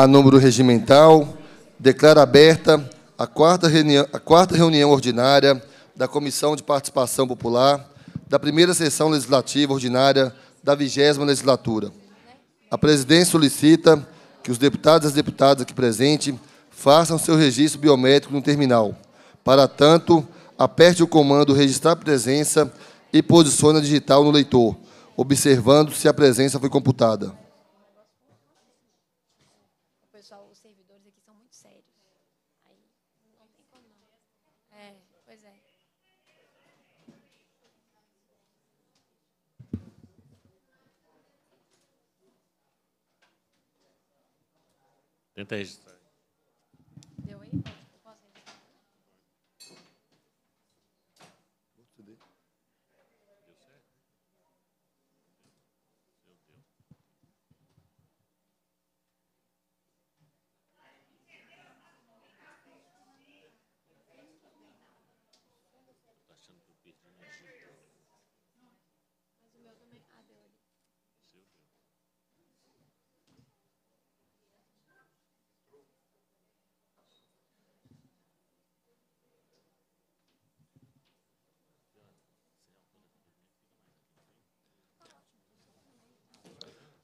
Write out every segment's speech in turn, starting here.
a número regimental, declara aberta a quarta, reunião, a quarta reunião ordinária da Comissão de Participação Popular da primeira sessão legislativa ordinária da vigésima legislatura. A presidência solicita que os deputados e as deputadas aqui presentes façam seu registro biométrico no terminal. Para tanto, aperte o comando Registrar Presença e posicione a digital no leitor, observando se a presença foi computada. Tentei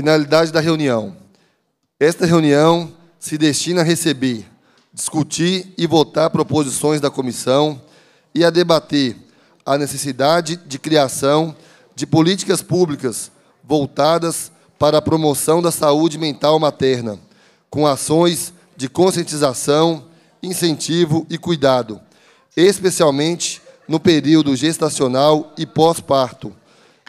Finalidade da reunião. Esta reunião se destina a receber, discutir e votar proposições da comissão e a debater a necessidade de criação de políticas públicas voltadas para a promoção da saúde mental materna, com ações de conscientização, incentivo e cuidado, especialmente no período gestacional e pós-parto,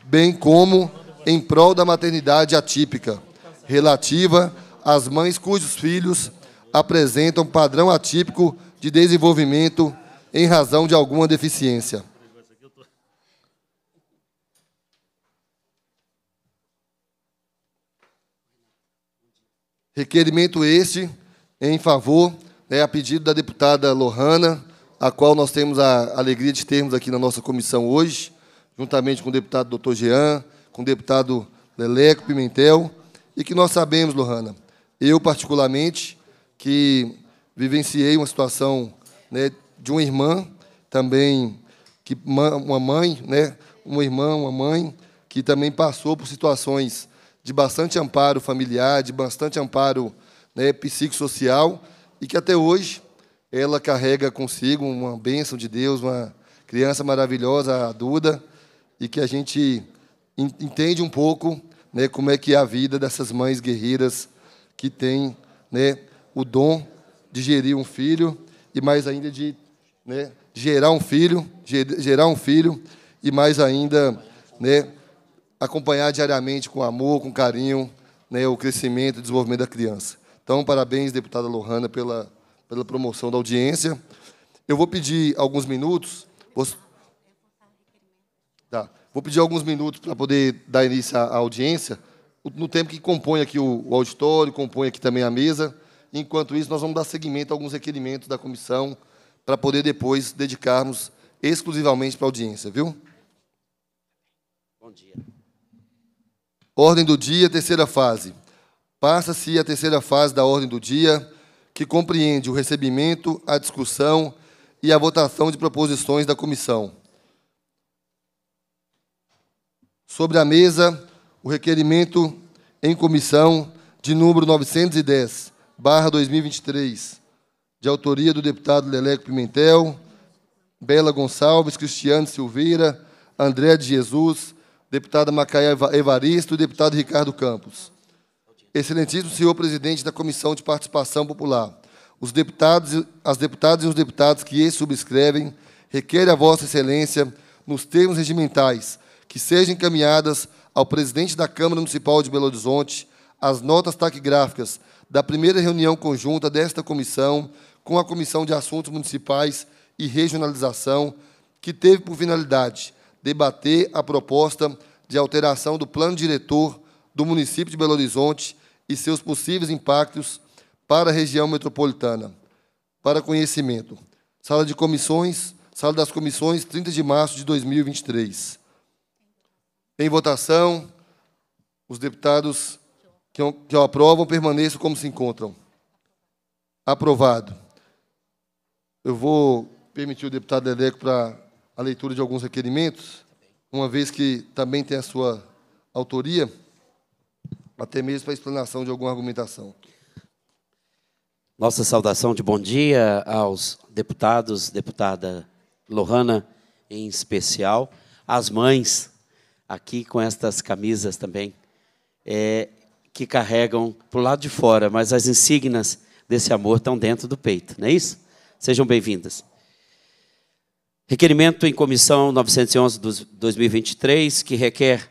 bem como em prol da maternidade atípica, relativa às mães cujos filhos apresentam padrão atípico de desenvolvimento em razão de alguma deficiência. Requerimento este em favor, né, a pedido da deputada Lohana, a qual nós temos a alegria de termos aqui na nossa comissão hoje, juntamente com o deputado doutor Jean, com o deputado Leleco Pimentel, e que nós sabemos, Lohana, eu particularmente, que vivenciei uma situação né, de uma irmã, também que uma mãe, né, uma irmã, uma mãe, que também passou por situações de bastante amparo familiar, de bastante amparo né, psicossocial, e que até hoje ela carrega consigo uma bênção de Deus, uma criança maravilhosa, a Duda, e que a gente entende um pouco né, como é que é a vida dessas mães guerreiras que têm né, o dom de gerir um filho e mais ainda de né, gerar um filho, gerar um filho e mais ainda né, acompanhar diariamente com amor, com carinho né, o crescimento e desenvolvimento da criança. Então, parabéns, deputada Lohana, pela, pela promoção da audiência. Eu vou pedir alguns minutos. Tá. Vou pedir alguns minutos para poder dar início à audiência, no tempo que compõe aqui o auditório, compõe aqui também a mesa. Enquanto isso, nós vamos dar seguimento a alguns requerimentos da comissão para poder depois dedicarmos exclusivamente para a audiência, viu? Bom dia. Ordem do dia, terceira fase. Passa-se a terceira fase da ordem do dia, que compreende o recebimento, a discussão e a votação de proposições da comissão sobre a mesa o requerimento em comissão de número 910, barra 2023, de autoria do deputado Leleco Pimentel, Bela Gonçalves, Cristiano Silveira, André de Jesus, deputada Macaia Evaristo e deputado Ricardo Campos. Excelentíssimo senhor presidente da Comissão de Participação Popular, os deputados, as deputadas e os deputados que eles subscrevem, requerem a vossa excelência, nos termos regimentais, que sejam encaminhadas ao presidente da Câmara Municipal de Belo Horizonte as notas taquigráficas da primeira reunião conjunta desta comissão com a Comissão de Assuntos Municipais e Regionalização, que teve por finalidade debater a proposta de alteração do plano diretor do município de Belo Horizonte e seus possíveis impactos para a região metropolitana. Para conhecimento, sala de comissões, sala das comissões, 30 de março de 2023. Em votação, os deputados que o, que o aprovam permaneçam como se encontram. Aprovado. Eu vou permitir o deputado Dedeco para a leitura de alguns requerimentos, uma vez que também tem a sua autoria, até mesmo para a explanação de alguma argumentação. Nossa saudação de bom dia aos deputados, deputada Lohana em especial, às mães aqui com estas camisas também, é, que carregam para o lado de fora, mas as insígnias desse amor estão dentro do peito, não é isso? Sejam bem-vindas. Requerimento em comissão 911 2023, que requer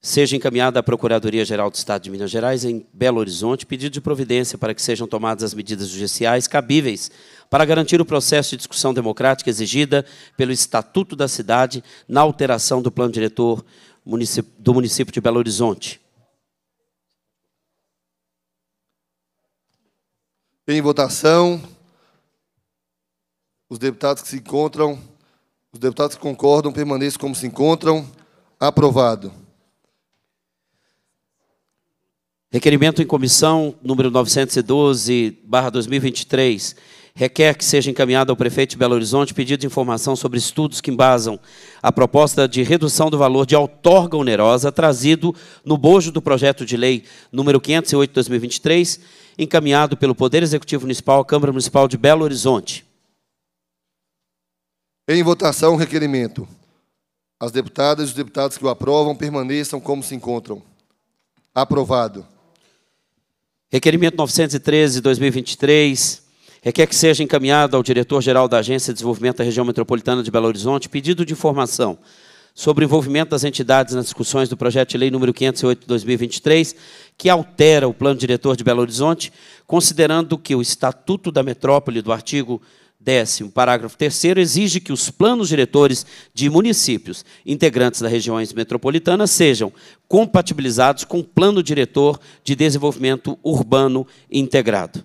seja encaminhada à Procuradoria-Geral do Estado de Minas Gerais, em Belo Horizonte, pedido de providência para que sejam tomadas as medidas judiciais cabíveis para garantir o processo de discussão democrática exigida pelo Estatuto da Cidade na alteração do plano diretor do município de Belo Horizonte. Em votação, os deputados que se encontram, os deputados que concordam, permaneçam como se encontram. Aprovado. Requerimento em comissão número 912, barra 2023, requer que seja encaminhado ao prefeito de Belo Horizonte pedido de informação sobre estudos que embasam a proposta de redução do valor de outorga onerosa trazido no bojo do projeto de lei número 508/2023, encaminhado pelo Poder Executivo Municipal à Câmara Municipal de Belo Horizonte. Em votação, requerimento. As deputadas e os deputados que o aprovam permaneçam como se encontram. Aprovado. Requerimento 913, 2023, Requer que seja encaminhado ao diretor-geral da Agência de Desenvolvimento da Região Metropolitana de Belo Horizonte pedido de informação sobre o envolvimento das entidades nas discussões do projeto de lei número 508 de 2023, que altera o plano diretor de Belo Horizonte, considerando que o Estatuto da Metrópole, do artigo 10, parágrafo 3, exige que os planos diretores de municípios integrantes das regiões metropolitanas sejam compatibilizados com o plano diretor de desenvolvimento urbano integrado.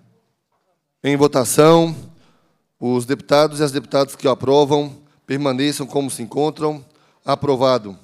Em votação, os deputados e as deputadas que aprovam permaneçam como se encontram. Aprovado.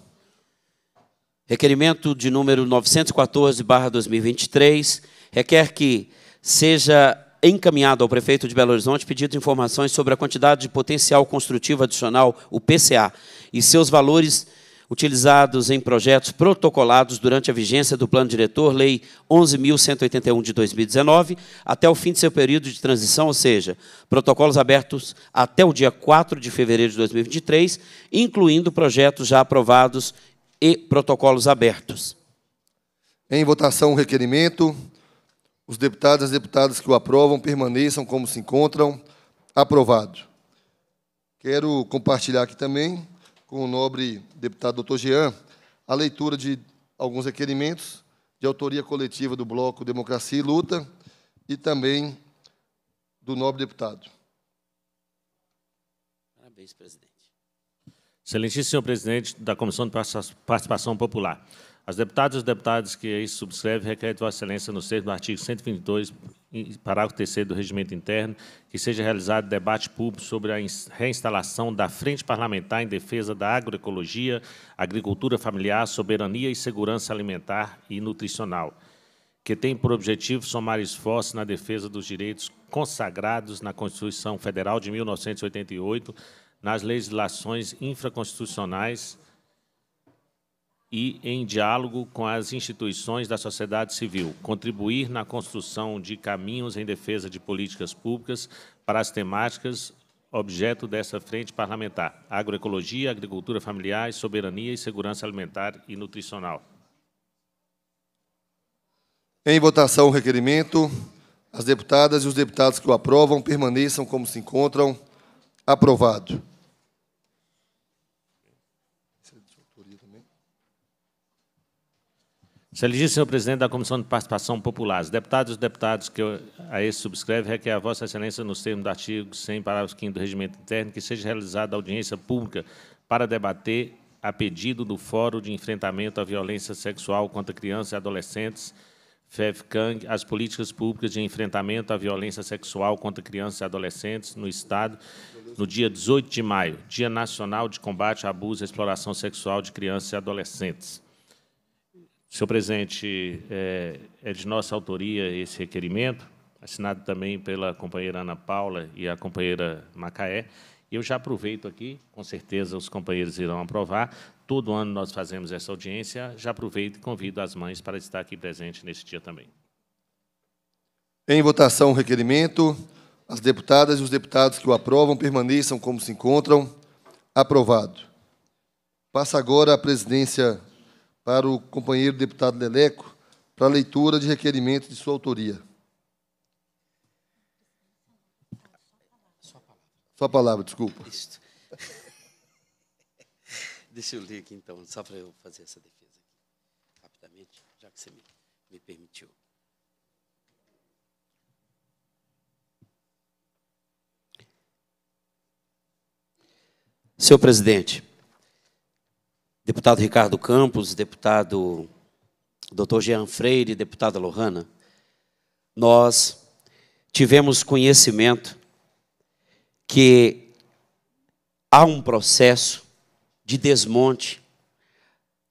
Requerimento de número 914/2023 requer que seja encaminhado ao prefeito de Belo Horizonte pedido de informações sobre a quantidade de potencial construtivo adicional, o PCA, e seus valores utilizados em projetos protocolados durante a vigência do Plano Diretor, Lei 11.181 de 2019, até o fim de seu período de transição, ou seja, protocolos abertos até o dia 4 de fevereiro de 2023, incluindo projetos já aprovados e protocolos abertos. Em votação o requerimento, os deputados e as deputadas que o aprovam permaneçam como se encontram. Aprovado. Quero compartilhar aqui também com o nobre deputado doutor Jean a leitura de alguns requerimentos de autoria coletiva do Bloco Democracia e Luta e também do nobre deputado. Parabéns, presidente. Excelentíssimo senhor presidente da Comissão de Participação Popular. As deputadas e os deputados que aí subscrevem requerem de Vossa Excelência, nos termos do artigo 122, parágrafo 3 do Regimento Interno, que seja realizado debate público sobre a reinstalação da Frente Parlamentar em Defesa da Agroecologia, Agricultura Familiar, Soberania e Segurança Alimentar e Nutricional, que tem por objetivo somar esforços na defesa dos direitos consagrados na Constituição Federal de 1988, nas legislações infraconstitucionais e em diálogo com as instituições da sociedade civil, contribuir na construção de caminhos em defesa de políticas públicas para as temáticas objeto dessa frente parlamentar: agroecologia, agricultura familiar, soberania e segurança alimentar e nutricional. Em votação o requerimento, as deputadas e os deputados que o aprovam permaneçam como se encontram. Aprovado. Se senhor presidente da Comissão de Participação Popular, os deputados e deputados que a esse subscreve requer a vossa excelência nos termos do artigo 100, parágrafo 5 do regimento interno, que seja realizada audiência pública para debater a pedido do Fórum de Enfrentamento à Violência Sexual contra Crianças e Adolescentes, FEVCANG, as políticas públicas de enfrentamento à violência sexual contra crianças e adolescentes no Estado, no dia 18 de maio, Dia Nacional de Combate ao Abuso e Exploração Sexual de Crianças e Adolescentes. Senhor presidente, é, é de nossa autoria esse requerimento, assinado também pela companheira Ana Paula e a companheira Macaé. Eu já aproveito aqui, com certeza os companheiros irão aprovar. Todo ano nós fazemos essa audiência. Já aproveito e convido as mães para estar aqui presente nesse dia também. Em votação o requerimento, as deputadas e os deputados que o aprovam permaneçam como se encontram. Aprovado. Passa agora a presidência para o companheiro deputado Leleco para leitura de requerimento de sua autoria. Só a palavra. palavra, desculpa. Isto. Deixa eu ler aqui, então, só para eu fazer essa defesa aqui, rapidamente, já que você me, me permitiu. Senhor presidente, deputado Ricardo Campos, deputado Dr. Jean Freire, deputada Lohana, nós tivemos conhecimento que há um processo de desmonte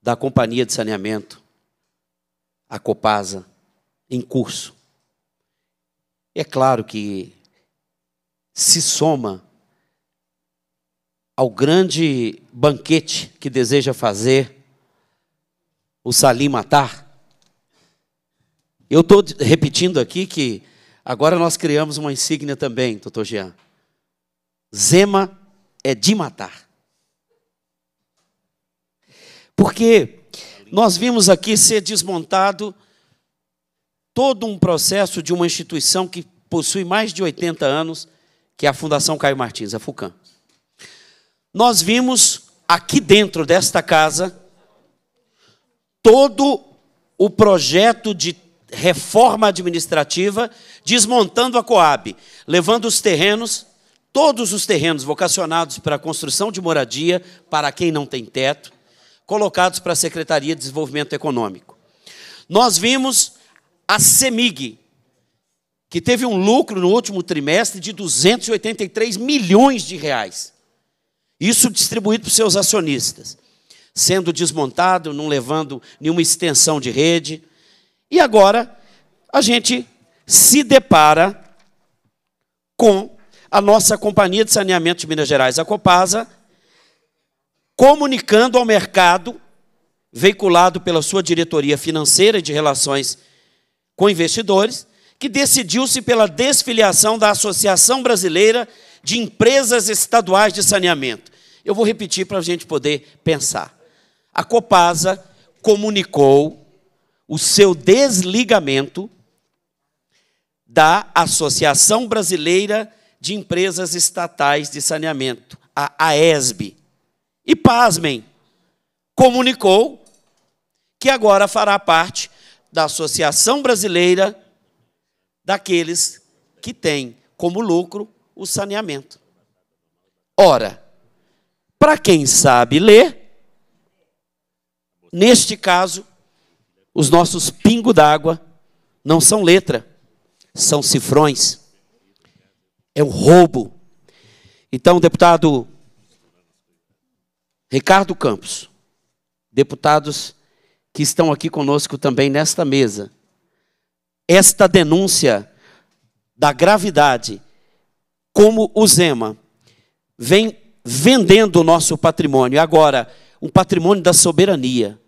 da Companhia de Saneamento, a Copasa, em curso. É claro que se soma ao grande banquete que deseja fazer o Salim Matar. Eu estou repetindo aqui que agora nós criamos uma insígnia também, doutor Jean. Zema é de matar. Porque nós vimos aqui ser desmontado todo um processo de uma instituição que possui mais de 80 anos, que é a Fundação Caio Martins, a FUCAM nós vimos aqui dentro desta casa todo o projeto de reforma administrativa, desmontando a Coab, levando os terrenos, todos os terrenos vocacionados para a construção de moradia para quem não tem teto, colocados para a Secretaria de Desenvolvimento Econômico. Nós vimos a CEMIG, que teve um lucro no último trimestre de 283 milhões de reais. Isso distribuído para os seus acionistas, sendo desmontado, não levando nenhuma extensão de rede. E agora a gente se depara com a nossa Companhia de Saneamento de Minas Gerais, a Copasa, comunicando ao mercado, veiculado pela sua diretoria financeira e de relações com investidores, que decidiu-se pela desfiliação da Associação Brasileira de Empresas Estaduais de Saneamento, eu vou repetir para a gente poder pensar. A Copasa comunicou o seu desligamento da Associação Brasileira de Empresas Estatais de Saneamento, a AESB. E pasmem, comunicou que agora fará parte da Associação Brasileira daqueles que têm como lucro o saneamento. Ora, para quem sabe ler, neste caso, os nossos pingos d'água não são letra, são cifrões. É um roubo. Então, deputado Ricardo Campos, deputados que estão aqui conosco também nesta mesa, esta denúncia da gravidade, como o Zema vem vendendo o nosso patrimônio. Agora, um patrimônio da soberania.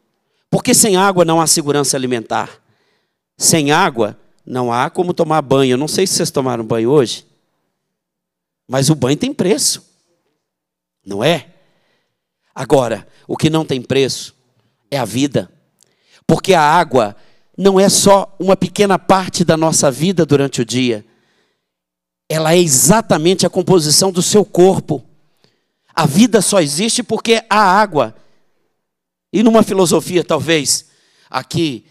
Porque sem água não há segurança alimentar. Sem água não há como tomar banho. Eu não sei se vocês tomaram banho hoje, mas o banho tem preço. Não é? Agora, o que não tem preço é a vida. Porque a água não é só uma pequena parte da nossa vida durante o dia. Ela é exatamente a composição do seu corpo. A vida só existe porque há água. E numa filosofia, talvez, aqui,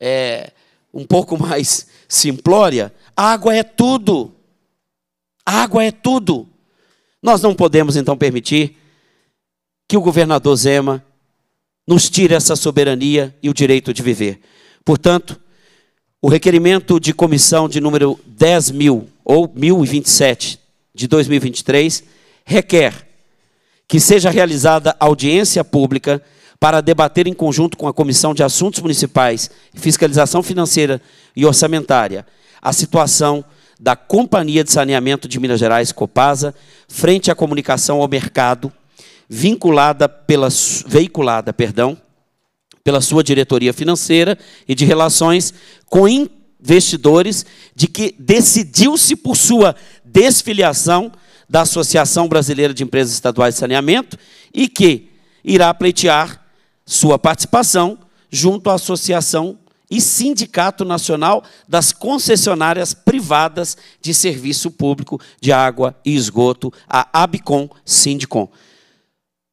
é, um pouco mais simplória, a água é tudo. A água é tudo. Nós não podemos, então, permitir que o governador Zema nos tire essa soberania e o direito de viver. Portanto, o requerimento de comissão de número 10.000 ou 1027 de 2023 requer que seja realizada audiência pública para debater em conjunto com a Comissão de Assuntos Municipais, Fiscalização Financeira e Orçamentária a situação da Companhia de Saneamento de Minas Gerais, Copasa, frente à comunicação ao mercado, vinculada pela, veiculada perdão, pela sua diretoria financeira e de relações com investidores, de que decidiu-se por sua desfiliação da Associação Brasileira de Empresas Estaduais de Saneamento e que irá pleitear sua participação junto à Associação e Sindicato Nacional das Concessionárias Privadas de Serviço Público de Água e Esgoto, a ABCOM Sindicom.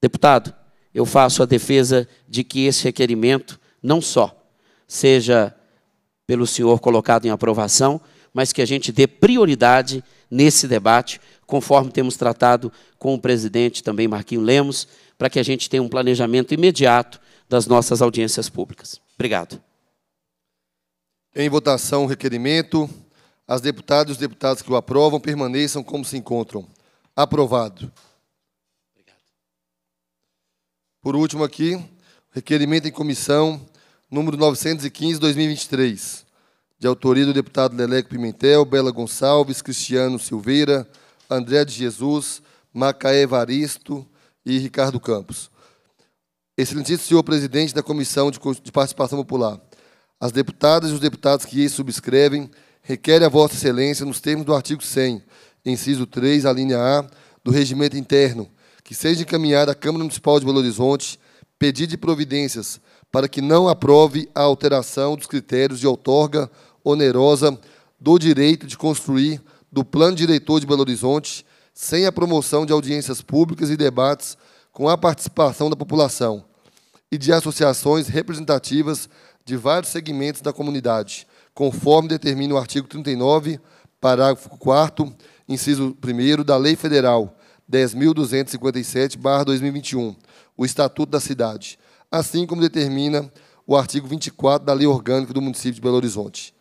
Deputado, eu faço a defesa de que esse requerimento não só seja pelo senhor colocado em aprovação, mas que a gente dê prioridade nesse debate conforme temos tratado com o presidente também, Marquinho Lemos, para que a gente tenha um planejamento imediato das nossas audiências públicas. Obrigado. Em votação, o requerimento. As deputadas e os deputados que o aprovam permaneçam como se encontram. Aprovado. Obrigado. Por último aqui, requerimento em comissão número 915/2023, de autoria do deputado Leleco Pimentel, Bela Gonçalves, Cristiano Silveira, André de Jesus, Macaé Varisto e Ricardo Campos. Excelentíssimo senhor presidente da Comissão de Participação Popular, as deputadas e os deputados que subscrevem requerem a Vossa Excelência, nos termos do artigo 100, inciso 3, a linha A, do Regimento Interno, que seja encaminhada à Câmara Municipal de Belo Horizonte pedido de providências para que não aprove a alteração dos critérios de outorga onerosa do direito de construir do Plano Diretor de Belo Horizonte, sem a promoção de audiências públicas e debates com a participação da população e de associações representativas de vários segmentos da comunidade, conforme determina o artigo 39, parágrafo 4 inciso 1 da Lei Federal 10.257/2021, o Estatuto da Cidade, assim como determina o artigo 24 da Lei Orgânica do Município de Belo Horizonte.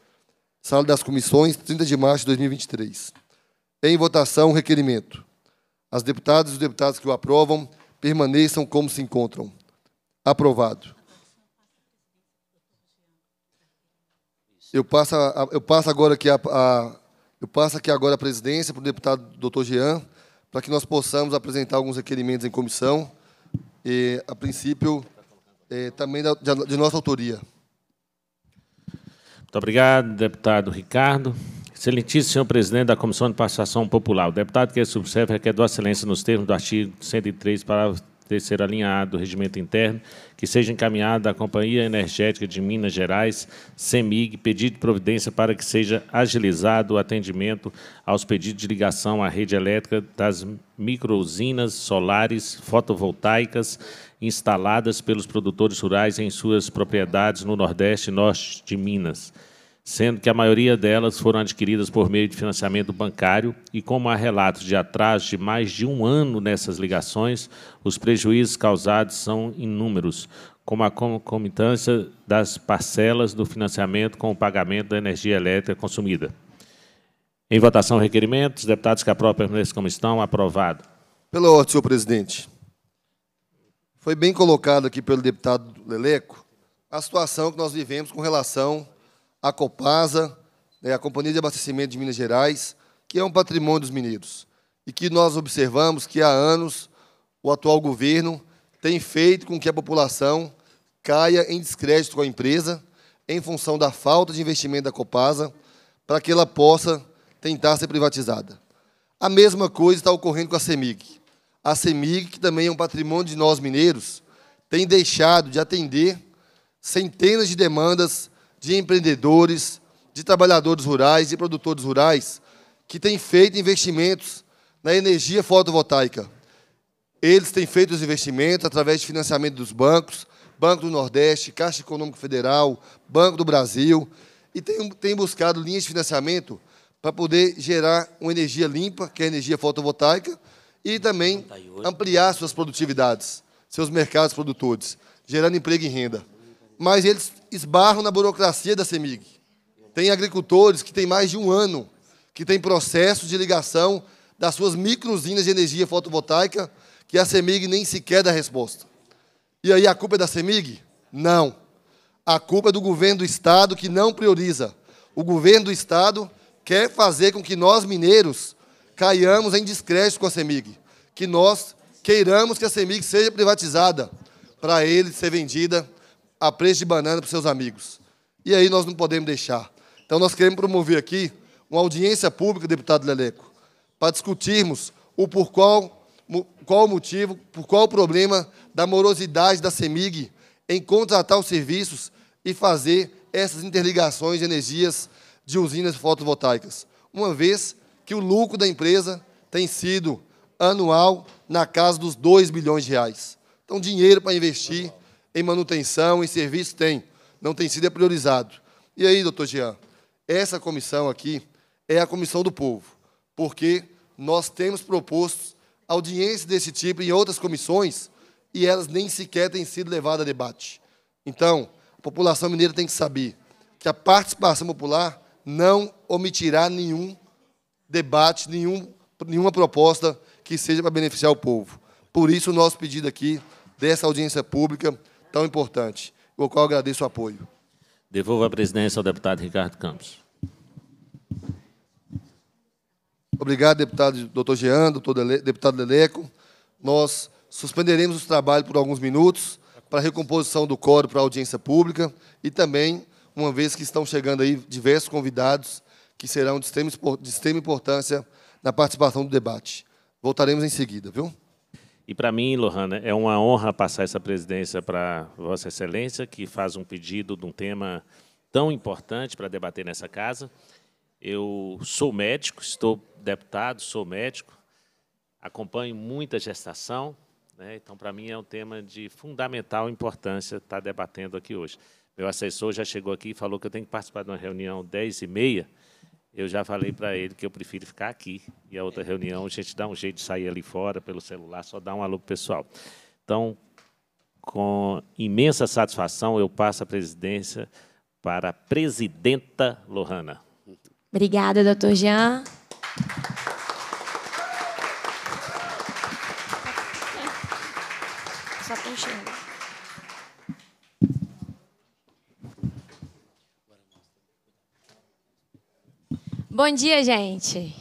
Sala das Comissões, 30 de março de 2023. Em votação, requerimento. As deputadas e os deputados que o aprovam permaneçam como se encontram. Aprovado. Eu passo, a, eu passo agora aqui a, a, eu passo aqui agora a presidência para o deputado doutor Jean, para que nós possamos apresentar alguns requerimentos em comissão, e, a princípio, é, também da, de, de nossa autoria. Muito obrigado, deputado Ricardo. Excelentíssimo senhor presidente da Comissão de Participação Popular, o deputado que é subserve requer Vossa Excelência, nos termos do artigo 103, parágrafo 3 alinhado do Regimento Interno, que seja encaminhado à Companhia Energética de Minas Gerais, CEMIG, pedido de providência para que seja agilizado o atendimento aos pedidos de ligação à rede elétrica das microusinas solares fotovoltaicas instaladas pelos produtores rurais em suas propriedades no Nordeste e Norte de Minas, sendo que a maioria delas foram adquiridas por meio de financiamento bancário e, como há relatos de atraso de mais de um ano nessas ligações, os prejuízos causados são inúmeros, como a concomitância das parcelas do financiamento com o pagamento da energia elétrica consumida. Em votação, requerimentos. Deputados que aprovam permaneçam como estão. Aprovado. Pela ordem, senhor presidente. Foi bem colocado aqui pelo deputado Leleco a situação que nós vivemos com relação à Copasa, a né, Companhia de Abastecimento de Minas Gerais, que é um patrimônio dos mineiros. E que nós observamos que há anos o atual governo tem feito com que a população caia em descrédito com a empresa, em função da falta de investimento da Copasa, para que ela possa tentar ser privatizada. A mesma coisa está ocorrendo com a CEMIG a CEMIG, que também é um patrimônio de nós mineiros, tem deixado de atender centenas de demandas de empreendedores, de trabalhadores rurais e produtores rurais que têm feito investimentos na energia fotovoltaica. Eles têm feito os investimentos através de financiamento dos bancos, Banco do Nordeste, Caixa Econômica Federal, Banco do Brasil, e têm, têm buscado linhas de financiamento para poder gerar uma energia limpa, que é a energia fotovoltaica, e também ampliar suas produtividades, seus mercados produtores, gerando emprego e renda. Mas eles esbarram na burocracia da CEMIG. Tem agricultores que têm mais de um ano, que têm processos de ligação das suas microzinhas de energia fotovoltaica, que a CEMIG nem sequer dá resposta. E aí a culpa é da CEMIG? Não. A culpa é do governo do Estado que não prioriza. O governo do Estado quer fazer com que nós, mineiros, caiamos em descrédito com a CEMIG, que nós queiramos que a CEMIG seja privatizada para ele ser vendida a preço de banana para seus amigos. E aí nós não podemos deixar. Então nós queremos promover aqui uma audiência pública, deputado Leleco, para discutirmos o por qual, qual motivo, por qual problema da morosidade da CEMIG em contratar os serviços e fazer essas interligações de energias de usinas fotovoltaicas, uma vez que o lucro da empresa tem sido anual na casa dos 2 bilhões de reais. Então, dinheiro para investir em manutenção, em serviço, tem. Não tem sido é priorizado. E aí, doutor Jean, essa comissão aqui é a comissão do povo, porque nós temos proposto audiências desse tipo em outras comissões e elas nem sequer têm sido levadas a debate. Então, a população mineira tem que saber que a participação popular não omitirá nenhum debate, nenhum, nenhuma proposta que seja para beneficiar o povo. Por isso, o nosso pedido aqui, dessa audiência pública tão importante, o qual agradeço o apoio. Devolvo a presidência ao deputado Ricardo Campos. Obrigado, deputado doutor Jean, doutor Dele, deputado Leleco. Nós suspenderemos os trabalhos por alguns minutos para a recomposição do coro para a audiência pública e também, uma vez que estão chegando aí diversos convidados que serão de extrema, de extrema importância na participação do debate. Voltaremos em seguida, viu? E para mim, Lohana, é uma honra passar essa presidência para Vossa Excelência, que faz um pedido de um tema tão importante para debater nessa casa. Eu sou médico, estou deputado, sou médico, acompanho muita gestação, né? então para mim é um tema de fundamental importância estar tá debatendo aqui hoje. Meu assessor já chegou aqui e falou que eu tenho que participar de uma reunião 10 e meia, eu já falei para ele que eu prefiro ficar aqui. E a outra reunião, a gente dá um jeito de sair ali fora pelo celular, só dá um alô pro pessoal. Então, com imensa satisfação, eu passo a presidência para a presidenta Lohana. Obrigada, doutor Jean. Bom dia, gente.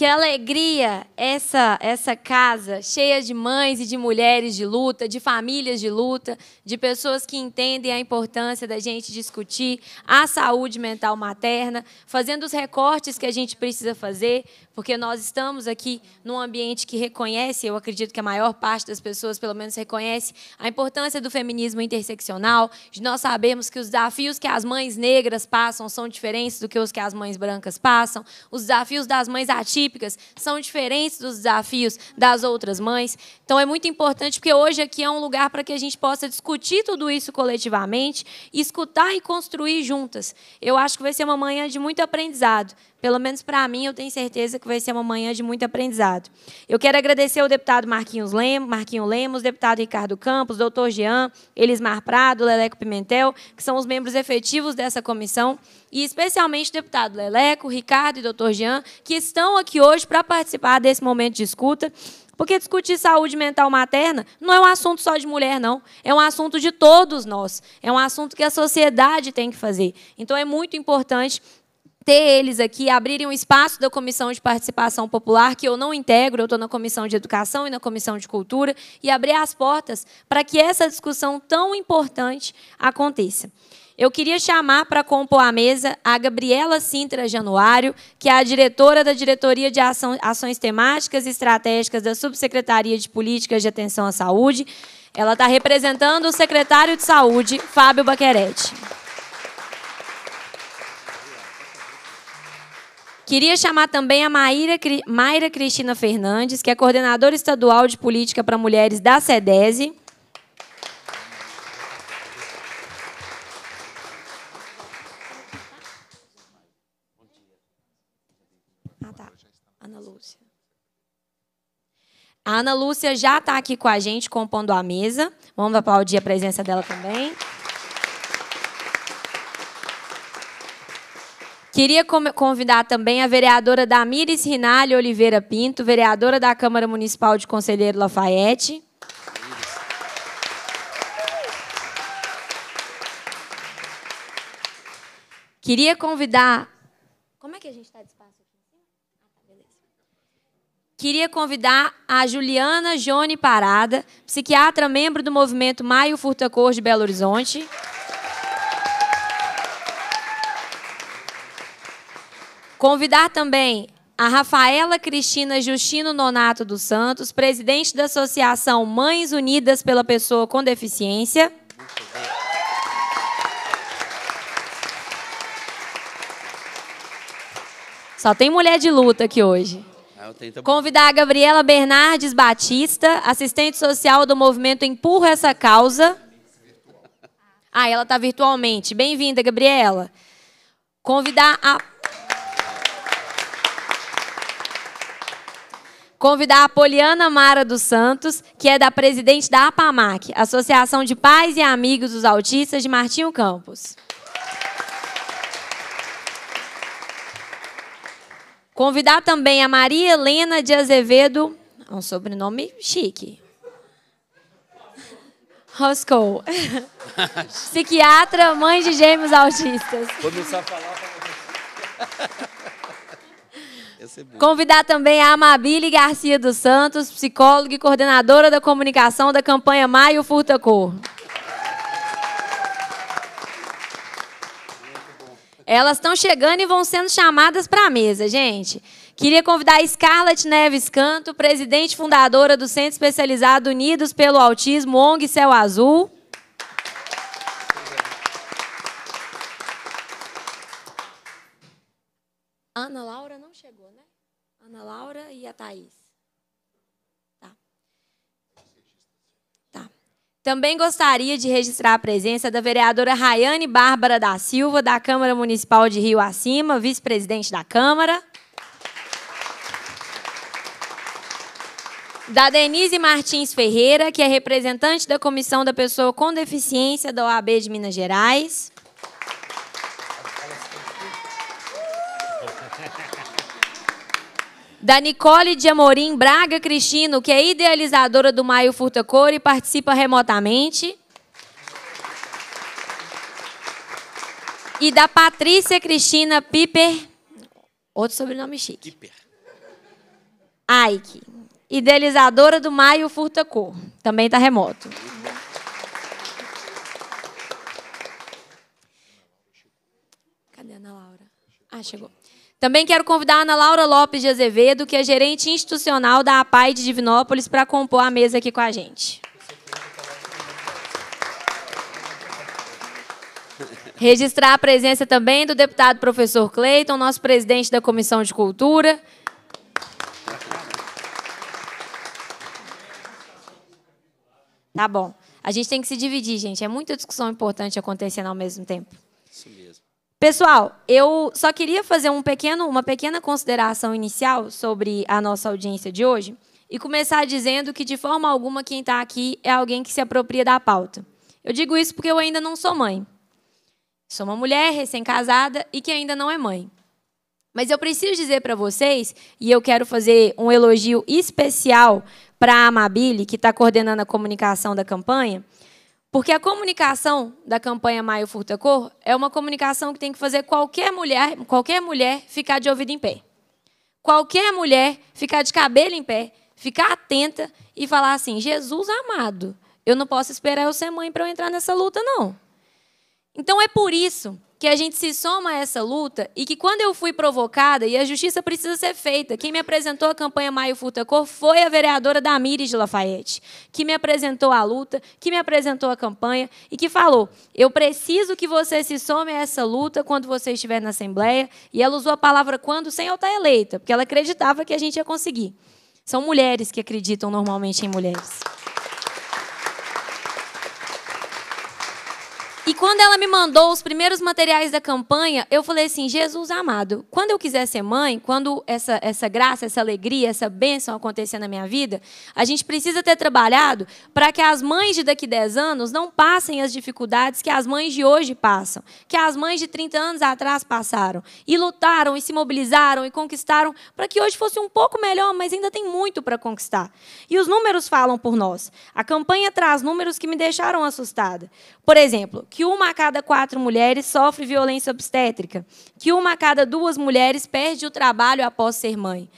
Que alegria essa essa casa cheia de mães e de mulheres de luta, de famílias de luta, de pessoas que entendem a importância da gente discutir a saúde mental materna, fazendo os recortes que a gente precisa fazer, porque nós estamos aqui num ambiente que reconhece, eu acredito que a maior parte das pessoas pelo menos reconhece a importância do feminismo interseccional, de nós sabermos que os desafios que as mães negras passam são diferentes do que os que as mães brancas passam, os desafios das mães atípicas típicas, são diferentes dos desafios das outras mães. Então é muito importante, porque hoje aqui é um lugar para que a gente possa discutir tudo isso coletivamente, escutar e construir juntas. Eu acho que vai ser uma manhã de muito aprendizado. Pelo menos para mim, eu tenho certeza que vai ser uma manhã de muito aprendizado. Eu quero agradecer ao deputado Marquinhos Lemos, Marquinho Lemos, deputado Ricardo Campos, doutor Jean, Elismar Prado, Leleco Pimentel, que são os membros efetivos dessa comissão, e especialmente o deputado Leleco, Ricardo e doutor Jean, que estão aqui hoje para participar desse momento de escuta. Porque discutir saúde mental materna não é um assunto só de mulher, não. É um assunto de todos nós. É um assunto que a sociedade tem que fazer. Então é muito importante ter eles aqui, abrirem um espaço da Comissão de Participação Popular, que eu não integro, eu estou na Comissão de Educação e na Comissão de Cultura, e abrir as portas para que essa discussão tão importante aconteça. Eu queria chamar para compor a mesa a Gabriela Sintra Januário, que é a diretora da Diretoria de Ações Temáticas e Estratégicas da Subsecretaria de Políticas de Atenção à Saúde. Ela está representando o secretário de Saúde, Fábio Baquerete. Queria chamar também a Maíra, Mayra Cristina Fernandes, que é coordenadora estadual de política para mulheres da SEDESE. Ah, tá. Ana Lúcia. A Ana Lúcia já está aqui com a gente, compondo a mesa. Vamos aplaudir a presença dela também. Aplausos Queria convidar também a vereadora Damires Rinaldi Oliveira Pinto, vereadora da Câmara Municipal de Conselheiro Lafayette. Queria convidar. Como é que a gente está de espaço aqui? Ah, tá, beleza. Queria convidar a Juliana Jone Parada, psiquiatra membro do movimento Maio Furtacor de Belo Horizonte. Convidar também a Rafaela Cristina Justino Nonato dos Santos, presidente da Associação Mães Unidas pela Pessoa com Deficiência. Só tem mulher de luta aqui hoje. Ah, Convidar a Gabriela Bernardes Batista, assistente social do movimento Empurra Essa Causa. Ah, ela está virtualmente. Bem-vinda, Gabriela. Convidar a Convidar a Poliana Mara dos Santos, que é da presidente da APAMAC, Associação de Pais e Amigos dos Autistas de Martinho Campos. Convidar também a Maria Helena de Azevedo, é um sobrenome chique. Roscoe. Psiquiatra, mãe de gêmeos autistas. Vou começar a falar para receber. Convidar também a Amabile Garcia dos Santos, psicóloga e coordenadora da comunicação da campanha Maio Furta Cor. Elas estão chegando e vão sendo chamadas para a mesa, gente. Queria convidar a Scarlett Neves Canto, presidente fundadora do Centro Especializado Unidos pelo Autismo, ONG Céu Azul. Ana Laura? a Thaís. Tá. tá. Também gostaria de registrar a presença da vereadora Rayane Bárbara da Silva, da Câmara Municipal de Rio Acima, vice-presidente da Câmara. da Denise Martins Ferreira, que é representante da Comissão da Pessoa com Deficiência da OAB de Minas Gerais. da Nicole de Amorim Braga Cristino, que é idealizadora do Maio Cor e participa remotamente. E da Patrícia Cristina Piper, outro sobrenome chique. Piper. Ike, idealizadora do Maio Cor. também está remoto. Cadê a Ana Laura? Ah, chegou. Também quero convidar a Ana Laura Lopes de Azevedo, que é gerente institucional da APAI de Divinópolis, para compor a mesa aqui com a gente. Registrar a presença também do deputado professor Cleiton, nosso presidente da Comissão de Cultura. Tá bom. A gente tem que se dividir, gente. É muita discussão importante acontecendo ao mesmo tempo. Isso mesmo. Pessoal, eu só queria fazer um pequeno, uma pequena consideração inicial sobre a nossa audiência de hoje e começar dizendo que, de forma alguma, quem está aqui é alguém que se apropria da pauta. Eu digo isso porque eu ainda não sou mãe. Sou uma mulher recém-casada e que ainda não é mãe. Mas eu preciso dizer para vocês, e eu quero fazer um elogio especial para a Amabile, que está coordenando a comunicação da campanha, porque a comunicação da campanha Maio Furta Cor é uma comunicação que tem que fazer qualquer mulher, qualquer mulher ficar de ouvido em pé. Qualquer mulher ficar de cabelo em pé, ficar atenta e falar assim: Jesus amado, eu não posso esperar eu ser mãe para eu entrar nessa luta, não. Então é por isso que a gente se soma a essa luta e que quando eu fui provocada, e a justiça precisa ser feita, quem me apresentou a campanha Maio Furtacor foi a vereadora Damires de Lafayette, que me apresentou a luta, que me apresentou a campanha e que falou: eu preciso que você se some a essa luta quando você estiver na Assembleia. E ela usou a palavra quando sem eu estar eleita, porque ela acreditava que a gente ia conseguir. São mulheres que acreditam normalmente em mulheres. E quando ela me mandou os primeiros materiais da campanha, eu falei assim: Jesus amado, quando eu quiser ser mãe, quando essa, essa graça, essa alegria, essa bênção acontecer na minha vida, a gente precisa ter trabalhado para que as mães de daqui 10 anos não passem as dificuldades que as mães de hoje passam, que as mães de 30 anos atrás passaram. E lutaram, e se mobilizaram, e conquistaram para que hoje fosse um pouco melhor, mas ainda tem muito para conquistar. E os números falam por nós. A campanha traz números que me deixaram assustada. Por exemplo, que que uma a cada quatro mulheres sofre violência obstétrica, que uma a cada duas mulheres perde o trabalho após ser mãe.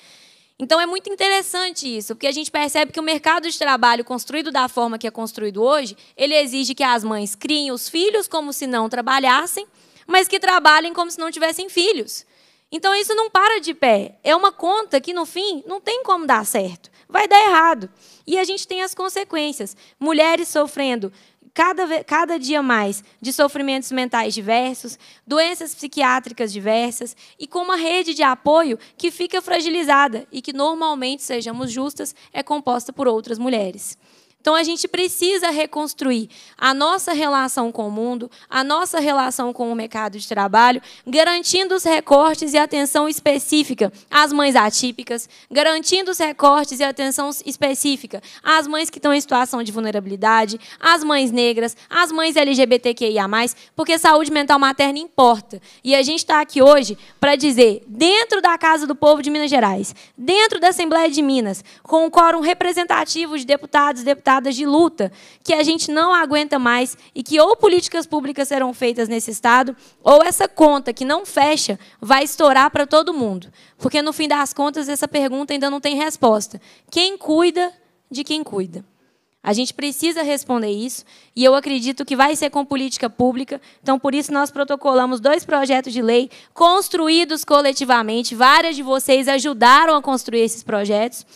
Então é muito interessante isso, porque a gente percebe que o mercado de trabalho construído da forma que é construído hoje, ele exige que as mães criem os filhos como se não trabalhassem, mas que trabalhem como se não tivessem filhos. Então isso não para de pé, é uma conta que no fim não tem como dar certo, vai dar errado. E a gente tem as consequências, mulheres sofrendo cada, cada dia mais de sofrimentos mentais diversos, doenças psiquiátricas diversas e com uma rede de apoio que fica fragilizada e que normalmente, sejamos justas, é composta por outras mulheres. Então a gente precisa reconstruir a nossa relação com o mundo, a nossa relação com o mercado de trabalho, garantindo os recortes e atenção específica às mães atípicas, garantindo os recortes e atenção específica às mães que estão em situação de vulnerabilidade, às mães negras, às mães LGBTQIA, porque saúde mental materna importa. E a gente está aqui hoje para dizer, dentro da Casa do Povo de Minas Gerais, dentro da Assembleia de Minas, com um quórum representativo de deputados e deputadas de luta, que a gente não aguenta mais e que ou políticas públicas serão feitas nesse Estado, ou essa conta que não fecha vai estourar para todo mundo. Porque, no fim das contas, essa pergunta ainda não tem resposta. Quem cuida de quem cuida? A gente precisa responder isso, e eu acredito que vai ser com política pública. Então, por isso, nós protocolamos dois projetos de lei construídos coletivamente. Várias de vocês ajudaram a construir esses projetos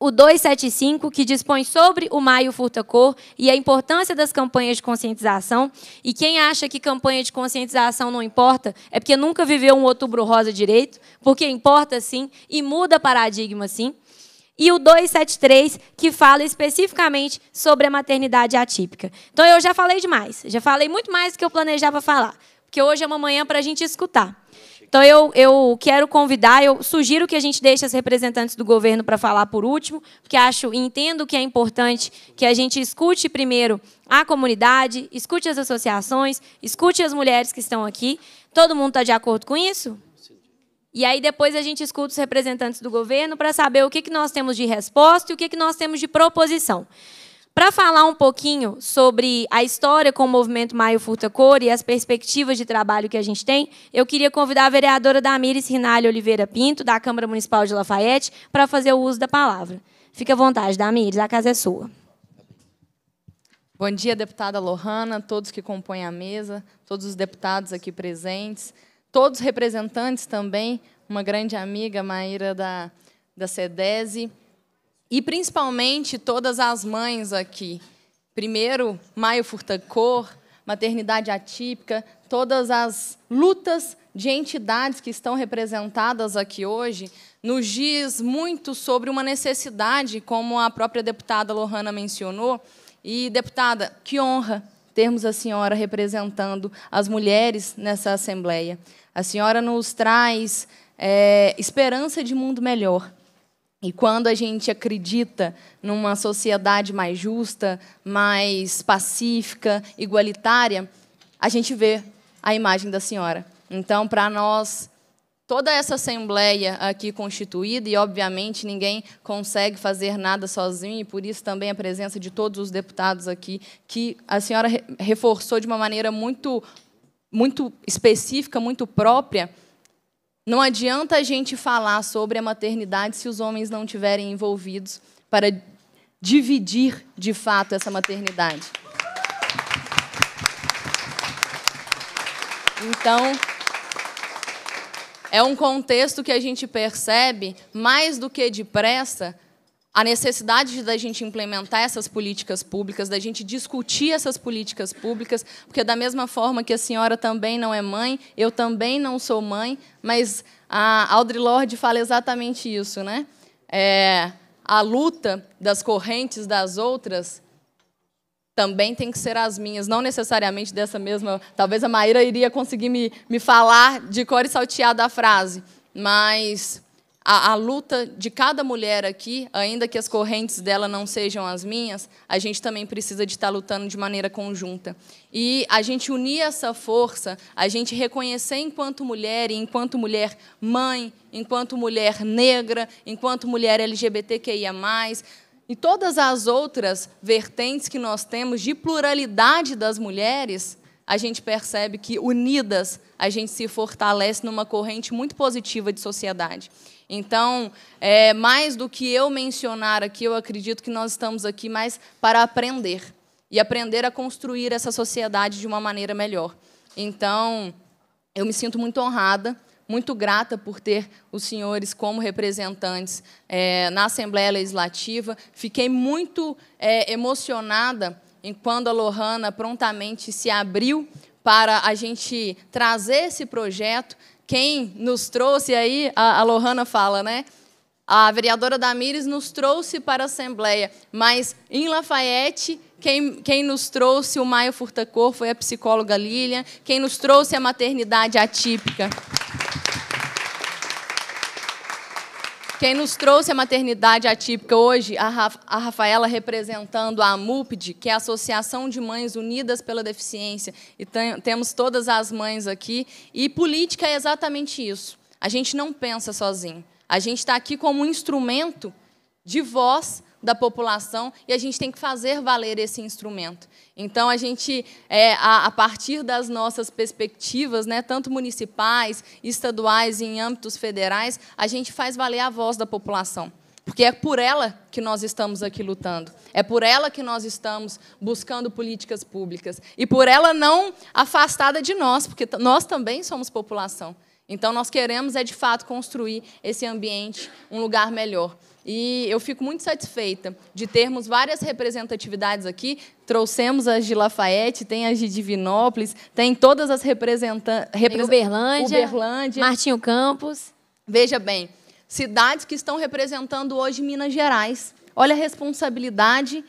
o 275, que dispõe sobre o Maio Furtacor e a importância das campanhas de conscientização. E quem acha que campanha de conscientização não importa, é porque nunca viveu um outubro rosa direito, porque importa sim e muda paradigma sim. E o 273, que fala especificamente sobre a maternidade atípica. Então eu já falei demais, já falei muito mais do que eu planejava falar, porque hoje é uma manhã para a gente escutar. Então eu, eu quero convidar, eu sugiro que a gente deixe as representantes do governo para falar por último, porque acho e entendo que é importante que a gente escute primeiro a comunidade, escute as associações, escute as mulheres que estão aqui. Todo mundo está de acordo com isso? E aí depois a gente escuta os representantes do governo para saber o que, que nós temos de resposta e o que, que nós temos de proposição. Para falar um pouquinho sobre a história com o movimento Maio Furta Cor e as perspectivas de trabalho que a gente tem, eu queria convidar a vereadora Damires Rinaldi Oliveira Pinto, da Câmara Municipal de Lafayette, para fazer o uso da palavra. Fique à vontade, Damires, a casa é sua. Bom dia, deputada Lohana, todos que compõem a mesa, todos os deputados aqui presentes, todos representantes também, uma grande amiga, Maíra da, da CEDESI, e principalmente todas as mães aqui. Primeiro, Maio Furtacor, maternidade atípica, todas as lutas de entidades que estão representadas aqui hoje, nos diz muito sobre uma necessidade, como a própria deputada Lohana mencionou. E, deputada, que honra termos a senhora representando as mulheres nessa Assembleia. A senhora nos traz é, esperança de mundo melhor. E quando a gente acredita numa sociedade mais justa, mais pacífica, igualitária, a gente vê a imagem da senhora. Então, para nós, toda essa assembleia aqui constituída, e obviamente ninguém consegue fazer nada sozinho, e por isso também a presença de todos os deputados aqui, que a senhora reforçou de uma maneira muito, muito específica, muito própria, não adianta a gente falar sobre a maternidade se os homens não tiverem envolvidos para dividir de fato essa maternidade. Então, é um contexto que a gente percebe mais do que depressa a necessidade da gente implementar essas políticas públicas, da gente discutir essas políticas públicas, porque da mesma forma que a senhora também não é mãe, eu também não sou mãe, mas a Audre Lorde fala exatamente isso, né? É, a luta das correntes das outras também tem que ser as minhas, não necessariamente dessa mesma. Talvez a Maíra iria conseguir me, me falar de cor e saltear da frase, mas a, a, luta de cada mulher aqui, ainda que as correntes dela não sejam as minhas, a gente também precisa de estar lutando de maneira conjunta. E a gente unir essa força, a gente reconhecer enquanto mulher, e enquanto mulher mãe, enquanto mulher negra, enquanto mulher LGBTQIA+, e todas as outras vertentes que nós temos de pluralidade das mulheres, a gente percebe que unidas a gente se fortalece numa corrente muito positiva de sociedade. Então, é, mais do que eu mencionar aqui, eu acredito que nós estamos aqui mais para aprender e aprender a construir essa sociedade de uma maneira melhor. Então, eu me sinto muito honrada, muito grata por ter os senhores como representantes é, na Assembleia Legislativa. Fiquei muito é, emocionada em quando a Lohana prontamente se abriu para a gente trazer esse projeto quem nos trouxe aí, a, a Lohana fala, né? A vereadora Damires nos trouxe para a Assembleia, mas em Lafayette, quem, quem nos trouxe o Maio Furtacor foi a psicóloga Lilian, quem nos trouxe a maternidade atípica. Quem nos trouxe a maternidade atípica hoje, a, Rafa, a Rafaela representando a AMUPD, que é a Associação de Mães Unidas pela Deficiência, e tem, temos todas as mães aqui. E política é exatamente isso. A gente não pensa sozinho. A gente está aqui como um instrumento de voz da população e a gente tem que fazer valer esse instrumento. Então, a gente, é, a, a, partir das nossas perspectivas, né, tanto municipais, estaduais e em âmbitos federais, a gente faz valer a voz da população. Porque é por ela que nós estamos aqui lutando, é por ela que nós estamos buscando políticas públicas, e por ela não afastada de nós, porque nós também somos população. Então, nós queremos, é de fato, construir esse ambiente, um lugar melhor. E eu fico muito satisfeita de termos várias representatividades aqui. Trouxemos as de Lafayette, tem as de Divinópolis, tem todas as representantes. Repre Uberlândia, Uberlândia, Martinho Campos. Veja bem, cidades que estão representando hoje Minas Gerais. Olha a responsabilidade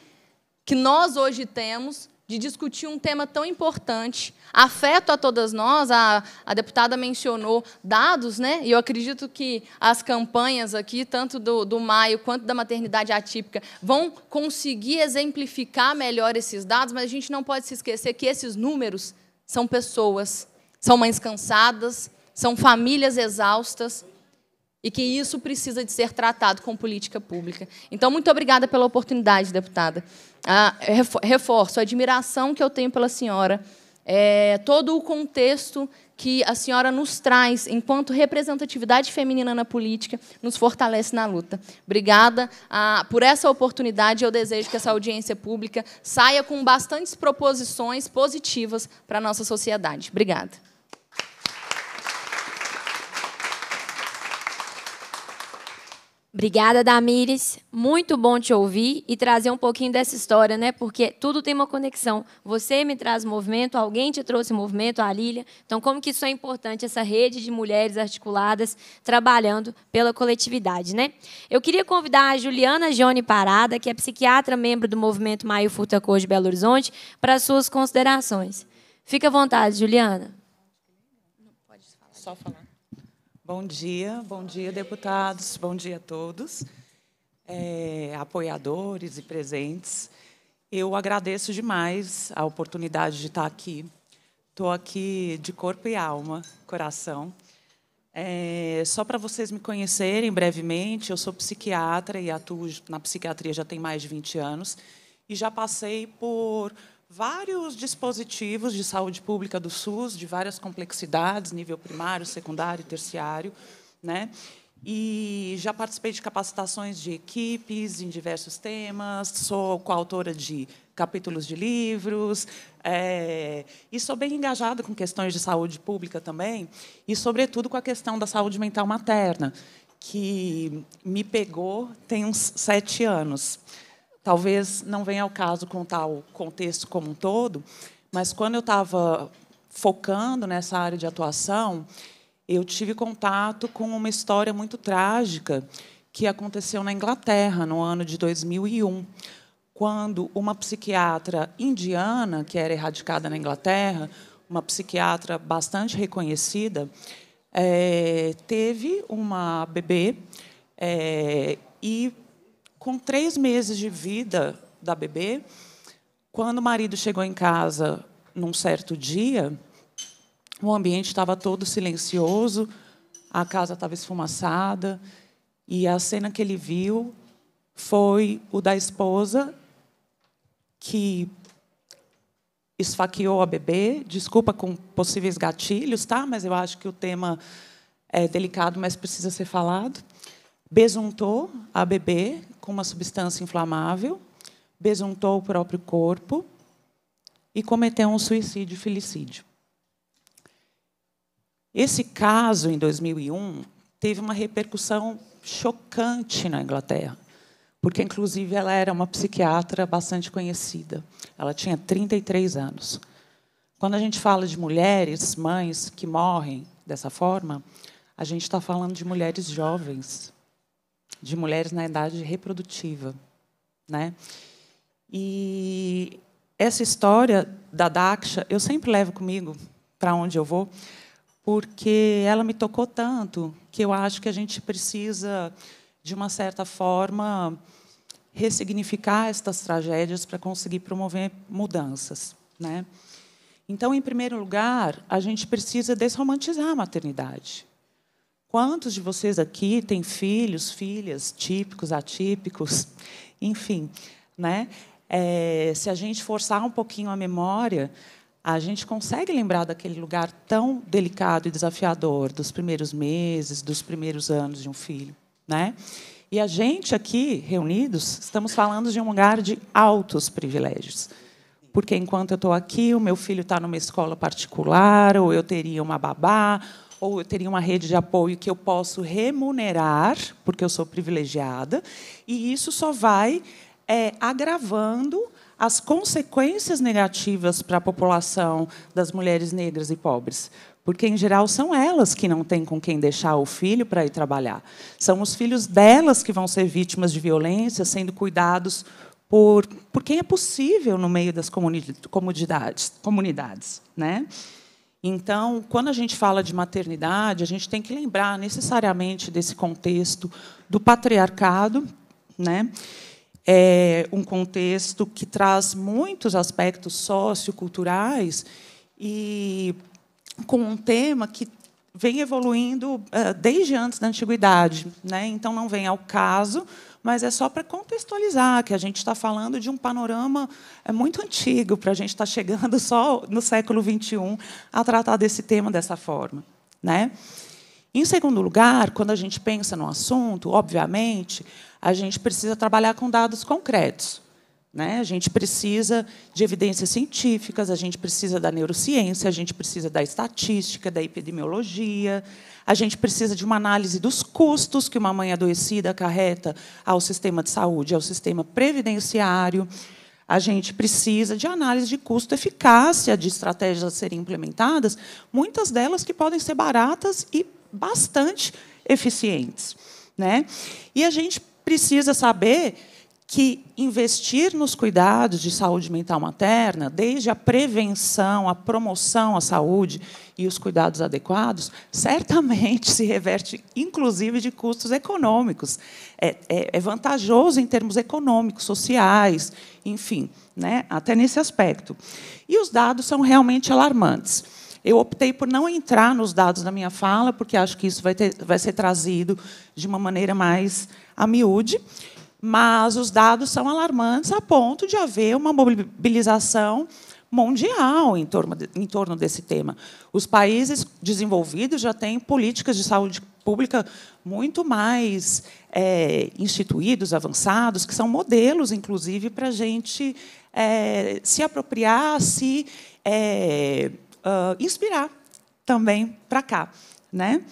que nós hoje temos de discutir um tema tão importante, afeto a todas nós, a, a deputada mencionou dados, né? e eu acredito que as campanhas aqui, tanto do, do Maio quanto da maternidade atípica, vão conseguir exemplificar melhor esses dados, mas a gente não pode se esquecer que esses números são pessoas, são mães cansadas, são famílias exaustas, e que isso precisa de ser tratado com política pública. Então, muito obrigada pela oportunidade, deputada. Ah, reforço a admiração que eu tenho pela senhora, é, todo o contexto que a senhora nos traz enquanto representatividade feminina na política, nos fortalece na luta. Obrigada ah, por essa oportunidade. Eu desejo que essa audiência pública saia com bastantes proposições positivas para a nossa sociedade. Obrigada. Obrigada, Damires. Muito bom te ouvir e trazer um pouquinho dessa história, né? Porque tudo tem uma conexão. Você me traz movimento, alguém te trouxe movimento, a Lília. Então, como que isso é importante, essa rede de mulheres articuladas trabalhando pela coletividade, né? Eu queria convidar a Juliana Gione Parada, que é psiquiatra, membro do movimento Maio Futa Cor de Belo Horizonte, para suas considerações. Fica à vontade, Juliana. Não pode falar. Só falar. Bom dia, bom dia, deputados, bom dia a todos, é, apoiadores e presentes. Eu agradeço demais a oportunidade de estar aqui. Estou aqui de corpo e alma, coração. É, só para vocês me conhecerem brevemente, eu sou psiquiatra e atuo na psiquiatria já tem mais de 20 anos e já passei por vários dispositivos de saúde pública do SUS, de várias complexidades, nível primário, secundário, terciário, né? E já participei de capacitações de equipes em diversos temas, sou coautora de capítulos de livros, é, e sou bem engajada com questões de saúde pública também, e, sobretudo, com a questão da saúde mental materna, que me pegou tem uns sete anos talvez não venha ao caso contar o contexto como um todo, mas quando eu estava focando nessa área de atuação, eu tive contato com uma história muito trágica que aconteceu na Inglaterra no ano de 2001, quando uma psiquiatra indiana, que era erradicada na Inglaterra, uma psiquiatra bastante reconhecida, é, teve uma bebê é, e com três meses de vida da bebê, quando o marido chegou em casa num certo dia, o ambiente estava todo silencioso, a casa estava esfumaçada, e a cena que ele viu foi o da esposa que esfaqueou a bebê. Desculpa com possíveis gatilhos, tá? Mas eu acho que o tema é delicado, mas precisa ser falado. Besuntou a bebê com uma substância inflamável, besuntou o próprio corpo e cometeu um suicídio filicídio. Esse caso, em 2001, teve uma repercussão chocante na Inglaterra, porque, inclusive, ela era uma psiquiatra bastante conhecida. Ela tinha 33 anos. Quando a gente fala de mulheres, mães que morrem dessa forma, a gente está falando de mulheres jovens, de mulheres na idade reprodutiva. Né? E essa história da Daksha eu sempre levo comigo para onde eu vou, porque ela me tocou tanto que eu acho que a gente precisa, de uma certa forma, ressignificar estas tragédias para conseguir promover mudanças. Né? Então, em primeiro lugar, a gente precisa desromantizar a maternidade. Quantos de vocês aqui têm filhos, filhas, típicos, atípicos? Enfim, né? É, se a gente forçar um pouquinho a memória, a gente consegue lembrar daquele lugar tão delicado e desafiador dos primeiros meses, dos primeiros anos de um filho, né? E a gente aqui reunidos estamos falando de um lugar de altos privilégios, porque enquanto eu estou aqui, o meu filho está numa escola particular, ou eu teria uma babá, ou eu teria uma rede de apoio que eu posso remunerar, porque eu sou privilegiada, e isso só vai é, agravando as consequências negativas para a população das mulheres negras e pobres. Porque, em geral, são elas que não têm com quem deixar o filho para ir trabalhar. São os filhos delas que vão ser vítimas de violência, sendo cuidados por, por quem é possível no meio das comunidades. comunidades né? Então, quando a gente fala de maternidade, a gente tem que lembrar necessariamente desse contexto do patriarcado, né? É um contexto que traz muitos aspectos socioculturais e com um tema que vem evoluindo eh, desde antes da antiguidade, né? Então não vem ao caso mas é só para contextualizar que a gente está falando de um panorama é muito antigo, para a gente estar tá chegando só no século XXI a tratar desse tema dessa forma. Né? Em segundo lugar, quando a gente pensa no assunto, obviamente, a gente precisa trabalhar com dados concretos. Né? A gente precisa de evidências científicas, a gente precisa da neurociência, a gente precisa da estatística, da epidemiologia, a gente precisa de uma análise dos custos que uma mãe adoecida acarreta ao sistema de saúde, ao sistema previdenciário. A gente precisa de análise de custo-eficácia de estratégias a serem implementadas, muitas delas que podem ser baratas e bastante eficientes. Né? E a gente precisa saber que investir nos cuidados de saúde mental materna, desde a prevenção, a promoção à saúde e os cuidados adequados, certamente se reverte, inclusive, de custos econômicos. É, é, é vantajoso em termos econômicos, sociais, enfim, né? até nesse aspecto. E os dados são realmente alarmantes. Eu optei por não entrar nos dados da minha fala, porque acho que isso vai, ter, vai ser trazido de uma maneira mais a miúde. Mas os dados são alarmantes a ponto de haver uma mobilização mundial em torno, de, em torno desse tema. Os países desenvolvidos já têm políticas de saúde pública muito mais é, instituídos, avançados, que são modelos, inclusive, para a gente é, se apropriar, se é, uh, inspirar também para cá. Né?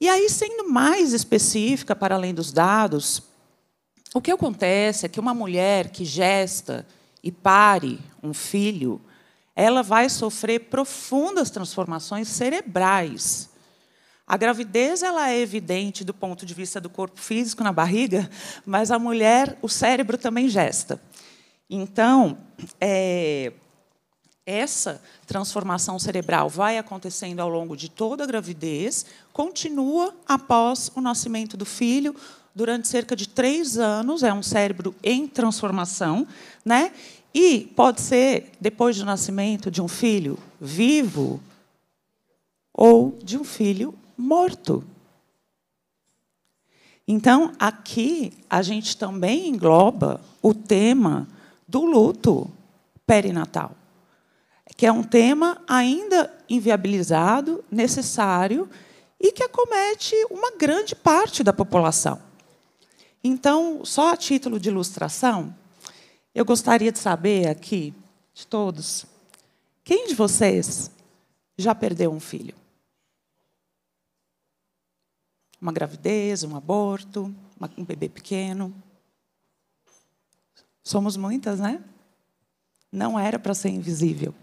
E aí, sendo mais específica, para além dos dados, o que acontece é que uma mulher que gesta e pare um filho, ela vai sofrer profundas transformações cerebrais. A gravidez ela é evidente do ponto de vista do corpo físico na barriga, mas a mulher, o cérebro também gesta. Então, é, essa transformação cerebral vai acontecendo ao longo de toda a gravidez, continua após o nascimento do filho, durante cerca de três anos, é um cérebro em transformação, né? E pode ser depois do nascimento de um filho vivo ou de um filho morto. Então, aqui a gente também engloba o tema do luto perinatal, que é um tema ainda inviabilizado, necessário e que acomete uma grande parte da população. Então, só a título de ilustração, eu gostaria de saber aqui, de todos, quem de vocês já perdeu um filho? Uma gravidez, um aborto, um bebê pequeno. Somos muitas, né? Não era para ser invisível.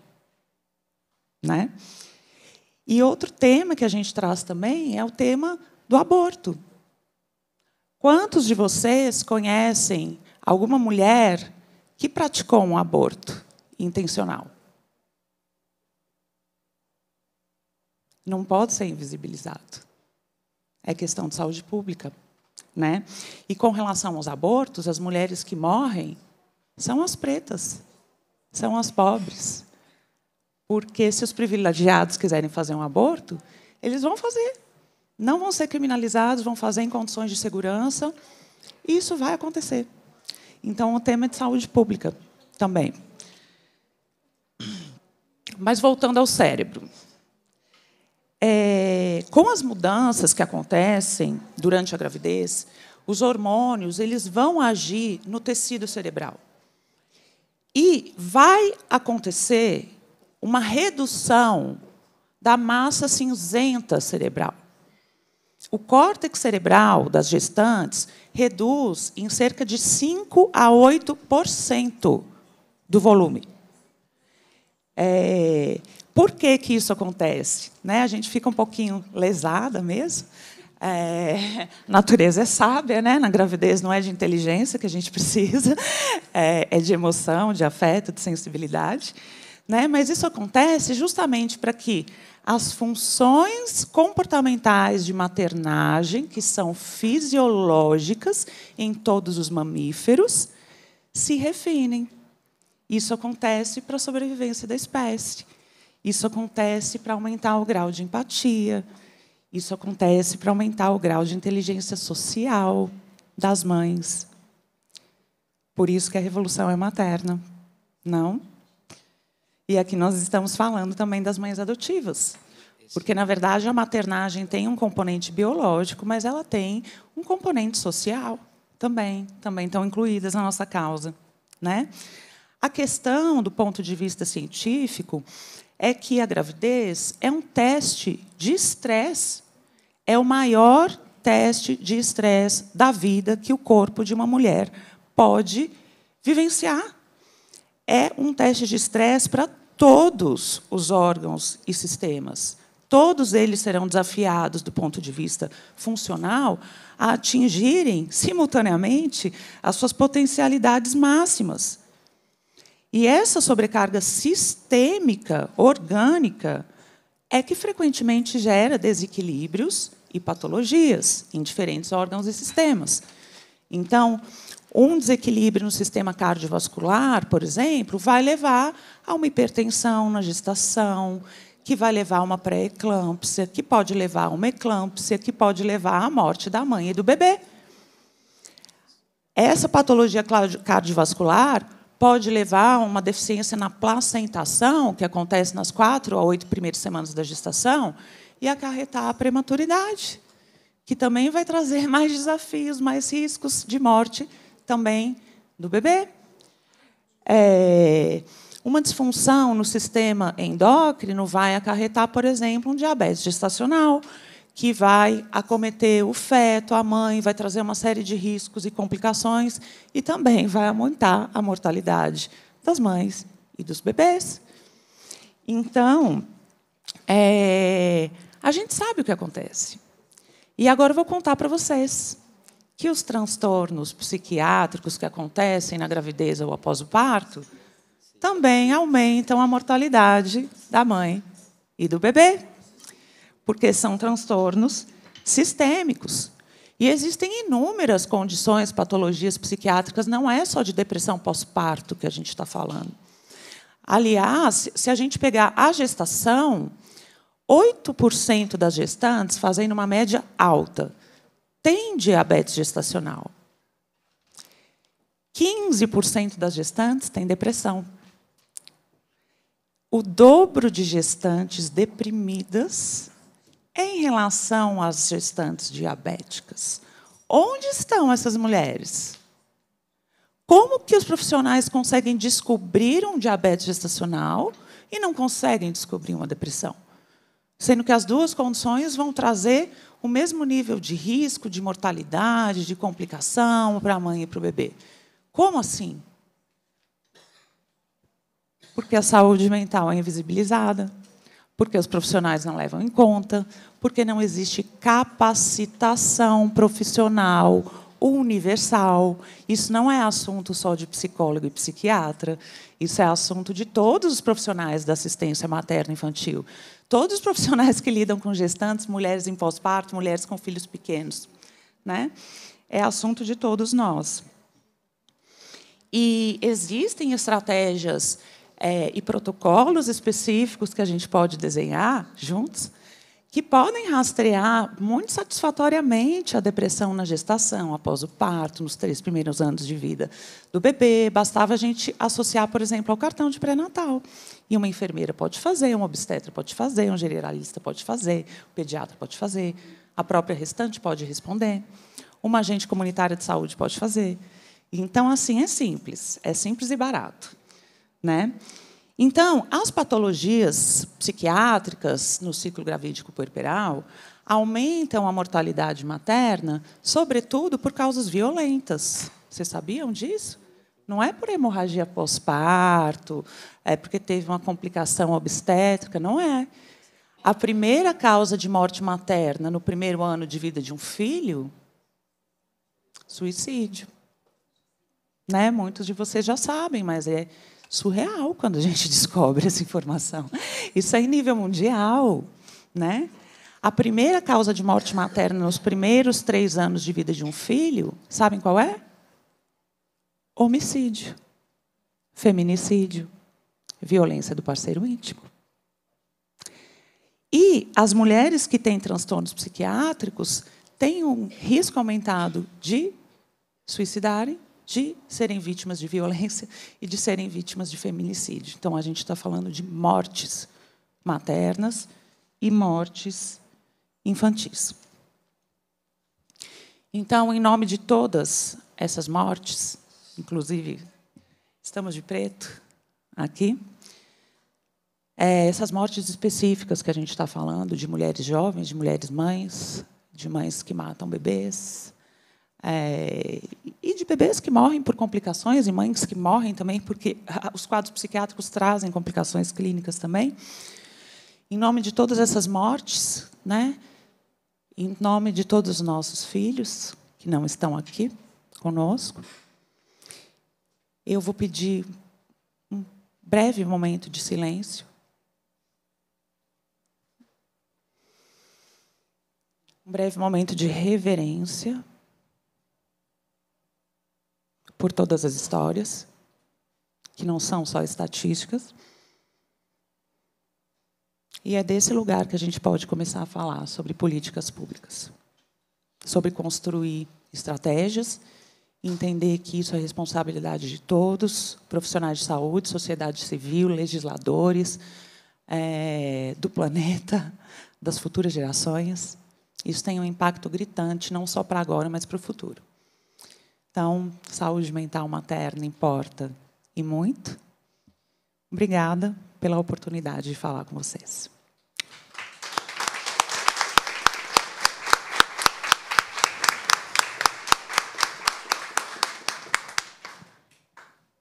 Né? E outro tema que a gente traz também é o tema do aborto. Quantos de vocês conhecem alguma mulher que praticou um aborto intencional? Não pode ser invisibilizado. É questão de saúde pública. Né? E com relação aos abortos, as mulheres que morrem são as pretas, são as pobres. Porque se os privilegiados quiserem fazer um aborto, eles vão fazer não vão ser criminalizados, vão fazer em condições de segurança. E isso vai acontecer. Então, o tema é de saúde pública também. Mas voltando ao cérebro. É, com as mudanças que acontecem durante a gravidez, os hormônios eles vão agir no tecido cerebral. E vai acontecer uma redução da massa cinzenta cerebral. O córtex cerebral das gestantes reduz em cerca de 5 a 8% do volume. É, por que, que isso acontece? Né? A gente fica um pouquinho lesada mesmo. É, a natureza é sábia, né? na gravidez não é de inteligência que a gente precisa, é, é de emoção, de afeto, de sensibilidade. Né? Mas isso acontece justamente para que as funções comportamentais de maternagem, que são fisiológicas em todos os mamíferos, se refinem. Isso acontece para a sobrevivência da espécie. Isso acontece para aumentar o grau de empatia. Isso acontece para aumentar o grau de inteligência social das mães. Por isso que a revolução é materna, não? E aqui nós estamos falando também das mães adotivas. Porque, na verdade, a maternagem tem um componente biológico, mas ela tem um componente social também. Também estão incluídas na nossa causa. Né? A questão, do ponto de vista científico, é que a gravidez é um teste de estresse, é o maior teste de estresse da vida que o corpo de uma mulher pode vivenciar é um teste de estresse para todos os órgãos e sistemas. Todos eles serão desafiados, do ponto de vista funcional, a atingirem simultaneamente as suas potencialidades máximas. E essa sobrecarga sistêmica, orgânica, é que frequentemente gera desequilíbrios e patologias em diferentes órgãos e sistemas. Então, um desequilíbrio no sistema cardiovascular, por exemplo, vai levar a uma hipertensão na gestação, que vai levar a uma pré-eclâmpsia, que pode levar a uma eclâmpsia, que pode levar à morte da mãe e do bebê. Essa patologia cardiovascular pode levar a uma deficiência na placentação, que acontece nas quatro a oito primeiras semanas da gestação, e acarretar a prematuridade, que também vai trazer mais desafios, mais riscos de morte também do bebê. É, uma disfunção no sistema endócrino vai acarretar, por exemplo, um diabetes gestacional, que vai acometer o feto, a mãe, vai trazer uma série de riscos e complicações e também vai aumentar a mortalidade das mães e dos bebês. Então, é, a gente sabe o que acontece. E agora eu vou contar para vocês que os transtornos psiquiátricos que acontecem na gravidez ou após o parto também aumentam a mortalidade da mãe e do bebê, porque são transtornos sistêmicos. E existem inúmeras condições, patologias psiquiátricas, não é só de depressão pós-parto que a gente está falando. Aliás, se a gente pegar a gestação, 8% das gestantes fazem uma média alta tem diabetes gestacional. 15% das gestantes têm depressão. O dobro de gestantes deprimidas em relação às gestantes diabéticas. Onde estão essas mulheres? Como que os profissionais conseguem descobrir um diabetes gestacional e não conseguem descobrir uma depressão? Sendo que as duas condições vão trazer o mesmo nível de risco, de mortalidade, de complicação para a mãe e para o bebê. Como assim? Porque a saúde mental é invisibilizada, porque os profissionais não levam em conta, porque não existe capacitação profissional universal. Isso não é assunto só de psicólogo e psiquiatra, isso é assunto de todos os profissionais da assistência materna infantil, todos os profissionais que lidam com gestantes, mulheres em pós-parto, mulheres com filhos pequenos. Né? É assunto de todos nós. E existem estratégias é, e protocolos específicos que a gente pode desenhar juntos que podem rastrear muito satisfatoriamente a depressão na gestação, após o parto, nos três primeiros anos de vida do bebê. Bastava a gente associar, por exemplo, ao cartão de pré-natal e uma enfermeira pode fazer, um obstetra pode fazer, um generalista pode fazer, o um pediatra pode fazer, a própria restante pode responder, uma agente comunitária de saúde pode fazer. Então, assim, é simples, é simples e barato. Né? Então, as patologias psiquiátricas no ciclo gravídico puerperal aumentam a mortalidade materna, sobretudo por causas violentas. Vocês sabiam disso? Não é por hemorragia pós-parto, é porque teve uma complicação obstétrica, não é. A primeira causa de morte materna no primeiro ano de vida de um filho, suicídio. Né? Muitos de vocês já sabem, mas é surreal quando a gente descobre essa informação. Isso é em nível mundial, né? A primeira causa de morte materna nos primeiros três anos de vida de um filho, sabem qual é? homicídio, feminicídio, violência do parceiro íntimo. E as mulheres que têm transtornos psiquiátricos têm um risco aumentado de suicidarem, de serem vítimas de violência e de serem vítimas de feminicídio. Então, a gente está falando de mortes maternas e mortes infantis. Então, em nome de todas essas mortes, inclusive estamos de preto aqui. É, essas mortes específicas que a gente está falando, de mulheres jovens, de mulheres mães, de mães que matam bebês, é, e de bebês que morrem por complicações, e mães que morrem também, porque os quadros psiquiátricos trazem complicações clínicas também. Em nome de todas essas mortes, né? em nome de todos os nossos filhos que não estão aqui conosco, eu vou pedir um breve momento de silêncio. Um breve momento de reverência por todas as histórias, que não são só estatísticas. E é desse lugar que a gente pode começar a falar sobre políticas públicas, sobre construir estratégias entender que isso é responsabilidade de todos, profissionais de saúde, sociedade civil, legisladores, é, do planeta, das futuras gerações. Isso tem um impacto gritante, não só para agora, mas para o futuro. Então, saúde mental materna importa e muito. Obrigada pela oportunidade de falar com vocês.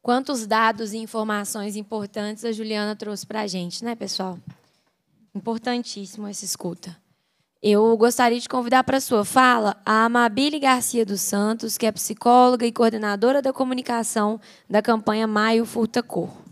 quantos dados e informações importantes a Juliana trouxe para a gente, né, pessoal? Importantíssimo essa escuta. Eu gostaria de convidar para a sua fala a Amabile Garcia dos Santos, que é psicóloga e coordenadora da comunicação da campanha Maio Furta Cor.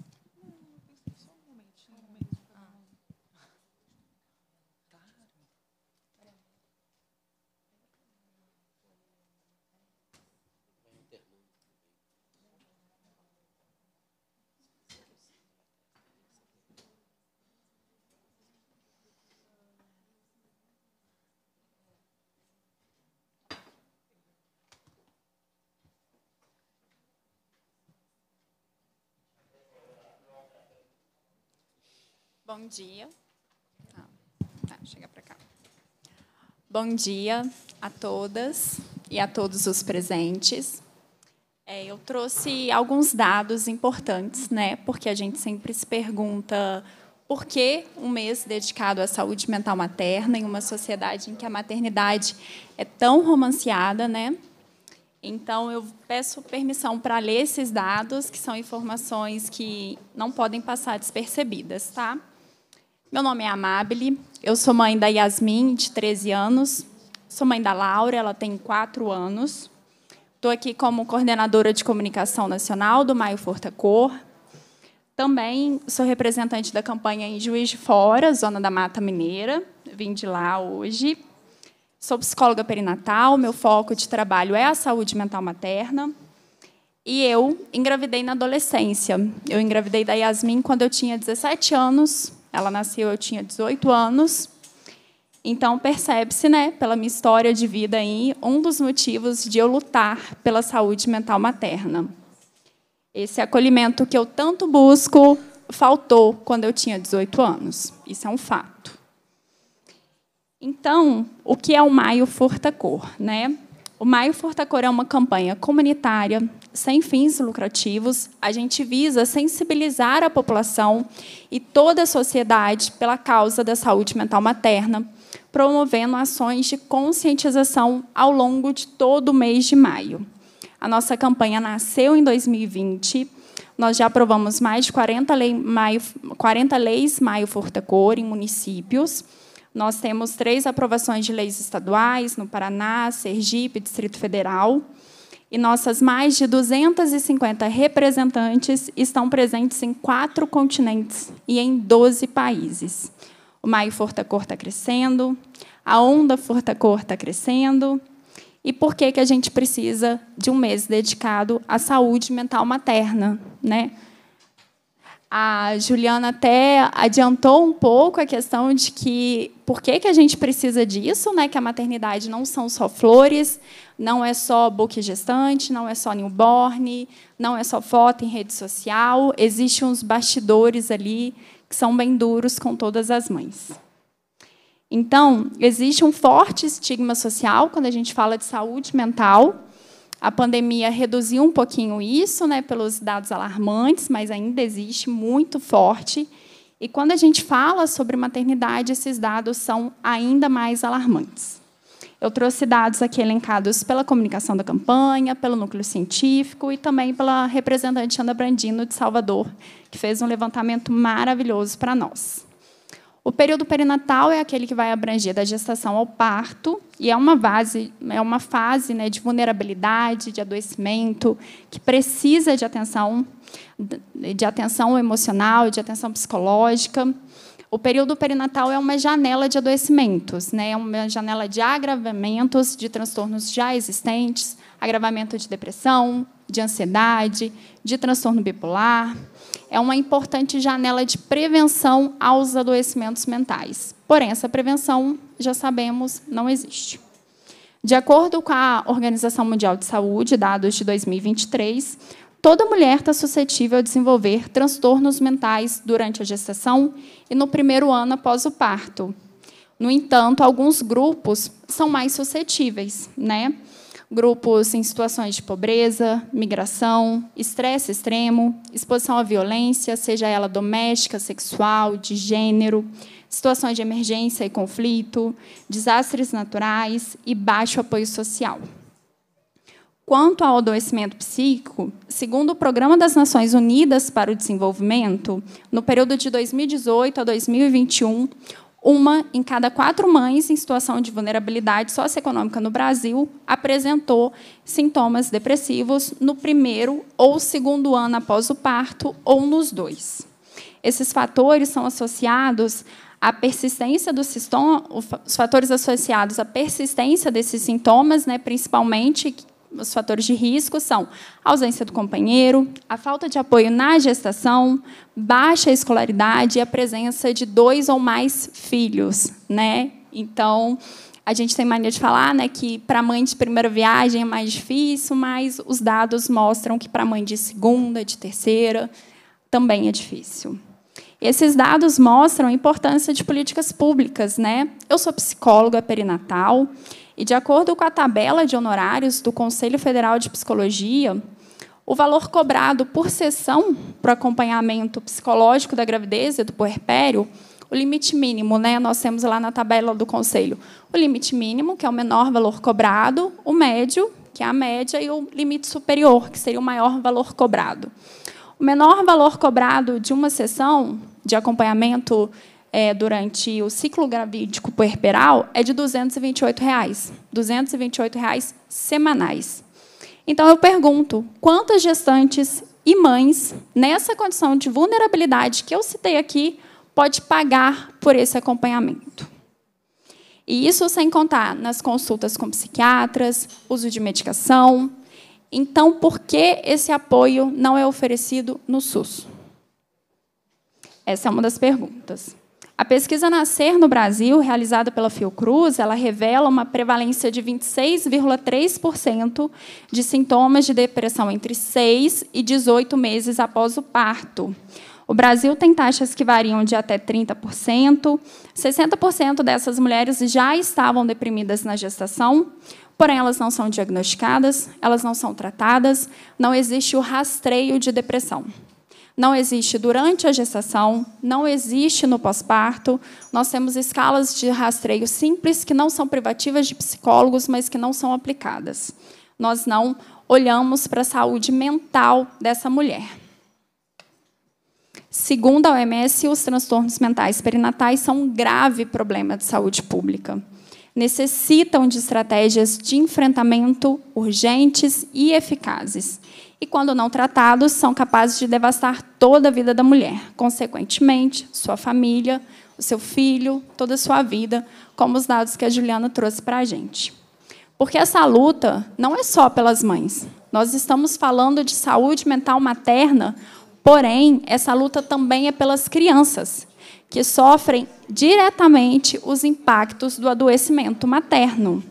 Bom dia. Ah, tá, chega para cá. Bom dia a todas e a todos os presentes. É, eu trouxe alguns dados importantes, né? Porque a gente sempre se pergunta por que um mês dedicado à saúde mental materna em uma sociedade em que a maternidade é tão romanceada, né? Então, eu peço permissão para ler esses dados, que são informações que não podem passar despercebidas, tá? Meu nome é Amabile, eu sou mãe da Yasmin, de 13 anos, sou mãe da Laura, ela tem 4 anos. Estou aqui como coordenadora de comunicação nacional do Maio Forta Cor. Também sou representante da campanha em Juiz de Fora, Zona da Mata Mineira. Vim de lá hoje. Sou psicóloga perinatal, meu foco de trabalho é a saúde mental materna. E eu engravidei na adolescência. Eu engravidei da Yasmin quando eu tinha 17 anos, ela nasceu, eu tinha 18 anos. Então, percebe-se, né, pela minha história de vida aí, um dos motivos de eu lutar pela saúde mental materna. Esse acolhimento que eu tanto busco faltou quando eu tinha 18 anos. Isso é um fato. Então, o que é o maio furta-cor, né? O Maio Fortacor é uma campanha comunitária, sem fins lucrativos. A gente visa sensibilizar a população e toda a sociedade pela causa da saúde mental materna, promovendo ações de conscientização ao longo de todo o mês de maio. A nossa campanha nasceu em 2020. Nós já aprovamos mais de 40, lei, maio, 40 leis Maio Fortacor em municípios. Nós temos três aprovações de leis estaduais no Paraná, Sergipe, Distrito Federal. E nossas mais de 250 representantes estão presentes em quatro continentes e em 12 países. O Maio Fortacor está crescendo, a Onda Fortacor está crescendo. E por que, que a gente precisa de um mês dedicado à saúde mental materna? Né? a Juliana até adiantou um pouco a questão de que por que, que a gente precisa disso, né? Que a maternidade não são só flores, não é só book gestante, não é só newborn, não é só foto em rede social. Existem uns bastidores ali que são bem duros com todas as mães. Então, existe um forte estigma social quando a gente fala de saúde mental a pandemia reduziu um pouquinho isso, né, pelos dados alarmantes, mas ainda existe muito forte. E quando a gente fala sobre maternidade, esses dados são ainda mais alarmantes. Eu trouxe dados aqui elencados pela comunicação da campanha, pelo núcleo científico e também pela representante Ana Brandino de Salvador, que fez um levantamento maravilhoso para nós. O período perinatal é aquele que vai abranger da gestação ao parto e é uma fase, é uma fase né, de vulnerabilidade, de adoecimento, que precisa de atenção, de atenção emocional, de atenção psicológica. O período perinatal é uma janela de adoecimentos, né? é uma janela de agravamentos de transtornos já existentes, agravamento de depressão, de ansiedade, de transtorno bipolar, é uma importante janela de prevenção aos adoecimentos mentais. Porém, essa prevenção, já sabemos, não existe. De acordo com a Organização Mundial de Saúde, dados de 2023, toda mulher está suscetível a desenvolver transtornos mentais durante a gestação e no primeiro ano após o parto. No entanto, alguns grupos são mais suscetíveis, né? grupos em situações de pobreza, migração, estresse extremo, exposição à violência, seja ela doméstica, sexual, de gênero, situações de emergência e conflito, desastres naturais e baixo apoio social. Quanto ao adoecimento psíquico, segundo o Programa das Nações Unidas para o Desenvolvimento, no período de 2018 a 2021, uma em cada quatro mães em situação de vulnerabilidade socioeconômica no Brasil apresentou sintomas depressivos no primeiro ou segundo ano após o parto ou nos dois. Esses fatores são associados à persistência dos sintomas, os fatores associados à persistência desses sintomas, né, principalmente os fatores de risco são a ausência do companheiro, a falta de apoio na gestação, baixa escolaridade e a presença de dois ou mais filhos, né? Então, a gente tem mania de falar né, que para mãe de primeira viagem é mais difícil, mas os dados mostram que para mãe de segunda, de terceira, também é difícil. Esses dados mostram a importância de políticas públicas. Né? Eu sou psicóloga perinatal e, de acordo com a tabela de honorários do Conselho Federal de Psicologia, o valor cobrado por sessão para acompanhamento psicológico da gravidez e do puerpério, o limite mínimo, né? Nós temos lá na tabela do conselho o limite mínimo, que é o menor valor cobrado, o médio, que é a média, e o limite superior, que seria o maior valor cobrado. O menor valor cobrado de uma sessão de acompanhamento é, durante o ciclo gravídico puerperal é de R$ 228, reais, 228 reais semanais. Então, eu pergunto, quantas gestantes e mães, nessa condição de vulnerabilidade que eu citei aqui, pode pagar por esse acompanhamento? E isso sem contar nas consultas com psiquiatras, uso de medicação. Então, por que esse apoio não é oferecido no SUS? Essa é uma das perguntas. A pesquisa Nascer no Brasil, realizada pela Fiocruz, ela revela uma prevalência de 26,3% de sintomas de depressão entre 6 e 18 meses após o parto. O Brasil tem taxas que variam de até 30%. 60% dessas mulheres já estavam deprimidas na gestação, porém elas não são diagnosticadas, elas não são tratadas, não existe o rastreio de depressão não existe durante a gestação, não existe no pós-parto. Nós temos escalas de rastreio simples que não são privativas de psicólogos, mas que não são aplicadas. Nós não olhamos para a saúde mental dessa mulher. Segundo a OMS, os transtornos mentais perinatais são um grave problema de saúde pública. Necessitam de estratégias de enfrentamento urgentes e eficazes e, quando não tratados, são capazes de devastar toda a vida da mulher, consequentemente, sua família, o seu filho, toda a sua vida, como os dados que a Juliana trouxe para a gente. Porque essa luta não é só pelas mães. Nós estamos falando de saúde mental materna, porém, essa luta também é pelas crianças, que sofrem diretamente os impactos do adoecimento materno.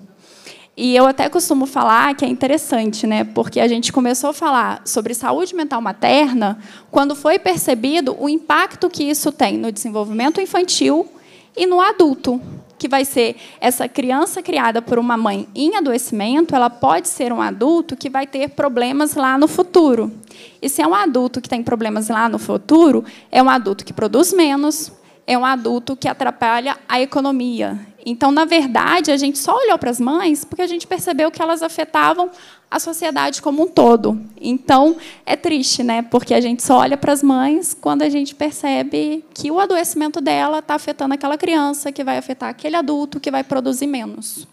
E eu até costumo falar que é interessante, né? Porque a gente começou a falar sobre saúde mental materna quando foi percebido o impacto que isso tem no desenvolvimento infantil e no adulto, que vai ser essa criança criada por uma mãe em adoecimento, ela pode ser um adulto que vai ter problemas lá no futuro. E se é um adulto que tem problemas lá no futuro, é um adulto que produz menos, é um adulto que atrapalha a economia. Então, na verdade, a gente só olhou para as mães porque a gente percebeu que elas afetavam a sociedade como um todo. Então, é triste, né? Porque a gente só olha para as mães quando a gente percebe que o adoecimento dela está afetando aquela criança, que vai afetar aquele adulto, que vai produzir menos.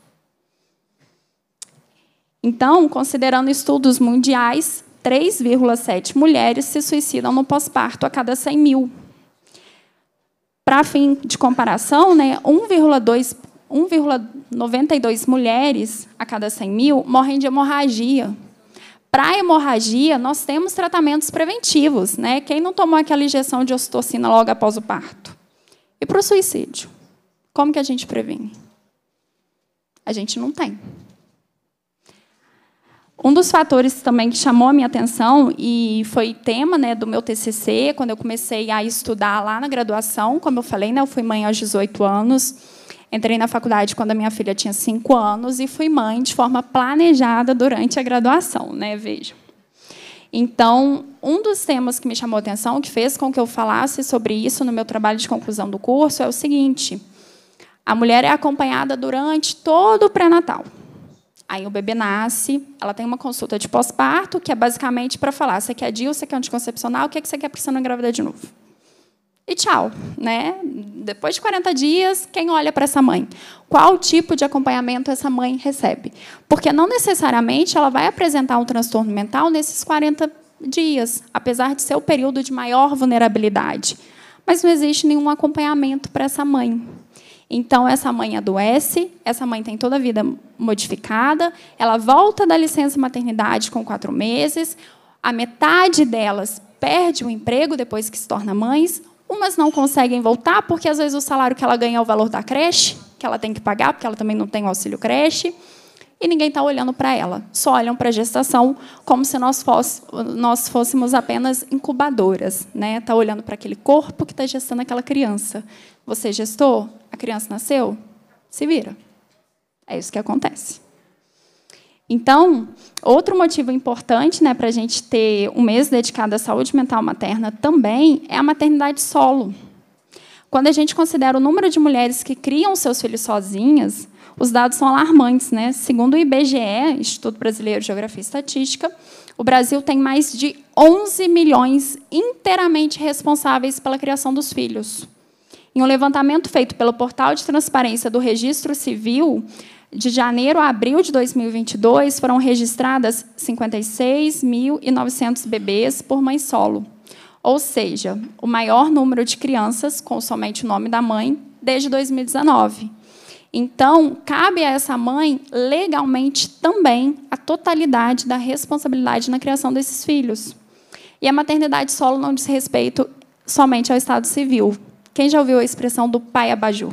Então, considerando estudos mundiais, 3,7 mulheres se suicidam no pós-parto a cada 100 mil. Para fim de comparação, né, 1,92 mulheres a cada 100 mil morrem de hemorragia. Para hemorragia, nós temos tratamentos preventivos. Né? Quem não tomou aquela injeção de ocitocina logo após o parto? E para o suicídio? Como que a gente previne? A gente não tem. Um dos fatores também que chamou a minha atenção e foi tema né, do meu TCC, quando eu comecei a estudar lá na graduação, como eu falei, né, eu fui mãe aos 18 anos, entrei na faculdade quando a minha filha tinha 5 anos e fui mãe de forma planejada durante a graduação, né, veja. Então, um dos temas que me chamou a atenção, que fez com que eu falasse sobre isso no meu trabalho de conclusão do curso, é o seguinte: a mulher é acompanhada durante todo o pré-natal. Aí o bebê nasce, ela tem uma consulta de pós-parto, que é basicamente para falar: você quer DIU, você quer anticoncepcional, o que, é que você quer para você não engravidar de novo? E tchau, né? Depois de 40 dias, quem olha para essa mãe? Qual tipo de acompanhamento essa mãe recebe? Porque não necessariamente ela vai apresentar um transtorno mental nesses 40 dias, apesar de ser o período de maior vulnerabilidade. Mas não existe nenhum acompanhamento para essa mãe. Então, essa mãe adoece, essa mãe tem toda a vida modificada, ela volta da licença maternidade com quatro meses, a metade delas perde o emprego depois que se torna mães, umas não conseguem voltar porque, às vezes, o salário que ela ganha é o valor da creche, que ela tem que pagar, porque ela também não tem o auxílio creche e ninguém está olhando para ela. Só olham para a gestação como se nós, fosse, nós fôssemos apenas incubadoras. Está né? Tá olhando para aquele corpo que está gestando aquela criança. Você gestou? A criança nasceu? Se vira. É isso que acontece. Então, outro motivo importante né, para a gente ter um mês dedicado à saúde mental materna também é a maternidade solo. Quando a gente considera o número de mulheres que criam seus filhos sozinhas, os dados são alarmantes. Né? Segundo o IBGE, Instituto Brasileiro de Geografia e Estatística, o Brasil tem mais de 11 milhões inteiramente responsáveis pela criação dos filhos. Em um levantamento feito pelo Portal de Transparência do Registro Civil, de janeiro a abril de 2022, foram registradas 56.900 bebês por mãe solo. Ou seja, o maior número de crianças com somente o nome da mãe desde 2019. Então, cabe a essa mãe, legalmente também, a totalidade da responsabilidade na criação desses filhos. E a maternidade solo não diz respeito somente ao Estado Civil. Quem já ouviu a expressão do pai abajur?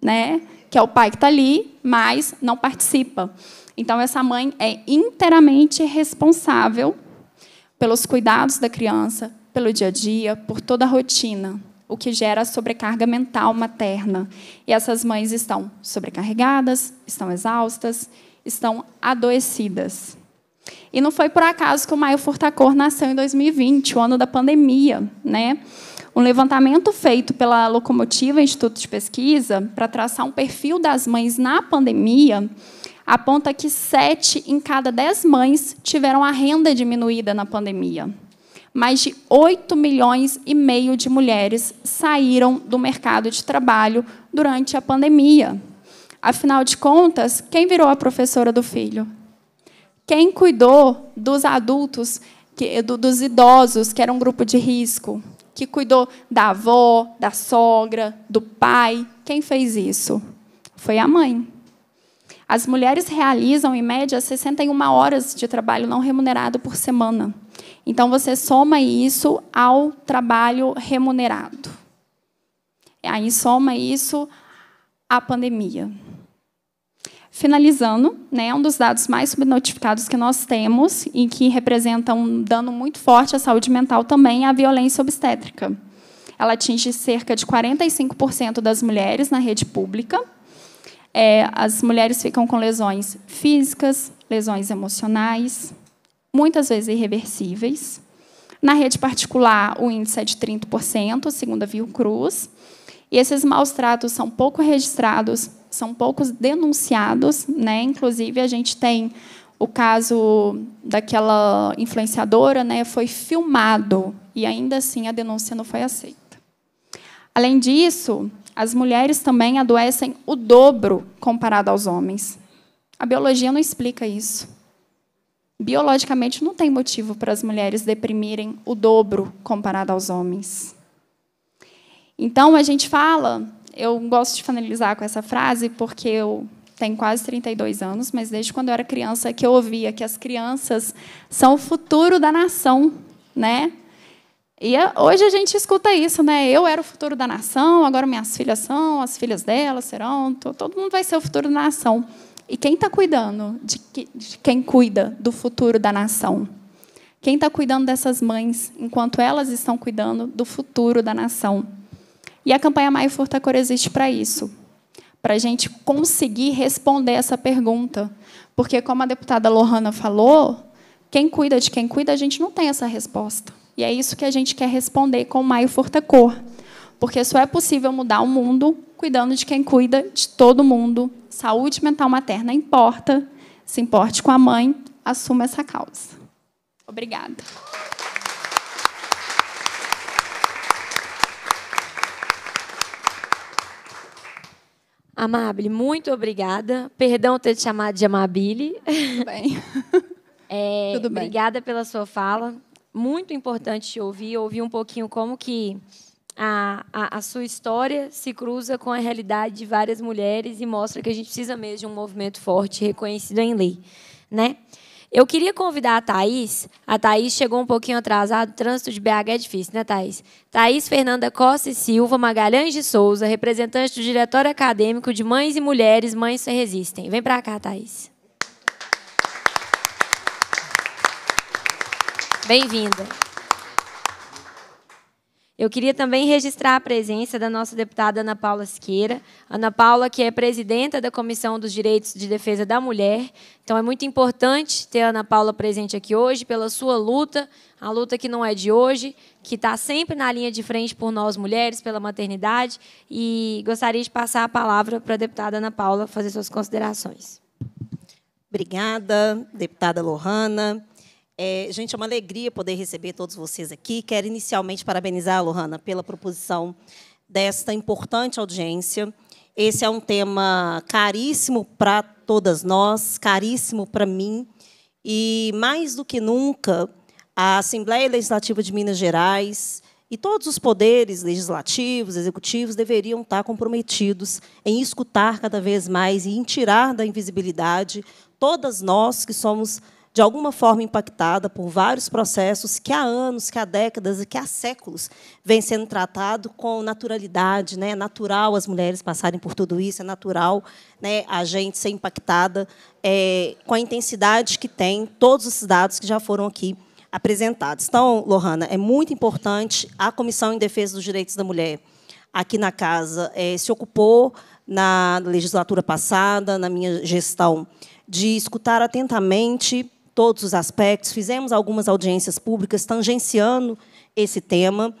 Né? Que é o pai que está ali, mas não participa. Então, essa mãe é inteiramente responsável pelos cuidados da criança, pelo dia a dia, por toda a rotina o que gera sobrecarga mental materna. E essas mães estão sobrecarregadas, estão exaustas, estão adoecidas. E não foi por acaso que o Maio Furtacor nasceu em 2020, o ano da pandemia, né? Um levantamento feito pela Locomotiva Instituto de Pesquisa para traçar um perfil das mães na pandemia aponta que sete em cada dez mães tiveram a renda diminuída na pandemia mais de 8 milhões e meio de mulheres saíram do mercado de trabalho durante a pandemia. Afinal de contas, quem virou a professora do filho? Quem cuidou dos adultos, que, do, dos idosos, que era um grupo de risco? Que cuidou da avó, da sogra, do pai? Quem fez isso? Foi a mãe. As mulheres realizam, em média, 61 horas de trabalho não remunerado por semana. Então você soma isso ao trabalho remunerado. Aí soma isso à pandemia. Finalizando, né, um dos dados mais subnotificados que nós temos e que representa um dano muito forte à saúde mental também é a violência obstétrica. Ela atinge cerca de 45% das mulheres na rede pública. É, as mulheres ficam com lesões físicas, lesões emocionais, muitas vezes irreversíveis. Na rede particular, o índice é de 30%, segundo a Cruz. E esses maus tratos são pouco registrados, são poucos denunciados. Né? Inclusive, a gente tem o caso daquela influenciadora, né? foi filmado e ainda assim a denúncia não foi aceita. Além disso, as mulheres também adoecem o dobro comparado aos homens. A biologia não explica isso biologicamente não tem motivo para as mulheres deprimirem o dobro comparado aos homens. Então a gente fala, eu gosto de finalizar com essa frase porque eu tenho quase 32 anos, mas desde quando eu era criança que eu ouvia que as crianças são o futuro da nação, né? E é, hoje a gente escuta isso, né? Eu era o futuro da nação, agora minhas filhas são, as filhas delas serão, todo mundo vai ser o futuro da nação. E quem está cuidando de, que, de quem cuida do futuro da nação? Quem está cuidando dessas mães, enquanto elas estão cuidando do futuro da nação? E a campanha Maio Furtacor existe para isso, para a gente conseguir responder essa pergunta. Porque, como a deputada Lohana falou, quem cuida de quem cuida, a gente não tem essa resposta. E é isso que a gente quer responder com o Maio Furtacor. Porque só é possível mudar o mundo cuidando de quem cuida de todo mundo saúde mental materna importa, se importe com a mãe, assuma essa causa. Obrigada. Amable, muito obrigada. Perdão ter te chamado de Amabile. Tudo bem. É, Tudo bem. Obrigada pela sua fala. Muito importante te ouvir, ouvir um pouquinho como que a, a, a, sua história se cruza com a realidade de várias mulheres e mostra que a gente precisa mesmo de um movimento forte reconhecido em lei. Né? Eu queria convidar a Thaís. A Thaís chegou um pouquinho atrasada, o trânsito de BH é difícil, né, Thaís? Thaís Fernanda Costa e Silva Magalhães de Souza, representante do Diretório Acadêmico de Mães e Mulheres, Mães Se Resistem. Vem para cá, Thaís. Bem-vinda. Eu queria também registrar a presença da nossa deputada Ana Paula Siqueira. Ana Paula, que é presidenta da Comissão dos Direitos de Defesa da Mulher. Então, é muito importante ter a Ana Paula presente aqui hoje pela sua luta, a luta que não é de hoje, que está sempre na linha de frente por nós mulheres, pela maternidade. E gostaria de passar a palavra para a deputada Ana Paula fazer suas considerações. Obrigada, deputada Lohana. É, gente, é uma alegria poder receber todos vocês aqui. Quero inicialmente parabenizar a Lohana pela proposição desta importante audiência. Esse é um tema caríssimo para todas nós, caríssimo para mim. E, mais do que nunca, a Assembleia Legislativa de Minas Gerais e todos os poderes legislativos, executivos, deveriam estar comprometidos em escutar cada vez mais e em tirar da invisibilidade todas nós que somos de alguma forma impactada por vários processos que há anos, que há décadas e que há séculos vem sendo tratado com naturalidade. Né? É natural as mulheres passarem por tudo isso, é natural né, a gente ser impactada é, com a intensidade que tem todos os dados que já foram aqui apresentados. Então, Lohana, é muito importante a Comissão em Defesa dos Direitos da Mulher aqui na casa é, se ocupou na legislatura passada, na minha gestão, de escutar atentamente todos os aspectos, fizemos algumas audiências públicas tangenciando esse tema,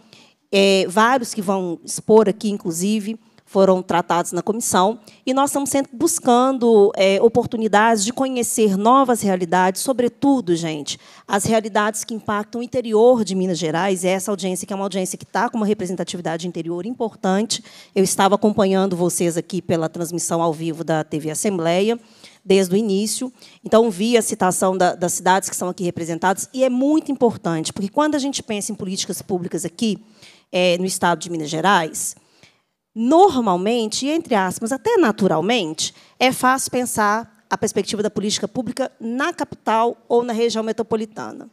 é, vários que vão expor aqui, inclusive, foram tratados na comissão, e nós estamos sempre buscando é, oportunidades de conhecer novas realidades, sobretudo, gente, as realidades que impactam o interior de Minas Gerais, e essa audiência, que é uma audiência que está com uma representatividade interior importante, eu estava acompanhando vocês aqui pela transmissão ao vivo da TV Assembleia, desde o início. Então, vi a citação da, das cidades que são aqui representadas, e é muito importante, porque quando a gente pensa em políticas públicas aqui, é, no estado de Minas Gerais, normalmente, entre aspas, até naturalmente, é fácil pensar a perspectiva da política pública na capital ou na região metropolitana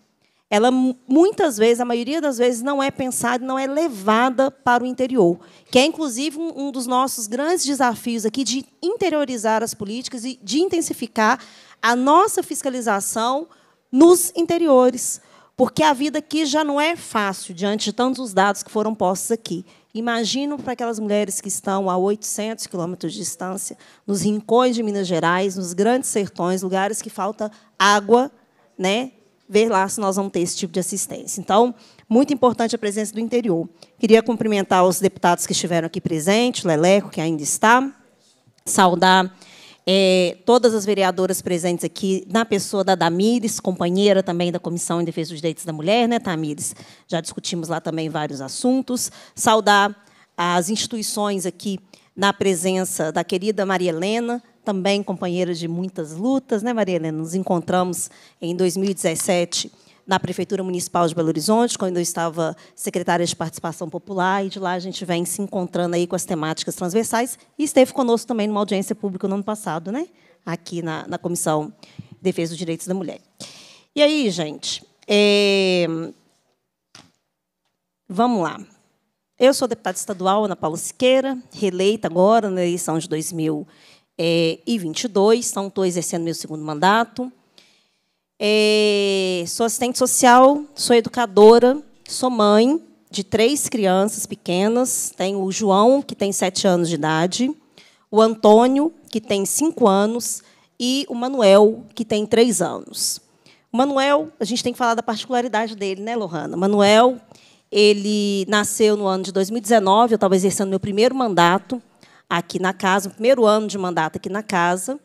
ela muitas vezes, a maioria das vezes, não é pensada, não é levada para o interior, que é inclusive um, dos nossos grandes desafios aqui de interiorizar as políticas e de intensificar a nossa fiscalização nos interiores, porque a vida aqui já não é fácil diante de tantos dados que foram postos aqui. Imagino para aquelas mulheres que estão a 800 quilômetros de distância, nos rincões de Minas Gerais, nos grandes sertões, lugares que falta água, né? ver lá se nós vamos ter esse tipo de assistência. Então, muito importante a presença do interior. Queria cumprimentar os deputados que estiveram aqui presentes, Leleco, que ainda está, saudar é, todas as vereadoras presentes aqui, na pessoa da Damires, companheira também da Comissão em Defesa dos Direitos da Mulher, né, Tamires? Já discutimos lá também vários assuntos. Saudar as instituições aqui, na presença da querida Maria Helena, também companheira de muitas lutas, né, Maria Helena? Nos encontramos em 2017 na Prefeitura Municipal de Belo Horizonte, quando eu estava secretária de Participação Popular, e de lá a gente vem se encontrando aí com as temáticas transversais, e esteve conosco também numa audiência pública no ano passado, né? aqui na, na Comissão de Defesa dos Direitos da Mulher. E aí, gente, é... vamos lá. Eu sou deputada estadual Ana Paula Siqueira, reeleita agora na eleição de 2020, é, e 22, então estou exercendo meu segundo mandato. É, sou assistente social, sou educadora, sou mãe de três crianças pequenas. Tenho o João, que tem sete anos de idade, o Antônio, que tem cinco anos, e o Manuel, que tem três anos. O Manuel, a gente tem que falar da particularidade dele, né, Lohana? Manuel, ele nasceu no ano de 2019, eu estava exercendo meu primeiro mandato aqui na casa, no primeiro ano de mandato aqui na casa,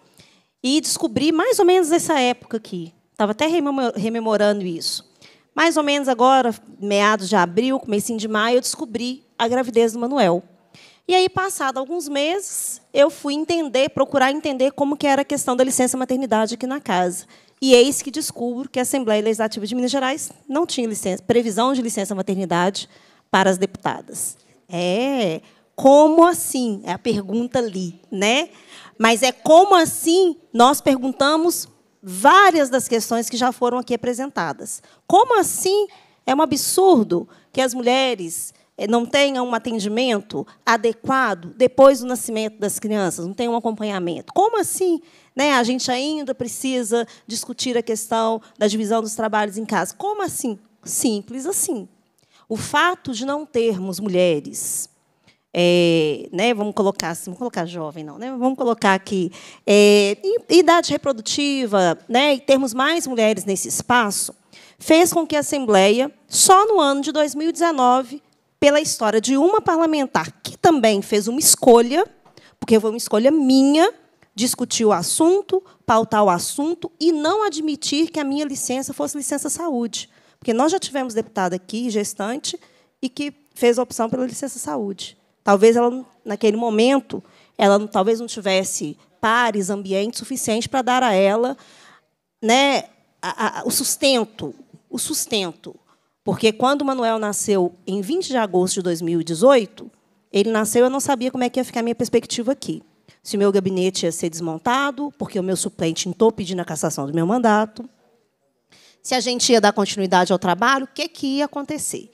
e descobri mais ou menos nessa época aqui. Estava até rememorando isso. Mais ou menos agora, meados de abril, comecinho de maio, eu descobri a gravidez do Manuel. E aí, passado alguns meses, eu fui entender, procurar entender como que era a questão da licença maternidade aqui na casa. E eis que descubro que a Assembleia Legislativa de Minas Gerais não tinha licença, previsão de licença maternidade para as deputadas. É, como assim? É a pergunta ali, né? Mas é como assim? Nós perguntamos várias das questões que já foram aqui apresentadas. Como assim? É um absurdo que as mulheres eh, não tenham um atendimento adequado depois do nascimento das crianças, não tenham um acompanhamento. Como assim? Né? A gente ainda precisa discutir a questão da divisão dos trabalhos em casa. Como assim? Simples assim. O fato de não termos mulheres é, né, vamos colocar assim, vamos colocar jovem não, né, vamos colocar aqui é, idade reprodutiva, né, e termos mais mulheres nesse espaço, fez com que a Assembleia, só no ano de 2019, pela história de uma parlamentar que também fez uma escolha, porque foi uma escolha minha, discutir o assunto, pautar o assunto e não admitir que a minha licença fosse licença saúde. Porque nós já tivemos deputada aqui, gestante, e que fez a opção pela licença saúde. Talvez ela, naquele momento, ela talvez não tivesse pares, ambiente suficiente para dar a ela né, a, a, o sustento, o sustento. Porque quando o Manuel nasceu em 20 de agosto de 2018, ele nasceu, eu não sabia como é que ia ficar a minha perspectiva aqui. Se o meu gabinete ia ser desmontado, porque o meu suplente entrou pedindo a cassação do meu mandato. Se a gente ia dar continuidade ao trabalho, o que, que ia acontecer?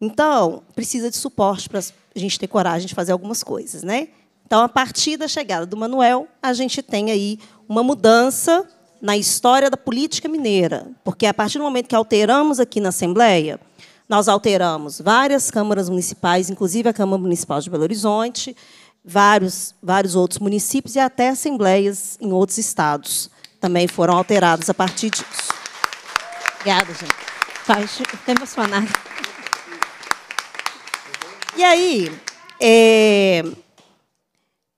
Então, precisa de suporte para as a gente ter coragem de fazer algumas coisas, né? Então, a partir da chegada do Manuel, a gente tem aí uma mudança na história da política mineira, porque a partir do momento que alteramos aqui na Assembleia, nós alteramos várias câmaras municipais, inclusive a Câmara Municipal de Belo Horizonte, vários, vários outros municípios e até assembleias em outros estados também foram alterados a partir disso. Obrigada, gente. Faz, emocionada. E aí, é,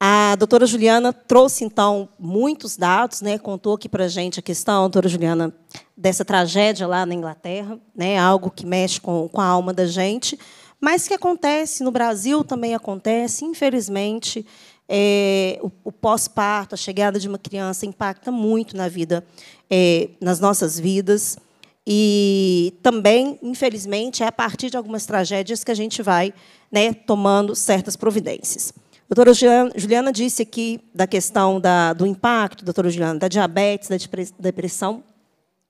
a doutora Juliana trouxe, então, muitos dados, né, contou aqui para a gente a questão, doutora Juliana, dessa tragédia lá na Inglaterra, né, algo que mexe com, com a alma da gente, mas que acontece no Brasil também acontece, infelizmente, é, o, o pós-parto, a chegada de uma criança impacta muito na vida, é, nas nossas vidas. E também, infelizmente, é a partir de algumas tragédias que a gente vai né, tomando certas providências. A doutora Juliana disse aqui da questão da, do impacto, doutora Juliana, da diabetes, da depressão.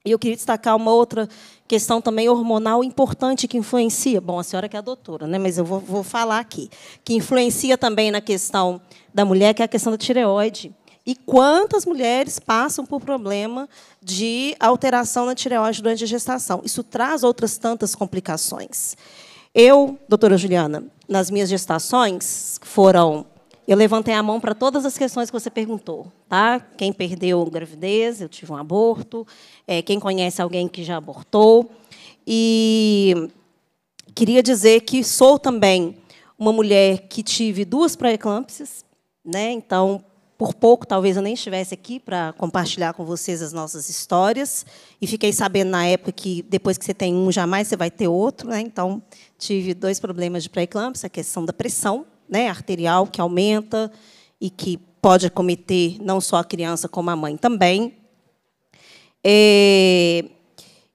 E eu queria destacar uma outra questão também hormonal importante que influencia. Bom, a senhora que é a doutora, né? mas eu vou, vou falar aqui. Que influencia também na questão da mulher, que é a questão da tireoide. E quantas mulheres passam por problema de alteração na tireoide durante a gestação? Isso traz outras tantas complicações. Eu, doutora Juliana, nas minhas gestações, foram. Eu levantei a mão para todas as questões que você perguntou, tá? Quem perdeu gravidez, eu tive um aborto. É, quem conhece alguém que já abortou. E queria dizer que sou também uma mulher que tive duas pré-eclâmpsias, né? Então, por pouco, talvez eu nem estivesse aqui para compartilhar com vocês as nossas histórias. E fiquei sabendo na época que depois que você tem um, jamais você vai ter outro. Né? Então, tive dois problemas de pré-eclâmpsia: a questão da pressão né, arterial, que aumenta e que pode acometer não só a criança, como a mãe também. É...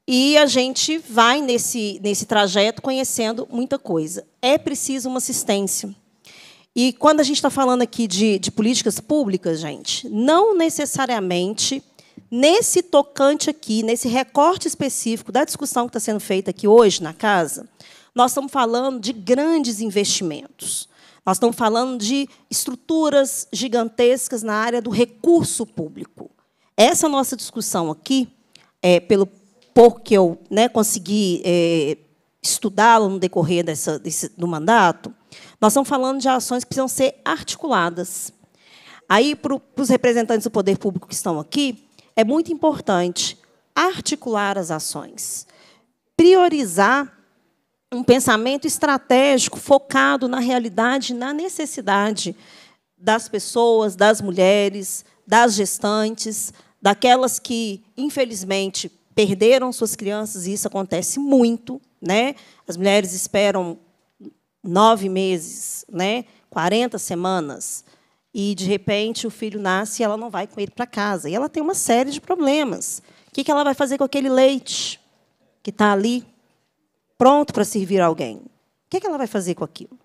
E a gente vai nesse, nesse trajeto conhecendo muita coisa. É preciso uma assistência. E quando a gente está falando aqui de, de políticas públicas, gente, não necessariamente nesse tocante aqui, nesse recorte específico da discussão que está sendo feita aqui hoje na casa, nós estamos falando de grandes investimentos. Nós estamos falando de estruturas gigantescas na área do recurso público. Essa nossa discussão aqui, é, pelo por que eu né, consegui é, estudá-la no decorrer dessa, desse, do mandato, nós estamos falando de ações que precisam ser articuladas. Aí, para os representantes do poder público que estão aqui, é muito importante articular as ações, priorizar um pensamento estratégico focado na realidade, na necessidade das pessoas, das mulheres, das gestantes, daquelas que, infelizmente, perderam suas crianças, e isso acontece muito. Né? As mulheres esperam nove meses, né, 40 semanas, e de repente o filho nasce e ela não vai com ele para casa. E ela tem uma série de problemas. O que ela vai fazer com aquele leite que está ali, pronto para servir alguém? O que ela vai fazer com aquilo? O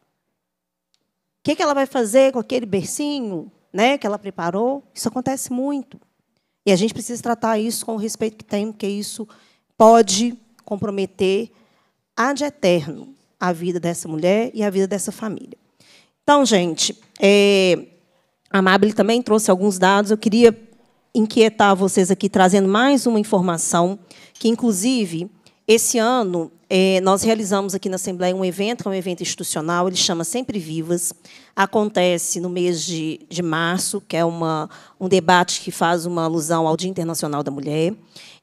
que ela vai fazer com aquele bercinho né, que ela preparou? Isso acontece muito. E a gente precisa tratar isso com o respeito que tem, porque isso pode comprometer ad eterno a vida dessa mulher e a vida dessa família. Então, gente, é, a Mabel também trouxe alguns dados. Eu queria inquietar vocês aqui trazendo mais uma informação que, inclusive, esse ano é, nós realizamos aqui na Assembleia um evento, que é um evento institucional, ele chama Sempre Vivas. Acontece no mês de, de março, que é uma, um debate que faz uma alusão ao Dia Internacional da Mulher.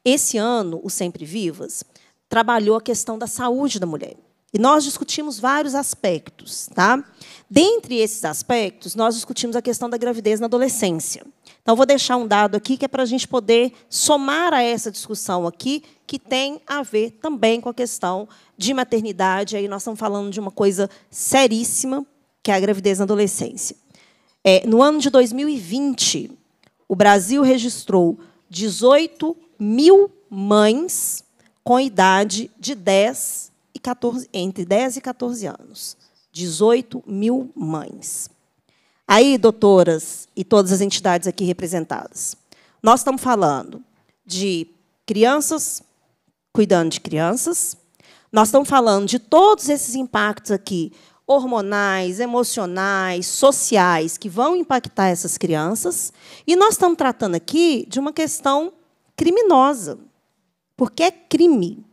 Esse ano, o Sempre Vivas trabalhou a questão da saúde da mulher. E nós discutimos vários aspectos, tá? Dentre esses aspectos, nós discutimos a questão da gravidez na adolescência. Então, vou deixar um dado aqui que é para a gente poder somar a essa discussão aqui, que tem a ver também com a questão de maternidade. Aí nós estamos falando de uma coisa seríssima, que é a gravidez na adolescência. É, no ano de 2020, o Brasil registrou 18 mil mães com idade de 10 14, entre 10 e 14 anos. 18 mil mães. Aí, doutoras e todas as entidades aqui representadas, nós estamos falando de crianças cuidando de crianças, nós estamos falando de todos esses impactos aqui, hormonais, emocionais, sociais, que vão impactar essas crianças, e nós estamos tratando aqui de uma questão criminosa, porque é crime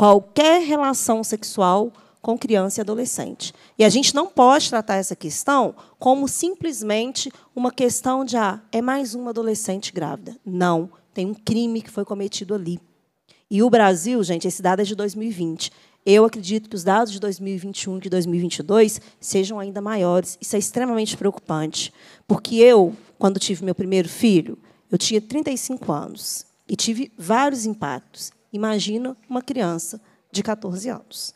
qualquer relação sexual com criança e adolescente. E a gente não pode tratar essa questão como simplesmente uma questão de ah, é mais uma adolescente grávida. Não, tem um crime que foi cometido ali. E o Brasil, gente, esse dado é de 2020. Eu acredito que os dados de 2021 e de 2022 sejam ainda maiores. Isso é extremamente preocupante, porque eu, quando tive meu primeiro filho, eu tinha 35 anos e tive vários impactos. Imagina uma criança de 14 anos.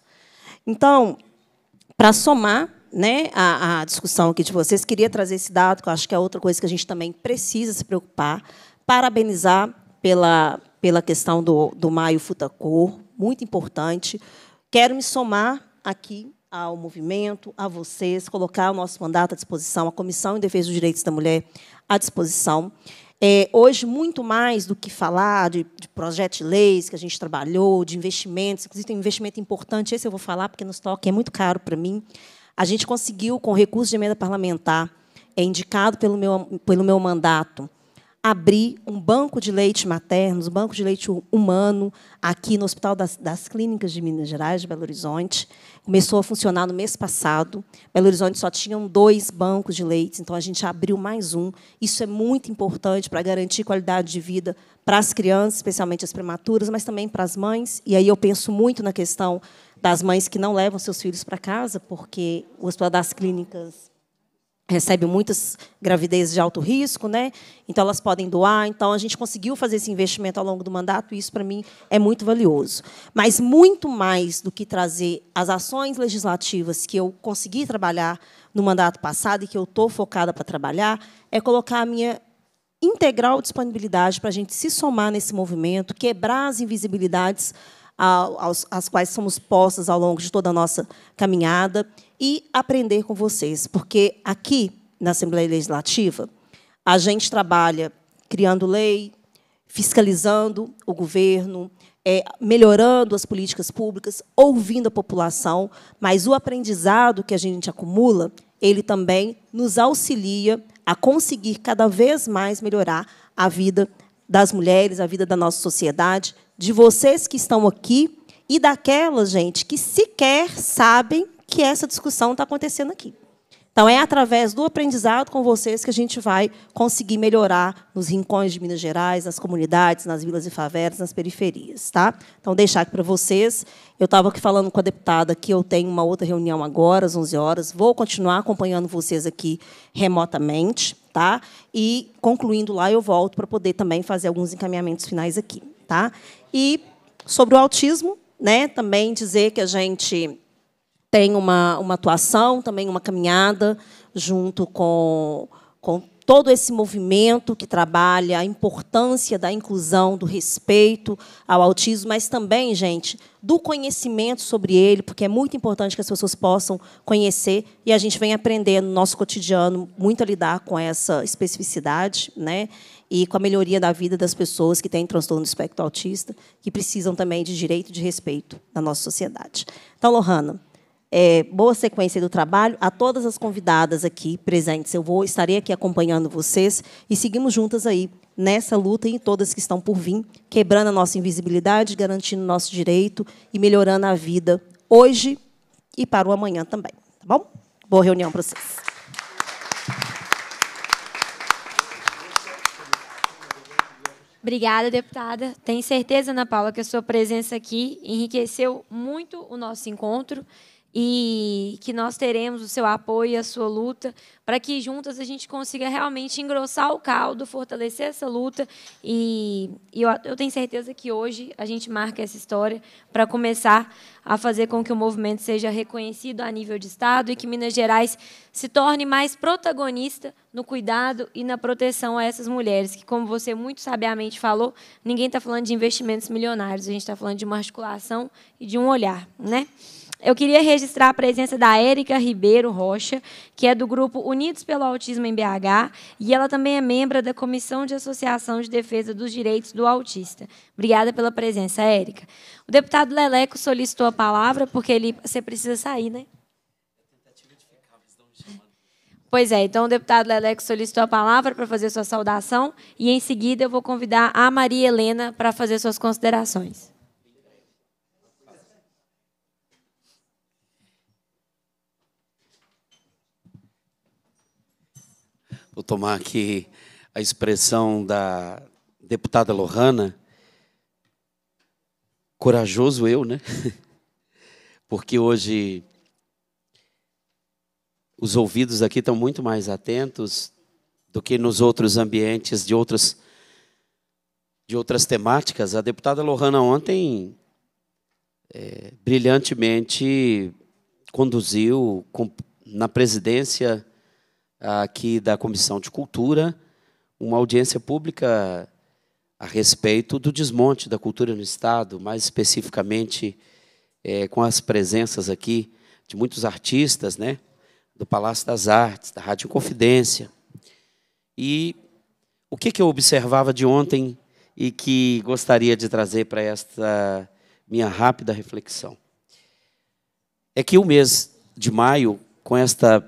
Então, para somar né, a, a, discussão aqui de vocês, queria trazer esse dado, que eu acho que é outra coisa que a gente também precisa se preocupar. Parabenizar pela, pela questão do, do Maio Futacor, muito importante. Quero me somar aqui ao movimento, a vocês, colocar o nosso mandato à disposição, a Comissão em Defesa dos Direitos da Mulher à disposição. É, hoje, muito mais do que falar de, de projetos de leis que a gente trabalhou, de investimentos, inclusive tem um investimento importante, esse eu vou falar, porque nos estoque é muito caro para mim. A gente conseguiu, com recurso de emenda parlamentar, é indicado pelo meu, pelo meu mandato, abrir um banco de leite materno, um banco de leite humano, aqui no Hospital das, das, Clínicas de Minas Gerais, de Belo Horizonte. Começou a funcionar no mês passado. Belo Horizonte só tinha dois bancos de leite, então a gente abriu mais um. Isso é muito importante para garantir qualidade de vida para as crianças, especialmente as prematuras, mas também para as mães. E aí eu penso muito na questão das mães que não levam seus filhos para casa, porque o Hospital das Clínicas recebe muitas gravidezes de alto risco, né? Então elas podem doar. Então a gente conseguiu fazer esse investimento ao longo do mandato e isso para mim é muito valioso. Mas muito mais do que trazer as ações legislativas que eu consegui trabalhar no mandato passado e que eu estou focada para trabalhar é colocar a minha integral disponibilidade para a gente se somar nesse movimento, quebrar as invisibilidades às quais somos postas ao longo de toda a nossa caminhada e aprender com vocês, porque aqui na Assembleia Legislativa a gente trabalha criando lei, fiscalizando o governo, é, melhorando as políticas públicas, ouvindo a população, mas o aprendizado que a gente acumula, ele também nos auxilia a conseguir cada vez mais melhorar a vida das mulheres, a vida da nossa sociedade, de vocês que estão aqui e daquelas, gente, que sequer sabem que essa discussão está acontecendo aqui. Então, é através do aprendizado com vocês que a gente vai conseguir melhorar nos rincões de Minas Gerais, nas comunidades, nas vilas e favelas, nas periferias. Tá? Então, deixar aqui para vocês. Eu estava aqui falando com a deputada que eu tenho uma outra reunião agora, às 11 horas. Vou continuar acompanhando vocês aqui remotamente. Tá? E, concluindo lá, eu volto para poder também fazer alguns encaminhamentos finais aqui. Tá? E, sobre o autismo, né, também dizer que a gente tem uma, uma atuação, também uma caminhada junto com, com todo esse movimento que trabalha a importância da inclusão, do respeito ao autismo, mas também, gente, do conhecimento sobre ele, porque é muito importante que as pessoas possam conhecer e a gente vem aprendendo no nosso cotidiano muito a lidar com essa especificidade, né? E com a melhoria da vida das pessoas que têm transtorno do espectro autista, que precisam também de direito e de respeito na nossa sociedade. Então, Lohana, é, boa sequência do trabalho. A todas as convidadas aqui presentes, eu vou estarei aqui acompanhando vocês e seguimos juntas aí nessa luta e em todas que estão por vir, quebrando a nossa invisibilidade, garantindo nosso direito e melhorando a vida hoje e para o amanhã também. Tá bom? Boa reunião para vocês. Obrigada, deputada. Tenho certeza, Ana Paula, que a sua presença aqui enriqueceu muito o nosso encontro e que nós teremos o seu apoio e a sua luta para que juntas a gente consiga realmente engrossar o caldo, fortalecer essa luta e, e eu, eu, tenho certeza que hoje a gente marca essa história para começar a fazer com que o movimento seja reconhecido a nível de Estado e que Minas Gerais se torne mais protagonista no cuidado e na proteção a essas mulheres, que, como você muito sabiamente falou, ninguém está falando de investimentos milionários, a gente está falando de uma articulação e de um olhar, né? Eu queria registrar a presença da Érica Ribeiro Rocha, que é do grupo Unidos pelo Autismo em BH, e ela também é membro da Comissão de Associação de Defesa dos Direitos do Autista. Obrigada pela presença, Érica. O deputado Leleco solicitou a palavra, porque ele, você precisa sair, né? Pois é, então o deputado Leleco solicitou a palavra para fazer sua saudação e, em seguida, eu vou convidar a Maria Helena para fazer suas considerações. Vou tomar aqui a expressão da deputada Lohana. Corajoso eu, né? Porque hoje os ouvidos aqui estão muito mais atentos do que nos outros ambientes de outras de outras temáticas. A deputada Lohana ontem é, brilhantemente conduziu com, na presidência aqui da Comissão de Cultura uma audiência pública a respeito do desmonte da cultura no Estado, mais especificamente é, com as presenças aqui de muitos artistas, né, do Palácio das Artes, da Rádio Confidência. E o que, que eu observava de ontem e que gostaria de trazer para esta minha rápida reflexão é que o mês de maio, com esta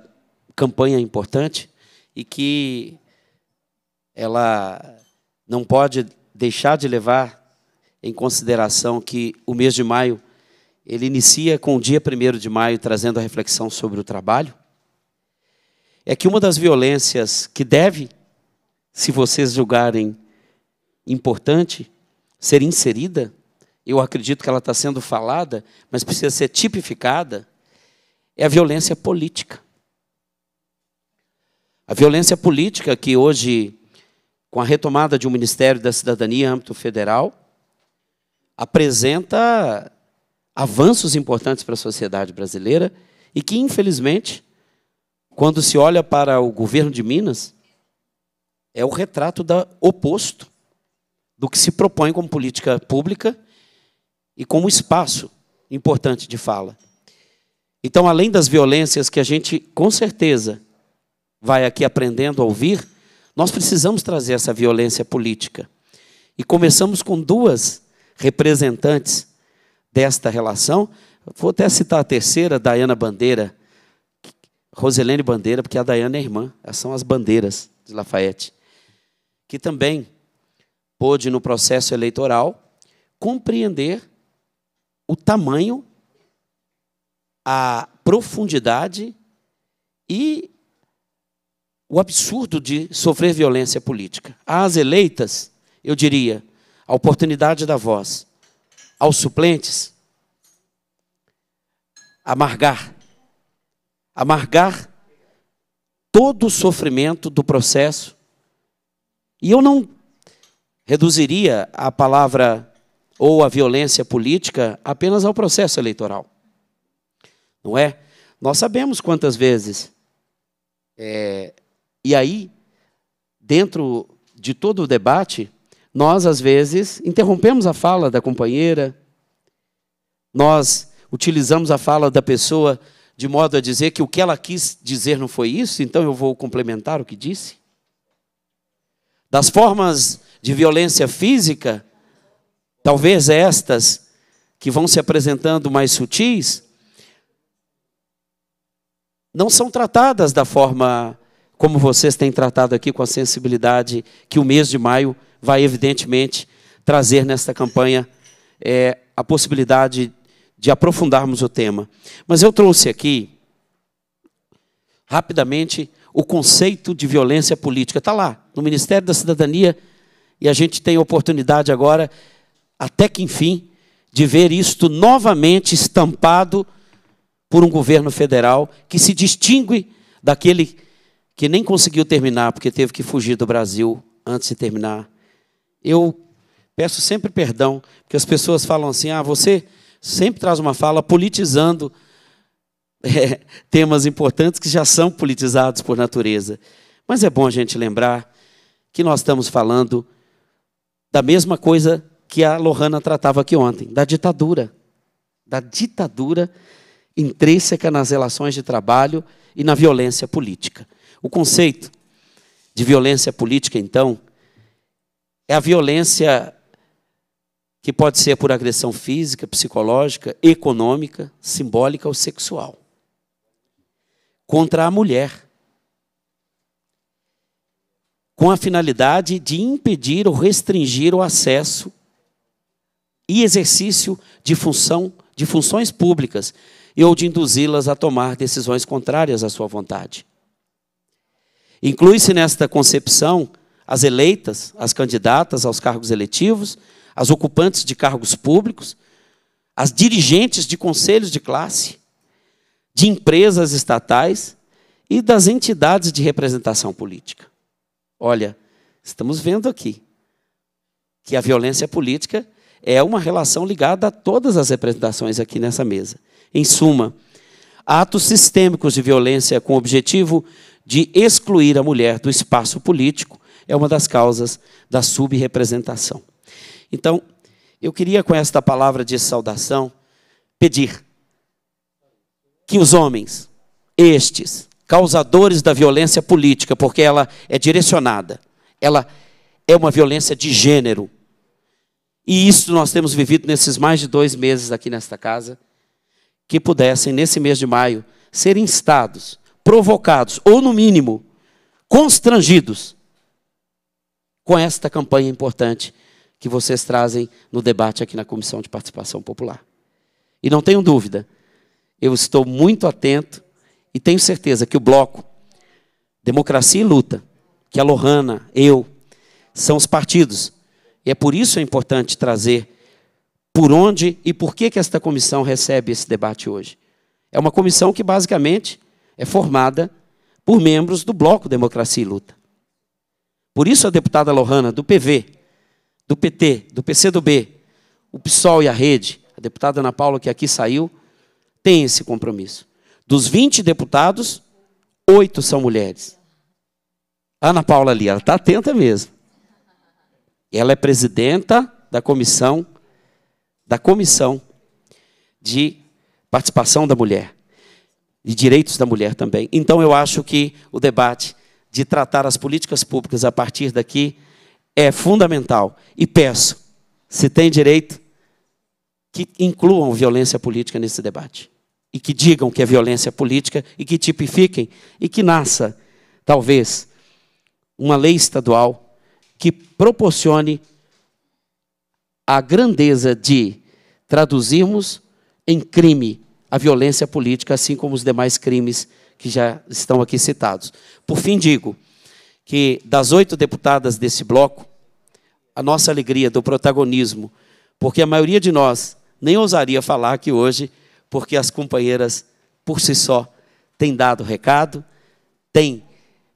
campanha importante e que ela não pode deixar de levar em consideração que o mês de maio ele inicia com o dia 1 de maio trazendo a reflexão sobre o trabalho. É que uma das violências que deve, se vocês julgarem importante, ser inserida, eu acredito que ela está sendo falada, mas precisa ser tipificada, é a violência política. A violência política que hoje, com a retomada de um Ministério da Cidadania em âmbito federal, apresenta avanços importantes para a sociedade brasileira e que, infelizmente, quando se olha para o governo de Minas, é o retrato da oposto do que se propõe como política pública e como espaço importante de fala. Então, além das violências que a gente, com certeza, vai aqui aprendendo a ouvir, nós precisamos trazer essa violência política. E começamos com duas representantes desta relação. Vou até citar a terceira, Dayana Bandeira, Roselene Bandeira, porque a Dayana é irmã, Essas são as bandeiras de Lafayette, que também pôde, no processo eleitoral, compreender o tamanho, a profundidade e o absurdo de sofrer violência política. Às eleitas, eu diria, a oportunidade da voz. Aos suplentes, amargar. Amargar todo o sofrimento do processo. E eu não reduziria a palavra ou a violência política apenas ao processo eleitoral. Não é? Nós sabemos quantas vezes é, e aí, dentro de todo o debate, nós, às vezes, interrompemos a fala da companheira, nós utilizamos a fala da pessoa de modo a dizer que o que ela quis dizer não foi isso, então eu vou complementar o que disse. Das formas de violência física, talvez estas que vão se apresentando mais sutis, não são tratadas da forma como vocês têm tratado aqui com a sensibilidade que o mês de maio vai, evidentemente, trazer nesta campanha é, a possibilidade de aprofundarmos o tema. Mas eu trouxe aqui, rapidamente, o conceito de violência política. Está lá, no Ministério da Cidadania, e a gente tem a oportunidade agora, até que enfim, de ver isto novamente estampado por um governo federal que se distingue daquele que nem conseguiu terminar porque teve que fugir do Brasil antes de terminar. Eu peço sempre perdão, porque as pessoas falam assim: ah, você sempre traz uma fala politizando é, temas importantes que já são politizados por natureza. Mas é bom a gente lembrar que nós estamos falando da mesma coisa que a Lohana tratava aqui ontem, da ditadura. Da ditadura intrínseca nas relações de trabalho e na violência política. O conceito de violência política, então, é a violência que pode ser por agressão física, psicológica, econômica, simbólica ou sexual contra a mulher, com a finalidade de impedir ou restringir o acesso e exercício de função de funções públicas e ou de induzi-las a tomar decisões contrárias à sua vontade. Inclui-se nesta concepção as eleitas, as candidatas aos cargos eletivos, as ocupantes de cargos públicos, as dirigentes de conselhos de classe, de empresas estatais e das entidades de representação política. Olha, estamos vendo aqui que a violência política é uma relação ligada a todas as representações aqui nessa mesa. Em suma, atos sistêmicos de violência com o objetivo de excluir a mulher do espaço político é uma das causas da subrepresentação. Então, eu queria, com esta palavra de saudação, pedir que os homens, estes, causadores da violência política, porque ela é direcionada, ela é uma violência de gênero. E isso nós temos vivido nesses mais de dois meses aqui nesta casa, que pudessem, nesse mês de maio, ser instados provocados, ou no mínimo, constrangidos com esta campanha importante que vocês trazem no debate aqui na Comissão de Participação Popular. E não tenho dúvida, eu estou muito atento e tenho certeza que o bloco Democracia e Luta, que a Lohana, eu, são os partidos. E é por isso é importante trazer por onde e por que, que esta comissão recebe esse debate hoje. É uma comissão que basicamente é formada por membros do Bloco Democracia e Luta. Por isso a deputada Lohana, do PV, do PT, do PCdoB, o PSOL e a Rede, a deputada Ana Paula que aqui saiu, tem esse compromisso. Dos 20 deputados, oito são mulheres. Ana Paula ali, ela está atenta mesmo. Ela é presidenta da comissão da comissão de participação da mulher e direitos da mulher também. Então eu acho que o debate de tratar as políticas públicas a partir daqui é fundamental. E peço, se tem direito, que incluam violência política nesse debate. E que digam que é violência política e que tipifiquem e que nasça, talvez, uma lei estadual que proporcione a grandeza de traduzirmos em crime a violência política, assim como os demais crimes que já estão aqui citados. Por fim, digo que das oito deputadas desse bloco, a nossa alegria do protagonismo, porque a maioria de nós nem ousaria falar aqui hoje, porque as companheiras, por si só, têm dado recado, têm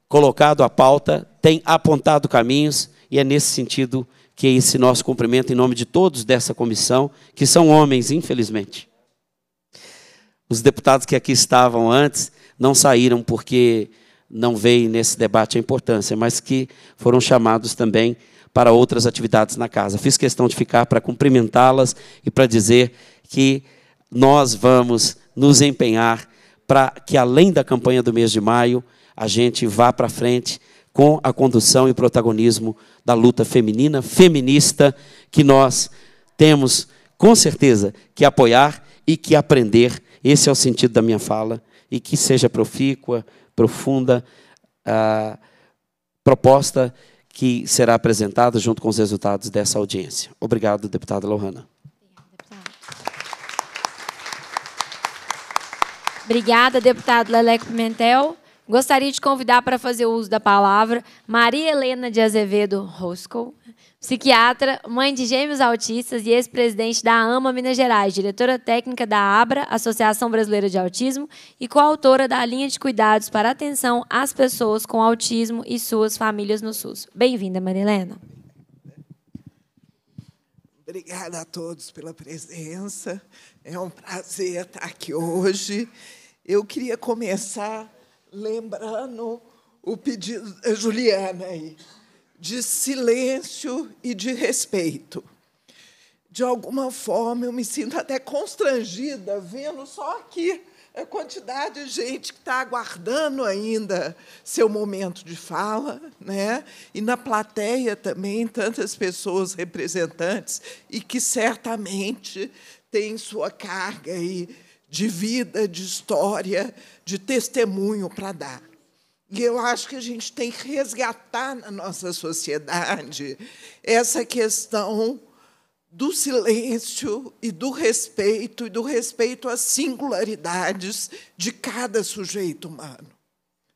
colocado a pauta, têm apontado caminhos, e é nesse sentido que esse nosso cumprimento em nome de todos dessa comissão, que são homens, infelizmente. Os deputados que aqui estavam antes não saíram porque não veio nesse debate a importância, mas que foram chamados também para outras atividades na casa. Fiz questão de ficar para cumprimentá-las e para dizer que nós vamos nos empenhar para que, além da campanha do mês de maio, a gente vá para frente com a condução e protagonismo da luta feminina, feminista, que nós temos com certeza que apoiar e que aprender esse é o sentido da minha fala, e que seja profícua, profunda, a proposta que será apresentada junto com os resultados dessa audiência. Obrigado, deputada Lohana. Obrigada, deputado Leleco Pimentel. Gostaria de convidar para fazer uso da palavra Maria Helena de Azevedo Roscoe psiquiatra, mãe de gêmeos autistas e ex-presidente da AMA Minas Gerais, diretora técnica da ABRA, Associação Brasileira de Autismo, e coautora da linha de cuidados para atenção às pessoas com autismo e suas famílias no SUS. Bem-vinda, Marilena. Obrigada a todos pela presença. É um prazer estar aqui hoje. Eu queria começar lembrando o pedido da Juliana aí de silêncio e de respeito. De alguma forma, eu me sinto até constrangida vendo só aqui a quantidade de gente que está aguardando ainda seu momento de fala, né? E na plateia também tantas pessoas representantes e que certamente têm sua carga aí de vida, de história, de testemunho para dar. E eu acho que a gente tem que resgatar na nossa sociedade essa questão do silêncio e do respeito, e do respeito às singularidades de cada sujeito humano,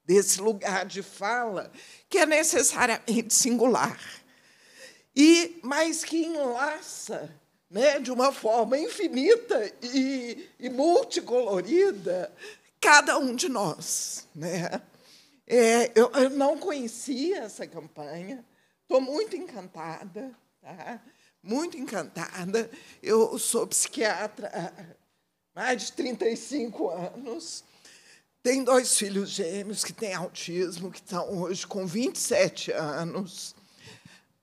desse lugar de fala que é necessariamente singular, e mas que enlaça né, de uma forma infinita e, e multicolorida cada um de nós. Né? É, eu, eu, não conhecia essa campanha, estou muito encantada, tá? muito encantada. Eu sou psiquiatra há mais de 35 anos, tenho dois filhos gêmeos que têm autismo, que estão hoje com 27 anos.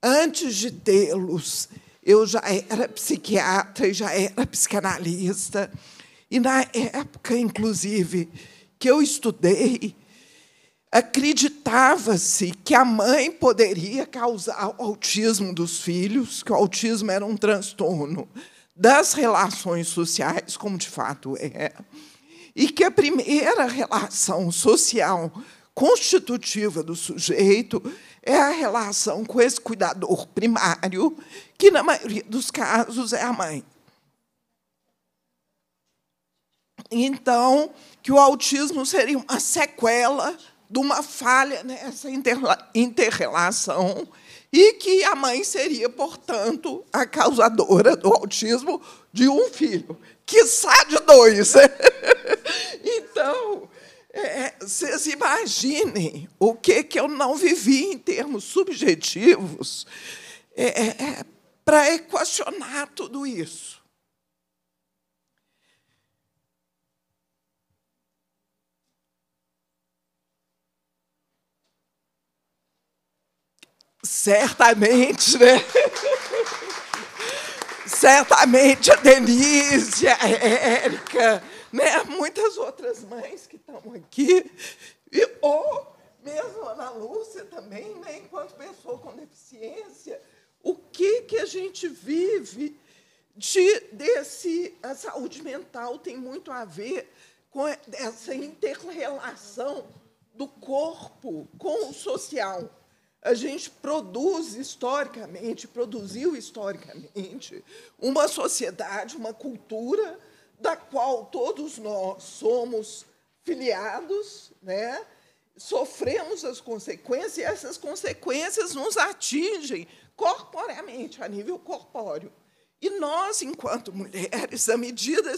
Antes de tê-los, eu já era psiquiatra e já era psicanalista. E, na época, inclusive, que eu estudei, acreditava-se que a mãe poderia causar o autismo dos filhos, que o autismo era um transtorno das relações sociais, como de fato é, e que a primeira relação social constitutiva do sujeito é a relação com esse cuidador primário, que na maioria dos casos é a mãe. Então, que o autismo seria uma sequela de uma falha nessa interrelação e que a mãe seria, portanto, a causadora do autismo de um filho, quiçá de dois. então, é, é, vocês imaginem o que, que eu não vivi em termos subjetivos é, é, é para equacionar tudo isso. Certamente, né? Certamente a Denise, a Érica, né? muitas outras mães que estão aqui. E, ou mesmo a Ana Lúcia também, né? enquanto pessoa com deficiência, o que, que a gente vive de, desse. A saúde mental tem muito a ver com essa interrelação do corpo com o social a gente produz historicamente, produziu historicamente, uma sociedade, uma cultura da qual todos nós somos filiados, né? sofremos as consequências e essas consequências nos atingem corporeamente, a nível corpóreo. E nós, enquanto mulheres, à medida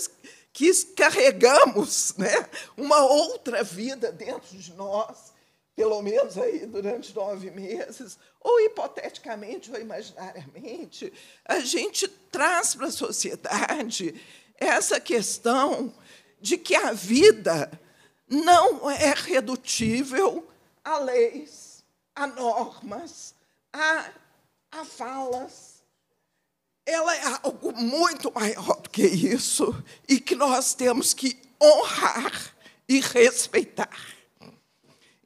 que carregamos né, uma outra vida dentro de nós, pelo menos aí durante nove meses, ou hipoteticamente ou imaginariamente, a gente traz para a sociedade essa questão de que a vida não é redutível a leis, a normas, a, a falas. Ela é algo muito maior do que isso e que nós temos que honrar e respeitar.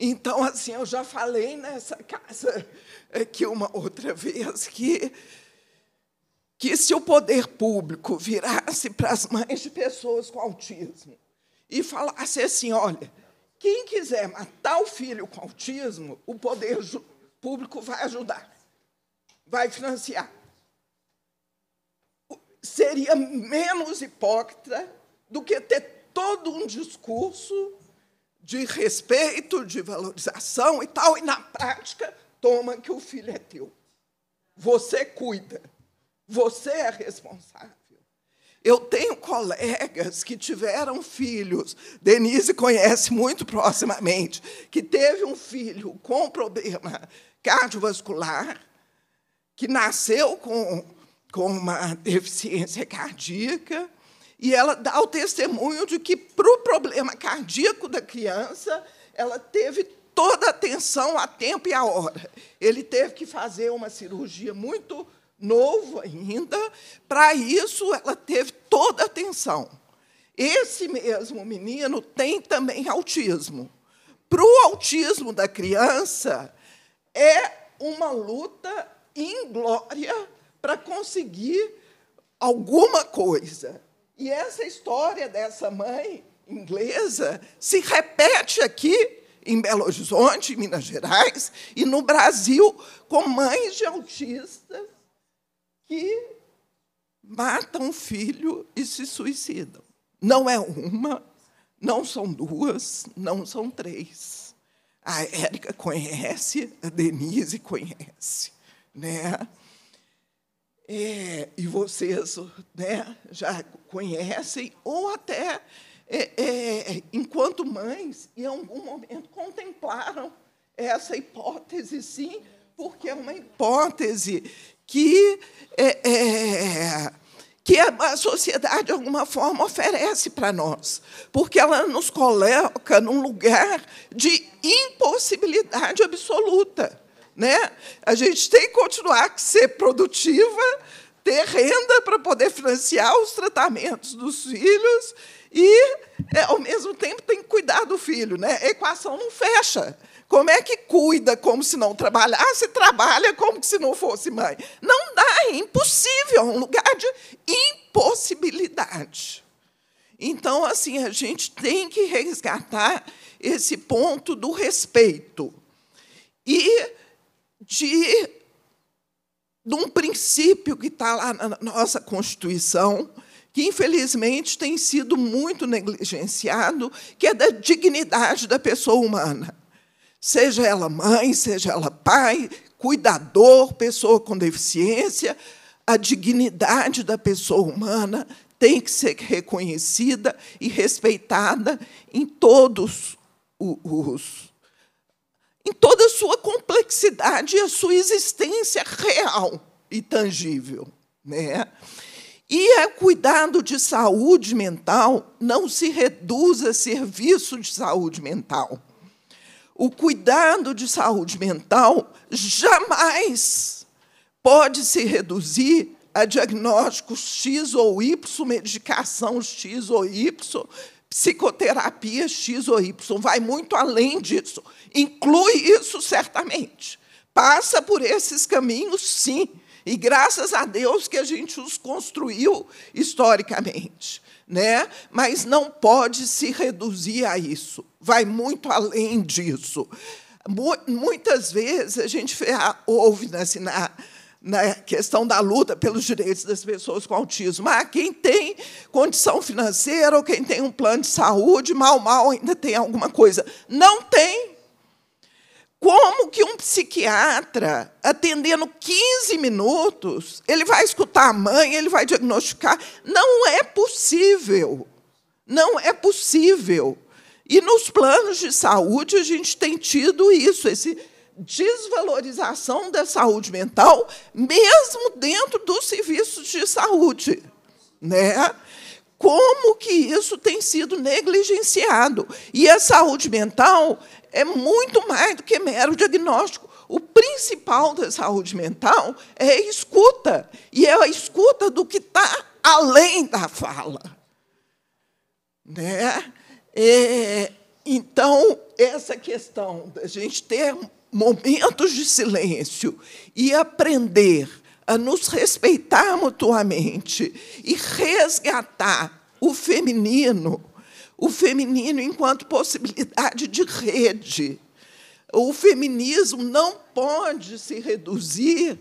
Então, assim, eu já falei nessa casa aqui é, uma outra vez que, que se o poder público virasse para as mães de pessoas com autismo e falasse assim: olha, quem quiser matar o filho com autismo, o poder público vai ajudar, vai financiar. Seria menos hipócrita do que ter todo um discurso de respeito, de valorização e tal, e na prática, toma que o filho é teu. Você cuida, você é responsável. Eu tenho colegas que tiveram filhos, Denise conhece muito proximamente, que teve um filho com problema cardiovascular, que nasceu com, com uma deficiência cardíaca, e ela dá o testemunho de que, para o problema cardíaco da criança, ela teve toda a atenção a tempo e a hora. Ele teve que fazer uma cirurgia muito novo ainda. Para isso, ela teve toda a atenção. Esse mesmo menino tem também autismo. Para o autismo da criança, é uma luta inglória para conseguir alguma coisa. E essa história dessa mãe inglesa se repete aqui em Belo Horizonte, em Minas Gerais e no Brasil, com mães de autistas que matam o filho e se suicidam. Não é uma, não são duas, não são três. A Érica conhece, a Denise conhece. Né? é, e vocês né, já conhecem, ou até, é, é, enquanto mães, em algum momento contemplaram essa hipótese, sim, porque é uma hipótese que, é, é, que a sociedade, de alguma forma, oferece para nós, porque ela nos coloca num lugar de impossibilidade absoluta. Né? A gente tem que continuar a ser produtiva, ter renda para poder financiar os tratamentos dos filhos e, é, ao mesmo tempo, tem que cuidar do filho. Né? A equação não fecha. Como é que cuida como se não trabalhasse, ah, trabalha como se não fosse mãe? Não dá, é impossível, é um lugar de impossibilidade. Então, assim, a gente tem que resgatar esse ponto do respeito. E de, de um princípio que está lá na nossa Constituição, que infelizmente tem sido muito negligenciado, que é da dignidade da pessoa humana. Seja ela mãe, seja ela pai, cuidador, pessoa com deficiência, a dignidade da pessoa humana tem que ser reconhecida e respeitada em todos os em toda a sua complexidade e a sua existência real e tangível. Né? E o é cuidado de saúde mental não se reduz a serviço de saúde mental. O cuidado de saúde mental jamais pode se reduzir a diagnósticos X ou Y, medicação X ou Y, psicoterapia X ou Y, vai muito além disso. Inclui isso certamente. Passa por esses caminhos, sim. E graças a Deus que a gente os construiu historicamente. Né? Mas não pode se reduzir a isso. Vai muito além disso. Muitas vezes a gente ouve né, assim, na, na né, questão da luta pelos direitos das pessoas com autismo. Ah, quem tem condição financeira ou quem tem um plano de saúde, mal, mal, ainda tem alguma coisa. Não tem. Como que um psiquiatra, atendendo 15 minutos, ele vai escutar a mãe, ele vai diagnosticar? Não é possível. Não é possível. E nos planos de saúde a gente tem tido isso, esse desvalorização da saúde mental, mesmo dentro dos serviços de saúde. Né? Como que isso tem sido negligenciado? E a saúde mental é muito mais do que mero diagnóstico. O principal da saúde mental é a escuta, e é a escuta do que está além da fala. Né? É, então, essa questão da gente ter momentos de silêncio e aprender a nos respeitar mutuamente e resgatar o feminino, o feminino enquanto possibilidade de rede. O feminismo não pode se reduzir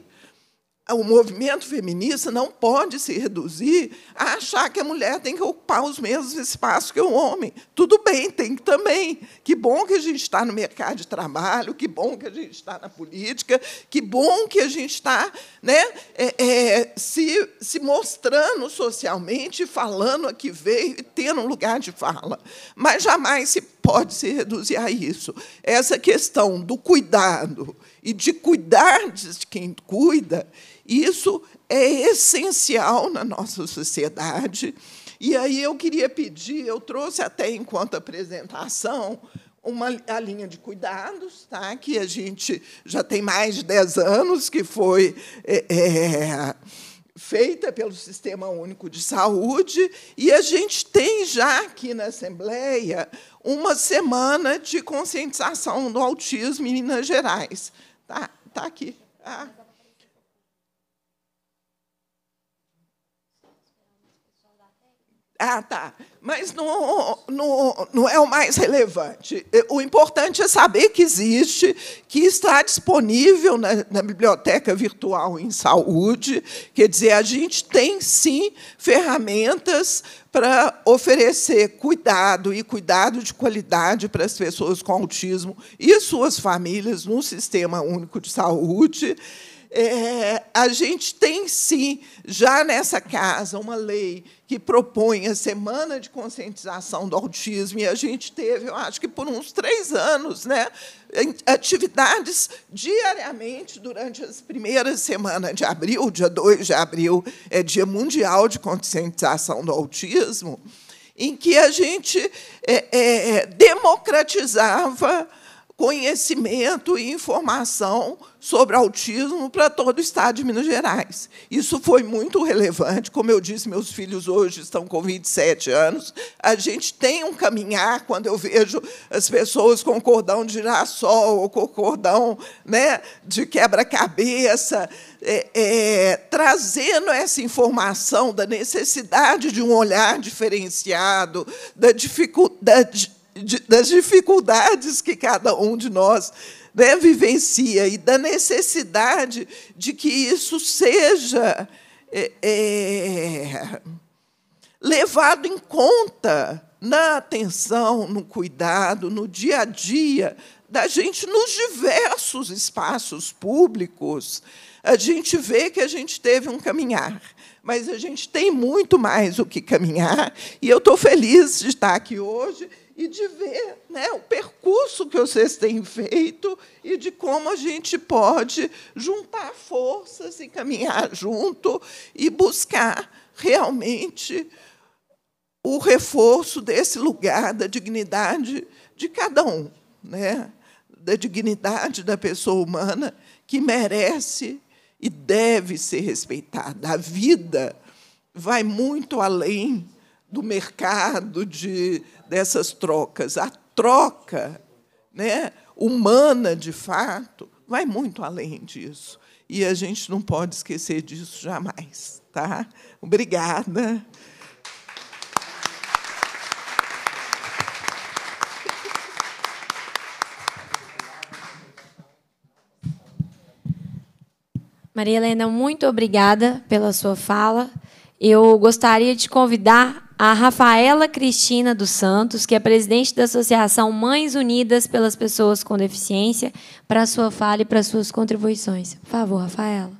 o movimento feminista não pode se reduzir a achar que a mulher tem que ocupar os mesmos espaços que o homem. Tudo bem, tem que também. Que bom que a gente está no mercado de trabalho, que bom que a gente está na política, que bom que a gente está né, é, é, se, se mostrando socialmente, falando a que veio e tendo um lugar de fala. Mas jamais se pode se reduzir a isso. Essa questão do cuidado e de cuidar de quem cuida isso é essencial na nossa sociedade. E aí eu queria pedir, eu trouxe até enquanto apresentação uma, a linha de cuidados, tá? que a gente já tem mais de 10 anos, que foi é, é, feita pelo Sistema Único de Saúde, e a gente tem já aqui na Assembleia uma semana de conscientização do autismo em Minas Gerais. Está tá aqui. Ah. Ah, tá. Mas não, não, não é o mais relevante. É, o importante é saber que existe, que está disponível na, na, biblioteca virtual em saúde. Quer dizer, a gente tem sim ferramentas para oferecer cuidado e cuidado de qualidade para as pessoas com autismo e suas famílias no Sistema Único de Saúde é, a gente tem sim, já nessa casa, uma lei que propõe a semana de conscientização do autismo, e a gente teve, eu acho que por uns três anos, né, atividades diariamente durante as primeiras semanas de abril, dia 2 de abril é dia mundial de conscientização do autismo, em que a gente é, é, democratizava conhecimento e informação sobre autismo para todo o estado de Minas Gerais. Isso foi muito relevante. Como eu disse, meus filhos hoje estão com 27 anos. A gente tem um caminhar quando eu vejo as pessoas com cordão de girassol ou com cordão né, de quebra-cabeça, é, é, trazendo essa informação da necessidade de um olhar diferenciado, da dificuldade das dificuldades que cada um de nós né, vivencia e da necessidade de que isso seja é, é, levado em conta na atenção, no cuidado, no dia a dia da gente nos diversos espaços públicos. A gente vê que a gente teve um caminhar, mas a gente tem muito mais o que caminhar, e eu estou feliz de estar aqui hoje e de ver né, o percurso que vocês têm feito e de como a gente pode juntar forças e caminhar junto e buscar realmente o reforço desse lugar da dignidade de cada um, né? da dignidade da pessoa humana que merece e deve ser respeitada. A vida vai muito além do mercado, de, dessas trocas, a troca né, humana de fato, vai muito além disso. E a gente não pode esquecer disso jamais. Tá? Obrigada. Maria Helena, muito obrigada pela sua fala eu gostaria de convidar a Rafaela Cristina dos Santos, que é presidente da Associação Mães Unidas pelas Pessoas com Deficiência, para a sua fala e para as suas contribuições. Por favor, Rafaela.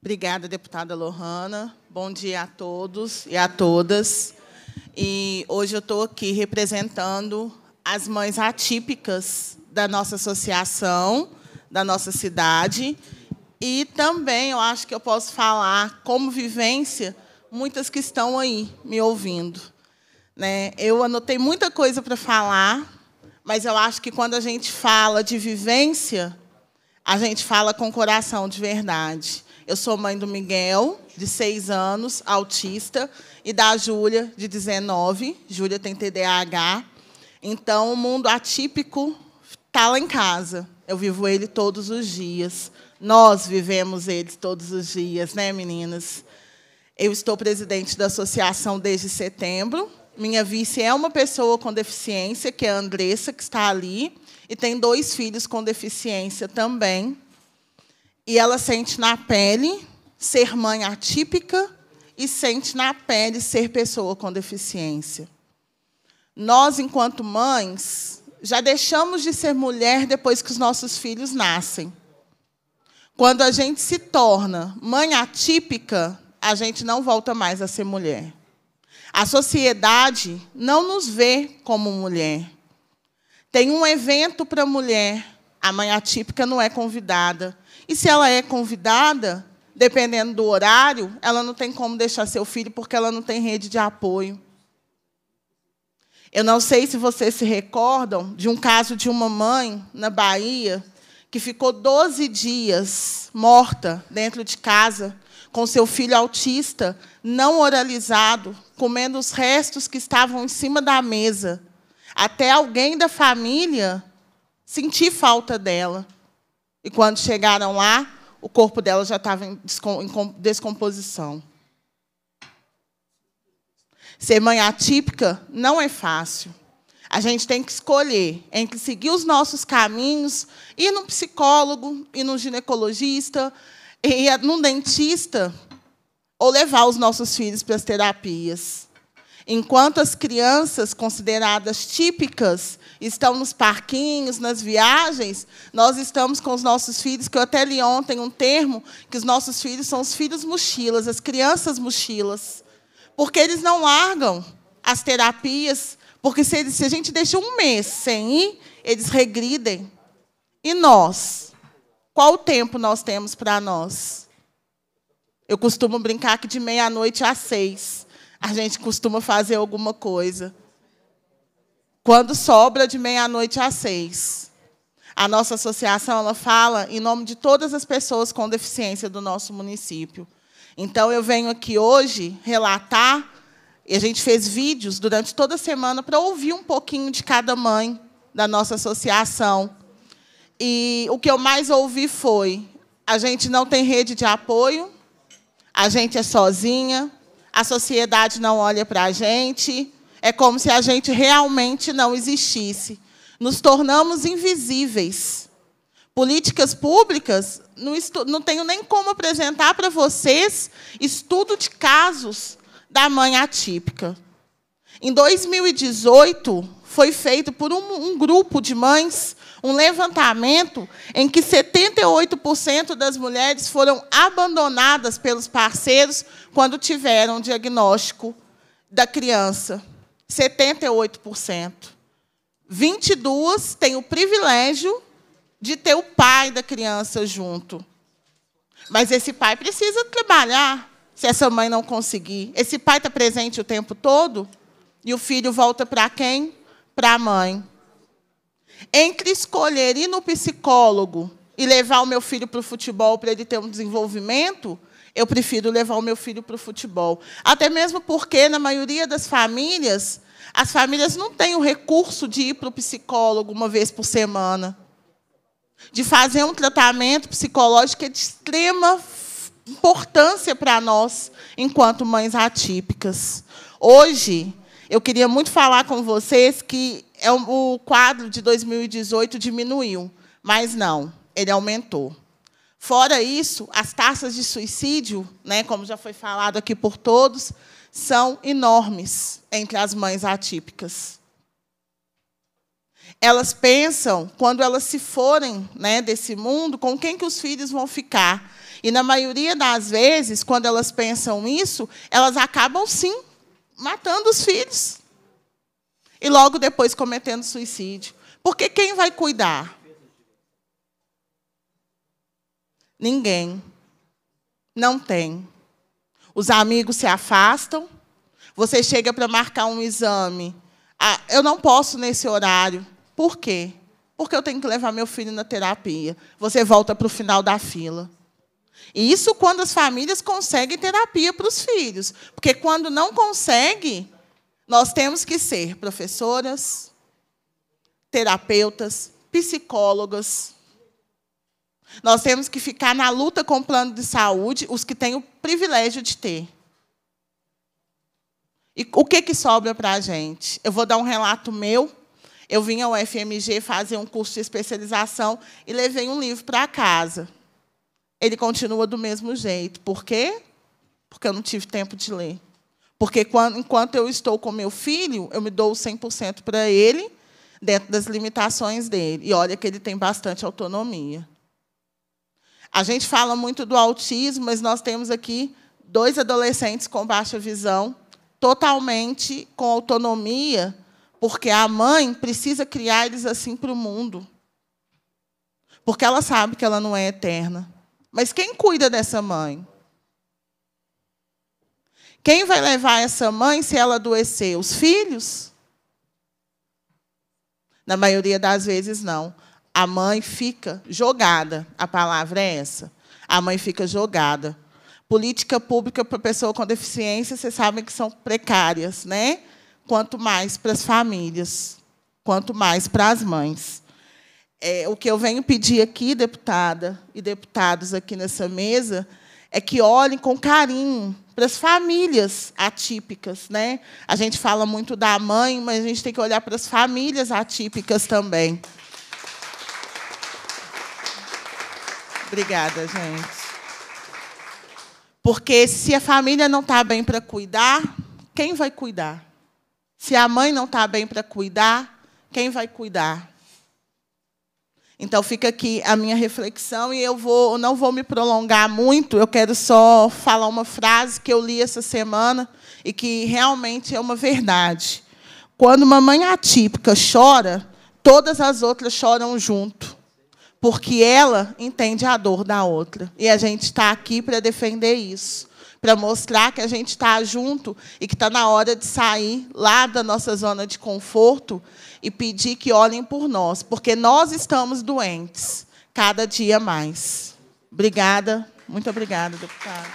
Obrigada, deputada Lohana. Bom dia a todos e a todas. E hoje eu estou aqui representando as mães atípicas da nossa associação, da nossa cidade e também eu acho que eu posso falar, como vivência, muitas que estão aí me ouvindo. Né? Eu anotei muita coisa para falar, mas eu acho que quando a gente fala de vivência, a gente fala com coração de verdade. Eu sou mãe do Miguel, de 6 anos, autista, e da Júlia, de 19. Júlia tem TDAH. Então, o mundo atípico está lá em casa. Eu vivo ele todos os dias. Nós vivemos eles todos os dias, né, meninas? Eu estou presidente da associação desde setembro. Minha vice é uma pessoa com deficiência, que é a Andressa, que está ali, e tem dois filhos com deficiência também. E ela sente na pele ser mãe atípica e sente na pele ser pessoa com deficiência. Nós, enquanto mães, já deixamos de ser mulher depois que os nossos filhos nascem. Quando a gente se torna mãe atípica, a gente não volta mais a ser mulher. A sociedade não nos vê como mulher. Tem um evento para mulher, a mãe atípica não é convidada. E se ela é convidada, dependendo do horário, ela não tem como deixar seu filho porque ela não tem rede de apoio. Eu não sei se vocês se recordam de um caso de uma mãe na Bahia que ficou 12 dias morta dentro de casa, com seu filho autista, não oralizado, comendo os restos que estavam em cima da mesa, até alguém da família sentir falta dela. E quando chegaram lá, o corpo dela já estava em descomposição. Ser mãe atípica não é fácil. A gente tem que escolher entre seguir os nossos caminhos, ir num psicólogo, ir num ginecologista, ir num dentista, ou levar os nossos filhos para as terapias. Enquanto as crianças consideradas típicas estão nos parquinhos, nas viagens, nós estamos com os nossos filhos, que eu até li ontem um termo, que os nossos filhos são os filhos mochilas, as crianças mochilas, porque eles não largam as terapias, porque se, se a gente deixa um mês sem ir, eles regridem. E nós? Qual o tempo nós temos para nós? Eu costumo brincar que de meia-noite às seis a gente costuma fazer alguma coisa. Quando sobra de meia-noite às seis. A nossa associação ela fala em nome de todas as pessoas com deficiência do nosso município. Então, eu venho aqui hoje relatar e a gente fez vídeos durante toda a semana para ouvir um pouquinho de cada mãe da nossa associação. E o que eu mais ouvi foi: a gente não tem rede de apoio, a gente é sozinha, a sociedade não olha para a gente, é como se a gente realmente não existisse. Nos tornamos invisíveis. Políticas públicas, não, não tenho nem como apresentar para vocês estudo de casos da mãe atípica. Em 2018, foi feito por um, um grupo de mães um levantamento em que 78% das mulheres foram abandonadas pelos parceiros quando tiveram o diagnóstico da criança. 78%. 22 têm o privilégio de ter o pai da criança junto. Mas esse pai precisa trabalhar se essa mãe não conseguir. Esse pai está presente o tempo todo e o filho volta para quem? Para a mãe. Entre escolher ir no psicólogo e levar o meu filho para o futebol para ele ter um desenvolvimento, eu prefiro levar o meu filho para o futebol. Até mesmo porque, na maioria das famílias, as famílias não têm o recurso de ir para o psicólogo uma vez por semana, de fazer um tratamento psicológico é de extrema importância para nós, enquanto mães atípicas. Hoje, eu queria muito falar com vocês que é o quadro de 2018 diminuiu, mas não, ele aumentou. Fora isso, as taxas de suicídio, né, como já foi falado aqui por todos, são enormes entre as mães atípicas. Elas pensam, quando elas se forem né, desse mundo, com quem que os filhos vão ficar? E na maioria das vezes, quando elas pensam isso, elas acabam sim matando os filhos. E logo depois cometendo suicídio. Porque quem vai cuidar? Ninguém. Não tem. Os amigos se afastam. Você chega para marcar um exame. Ah, eu não posso nesse horário. Por quê? Porque eu tenho que levar meu filho na terapia. Você volta para o final da fila. E isso quando as famílias conseguem terapia para os filhos. Porque quando não consegue, nós temos que ser professoras, terapeutas, psicólogas. Nós temos que ficar na luta com o plano de saúde, os que têm o privilégio de ter. E o que, que sobra para a gente? Eu vou dar um relato meu. Eu vim ao FMG fazer um curso de especialização e levei um livro para casa ele continua do mesmo jeito. Por quê? Porque eu não tive tempo de ler. Porque quando, enquanto eu estou com meu filho, eu me dou 100% para ele, dentro das limitações dele. E olha que ele tem bastante autonomia. A gente fala muito do autismo, mas nós temos aqui dois adolescentes com baixa visão, totalmente com autonomia, porque a mãe precisa criar eles assim para o mundo. Porque ela sabe que ela não é eterna. Mas quem cuida dessa mãe? Quem vai levar essa mãe se ela adoecer? Os filhos? Na maioria das vezes, não. A mãe fica jogada. A palavra é essa. A mãe fica jogada. Política pública para pessoa com deficiência, vocês sabem que são precárias, né? Quanto mais para as famílias, quanto mais para as mães é, o que eu venho pedir aqui, deputada e deputados aqui nessa mesa, é que olhem com carinho para as famílias atípicas. Né? A gente fala muito da mãe, mas a gente tem que olhar para as famílias atípicas também. Obrigada, gente. Porque se a família não está bem para cuidar, quem vai cuidar? Se a mãe não está bem para cuidar, quem vai cuidar? Então fica aqui a minha reflexão e eu vou, não vou me prolongar muito. Eu quero só falar uma frase que eu li essa semana e que realmente é uma verdade. Quando uma mãe atípica chora, todas as outras choram junto, porque ela entende a dor da outra. E a gente está aqui para defender isso para mostrar que a gente está junto e que está na hora de sair lá da nossa zona de conforto e pedir que olhem por nós, porque nós estamos doentes cada dia mais. Obrigada, muito obrigada, deputado.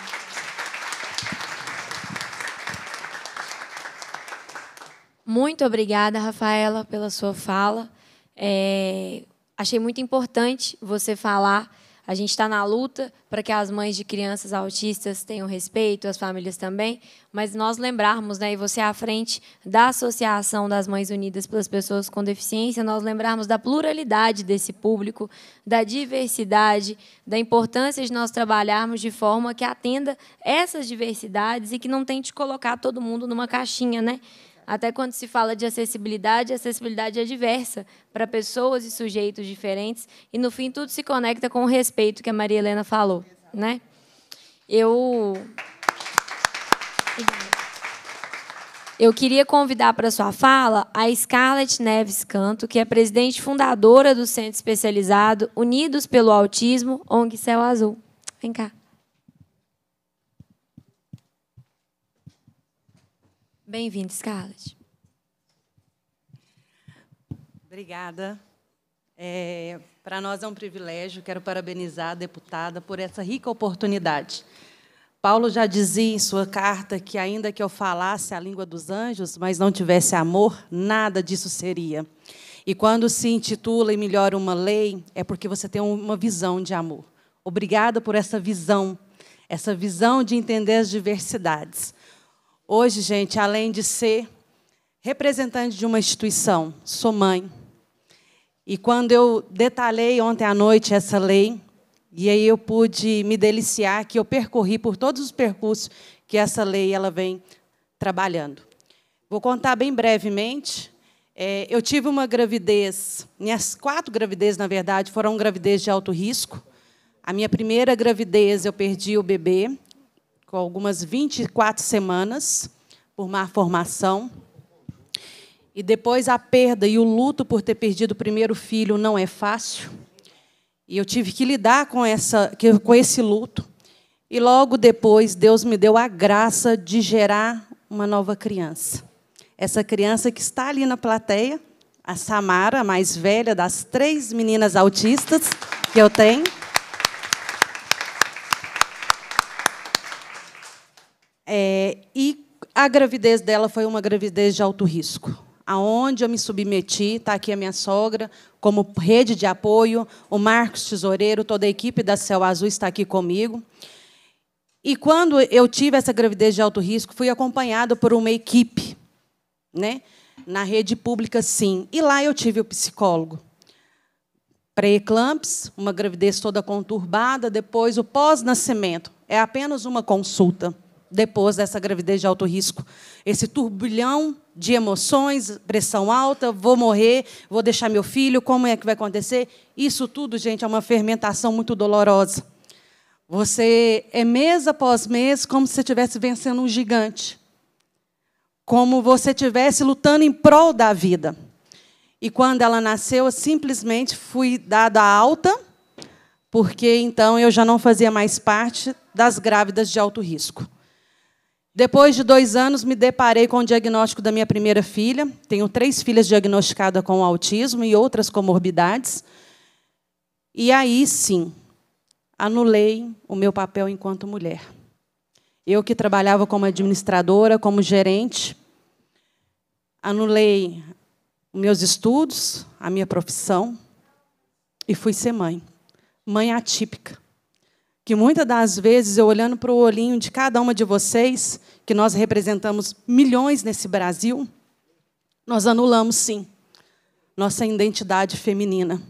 Muito obrigada, Rafaela, pela sua fala. É, achei muito importante você falar a gente está na luta para que as mães de crianças autistas tenham respeito, as famílias também, mas nós lembrarmos, né, e você à frente da Associação das Mães Unidas pelas Pessoas com Deficiência, nós lembrarmos da pluralidade desse público, da diversidade, da importância de nós trabalharmos de forma que atenda essas diversidades e que não tente colocar todo mundo numa caixinha, né? Até quando se fala de acessibilidade, a acessibilidade é diversa para pessoas e sujeitos diferentes. E, no fim, tudo se conecta com o respeito que a Maria Helena falou. Né? Eu. Eu queria convidar para sua fala a Scarlett Neves Canto, que é presidente fundadora do Centro Especializado Unidos pelo Autismo, ONG Céu Azul. Vem cá. Bem-vindo, Scarlett. Obrigada. É, Para nós é um privilégio, quero parabenizar a deputada por essa rica oportunidade. Paulo já dizia em sua carta que, ainda que eu falasse a língua dos anjos, mas não tivesse amor, nada disso seria. E quando se intitula e melhora uma lei, é porque você tem uma visão de amor. Obrigada por essa visão, essa visão de entender as diversidades. Hoje, gente, além de ser representante de uma instituição, sou mãe. E quando eu detalhei ontem à noite essa lei, e aí eu pude me deliciar que eu percorri por todos os percursos que essa lei ela vem trabalhando. Vou contar bem brevemente. É, eu tive uma gravidez, minhas quatro gravidezes, na verdade, foram gravidez de alto risco. A minha primeira gravidez eu perdi o bebê, com algumas 24 semanas por má formação. E depois a perda e o luto por ter perdido o primeiro filho não é fácil. E eu tive que lidar com, essa, com esse luto. E logo depois, Deus me deu a graça de gerar uma nova criança. Essa criança que está ali na plateia, a Samara, a mais velha das três meninas autistas que eu tenho. É, e a gravidez dela foi uma gravidez de alto risco. Aonde eu me submeti, está aqui a minha sogra, como rede de apoio, o Marcos Tesoureiro, toda a equipe da Céu Azul está aqui comigo. E quando eu tive essa gravidez de alto risco, fui acompanhada por uma equipe, né? na rede pública, sim. E lá eu tive o psicólogo. Pré-eclamps, uma gravidez toda conturbada, depois o pós-nascimento. É apenas uma consulta depois dessa gravidez de alto risco. Esse turbilhão de emoções, pressão alta, vou morrer, vou deixar meu filho, como é que vai acontecer? Isso tudo, gente, é uma fermentação muito dolorosa. Você é mês após mês como se você estivesse vencendo um gigante. Como você estivesse lutando em prol da vida. E quando ela nasceu, eu simplesmente fui dada alta, porque então eu já não fazia mais parte das grávidas de alto risco. Depois de dois anos, me deparei com o diagnóstico da minha primeira filha. Tenho três filhas diagnosticadas com autismo e outras comorbidades. E aí sim, anulei o meu papel enquanto mulher. Eu que trabalhava como administradora, como gerente, anulei meus estudos, a minha profissão e fui ser mãe. Mãe atípica que muitas das vezes eu olhando para o olhinho de cada uma de vocês, que nós representamos milhões nesse Brasil, nós anulamos sim nossa identidade feminina.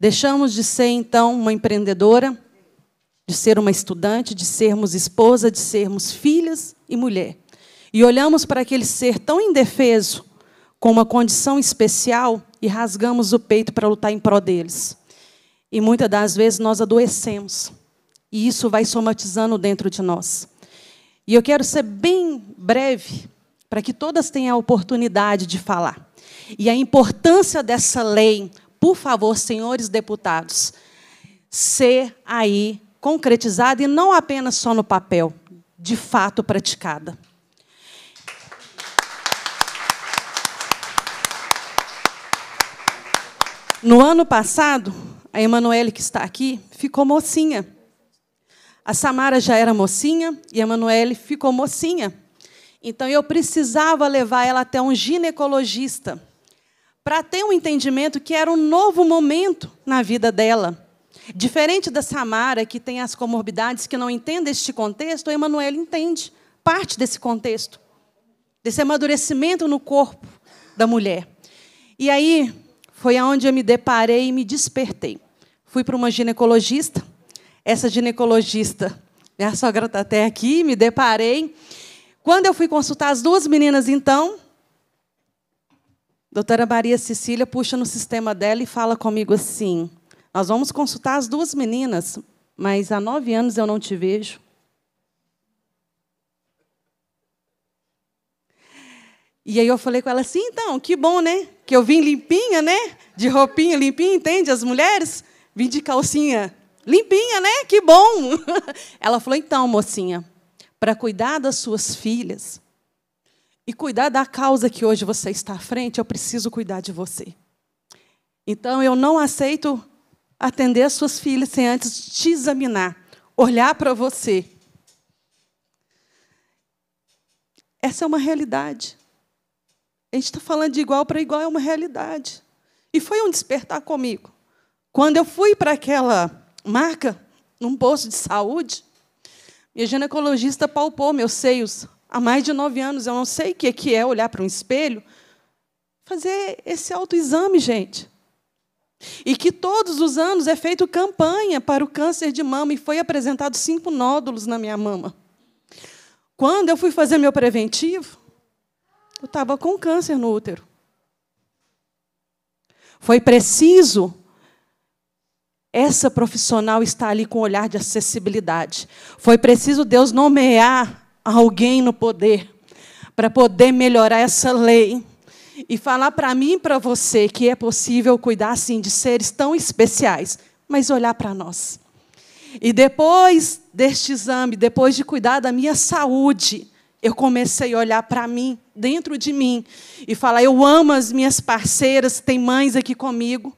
Deixamos de ser então uma empreendedora, de ser uma estudante, de sermos esposa, de sermos filhas e mulher. E olhamos para aquele ser tão indefeso, com uma condição especial, e rasgamos o peito para lutar em prol deles. E muitas das vezes nós adoecemos e isso vai somatizando dentro de nós. E eu quero ser bem breve para que todas tenham a oportunidade de falar. E a importância dessa lei, por favor, senhores deputados, ser aí concretizada e não apenas só no papel, de fato praticada. No ano passado, a Emanuele, que está aqui, ficou mocinha. A Samara já era mocinha e a Manuele ficou mocinha. Então eu precisava levar ela até um ginecologista para ter um entendimento que era um novo momento na vida dela. Diferente da Samara, que tem as comorbidades, que não entende este contexto, a Emanuele entende parte desse contexto, desse amadurecimento no corpo da mulher. E aí foi aonde eu me deparei e me despertei. Fui para uma ginecologista, essa ginecologista. Minha sogra está até aqui, me deparei. Quando eu fui consultar as duas meninas, então, doutora Maria Cecília puxa no sistema dela e fala comigo assim: Nós vamos consultar as duas meninas, mas há nove anos eu não te vejo. E aí eu falei com ela assim: Então, que bom, né? Que eu vim limpinha, né? De roupinha limpinha, entende? As mulheres. Vim de calcinha Limpinha, né? Que bom! Ela falou: então, mocinha, para cuidar das suas filhas e cuidar da causa que hoje você está à frente, eu preciso cuidar de você. Então, eu não aceito atender as suas filhas sem antes te examinar, olhar para você. Essa é uma realidade. A gente está falando de igual para igual, é uma realidade. E foi um despertar comigo. Quando eu fui para aquela marca num posto de saúde. Minha ginecologista palpou meus seios há mais de nove anos. Eu não sei o que é olhar para um espelho, fazer esse autoexame, gente. E que todos os anos é feito campanha para o câncer de mama e foi apresentado cinco nódulos na minha mama. Quando eu fui fazer meu preventivo, eu estava com câncer no útero. Foi preciso essa profissional está ali com um olhar de acessibilidade. Foi preciso Deus nomear alguém no poder para poder melhorar essa lei e falar para mim e para você que é possível cuidar assim de seres tão especiais, mas olhar para nós. E depois deste exame, depois de cuidar da minha saúde, eu comecei a olhar para mim, dentro de mim, e falar: eu amo as minhas parceiras, tem mães aqui comigo,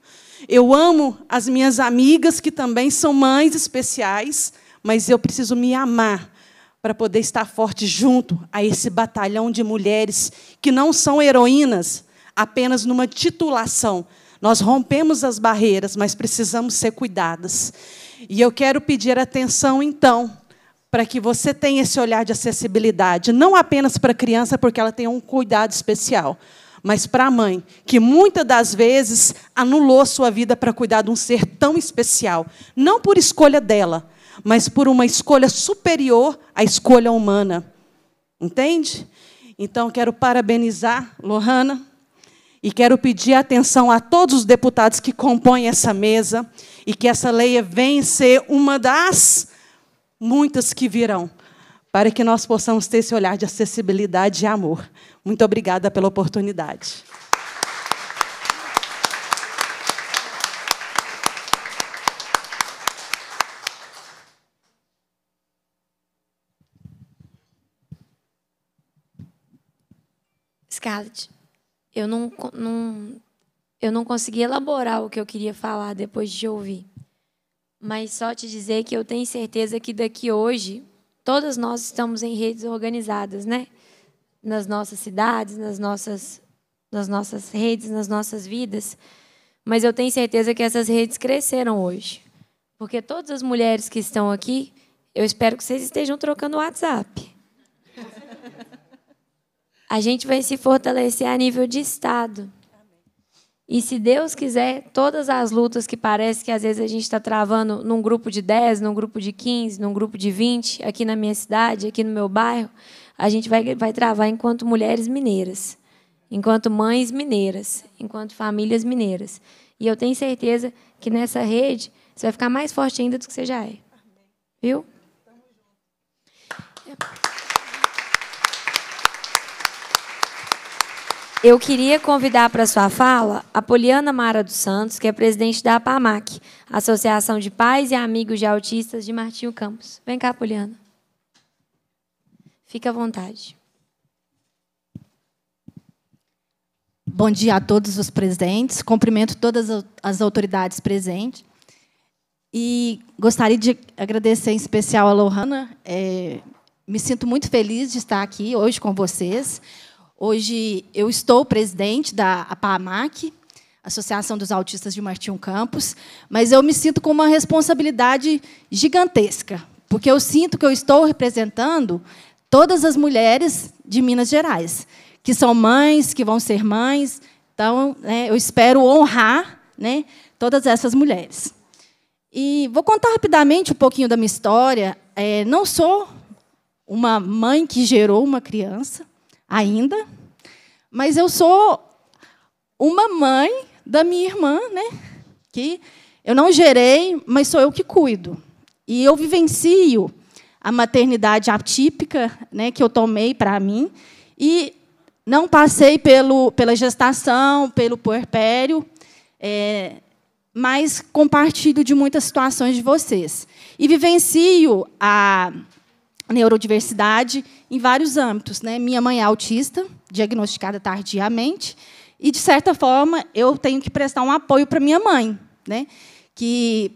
eu amo as minhas amigas, que também são mães especiais, mas eu preciso me amar para poder estar forte junto a esse batalhão de mulheres que não são heroínas apenas numa titulação. Nós rompemos as barreiras, mas precisamos ser cuidadas. E eu quero pedir atenção, então, para que você tenha esse olhar de acessibilidade, não apenas para a criança, porque ela tem um cuidado especial, mas para a mãe, que muitas das vezes anulou sua vida para cuidar de um ser tão especial, não por escolha dela, mas por uma escolha superior à escolha humana. Entende? Então, quero parabenizar Lohana e quero pedir atenção a todos os deputados que compõem essa mesa e que essa lei venha ser uma das muitas que virão para que nós possamos ter esse olhar de acessibilidade e amor. Muito obrigada pela oportunidade. Scarlett, eu não, não, eu não consegui elaborar o que eu queria falar depois de ouvir. Mas só te dizer que eu tenho certeza que daqui hoje Todas nós estamos em redes organizadas, né? Nas nossas cidades, nas nossas, nas nossas redes, nas nossas vidas. Mas eu tenho certeza que essas redes cresceram hoje. Porque todas as mulheres que estão aqui, eu espero que vocês estejam trocando WhatsApp. A gente vai se fortalecer a nível de Estado. E se Deus quiser, todas as lutas que parece que às vezes a gente está travando num grupo de 10, num grupo de 15, num grupo de 20, aqui na minha cidade, aqui no meu bairro, a gente vai, vai travar enquanto mulheres mineiras, enquanto mães mineiras, enquanto famílias mineiras. E eu tenho certeza que nessa rede você vai ficar mais forte ainda do que você já é. Viu? Tamo junto. Eu queria convidar para sua fala a Poliana Mara dos Santos, que é presidente da APAMAC, Associação de Pais e Amigos de Autistas de Martinho Campos. Vem cá, Poliana. Fique à vontade. Bom dia a todos os presentes. Cumprimento todas as autoridades presentes. E gostaria de agradecer em especial a Lohana. É, me sinto muito feliz de estar aqui hoje com vocês, Hoje eu estou presidente da APAMAC, Associação dos Autistas de Martim Campos, mas eu me sinto com uma responsabilidade gigantesca, porque eu sinto que eu estou representando todas as mulheres de Minas Gerais, que são mães, que vão ser mães. Então, né, eu espero honrar né, todas essas mulheres. E vou contar rapidamente um pouquinho da minha história. É, não sou uma mãe que gerou uma criança, ainda, mas eu sou uma mãe da minha irmã, né? Que eu não gerei, mas sou eu que cuido. E eu vivencio a maternidade atípica, né, que eu tomei para mim, e não passei pelo, pela gestação, pelo puerpério, é, mas compartilho de muitas situações de vocês. E vivencio a neurodiversidade em vários âmbitos. Né? Minha mãe é autista, diagnosticada tardiamente, e, de certa forma, eu tenho que prestar um apoio para minha mãe, né? que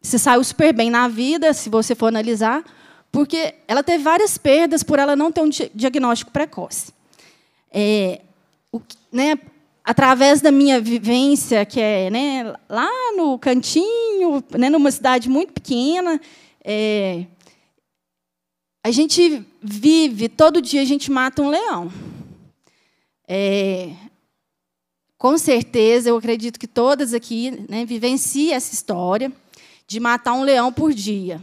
se saiu super bem na vida, se você for analisar, porque ela teve várias perdas por ela não ter um diagnóstico precoce. É, o, né, através da minha vivência, que é né, lá no cantinho, né, numa cidade muito pequena, é, a gente vive, todo dia a gente mata um leão. É, com certeza, eu acredito que todas aqui né, vivenciam essa história de matar um leão por dia.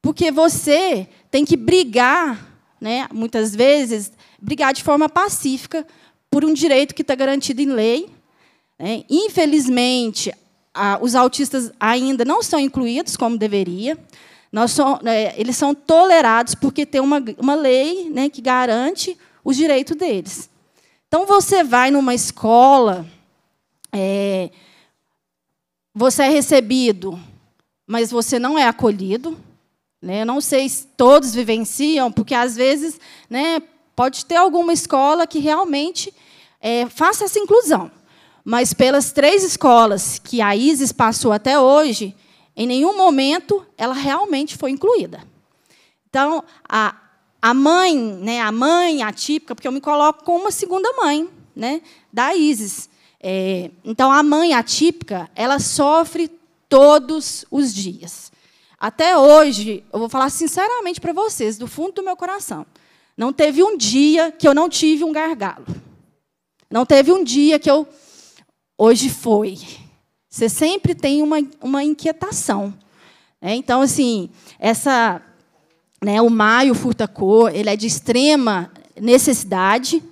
Porque você tem que brigar, né, muitas vezes, brigar de forma pacífica por um direito que está garantido em lei. Né? Infelizmente, a, os autistas ainda não são incluídos como deveria é, eles são tolerados porque tem uma, uma lei né, que garante os direitos deles. Então, você vai numa escola, é, você é recebido, mas você não é acolhido. Né? não sei se todos vivenciam, porque, às vezes, né, pode ter alguma escola que realmente é, faça essa inclusão. Mas, pelas três escolas que a ISIS passou até hoje, em nenhum momento ela realmente foi incluída. Então, a, a mãe, né, a mãe atípica, porque eu me coloco como uma segunda mãe né, da Isis. É, então, a mãe atípica, ela sofre todos os dias. Até hoje, eu vou falar sinceramente para vocês, do fundo do meu coração. Não teve um dia que eu não tive um gargalo. Não teve um dia que eu. Hoje foi. Você sempre tem uma, uma inquietação. Né? Então, assim, essa, né, o maio cor, ele é de extrema necessidade.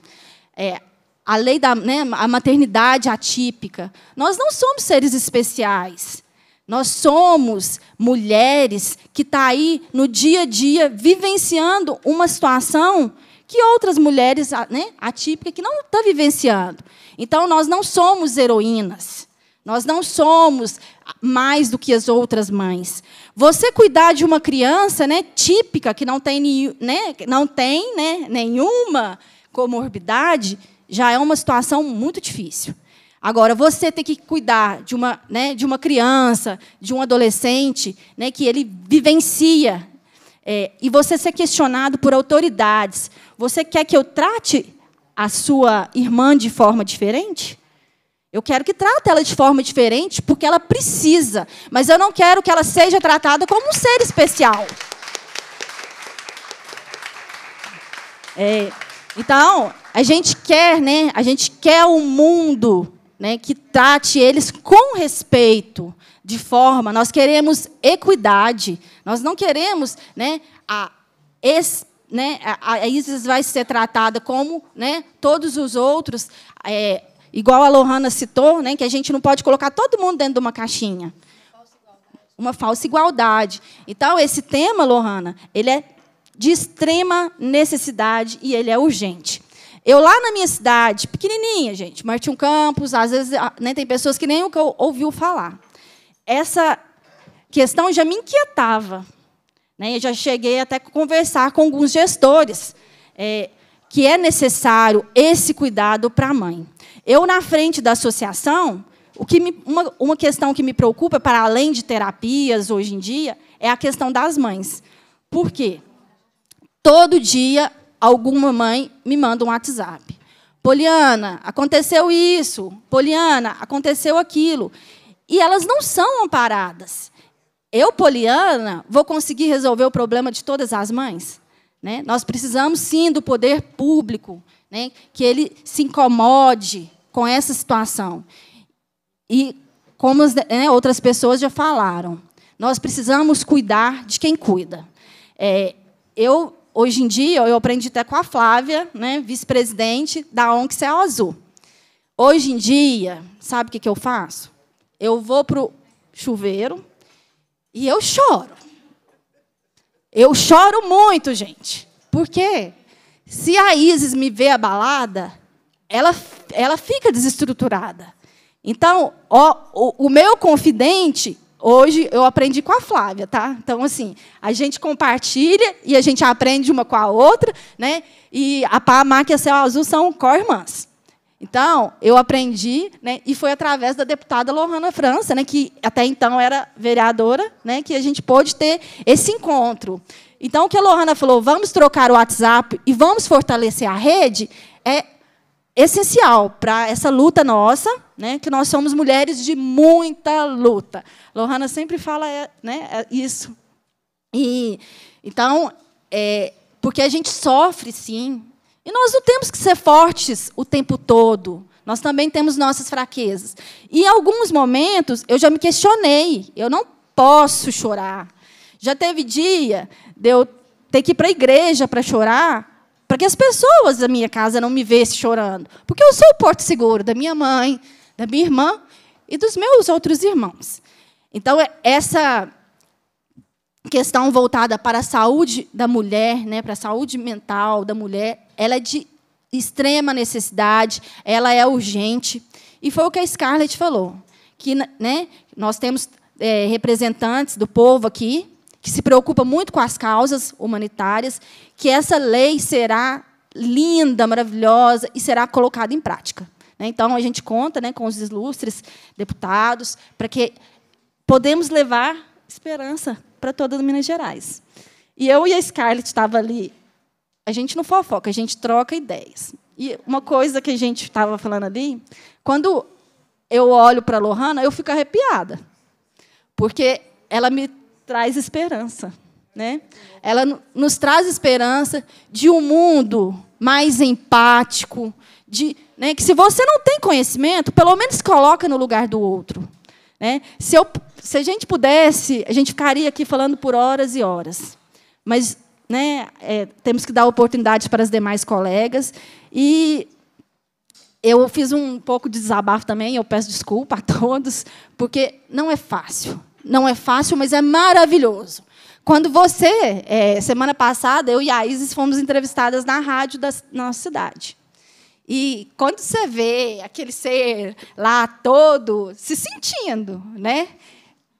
É, a lei da né, a maternidade atípica. Nós não somos seres especiais. Nós somos mulheres que estão tá aí no dia a dia vivenciando uma situação que outras mulheres né, atípicas que não estão tá vivenciando. Então, nós não somos heroínas. Nós não somos mais do que as outras mães. Você cuidar de uma criança, né, típica que não tem, né, não tem, né, nenhuma comorbidade, já é uma situação muito difícil. Agora, você ter que cuidar de uma, né, de uma criança, de um adolescente, né, que ele vivencia, é, e você ser questionado por autoridades, você quer que eu trate a sua irmã de forma diferente? Eu quero que trate ela de forma diferente, porque ela precisa. Mas eu não quero que ela seja tratada como um ser especial. É, então, a gente quer, né? A gente quer um mundo né, que trate eles com respeito, de forma. Nós queremos equidade. Nós não queremos, né? A, né, a, a Isis vai ser tratada como, né? Todos os outros. É, igual a Lohana citou, né, que a gente não pode colocar todo mundo dentro de uma caixinha. Uma falsa igualdade. Então, esse tema, Lohana, ele é de extrema necessidade e ele é urgente. Eu lá na minha cidade, pequenininha, gente, Martim Campos, às vezes ah, né, tem pessoas que nem eu ouviu falar. Essa questão já me inquietava. Né? Eu já cheguei até a conversar com alguns gestores é, que é necessário esse cuidado para a mãe. Eu, na frente da associação, o que me, uma, uma questão que me preocupa, para além de terapias hoje em dia, é a questão das mães. Por quê? Todo dia, alguma mãe me manda um WhatsApp. Poliana, aconteceu isso. Poliana, aconteceu aquilo. E elas não são amparadas. Eu, Poliana, vou conseguir resolver o problema de todas as mães? Né? Nós precisamos, sim, do poder público, né? que ele se incomode, com essa situação. E como né, outras pessoas já falaram, nós precisamos cuidar de quem cuida. É, eu hoje em dia eu aprendi até com a Flávia, né, vice-presidente da ONG Céu Azul. Hoje em dia, sabe o que, que eu faço? Eu vou para o chuveiro e eu choro. Eu choro muito, gente. Porque se a Isis me vê abalada, ela ela fica desestruturada. Então, ó, o, o meu confidente, hoje eu aprendi com a Flávia, tá? Então, assim, a gente compartilha e a gente aprende uma com a outra, né? E a PAMAC e a Céu Azul são co-irmãs. Então, eu aprendi, né, e foi através da deputada Lohana França, né, que até então era vereadora, né, que a gente pôde ter esse encontro. Então, o que a Lohana falou, vamos trocar o WhatsApp e vamos fortalecer a rede, é essencial para essa luta nossa, né, que nós somos mulheres de muita luta. Lohana sempre fala é, né, é isso. E, então, é, porque a gente sofre, sim. E nós não temos que ser fortes o tempo todo. Nós também temos nossas fraquezas. E em alguns momentos eu já me questionei. Eu não posso chorar. Já teve dia de eu ter que ir para a igreja para chorar, para que as pessoas da minha casa não me vissem chorando. Porque eu sou o porto seguro da minha mãe, da minha irmã e dos meus outros irmãos. Então, é essa questão voltada para a saúde da mulher, né, para a saúde mental da mulher, ela é de extrema necessidade, ela é urgente. E foi o que a Scarlett falou, que né, nós temos é, representantes do povo aqui, que se preocupa muito com as causas humanitárias, que essa lei será linda, maravilhosa e será colocada em prática. Né? Então, a gente conta né, com os ilustres deputados para que podemos levar esperança para toda Minas Gerais. E eu e a Scarlett estava ali. A gente não fofoca, a gente troca ideias. E uma coisa que a gente estava falando ali, quando eu olho para a Lohana, eu fico arrepiada. Porque ela me traz esperança. Né? Ela nos traz esperança de um mundo mais empático, de, né, que se você não tem conhecimento, pelo menos coloca no lugar do outro. Né? Se, eu, se a gente pudesse, a gente ficaria aqui falando por horas e horas. Mas né, é, temos que dar oportunidade para as demais colegas. E eu fiz um pouco de desabafo também, eu peço desculpa a todos, porque não é fácil. Não é fácil, mas é maravilhoso. Quando você, é, semana passada, eu e a Isis fomos entrevistadas na rádio da nossa cidade. E quando você vê aquele ser lá todo se sentindo, né?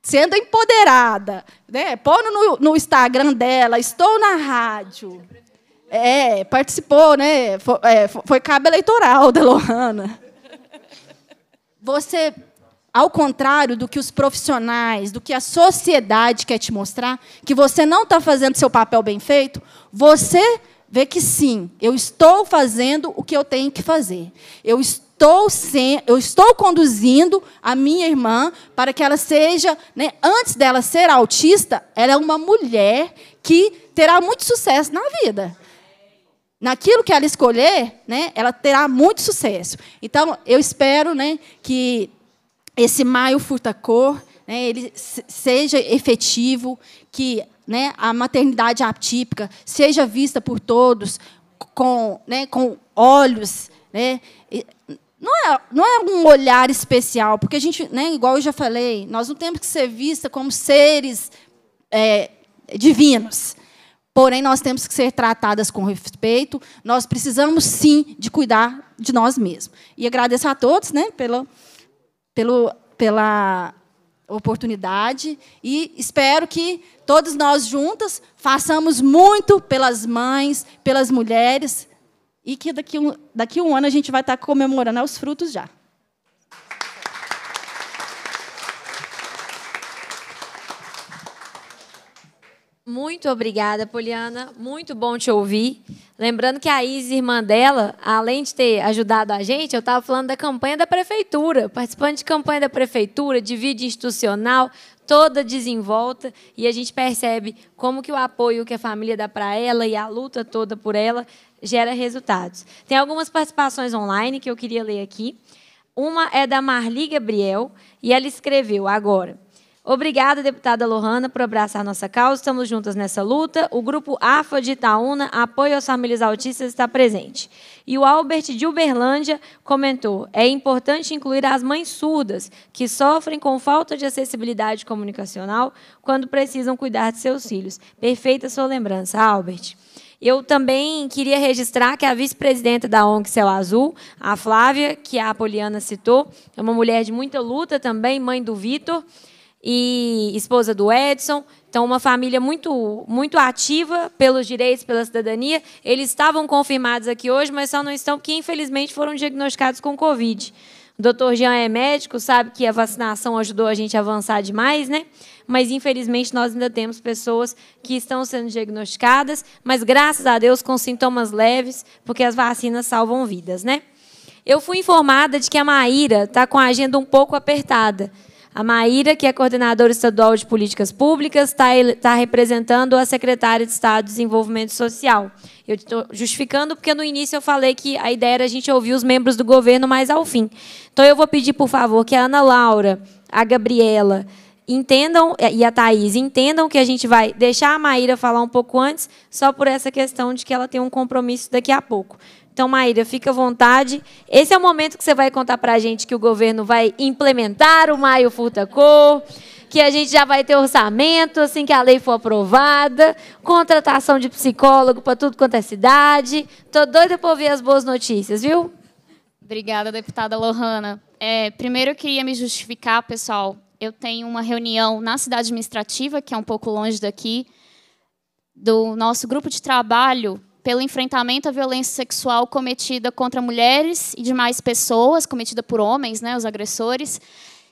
Sendo empoderada, né? Pondo no, no Instagram dela, estou na rádio. É, participou, né? Foi, é, foi cabo eleitoral da Lohana. Você ao contrário do que os profissionais, do que a sociedade quer te mostrar, que você não está fazendo seu papel bem feito, você vê que sim, eu estou fazendo o que eu tenho que fazer. Eu estou, sem, eu estou conduzindo a minha irmã para que ela seja, né, antes dela ser autista, ela é uma mulher que terá muito sucesso na vida naquilo que ela escolher, né, ela terá muito sucesso. Então, eu espero né, que esse maio furtacor né, ele seja efetivo, que né, a maternidade atípica seja vista por todos com, né, com olhos. Né, não, é, não é um olhar especial, porque a gente, né, igual eu já falei, nós não temos que ser vistas como seres é, divinos. Porém, nós temos que ser tratadas com respeito, nós precisamos sim de cuidar de nós mesmos. E agradeço a todos né, pela pelo, pela oportunidade e espero que todos nós juntas façamos muito pelas mães, pelas mulheres e que daqui um, daqui um ano a gente vai estar comemorando os frutos já. Muito obrigada, Poliana. Muito bom te ouvir. Lembrando que a Isa, irmã dela, além de ter ajudado a gente, eu estava falando da campanha da prefeitura, participante de campanha da prefeitura, de vídeo institucional, toda desenvolta, e a gente percebe como que o apoio que a família dá para ela e a luta toda por ela gera resultados. Tem algumas participações online que eu queria ler aqui. Uma é da Marli Gabriel, e ela escreveu agora. Obrigada, deputada Lohana, por abraçar nossa causa. Estamos juntas nessa luta. O grupo AFA de Itaúna, apoio às famílias autistas, está presente. E o Albert de Uberlândia comentou: é importante incluir as mães surdas, que sofrem com falta de acessibilidade comunicacional quando precisam cuidar de seus filhos. Perfeita sua lembrança, Albert. Eu também queria registrar que a vice-presidenta da ONG Céu Azul, a Flávia, que a Poliana citou, é uma mulher de muita luta também, mãe do Vitor e esposa do Edson. Então, uma família muito, muito ativa pelos direitos, pela cidadania. Eles estavam confirmados aqui hoje, mas só não estão, porque infelizmente foram diagnosticados com Covid. O doutor Jean é médico, sabe que a vacinação ajudou a gente a avançar demais, né? Mas infelizmente nós ainda temos pessoas que estão sendo diagnosticadas, mas graças a Deus com sintomas leves, porque as vacinas salvam vidas, né? Eu fui informada de que a Maíra está com a agenda um pouco apertada. A Maíra, que é coordenadora estadual de políticas públicas, está tá representando a secretária de Estado de Desenvolvimento Social. Eu estou justificando porque no início eu falei que a ideia era a gente ouvir os membros do governo mais ao fim. Então eu vou pedir, por favor, que a Ana Laura, a Gabriela entendam e a Thaís entendam que a gente vai deixar a Maíra falar um pouco antes, só por essa questão de que ela tem um compromisso daqui a pouco. Então, Maíra, fica à vontade. Esse é o momento que você vai contar para a gente que o governo vai implementar o Maio Furtacor, que a gente já vai ter orçamento assim que a lei for aprovada, contratação de psicólogo para tudo quanto é cidade. Estou doida por ouvir as boas notícias, viu? Obrigada, deputada Lohana. É, primeiro, eu queria me justificar, pessoal. Eu tenho uma reunião na cidade administrativa, que é um pouco longe daqui, do nosso grupo de trabalho pelo enfrentamento à violência sexual cometida contra mulheres e demais pessoas, cometida por homens, né, os agressores,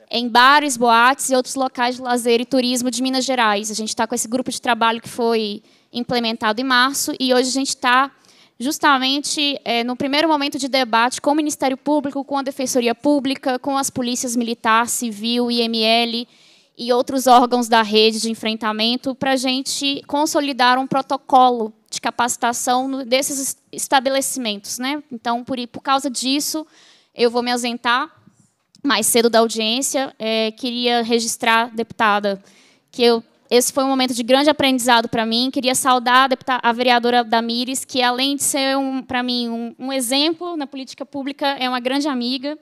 em bares, boates e outros locais de lazer e turismo de Minas Gerais. A gente está com esse grupo de trabalho que foi implementado em março e hoje a gente está justamente é, no primeiro momento de debate com o Ministério Público, com a Defensoria Pública, com as polícias militar, civil, IML, e outros órgãos da rede de enfrentamento para a gente consolidar um protocolo de capacitação desses estabelecimentos. Né? Então, por, por causa disso, eu vou me ausentar mais cedo da audiência. É, queria registrar, deputada, que eu, esse foi um momento de grande aprendizado para mim. Queria saudar a, deputada, a vereadora Damires, que, além de ser, um, para mim, um, um exemplo na política pública, é uma grande amiga.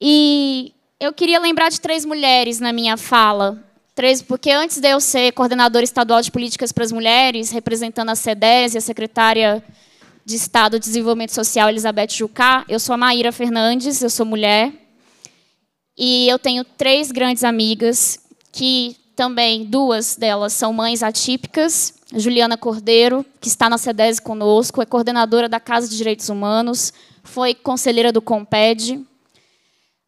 E eu queria lembrar de três mulheres na minha fala. Três, porque antes de eu ser coordenadora estadual de políticas para as mulheres, representando a CEDES e a secretária de Estado de Desenvolvimento Social, Elizabeth Jucá, eu sou a Maíra Fernandes, eu sou mulher. E eu tenho três grandes amigas, que também, duas delas são mães atípicas. Juliana Cordeiro, que está na CEDES conosco, é coordenadora da Casa de Direitos Humanos, foi conselheira do COMPED,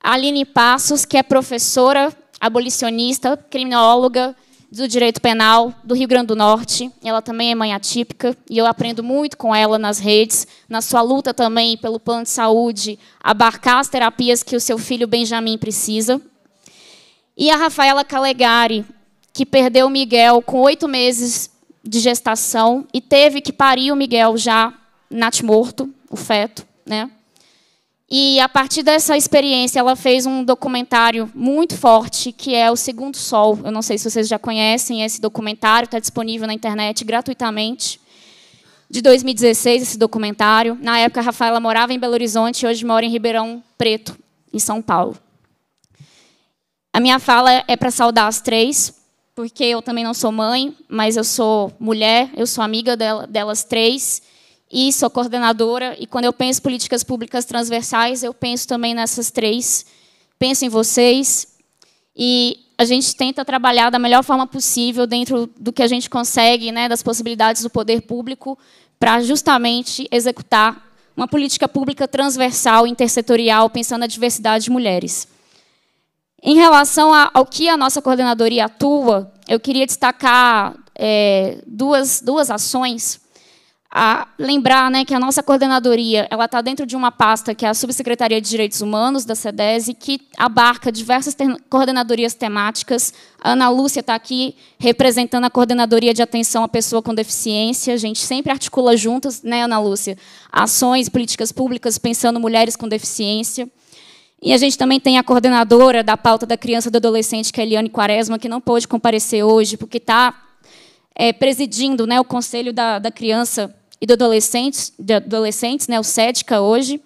Aline Passos, que é professora, abolicionista, criminóloga do direito penal do Rio Grande do Norte. Ela também é mãe atípica e eu aprendo muito com ela nas redes, na sua luta também pelo plano de saúde, abarcar as terapias que o seu filho Benjamin precisa. E a Rafaela Calegari, que perdeu o Miguel com oito meses de gestação e teve que parir o Miguel já natimorto, o feto, né? E a partir dessa experiência, ela fez um documentário muito forte, que é O Segundo Sol. Eu não sei se vocês já conhecem esse documentário, está disponível na internet gratuitamente. De 2016, esse documentário. Na época, a Rafaela morava em Belo Horizonte, hoje mora em Ribeirão Preto, em São Paulo. A minha fala é para saudar as três, porque eu também não sou mãe, mas eu sou mulher, eu sou amiga delas três e sou coordenadora. E quando eu penso em políticas públicas transversais, eu penso também nessas três. Penso em vocês. E a gente tenta trabalhar da melhor forma possível dentro do que a gente consegue, né, das possibilidades do poder público, para justamente executar uma política pública transversal, intersetorial, pensando na diversidade de mulheres. Em relação ao que a nossa coordenadoria atua, eu queria destacar é, duas, duas ações a lembrar né, que a nossa coordenadoria ela está dentro de uma pasta que é a Subsecretaria de Direitos Humanos da SEDESI, que abarca diversas te coordenadorias temáticas. A Ana Lúcia está aqui representando a Coordenadoria de Atenção à Pessoa com Deficiência. A gente sempre articula juntas, né, Ana Lúcia, ações, políticas públicas pensando mulheres com deficiência. E a gente também tem a coordenadora da pauta da criança e do adolescente, que é Eliane Quaresma, que não pôde comparecer hoje, porque está é, presidindo né, o Conselho da, da Criança e de adolescentes, de adolescentes né, o SEDCA hoje.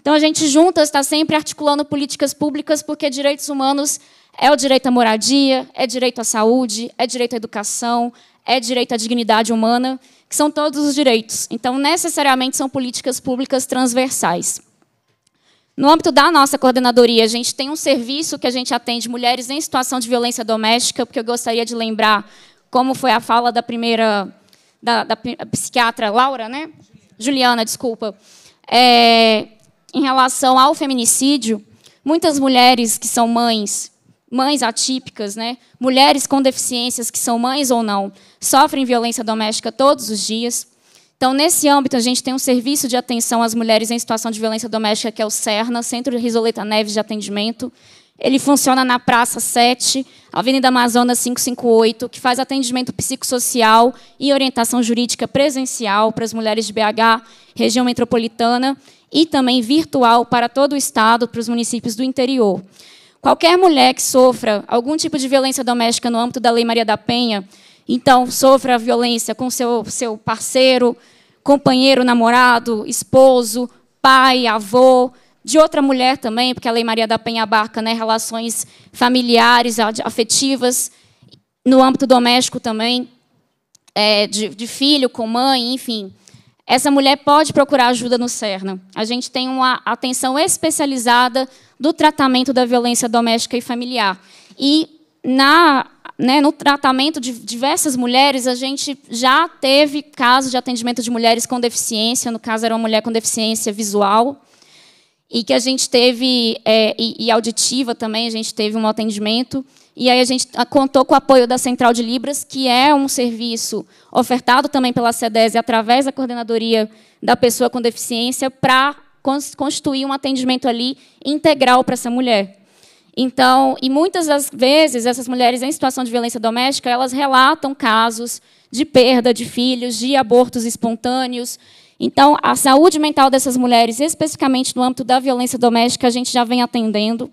Então, a gente juntas está sempre articulando políticas públicas, porque direitos humanos é o direito à moradia, é direito à saúde, é direito à educação, é direito à dignidade humana, que são todos os direitos. Então, necessariamente, são políticas públicas transversais. No âmbito da nossa coordenadoria, a gente tem um serviço que a gente atende mulheres em situação de violência doméstica, porque eu gostaria de lembrar como foi a fala da primeira da, da psiquiatra Laura, né? Juliana, desculpa. É, em relação ao feminicídio, muitas mulheres que são mães, mães atípicas, né? mulheres com deficiências que são mães ou não, sofrem violência doméstica todos os dias. Então, nesse âmbito, a gente tem um serviço de atenção às mulheres em situação de violência doméstica, que é o CERNA, Centro de Risoleta Neves de Atendimento. Ele funciona na Praça 7, Avenida Amazonas 558, que faz atendimento psicossocial e orientação jurídica presencial para as mulheres de BH, região metropolitana, e também virtual para todo o Estado, para os municípios do interior. Qualquer mulher que sofra algum tipo de violência doméstica no âmbito da Lei Maria da Penha, então, sofra violência com seu, seu parceiro, companheiro, namorado, esposo, pai, avô, de outra mulher também, porque a Lei Maria da Penha abarca né, relações familiares, afetivas, no âmbito doméstico também, é, de, de filho com mãe, enfim. Essa mulher pode procurar ajuda no CERNA. A gente tem uma atenção especializada do tratamento da violência doméstica e familiar. E na né, no tratamento de diversas mulheres, a gente já teve casos de atendimento de mulheres com deficiência, no caso era uma mulher com deficiência visual, e que a gente teve, é, e, e, auditiva também, a gente teve um atendimento, e aí a gente ah, contou com o apoio da Central de Libras, que é um serviço ofertado também pela SEDES através da coordenadoria da pessoa com deficiência para constituir um atendimento ali integral para essa mulher. Então, e muitas das vezes essas mulheres em situação de violência doméstica, elas relatam casos de perda de filhos, de abortos espontâneos, então, a saúde mental dessas mulheres, especificamente no âmbito da violência doméstica, a gente já vem atendendo.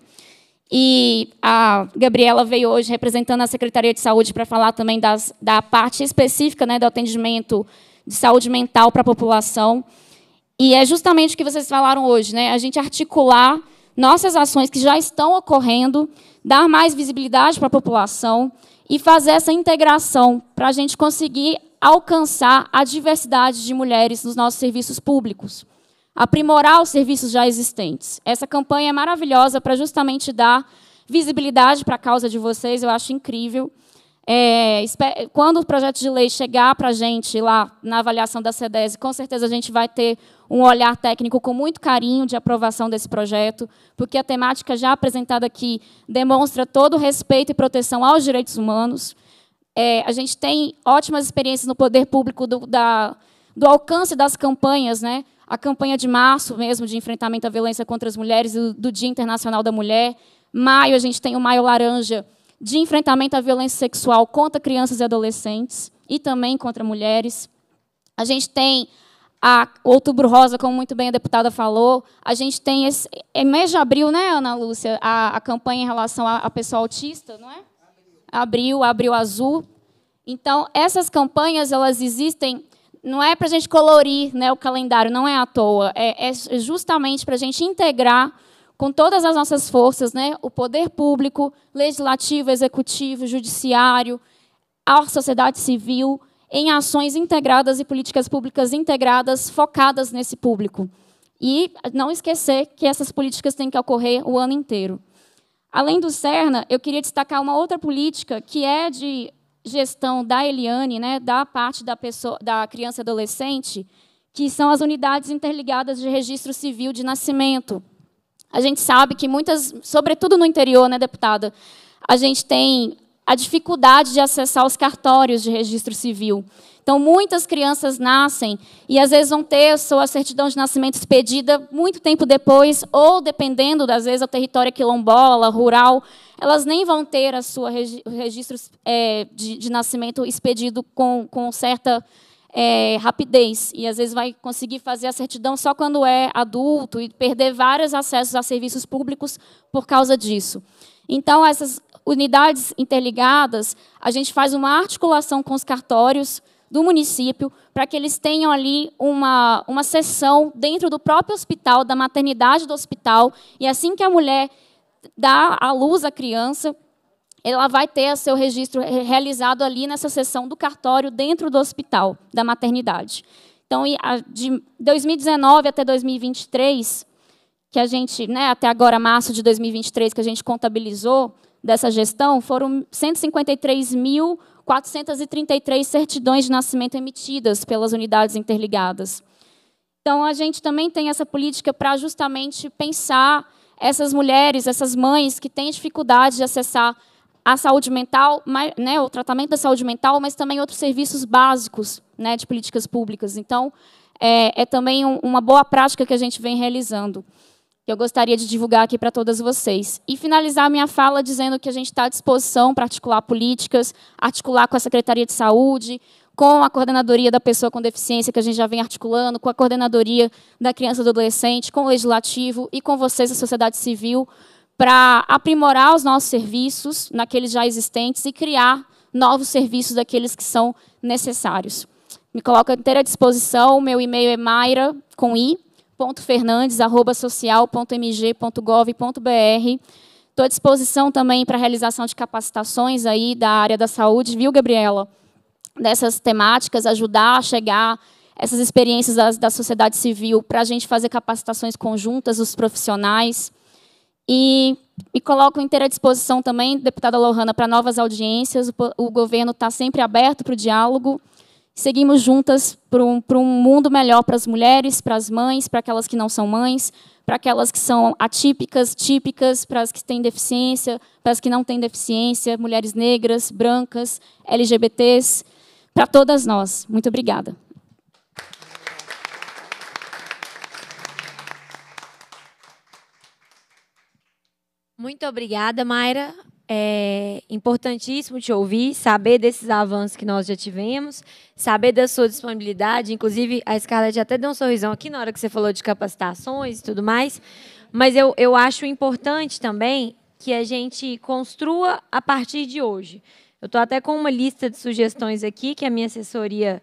E a Gabriela veio hoje representando a Secretaria de Saúde para falar também das, da parte específica né, do atendimento de saúde mental para a população. E é justamente o que vocês falaram hoje, né? A gente articular nossas ações que já estão ocorrendo, dar mais visibilidade para a população e fazer essa integração para a gente conseguir alcançar a diversidade de mulheres nos nossos serviços públicos, aprimorar os serviços já existentes. Essa campanha é maravilhosa para justamente dar visibilidade para a causa de vocês, eu acho incrível. É, quando o projeto de lei chegar para a gente lá na avaliação da CEDES, com certeza a gente vai ter um olhar técnico com muito carinho de aprovação desse projeto, porque a temática já apresentada aqui demonstra todo o respeito e proteção aos direitos humanos. É, a gente tem ótimas experiências no poder público do, da, do alcance das campanhas, né? A campanha de março mesmo de enfrentamento à violência contra as mulheres do, do Dia Internacional da Mulher. Maio a gente tem o Maio Laranja de enfrentamento à violência sexual contra crianças e adolescentes e também contra mulheres. A gente tem a Outubro Rosa, como muito bem a deputada falou. A gente tem esse é mês de abril, né, Ana Lúcia, a, a campanha em relação à pessoa autista, não é? abril, abril azul. Então, essas campanhas, elas existem, não é para a gente colorir né, o calendário, não é à toa, é, é justamente para a gente integrar com todas as nossas forças, né, o poder público, legislativo, executivo, judiciário, a sociedade civil, em ações integradas e políticas públicas integradas, focadas nesse público. E não esquecer que essas políticas têm que ocorrer o ano inteiro. Além do Cerna, eu queria destacar uma outra política que é de gestão da Eliane, né, da parte da, pessoa, da criança e adolescente, que são as unidades interligadas de registro civil de nascimento. A gente sabe que muitas, sobretudo no interior, né, deputada, a gente tem a dificuldade de acessar os cartórios de registro civil. Então, muitas crianças nascem e às vezes vão ter a sua certidão de nascimento expedida muito tempo depois, ou dependendo, às vezes, do território é quilombola, rural, elas nem vão ter a sua registro é, de, de, nascimento expedido com, com certa é, rapidez. E às vezes vai conseguir fazer a certidão só quando é adulto e perder vários acessos a serviços públicos por causa disso. Então, essas unidades interligadas, a gente faz uma articulação com os cartórios do município, para que eles tenham ali uma, uma sessão dentro do próprio hospital, da maternidade do hospital, e assim que a mulher dá à luz a criança, ela vai ter seu registro realizado ali nessa sessão do cartório dentro do hospital, da maternidade. Então, de 2019 até 2023, que a gente, né, até agora março de 2023, que a gente contabilizou dessa gestão, foram 153 mil 433 certidões de nascimento emitidas pelas unidades interligadas. Então, a gente também tem essa política para justamente pensar essas mulheres, essas mães que têm dificuldade de acessar a saúde mental, né, o tratamento da saúde mental, mas também outros serviços básicos né, de políticas públicas. Então, é, é também um, uma boa prática que a gente vem realizando que eu gostaria de divulgar aqui para todas vocês. E finalizar minha fala dizendo que a gente está à disposição para articular políticas, articular com a Secretaria de Saúde, com a Coordenadoria da Pessoa com Deficiência, que a gente já vem articulando, com a Coordenadoria da Criança e do Adolescente, com o Legislativo e com vocês, a sociedade civil, para aprimorar os nossos serviços naqueles já existentes e criar novos serviços daqueles que são necessários. Me coloco à inteira disposição, meu e-mail é Mayra com i, fernandes.social.mg.gov.br. Estou à disposição também para a realização de capacitações aí da área da saúde, viu, Gabriela? Dessas temáticas, ajudar a chegar essas experiências da, da sociedade civil para a gente fazer capacitações conjuntas, os profissionais. E me coloco inteira à disposição também, deputada Lohana, para novas audiências. O, o governo está sempre aberto para o diálogo seguimos juntas para um, um, mundo melhor para as mulheres, para as mães, para aquelas que não são mães, para aquelas que são atípicas, típicas, para as que têm deficiência, para as que não têm deficiência, mulheres negras, brancas, LGBTs, para todas nós. Muito obrigada. Muito obrigada, Mayra. É importantíssimo te ouvir, saber desses avanços que nós já tivemos, saber da sua disponibilidade. Inclusive, a Scarlett até deu um sorrisão aqui na hora que você falou de capacitações e tudo mais. Mas eu, eu acho importante também que a gente construa a partir de hoje. Eu estou até com uma lista de sugestões aqui que a minha assessoria,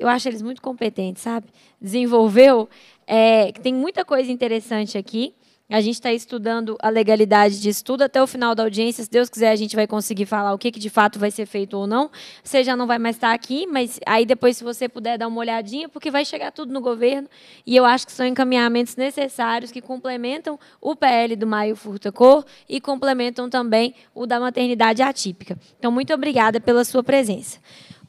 eu acho eles muito competentes, sabe? Desenvolveu. É, tem muita coisa interessante aqui. A gente está estudando a legalidade disso tudo até o final da audiência. Se Deus quiser, a gente vai conseguir falar o que, que de fato vai ser feito ou não. Você já não vai mais estar tá aqui, mas aí depois, se você puder dar uma olhadinha, porque vai chegar tudo no governo. E eu acho que são encaminhamentos necessários que complementam o PL do Maio Furta Cor e complementam também o da maternidade atípica. Então, muito obrigada pela sua presença.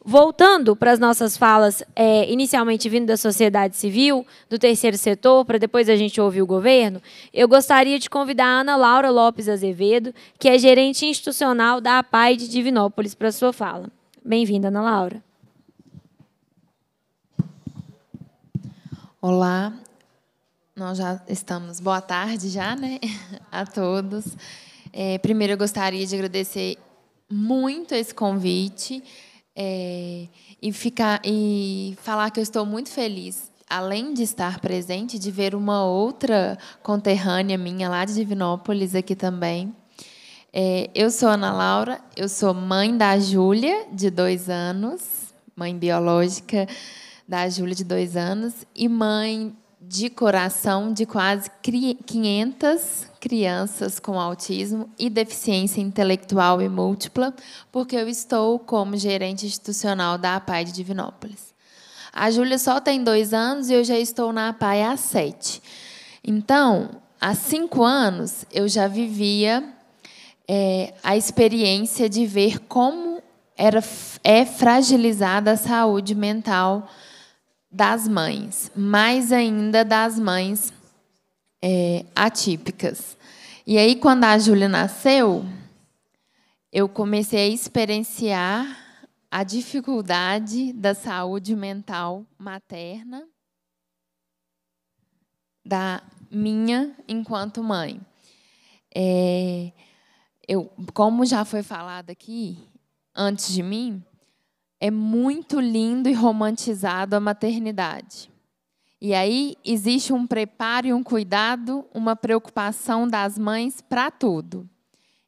Voltando para as nossas falas, é, inicialmente vindo da sociedade civil, do terceiro setor, para depois a gente ouvir o governo, eu gostaria de convidar a Ana Laura Lopes Azevedo, que é gerente institucional da APAI de Divinópolis, para a sua fala. Bem-vinda, Ana Laura. Olá, nós já estamos. Boa tarde já, né? A todos. É, primeiro, eu gostaria de agradecer muito esse convite é, e ficar e falar que eu estou muito feliz, além de estar presente, de ver uma outra conterrânea minha lá de Divinópolis aqui também. É, eu sou Ana Laura, eu sou mãe da Júlia, de dois anos, mãe biológica da Júlia, de dois anos, e mãe de coração de quase 500 crianças com autismo e deficiência intelectual e múltipla, porque eu estou como gerente institucional da APAI de Divinópolis. A Júlia só tem dois anos e eu já estou na APAI há sete. Então, há cinco anos, eu já vivia é, a experiência de ver como era, é fragilizada a saúde mental das mães, mais ainda das mães é, atípicas. E aí, quando a Júlia nasceu, eu comecei a experienciar a dificuldade da saúde mental materna da minha enquanto mãe. É, eu, como já foi falado aqui antes de mim, é muito lindo e romantizado a maternidade. E aí existe um preparo e um cuidado, uma preocupação das mães para tudo: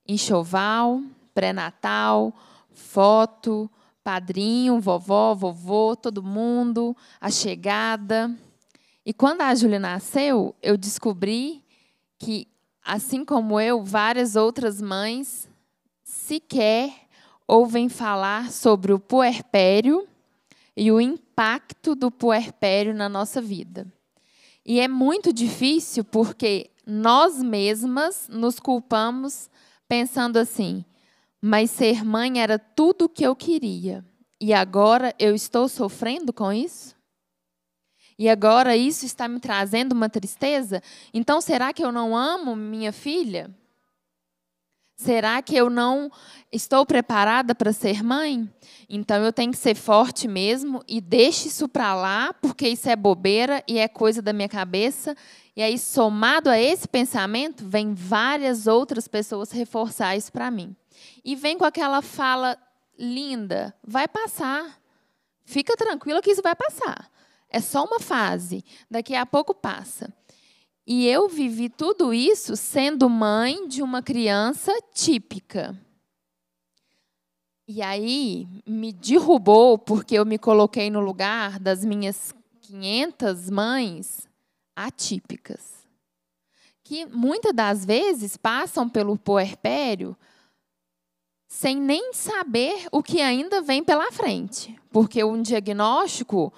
enxoval, pré-natal, foto, padrinho, vovó, vovô, todo mundo, a chegada. E quando a Júlia nasceu, eu descobri que, assim como eu, várias outras mães sequer ouvem falar sobre o puerpério e o impacto do puerpério na nossa vida. E é muito difícil porque nós mesmas nos culpamos pensando assim: mas ser mãe era tudo o que eu queria, e agora eu estou sofrendo com isso? E agora isso está me trazendo uma tristeza? Então será que eu não amo minha filha? Será que eu não estou preparada para ser mãe? Então eu tenho que ser forte mesmo e deixe isso para lá, porque isso é bobeira e é coisa da minha cabeça. E aí, somado a esse pensamento, vem várias outras pessoas reforçar isso para mim. E vem com aquela fala linda: vai passar. Fica tranquila que isso vai passar. É só uma fase. Daqui a pouco passa. E eu vivi tudo isso sendo mãe de uma criança típica. E aí me derrubou porque eu me coloquei no lugar das minhas 500 mães atípicas, que muitas das vezes passam pelo puerpério sem nem saber o que ainda vem pela frente, porque um diagnóstico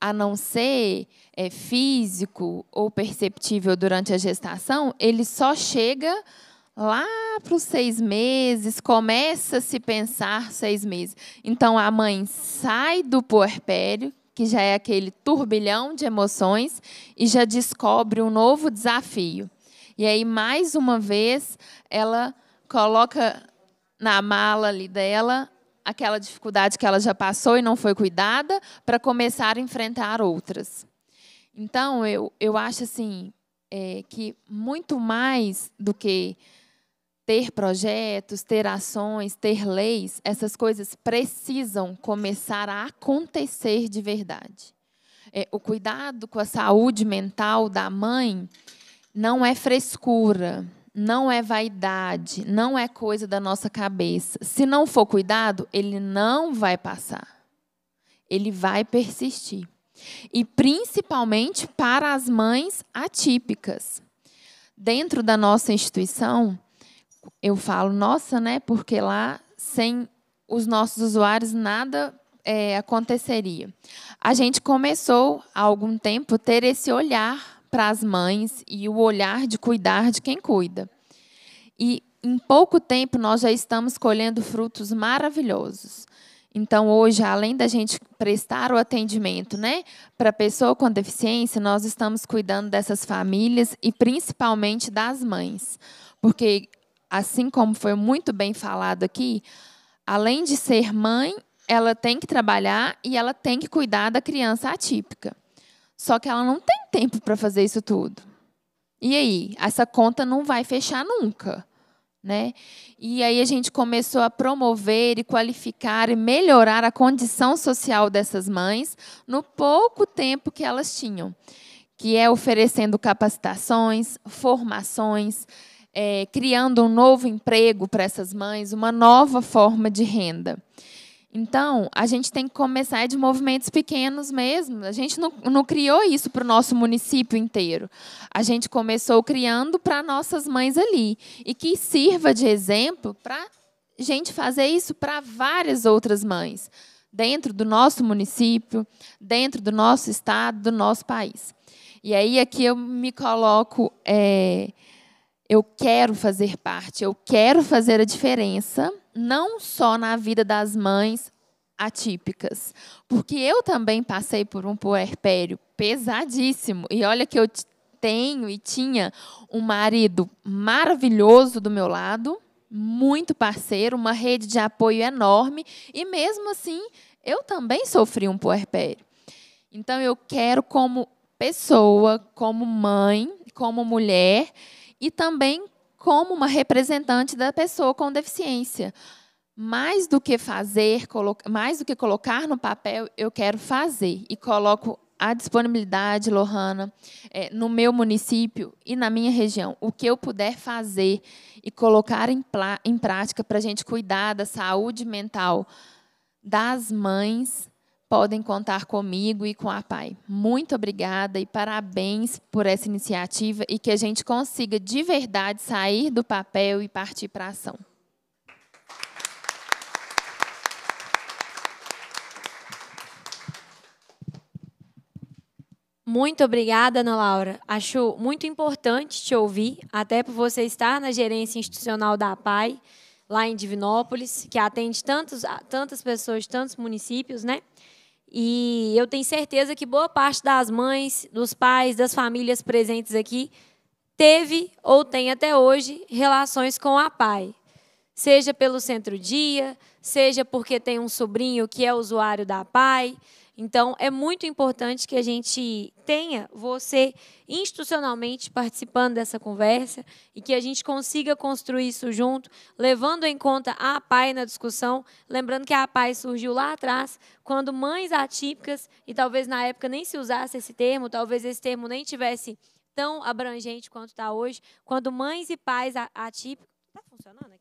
a não ser é, físico ou perceptível durante a gestação, ele só chega lá para os seis meses, começa a se pensar seis meses. Então, a mãe sai do puerpério, que já é aquele turbilhão de emoções, e já descobre um novo desafio. E aí, mais uma vez, ela coloca na mala ali dela aquela dificuldade que ela já passou e não foi cuidada para começar a enfrentar outras. Então, eu, eu acho assim é, que muito mais do que ter projetos, ter ações, ter leis, essas coisas precisam começar a acontecer de verdade. É, o cuidado com a saúde mental da mãe não é frescura, não é vaidade, não é coisa da nossa cabeça. Se não for cuidado, ele não vai passar. Ele vai persistir. E principalmente para as mães atípicas. Dentro da nossa instituição, eu falo nossa, né? Porque lá, sem os nossos usuários, nada é, aconteceria. A gente começou há algum tempo a ter esse olhar para as mães e o olhar de cuidar de quem cuida. E em pouco tempo nós já estamos colhendo frutos maravilhosos. Então, hoje, além da gente prestar o atendimento né, para a pessoa com deficiência, nós estamos cuidando dessas famílias e principalmente das mães. Porque, assim como foi muito bem falado aqui, além de ser mãe, ela tem que trabalhar e ela tem que cuidar da criança atípica. Só que ela não tem tempo para fazer isso tudo. E aí, essa conta não vai fechar nunca. Né? E aí a gente começou a promover e qualificar e melhorar a condição social dessas mães no pouco tempo que elas tinham, que é oferecendo capacitações, formações, é, criando um novo emprego para essas mães, uma nova forma de renda. Então, a gente tem que começar de movimentos pequenos mesmo. A gente não, não criou isso para o nosso município inteiro. A gente começou criando para nossas mães ali. E que sirva de exemplo para a gente fazer isso para várias outras mães, dentro do nosso município, dentro do nosso estado, do nosso país. E aí aqui eu me coloco. É, eu quero fazer parte, eu quero fazer a diferença não só na vida das mães atípicas, porque eu também passei por um puerpério pesadíssimo. E olha que eu tenho e tinha um marido maravilhoso do meu lado, muito parceiro, uma rede de apoio enorme, e mesmo assim eu também sofri um puerpério. Então eu quero como pessoa, como mãe, como mulher e também como uma representante da pessoa com deficiência. Mais do que fazer, mais do que colocar no papel, eu quero fazer e coloco a disponibilidade, Lohana, é, no meu município e na minha região, o que eu puder fazer e colocar em, em prática para a gente cuidar da saúde mental das mães podem contar comigo e com a PAI. Muito obrigada e parabéns por essa iniciativa e que a gente consiga de verdade sair do papel e partir para a ação. Muito obrigada, Ana Laura. Acho muito importante te ouvir, até por você estar na gerência institucional da PAI, lá em Divinópolis, que atende tantos, tantas pessoas, tantos municípios, né? E eu tenho certeza que boa parte das mães, dos pais, das famílias presentes aqui teve ou tem até hoje relações com a PAI. Seja pelo centro-dia, seja porque tem um sobrinho que é usuário da PAI, então, é muito importante que a gente tenha você institucionalmente participando dessa conversa e que a gente consiga construir isso junto, levando em conta a APAI na discussão. Lembrando que a APAI surgiu lá atrás, quando mães atípicas, e talvez na época nem se usasse esse termo, talvez esse termo nem tivesse tão abrangente quanto está hoje, quando mães e pais atípicos. Está funcionando aqui?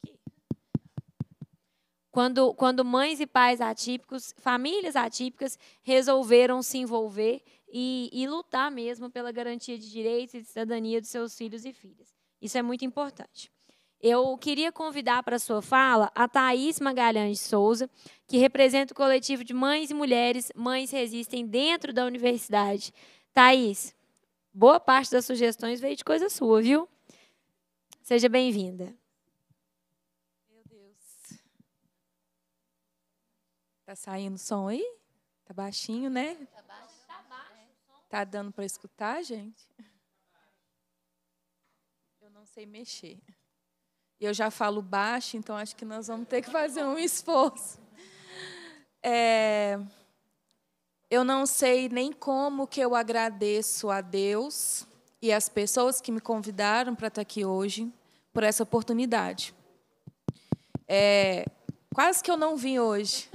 Quando, quando mães e pais atípicos, famílias atípicas, resolveram se envolver e, e lutar mesmo pela garantia de direitos e de cidadania dos seus filhos e filhas. Isso é muito importante. Eu queria convidar para a sua fala a Thaís Magalhães Souza, que representa o coletivo de mães e mulheres, mães resistem dentro da universidade. Thaís, boa parte das sugestões veio de coisa sua, viu? Seja bem-vinda. Tá saindo som aí? Tá baixinho, né? Tá baixo, tá baixo. Tá dando para escutar, gente? Eu não sei mexer. Eu já falo baixo, então acho que nós vamos ter que fazer um esforço. É, eu não sei nem como que eu agradeço a Deus e as pessoas que me convidaram para estar tá aqui hoje por essa oportunidade. É, quase que eu não vim hoje.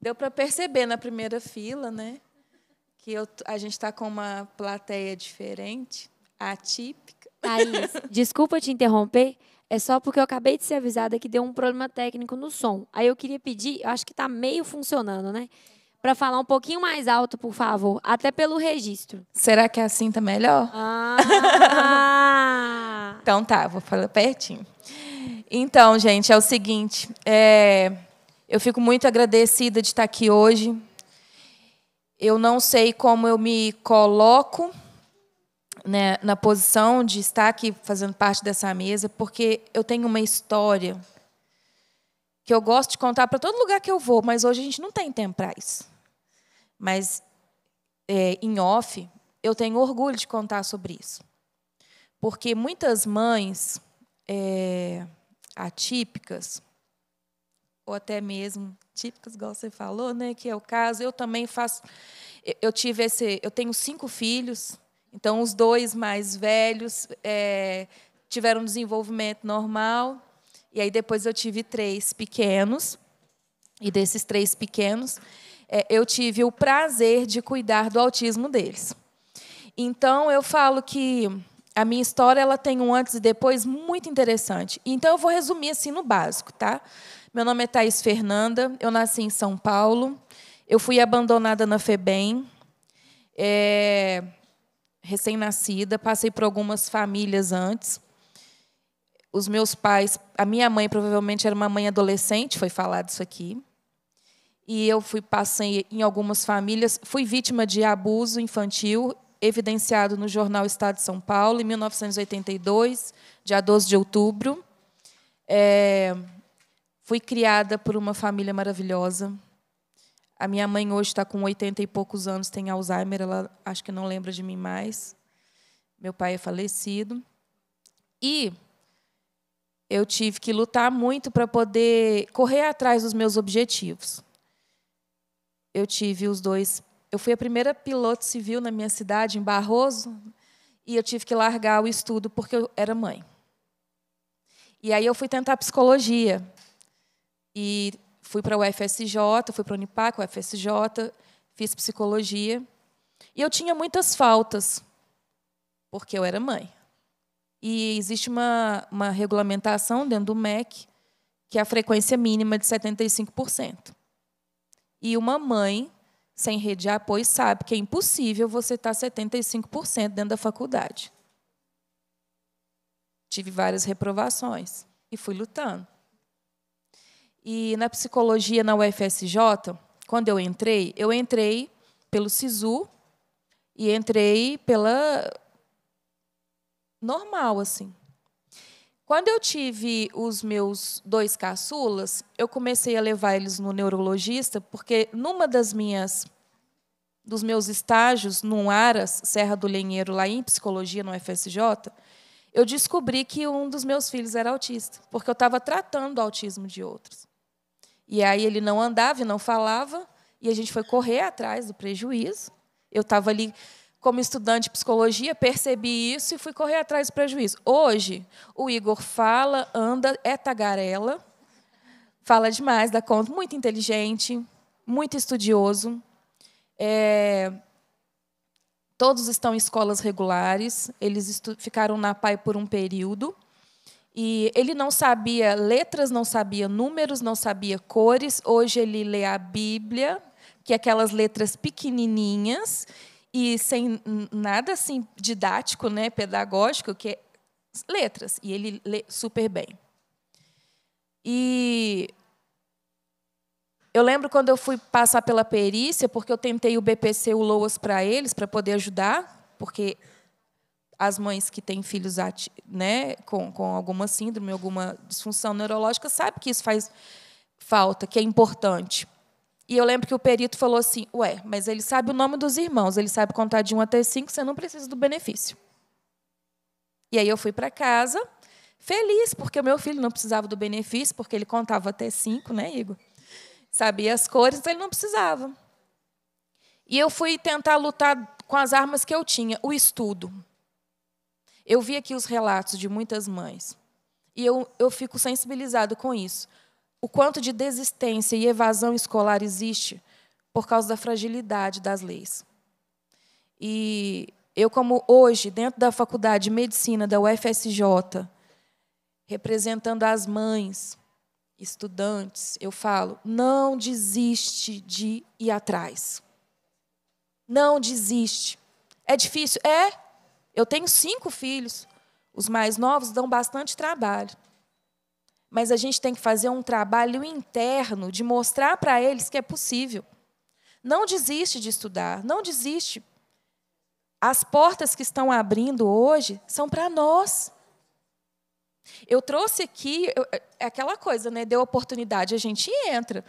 Deu para perceber na primeira fila, né? Que eu, a gente está com uma plateia diferente, atípica. Thaís, desculpa te interromper. É só porque eu acabei de ser avisada que deu um problema técnico no som. Aí eu queria pedir, eu acho que está meio funcionando, né? Para falar um pouquinho mais alto, por favor, até pelo registro. Será que assim tá melhor? Ah. então tá, vou falar pertinho. Então, gente, é o seguinte, é... Eu fico muito agradecida de estar aqui hoje. Eu não sei como eu me coloco né, na posição de estar aqui fazendo parte dessa mesa, porque eu tenho uma história que eu gosto de contar para todo lugar que eu vou, mas hoje a gente não tem tempo para isso. Mas é, em off, eu tenho orgulho de contar sobre isso. Porque muitas mães é, atípicas ou até mesmo típicas, igual você falou, né, que é o caso. Eu também faço. Eu tive esse. Eu tenho cinco filhos, então os dois mais velhos é, tiveram um desenvolvimento normal, e aí depois eu tive três pequenos, e desses três pequenos é, eu tive o prazer de cuidar do autismo deles. Então eu falo que a minha história ela tem um antes e depois muito interessante. Então eu vou resumir assim no básico, tá? Meu nome é Thais Fernanda, eu nasci em São Paulo, eu fui abandonada na FEBEM, é, recém-nascida, passei por algumas famílias antes. Os meus pais, a minha mãe provavelmente era uma mãe adolescente, foi falado isso aqui. E eu fui passei em algumas famílias, fui vítima de abuso infantil evidenciado no jornal Estado de São Paulo em 1982, dia 12 de outubro. É, Fui criada por uma família maravilhosa. A minha mãe hoje está com 80 e poucos anos, tem Alzheimer, ela acho que não lembra de mim mais. Meu pai é falecido. E eu tive que lutar muito para poder correr atrás dos meus objetivos. Eu tive os dois. Eu fui a primeira piloto civil na minha cidade, em Barroso, e eu tive que largar o estudo porque eu era mãe. E aí eu fui tentar psicologia. E fui para o UFSJ, fui para o Unipac, UFSJ, fiz psicologia. E eu tinha muitas faltas, porque eu era mãe. E existe uma, uma regulamentação dentro do MEC que é a frequência mínima de 75%. E uma mãe sem rede de apoio sabe que é impossível você tá estar 75% dentro da faculdade. Tive várias reprovações e fui lutando. E na psicologia na UFSJ, quando eu entrei, eu entrei pelo SISU e entrei pela normal assim. Quando eu tive os meus dois caçulas, eu comecei a levar eles no neurologista, porque numa das minhas dos meus estágios no Aras, Serra do Lenheiro, lá em psicologia no FSJ, eu descobri que um dos meus filhos era autista, porque eu estava tratando o autismo de outros. E aí ele não andava e não falava, e a gente foi correr atrás do prejuízo. Eu estava ali como estudante de psicologia, percebi isso e fui correr atrás do prejuízo. Hoje, o Igor fala, anda, é tagarela, fala demais dá conta, muito inteligente, muito estudioso. É... Todos estão em escolas regulares, eles ficaram na PAI por um período. E ele não sabia letras, não sabia números, não sabia cores. Hoje ele lê a Bíblia, que é aquelas letras pequenininhas e sem nada assim didático, né, pedagógico, que é letras. E ele lê super bem. E eu lembro quando eu fui passar pela perícia, porque eu tentei o BPC o Loas para eles, para poder ajudar, porque as mães que têm filhos né, com, com alguma síndrome, alguma disfunção neurológica, sabe que isso faz falta, que é importante. E eu lembro que o perito falou assim: Ué, mas ele sabe o nome dos irmãos, ele sabe contar de 1 até 5, você não precisa do benefício. E aí eu fui para casa, feliz, porque o meu filho não precisava do benefício, porque ele contava até 5, né, Igor? Sabia as cores, então ele não precisava. E eu fui tentar lutar com as armas que eu tinha, o estudo. Eu vi aqui os relatos de muitas mães. E eu, eu fico sensibilizado com isso. O quanto de desistência e evasão escolar existe por causa da fragilidade das leis. E eu, como hoje, dentro da Faculdade de Medicina da UFSJ, representando as mães, estudantes, eu falo: não desiste de ir atrás. Não desiste. É difícil? É. Eu tenho cinco filhos. Os mais novos dão bastante trabalho. Mas a gente tem que fazer um trabalho interno de mostrar para eles que é possível. Não desiste de estudar, não desiste. As portas que estão abrindo hoje são para nós. Eu trouxe aqui, eu, é, é aquela coisa, né? Deu oportunidade, a gente entra.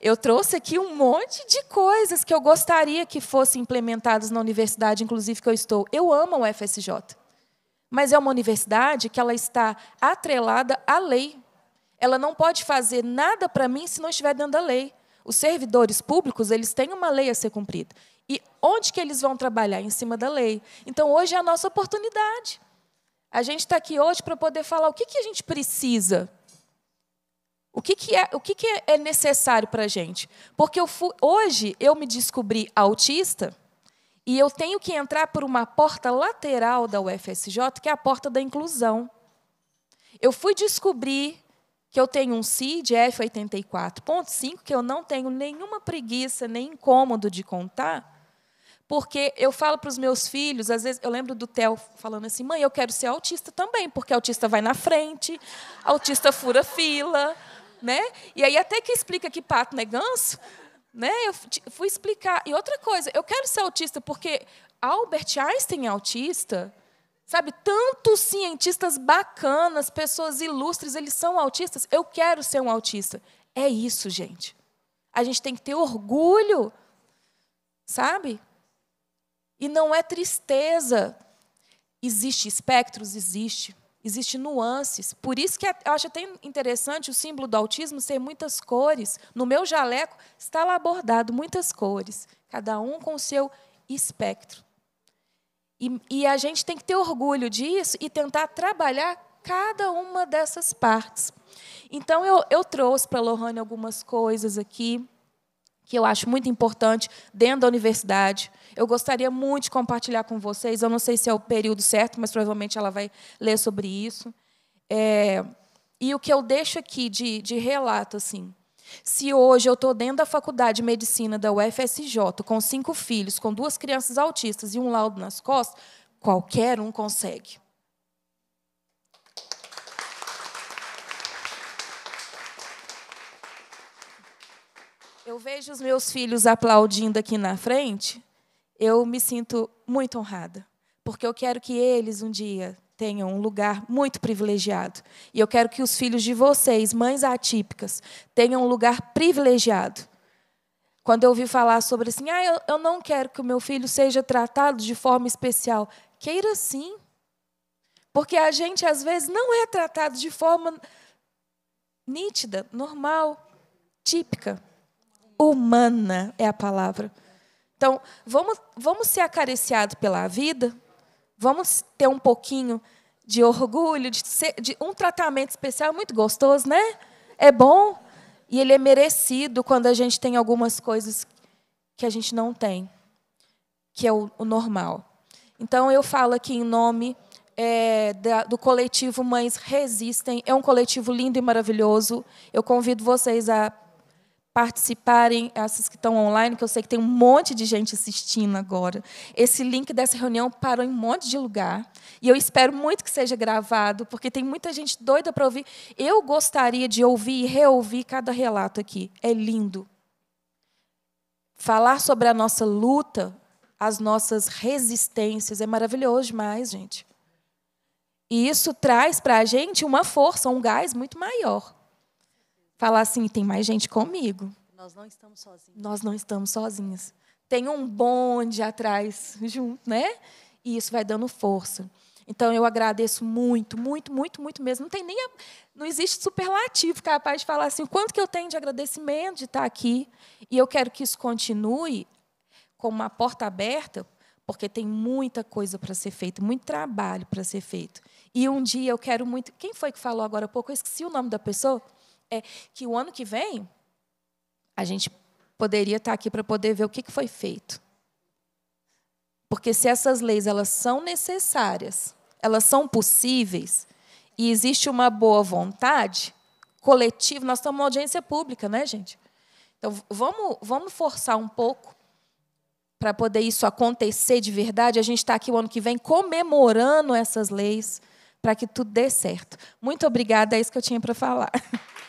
Eu trouxe aqui um monte de coisas que eu gostaria que fossem implementadas na universidade, inclusive que eu estou. Eu amo o FSJ, mas é uma universidade que ela está atrelada à lei. Ela não pode fazer nada para mim se não estiver dentro da lei. Os servidores públicos, eles têm uma lei a ser cumprida. E onde que eles vão trabalhar? Em cima da lei. Então, hoje é a nossa oportunidade. A gente está aqui hoje para poder falar o que, que a gente precisa. O que, que, é, o que, que é necessário para a gente? Porque eu fui, hoje eu me descobri autista e eu tenho que entrar por uma porta lateral da UFSJ, que é a porta da inclusão. Eu fui descobrir que eu tenho um CID F84.5, que eu não tenho nenhuma preguiça, nem incômodo de contar, porque eu falo para os meus filhos, às vezes, eu lembro do Theo falando assim: mãe, eu quero ser autista também, porque autista vai na frente, autista fura fila. Né? E aí, até que explica que pato não é ganso, né? Eu fui explicar. E outra coisa, eu quero ser autista porque Albert Einstein é autista. Sabe, tantos cientistas bacanas, pessoas ilustres, eles são autistas. Eu quero ser um autista. É isso, gente. A gente tem que ter orgulho, sabe? E não é tristeza. Existe espectros, existe. Existe nuances. Por isso que é, eu acho até interessante o símbolo do autismo ser muitas cores. No meu jaleco está lá bordado muitas cores, cada um com o seu espectro. E, e a gente tem que ter orgulho disso e tentar trabalhar cada uma dessas partes. Então, eu, eu trouxe para a Lohane algumas coisas aqui que eu acho muito importante dentro da universidade. Eu gostaria muito de compartilhar com vocês. Eu não sei se é o período certo, mas provavelmente ela vai ler sobre isso. É, e o que eu deixo aqui de, de relato, assim, se hoje eu estou dentro da faculdade de medicina da UFSJ, com cinco filhos, com duas crianças autistas e um laudo nas costas, qualquer um consegue. eu vejo os meus filhos aplaudindo aqui na frente, eu me sinto muito honrada, porque eu quero que eles um dia tenham um lugar muito privilegiado. E eu quero que os filhos de vocês, mães atípicas, tenham um lugar privilegiado. Quando eu ouvi falar sobre assim, ah, eu, eu não quero que o meu filho seja tratado de forma especial, queira sim. Porque a gente, às vezes, não é tratado de forma nítida, normal, típica humana é a palavra. Então, vamos, vamos ser acariciados pela vida, vamos ter um pouquinho de orgulho, de, ser, de um tratamento especial muito gostoso, né? É bom e ele é merecido quando a gente tem algumas coisas que a gente não tem, que é o, o normal. Então, eu falo aqui em nome é, da, do coletivo Mães Resistem. É um coletivo lindo e maravilhoso. Eu convido vocês a participarem, essas que estão online, que eu sei que tem um monte de gente assistindo agora. Esse link dessa reunião parou em um monte de lugar. E eu espero muito que seja gravado, porque tem muita gente doida para ouvir. Eu gostaria de ouvir e reouvir cada relato aqui. É lindo. Falar sobre a nossa luta, as nossas resistências, é maravilhoso demais, gente. E isso traz para a gente uma força, um gás muito maior falar assim: tem mais gente comigo. Nós não estamos sozinhos. Nós não estamos sozinhos. Tem um bonde atrás junto, né? E isso vai dando força. Então eu agradeço muito, muito, muito, muito mesmo. Não tem nem a, não existe superlativo capaz de falar assim, quanto que eu tenho de agradecimento de estar aqui. E eu quero que isso continue como uma porta aberta, porque tem muita coisa para ser feita, muito trabalho para ser feito. E um dia eu quero muito. Quem foi que falou agora há pouco? Eu esqueci o nome da pessoa é que o ano que vem a gente poderia estar aqui para poder ver o que foi feito. Porque se essas leis elas são necessárias, elas são possíveis e existe uma boa vontade coletiva, nós estamos uma audiência pública, né, gente? Então vamos, vamos forçar um pouco para poder isso acontecer de verdade. A gente está aqui o ano que vem comemorando essas leis para que tudo dê certo. Muito obrigada, é isso que eu tinha para falar.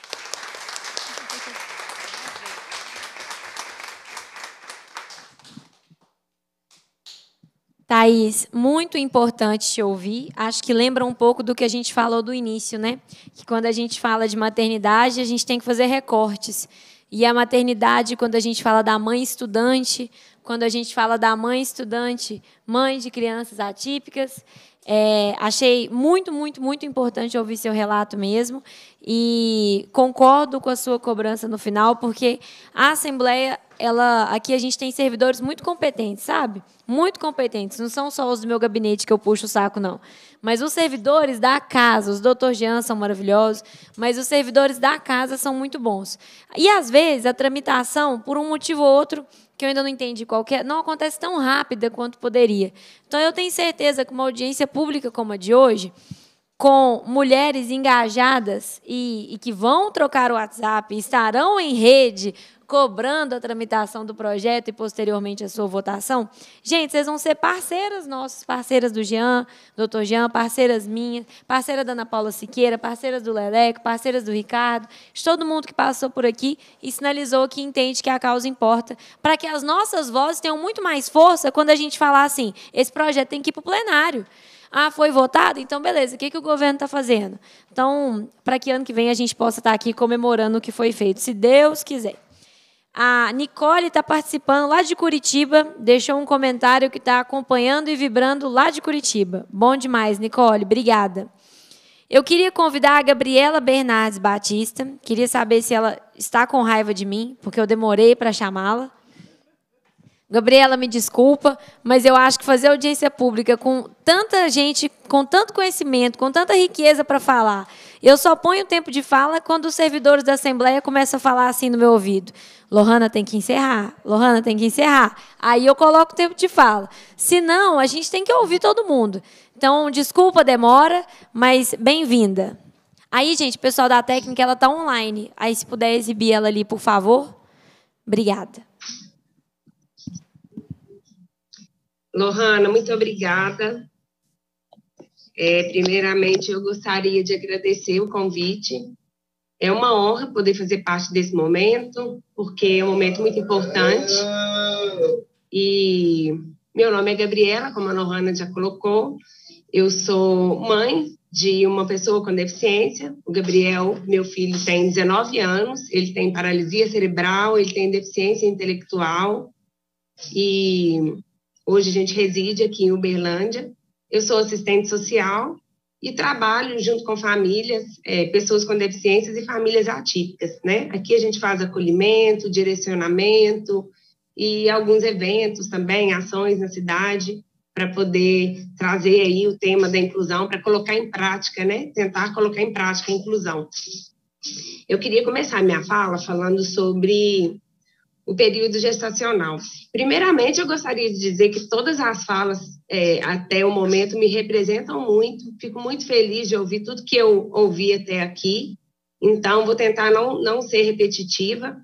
Thaís, muito importante te ouvir. Acho que lembra um pouco do que a gente falou do início, né? Que quando a gente fala de maternidade, a gente tem que fazer recortes. E a maternidade, quando a gente fala da mãe estudante, quando a gente fala da mãe estudante, mãe de crianças atípicas, é, achei muito, muito, muito importante ouvir seu relato mesmo. E concordo com a sua cobrança no final, porque a Assembleia, ela, aqui a gente tem servidores muito competentes, sabe? Muito competentes. Não são só os do meu gabinete que eu puxo o saco, não. Mas os servidores da casa, os doutores Jean são maravilhosos, mas os servidores da casa são muito bons. E, às vezes, a tramitação, por um motivo ou outro, que eu ainda não entendi qual é, não acontece tão rápida quanto poderia. Então, eu tenho certeza que uma audiência pública como a de hoje, com mulheres engajadas e, e, que vão trocar o WhatsApp, estarão em rede cobrando a tramitação do projeto e posteriormente a sua votação. Gente, vocês vão ser parceiras nossas, parceiras do Jean, doutor Jean, parceiras minhas, parceira da Ana Paula Siqueira, parceiras do Leleco, parceiras do Ricardo, de todo mundo que passou por aqui e sinalizou que entende que a causa importa, para que as nossas vozes tenham muito mais força quando a gente falar assim, esse projeto tem que ir para o plenário. Ah, foi votado? Então, beleza, o que, que o governo está fazendo? Então, para que ano que vem a gente possa estar tá aqui comemorando o que foi feito, se Deus quiser. A Nicole está participando lá de Curitiba, deixou um comentário que está acompanhando e vibrando lá de Curitiba. Bom demais, Nicole, obrigada. Eu queria convidar a Gabriela Bernardes Batista, queria saber se ela está com raiva de mim, porque eu demorei para chamá-la. Gabriela, me desculpa, mas eu acho que fazer audiência pública com tanta gente, com tanto conhecimento, com tanta riqueza para falar, eu só ponho tempo de fala quando os servidores da Assembleia começam a falar assim no meu ouvido. Lohana tem que encerrar, Lohana tem que encerrar. Aí eu coloco o tempo de fala. Se não, a gente tem que ouvir todo mundo. Então, desculpa a demora, mas bem-vinda. Aí, gente, o pessoal da técnica, ela está online. Aí, se puder exibir ela ali, por favor. Obrigada. Lohana, muito obrigada. É, primeiramente, eu gostaria de agradecer o convite. É uma honra poder fazer parte desse momento, porque é um momento muito importante. E meu nome é Gabriela, como a Lohana já colocou. Eu sou mãe de uma pessoa com deficiência. O Gabriel, meu filho, tem 19 anos. Ele tem paralisia cerebral, ele tem deficiência intelectual. E Hoje a gente reside aqui em Uberlândia. Eu sou assistente social e trabalho junto com famílias, é, pessoas com deficiências e famílias atípicas, né? Aqui a gente faz acolhimento, direcionamento e alguns eventos também, ações na cidade para poder trazer aí o tema da inclusão para colocar em prática, né? Tentar colocar em prática a inclusão. Eu queria começar minha fala falando sobre o período gestacional. Primeiramente, eu gostaria de dizer que todas as falas é, até o momento me representam muito, fico muito feliz de ouvir tudo que eu ouvi até aqui, então vou tentar não, não ser repetitiva,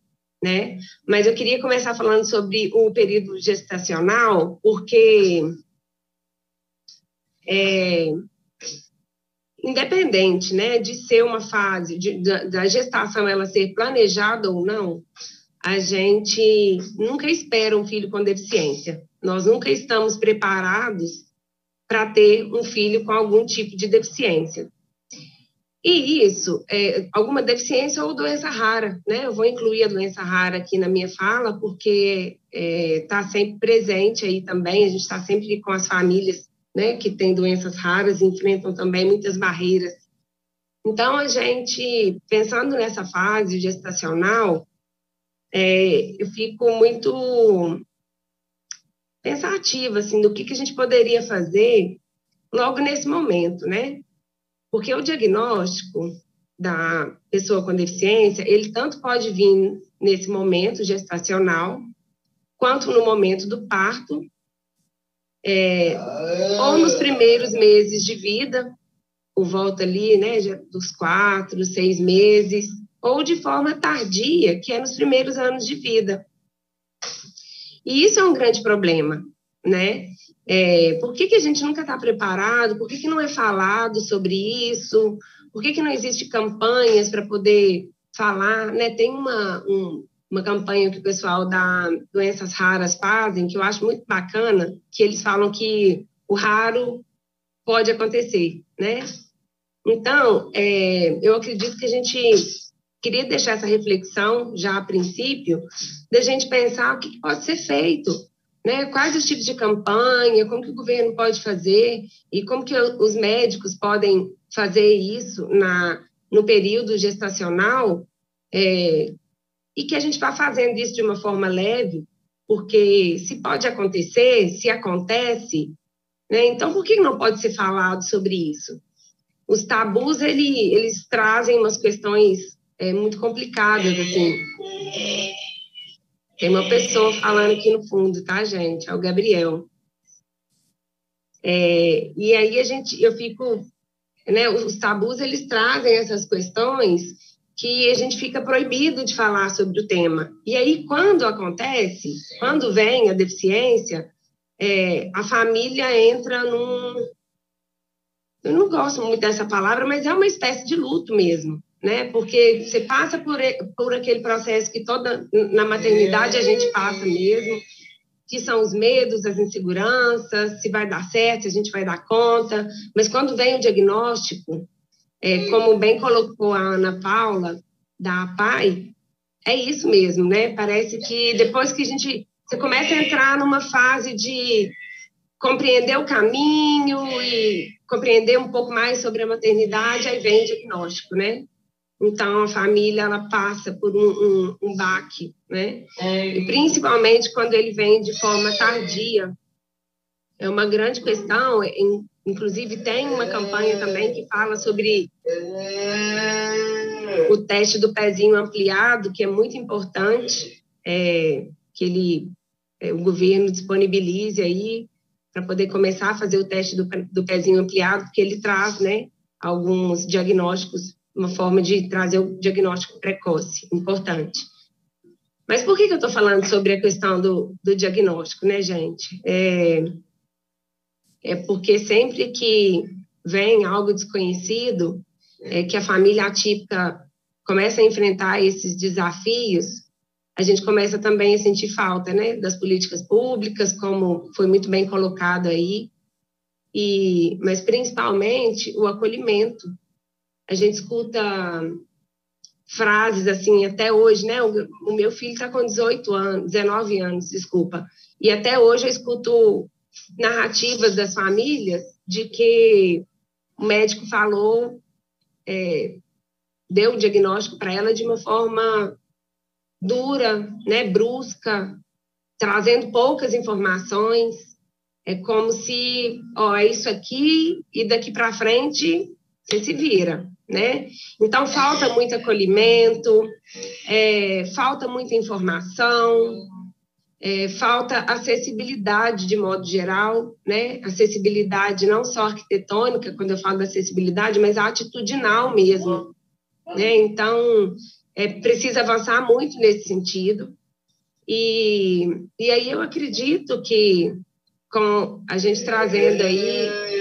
né? Mas eu queria começar falando sobre o período gestacional, porque é, independente, né, de ser uma fase de, da, da gestação ela ser planejada ou não, a gente nunca espera um filho com deficiência. Nós nunca estamos preparados para ter um filho com algum tipo de deficiência. E isso, é, alguma deficiência ou doença rara, né? Eu vou incluir a doença rara aqui na minha fala, porque está é, tá sempre presente aí também, a gente está sempre com as famílias né, que têm doenças raras, enfrentam também muitas barreiras. Então, a gente, pensando nessa fase gestacional, é, eu fico muito pensativa, assim, do que, que a gente poderia fazer logo nesse momento, né? Porque o diagnóstico da pessoa com deficiência, ele tanto pode vir nesse momento gestacional, quanto no momento do parto, é, ou nos primeiros meses de vida, por volta ali, né, dos quatro, seis meses, ou de forma tardia, que é nos primeiros anos de vida. E isso é um grande problema, né? É, por que, que a gente nunca está preparado? Por que, que não é falado sobre isso? Por que, que não existe campanhas para poder falar? Né? Tem uma, um, uma campanha que o pessoal da Doenças Raras fazem, que eu acho muito bacana, que eles falam que o raro pode acontecer, né? Então, é, eu acredito que a gente queria deixar essa reflexão já a princípio, da gente pensar o que pode ser feito, né? Quais os tipos de campanha, como que o governo pode fazer e como que os médicos podem fazer isso na no período gestacional é, e que a gente vá fazendo isso de uma forma leve, porque se pode acontecer, se acontece, né? Então por que não pode ser falado sobre isso? Os tabus ele, eles trazem umas questões é, muito complicadas, assim. Tem uma pessoa falando aqui no fundo, tá, gente? É o Gabriel. É, e aí a gente, eu fico, né? Os tabus eles trazem essas questões que a gente fica proibido de falar sobre o tema. E aí quando acontece, quando vem a deficiência, é, a família entra num, eu não gosto muito dessa palavra, mas é uma espécie de luto mesmo né? Porque você passa por, por aquele processo que toda na maternidade a gente passa mesmo, que são os medos, as inseguranças, se vai dar certo, se a gente vai dar conta. Mas quando vem o diagnóstico, é, como bem colocou a Ana Paula da PAI, é isso mesmo, né? Parece que depois que a gente você começa a entrar numa fase de compreender o caminho e compreender um pouco mais sobre a maternidade, aí vem o diagnóstico, né? Então, a família ela passa por um, um, um baque, né? É, e principalmente quando ele vem de forma tardia. É uma grande questão, inclusive tem uma campanha também que fala sobre o teste do pezinho ampliado, que é muito importante, é, que ele, é, o governo disponibilize aí para poder começar a fazer o teste do, do pezinho ampliado, porque ele traz né, alguns diagnósticos uma forma de trazer o diagnóstico precoce, importante. Mas por que, que eu estou falando sobre a questão do, do diagnóstico, né, gente? É, é porque sempre que vem algo desconhecido, é que a família atípica começa a enfrentar esses desafios, a gente começa também a sentir falta, né, das políticas públicas, como foi muito bem colocado aí, e mas principalmente o acolhimento a gente escuta frases assim até hoje, né? O, o meu filho está com 18 anos, 19 anos, desculpa. E até hoje eu escuto narrativas das famílias de que o médico falou, é, deu o diagnóstico para ela de uma forma dura, né? Brusca, trazendo poucas informações. É como se, ó, é isso aqui e daqui para frente você se vira né? Então falta muito acolhimento, é, falta muita informação, é, falta acessibilidade de modo geral, né? Acessibilidade não só arquitetônica, quando eu falo da acessibilidade, mas atitudinal mesmo, né? Então é, precisa avançar muito nesse sentido. E, e aí eu acredito que com a gente trazendo aí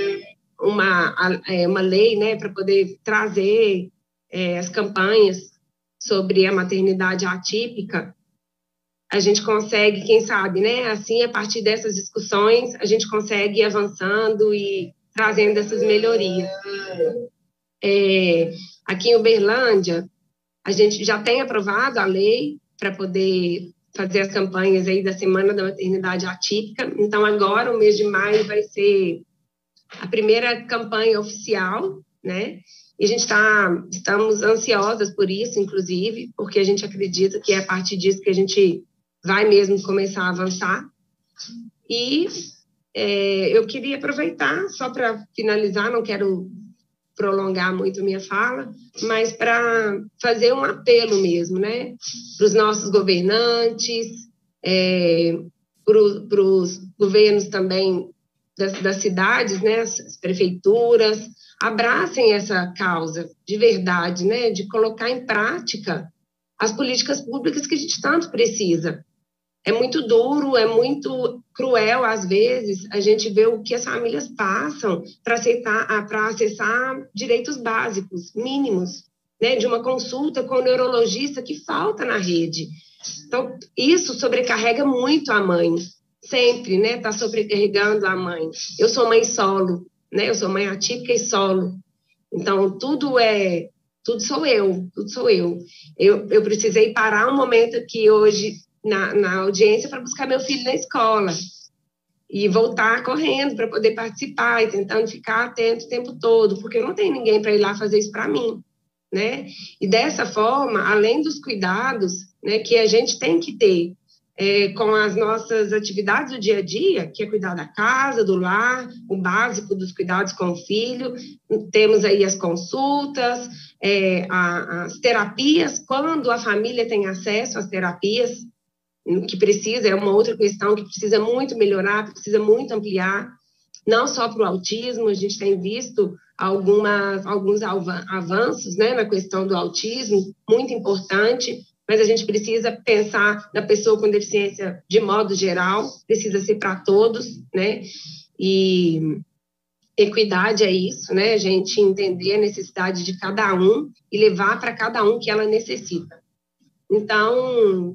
uma, é, uma lei né, para poder trazer é, as campanhas sobre a maternidade atípica, a gente consegue, quem sabe, né? Assim, a partir dessas discussões, a gente consegue ir avançando e trazendo essas melhorias. É, aqui em Uberlândia, a gente já tem aprovado a lei para poder fazer as campanhas aí da Semana da Maternidade Atípica. Então, agora, o mês de maio vai ser a primeira campanha oficial, né? E a gente está estamos ansiosas por isso, inclusive, porque a gente acredita que é a partir disso que a gente vai mesmo começar a avançar. E é, eu queria aproveitar, só para finalizar, não quero prolongar muito minha fala, mas para fazer um apelo mesmo, né? Para os nossos governantes, é, para os governos também das, das cidades, né, as prefeituras, abracem essa causa de verdade, né, de colocar em prática as políticas públicas que a gente tanto precisa. É muito duro, é muito cruel, às vezes, a gente vê o que as famílias passam para aceitar, para acessar direitos básicos, mínimos, né, de uma consulta com o neurologista que falta na rede. Então, isso sobrecarrega muito a mãe sempre, né, tá sobrecarregando a mãe. Eu sou mãe solo, né? Eu sou mãe atípica e solo. Então, tudo é, tudo sou eu, tudo sou eu. Eu, eu precisei parar um momento aqui hoje na, na audiência para buscar meu filho na escola e voltar correndo para poder participar e tentando ficar atento o tempo todo, porque não tem ninguém para ir lá fazer isso para mim, né? E dessa forma, além dos cuidados, né, que a gente tem que ter é, com as nossas atividades do dia a dia, que é cuidar da casa, do lar, o básico dos cuidados com o filho. Temos aí as consultas, é, a, as terapias, quando a família tem acesso às terapias, que precisa, é uma outra questão que precisa muito melhorar, precisa muito ampliar, não só para o autismo, a gente tem visto algumas, alguns avanços né, na questão do autismo, muito importante, mas a gente precisa pensar na pessoa com deficiência de modo geral, precisa ser para todos, né? E equidade é isso, né? A gente entender a necessidade de cada um e levar para cada um que ela necessita. Então,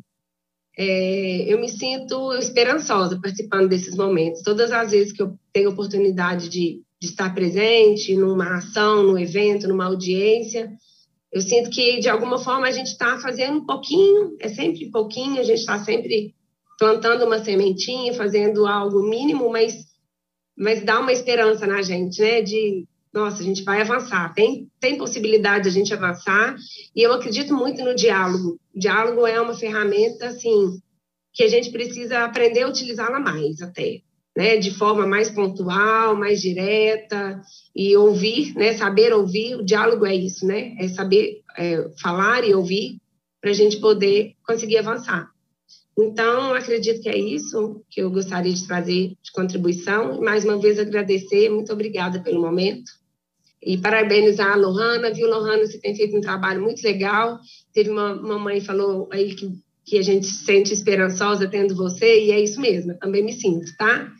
é, eu me sinto esperançosa participando desses momentos. Todas as vezes que eu tenho oportunidade de, de estar presente numa ação, num evento, numa audiência, eu sinto que, de alguma forma, a gente está fazendo um pouquinho, é sempre pouquinho, a gente está sempre plantando uma sementinha, fazendo algo mínimo, mas, mas dá uma esperança na gente, né? De, nossa, a gente vai avançar, tem, tem possibilidade de a gente avançar, e eu acredito muito no diálogo. O diálogo é uma ferramenta, assim, que a gente precisa aprender a utilizá-la mais até né, de forma mais pontual, mais direta, e ouvir, né, saber ouvir, o diálogo é isso, né, é saber é, falar e ouvir para a gente poder conseguir avançar. Então, acredito que é isso que eu gostaria de trazer de contribuição. Mais uma vez, agradecer, muito obrigada pelo momento. E parabenizar a Lohana, viu, Lohana, você tem feito um trabalho muito legal. Teve uma, uma mãe falou aí que que a gente se sente esperançosa tendo você, e é isso mesmo, eu também me sinto, tá?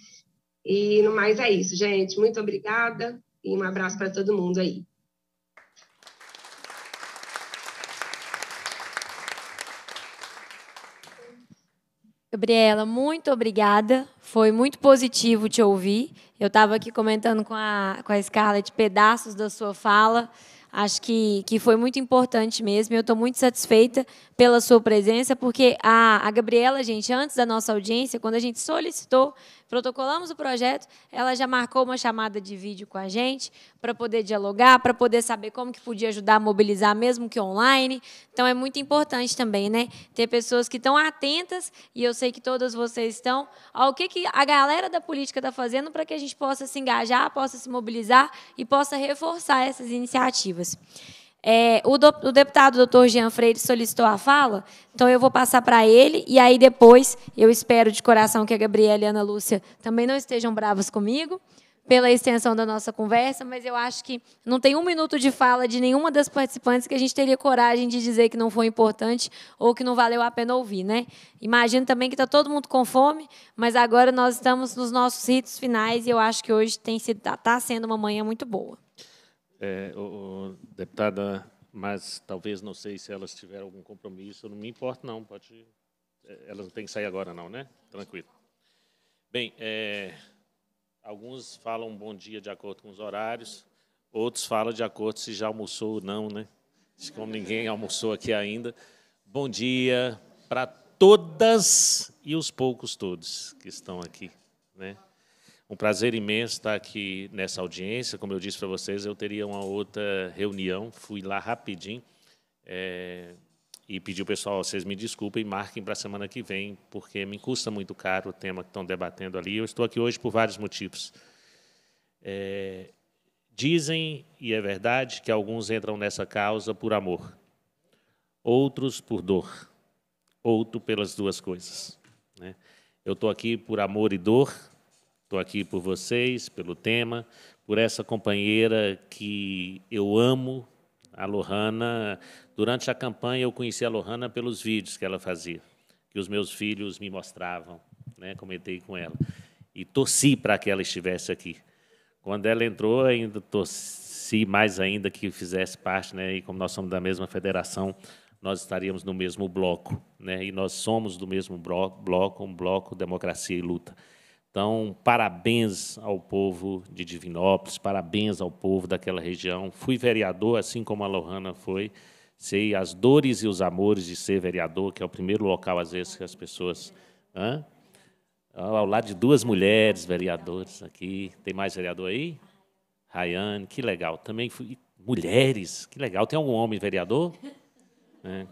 E no mais é isso, gente. Muito obrigada e um abraço para todo mundo aí. Gabriela, muito obrigada. Foi muito positivo te ouvir. Eu estava aqui comentando com a, com a Scarlett pedaços da sua fala. Acho que, que foi muito importante mesmo. Eu estou muito satisfeita pela sua presença, porque a, a Gabriela, gente, antes da nossa audiência, quando a gente solicitou protocolamos o projeto, ela já marcou uma chamada de vídeo com a gente para poder dialogar, para poder saber como que podia ajudar a mobilizar, mesmo que online. Então é muito importante também, né? Ter pessoas que estão atentas, e eu sei que todas vocês estão, ao que, que a galera da política está fazendo para que a gente possa se engajar, possa se mobilizar e possa reforçar essas iniciativas. É, o, do, o, deputado doutor Jean Freire solicitou a fala, então eu vou passar para ele, e aí depois eu espero de coração que a Gabriela e a Ana Lúcia também não estejam bravas comigo pela extensão da nossa conversa, mas eu acho que não tem um minuto de fala de nenhuma das participantes que a gente teria coragem de dizer que não foi importante ou que não valeu a pena ouvir. Né? Imagino também que está todo mundo com fome, mas agora nós estamos nos nossos ritos finais e eu acho que hoje está tá sendo uma manhã muito boa. É, o, o, deputada, mas talvez não sei se elas tiveram algum compromisso, não me importa não, pode. É, elas não têm que sair agora não, né? Tranquilo. Bem, é, alguns falam bom dia de acordo com os horários, outros falam de acordo se já almoçou ou não, né? Como ninguém almoçou aqui ainda. Bom dia para todas e os poucos todos que estão aqui, né? Um prazer imenso estar aqui nessa audiência. Como eu disse para vocês, eu teria uma outra reunião, fui lá rapidinho é, e pedi ao pessoal, vocês me desculpem, marquem para a semana que vem, porque me custa muito caro o tema que estão debatendo ali. Eu estou aqui hoje por vários motivos. É, dizem, e é verdade, que alguns entram nessa causa por amor, outros por dor, outro pelas duas coisas. Né? Eu estou aqui por amor e dor, Estou aqui por vocês, pelo tema, por essa companheira que eu amo, a Lohana. Durante a campanha, eu conheci a Lohana pelos vídeos que ela fazia, que os meus filhos me mostravam, né? comentei com ela. E torci para que ela estivesse aqui. Quando ela entrou, ainda torci mais ainda que fizesse parte, né? e como nós somos da mesma federação, nós estaríamos no mesmo bloco. Né? E nós somos do mesmo bloco, um bloco Democracia e Luta. Então, parabéns ao povo de Divinópolis, parabéns ao povo daquela região. Fui vereador, assim como a Lohana foi. Sei as dores e os amores de ser vereador, que é o primeiro local, às vezes, que as pessoas. Hã? Ao lado de duas mulheres vereadoras aqui. Tem mais vereador aí? Rayane, que legal. Também fui. Mulheres, que legal. Tem algum homem vereador? É.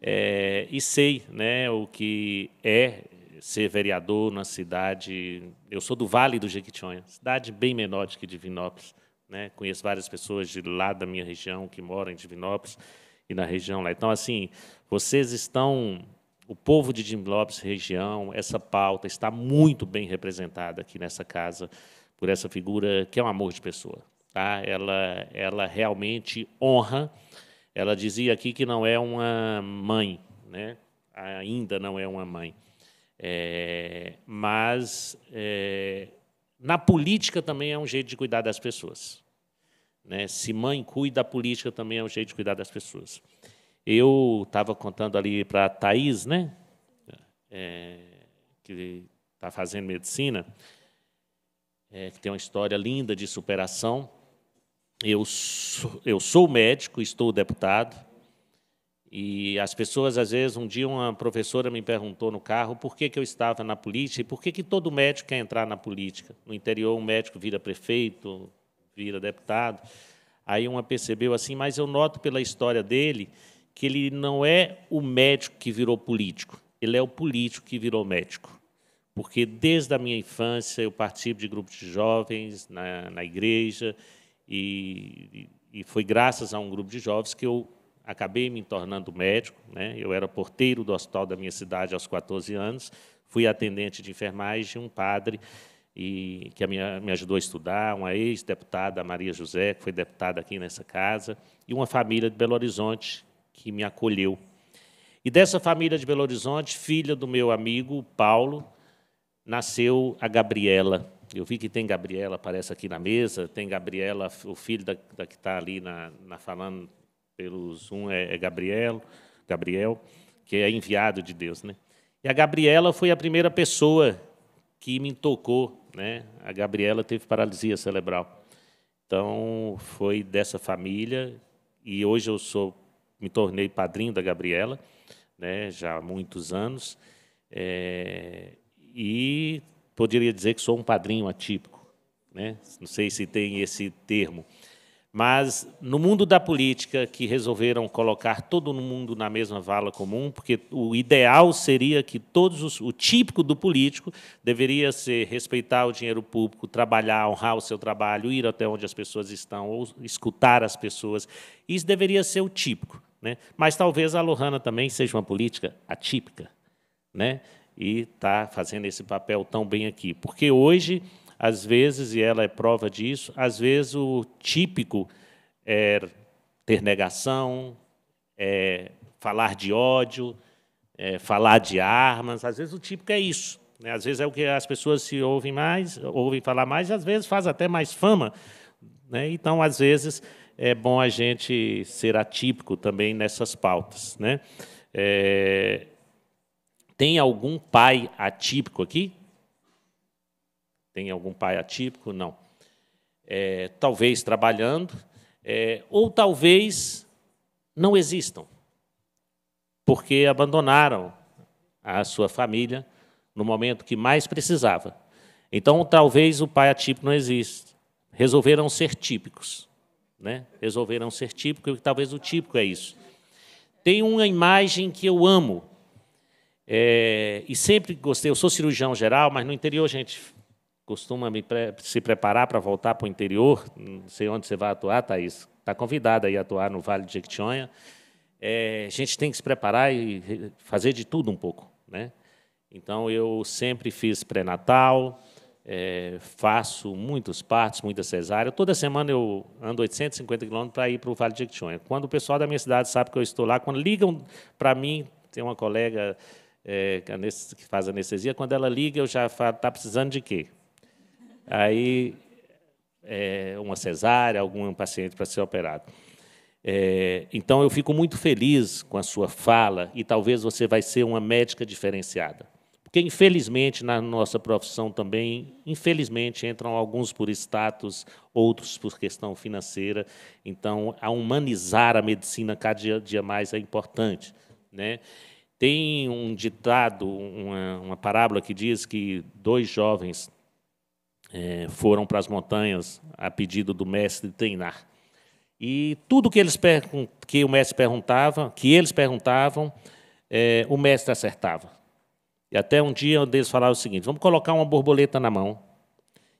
É, e sei né, o que é ser vereador na cidade. Eu sou do Vale do Jequitinhonha, cidade bem menor do que Divinópolis. Né? Conheço várias pessoas de lá da minha região que moram em Divinópolis e na região lá. Então, assim, vocês estão. O povo de Divinópolis, região, essa pauta está muito bem representada aqui nessa casa por essa figura que é um amor de pessoa. Tá? Ela, ela realmente honra. Ela dizia aqui que não é uma mãe, né? ainda não é uma mãe. É, mas é, na política também é um jeito de cuidar das pessoas. Né? Se mãe cuida da política também é um jeito de cuidar das pessoas. Eu estava contando ali para a Thais, né? É, que está fazendo medicina, é, que tem uma história linda de superação. Eu sou, eu sou médico, estou deputado, e as pessoas, às vezes, um dia uma professora me perguntou no carro por que, que eu estava na política e por que, que todo médico quer entrar na política. No interior, um médico vira prefeito, vira deputado. Aí uma percebeu assim, mas eu noto pela história dele que ele não é o médico que virou político, ele é o político que virou médico. Porque desde a minha infância eu participo de grupos de jovens na, na igreja e, e foi graças a um grupo de jovens que eu acabei me tornando médico. Né? Eu era porteiro do hospital da minha cidade aos 14 anos, fui atendente de enfermagem de um padre e que minha, me ajudou a estudar, uma ex-deputada, Maria José, que foi deputada aqui nessa casa, e uma família de Belo Horizonte que me acolheu. E dessa família de Belo Horizonte, filha do meu amigo Paulo, nasceu a Gabriela. Eu vi que tem Gabriela, aparece aqui na mesa, tem Gabriela, o filho da, da que está ali na, na falando pelos um é, é Gabriel, Gabriel, que é enviado de Deus, né? E a Gabriela foi a primeira pessoa que me tocou, né? A Gabriela teve paralisia cerebral. Então, foi dessa família e hoje eu sou me tornei padrinho da Gabriela, né, já há muitos anos. É, e poderia dizer que sou um padrinho atípico, né? Não sei se tem esse termo, mas no mundo da política, que resolveram colocar todo mundo na mesma vala comum, porque o ideal seria que todos os, o típico do político deveria ser respeitar o dinheiro público, trabalhar, honrar o seu trabalho, ir até onde as pessoas estão, ou escutar as pessoas. Isso deveria ser o típico. Né? Mas talvez a Lohana também seja uma política atípica né? e está fazendo esse papel tão bem aqui. Porque hoje às vezes, e ela é prova disso, às vezes o típico é ter negação, é falar de ódio, é falar de armas. Às vezes o típico é isso. Né? Às vezes é o que as pessoas se ouvem mais, ouvem falar mais, e às vezes faz até mais fama. Né? Então, às vezes, é bom a gente ser atípico também nessas pautas. Né? É... Tem algum pai atípico aqui? Tem algum pai atípico? Não. É, talvez trabalhando, é, ou talvez não existam, porque abandonaram a sua família no momento que mais precisava. Então, talvez o pai atípico não existe. Resolveram ser típicos. Né? Resolveram ser típicos, e talvez o típico é isso. Tem uma imagem que eu amo, é, e sempre gostei. Eu sou cirurgião geral, mas no interior a gente costuma pre se preparar para voltar para o interior. Não sei onde você vai atuar, Thaís. Está convidada a atuar no Vale de Jequitinhonha. É, a gente tem que se preparar e fazer de tudo um pouco. Né? Então, eu sempre fiz pré-natal, é, faço muitos partos, muita cesárea. Toda semana eu ando 850 quilômetros para ir para o Vale de Jequitinhonha. Quando o pessoal da minha cidade sabe que eu estou lá, quando ligam para mim, tem uma colega é, é que faz anestesia, quando ela liga, eu já falo, está precisando de quê? aí é, uma cesárea, algum paciente para ser operado. É, então, eu fico muito feliz com a sua fala e talvez você vai ser uma médica diferenciada. Porque, infelizmente, na nossa profissão também, infelizmente, entram alguns por status, outros por questão financeira. Então, a humanizar a medicina cada dia, mais é importante. Né? Tem um ditado, uma, uma parábola que diz que dois jovens eh, foram para as montanhas a pedido do mestre treinar. E tudo que, eles que o mestre perguntava, que eles perguntavam, é, o mestre acertava. E até um dia um deles falava o seguinte: vamos colocar uma borboleta na mão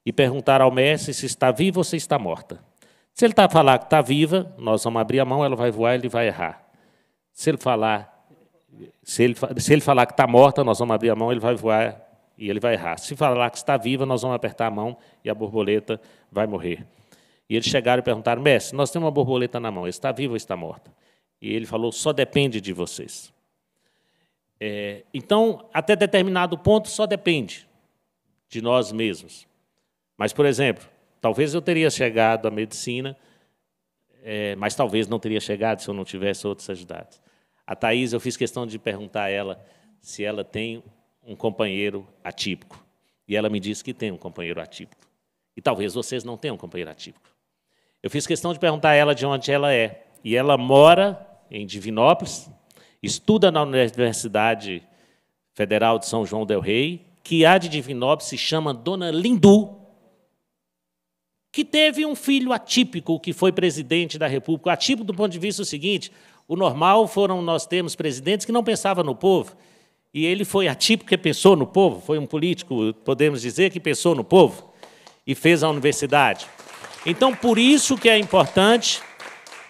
e perguntar ao mestre se está viva ou se está morta. Se ele tá falar que está viva, nós vamos abrir a mão, ela vai voar, ele vai errar. Se ele falar, se ele, se ele falar que está morta, nós vamos abrir a mão, ele vai voar, e ele vai errar. Se falar que está viva, nós vamos apertar a mão e a borboleta vai morrer. E eles chegaram e perguntaram: Mestre, nós temos uma borboleta na mão, está viva ou está morta? E ele falou: só depende de vocês. É, então, até determinado ponto, só depende de nós mesmos. Mas, por exemplo, talvez eu teria chegado à medicina, é, mas talvez não teria chegado se eu não tivesse outros ajudados. A Thais, eu fiz questão de perguntar a ela se ela tem um companheiro atípico. E ela me disse que tem um companheiro atípico. E talvez vocês não tenham um companheiro atípico. Eu fiz questão de perguntar a ela de onde ela é. E ela mora em Divinópolis, estuda na Universidade Federal de São João del Rei, que há de Divinópolis se chama Dona Lindu, que teve um filho atípico que foi presidente da República. Atípico do ponto de vista é seguinte, o normal foram nós termos presidentes que não pensavam no povo, e ele foi atípico que pensou no povo, foi um político, podemos dizer, que pensou no povo e fez a universidade. Então, por isso que é importante,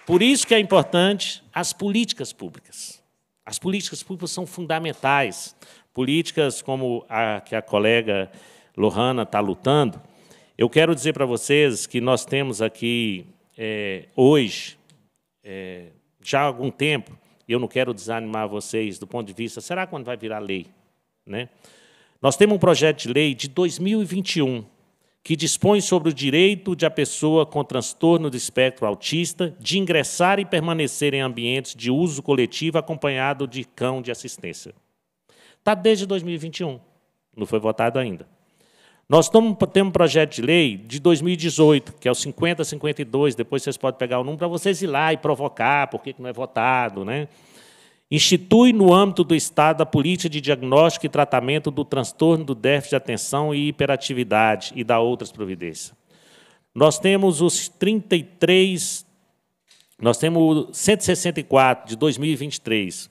por isso que é importante as políticas públicas. As políticas públicas são fundamentais. Políticas como a que a colega Lohana está lutando. Eu quero dizer para vocês que nós temos aqui, é, hoje, é, já há algum tempo, eu não quero desanimar vocês do ponto de vista, será quando vai virar lei? Né? Nós temos um projeto de lei de 2021 que dispõe sobre o direito de a pessoa com transtorno do espectro autista de ingressar e permanecer em ambientes de uso coletivo acompanhado de cão de assistência. Está desde 2021, não foi votado ainda. Nós temos um projeto de lei de 2018, que é o 5052, depois vocês podem pegar o número para vocês ir lá e provocar, por que não é votado. Né? Institui no âmbito do Estado a política de diagnóstico e tratamento do transtorno do déficit de atenção e hiperatividade e da outras providências. Nós temos os 33, nós temos o 164 de 2023,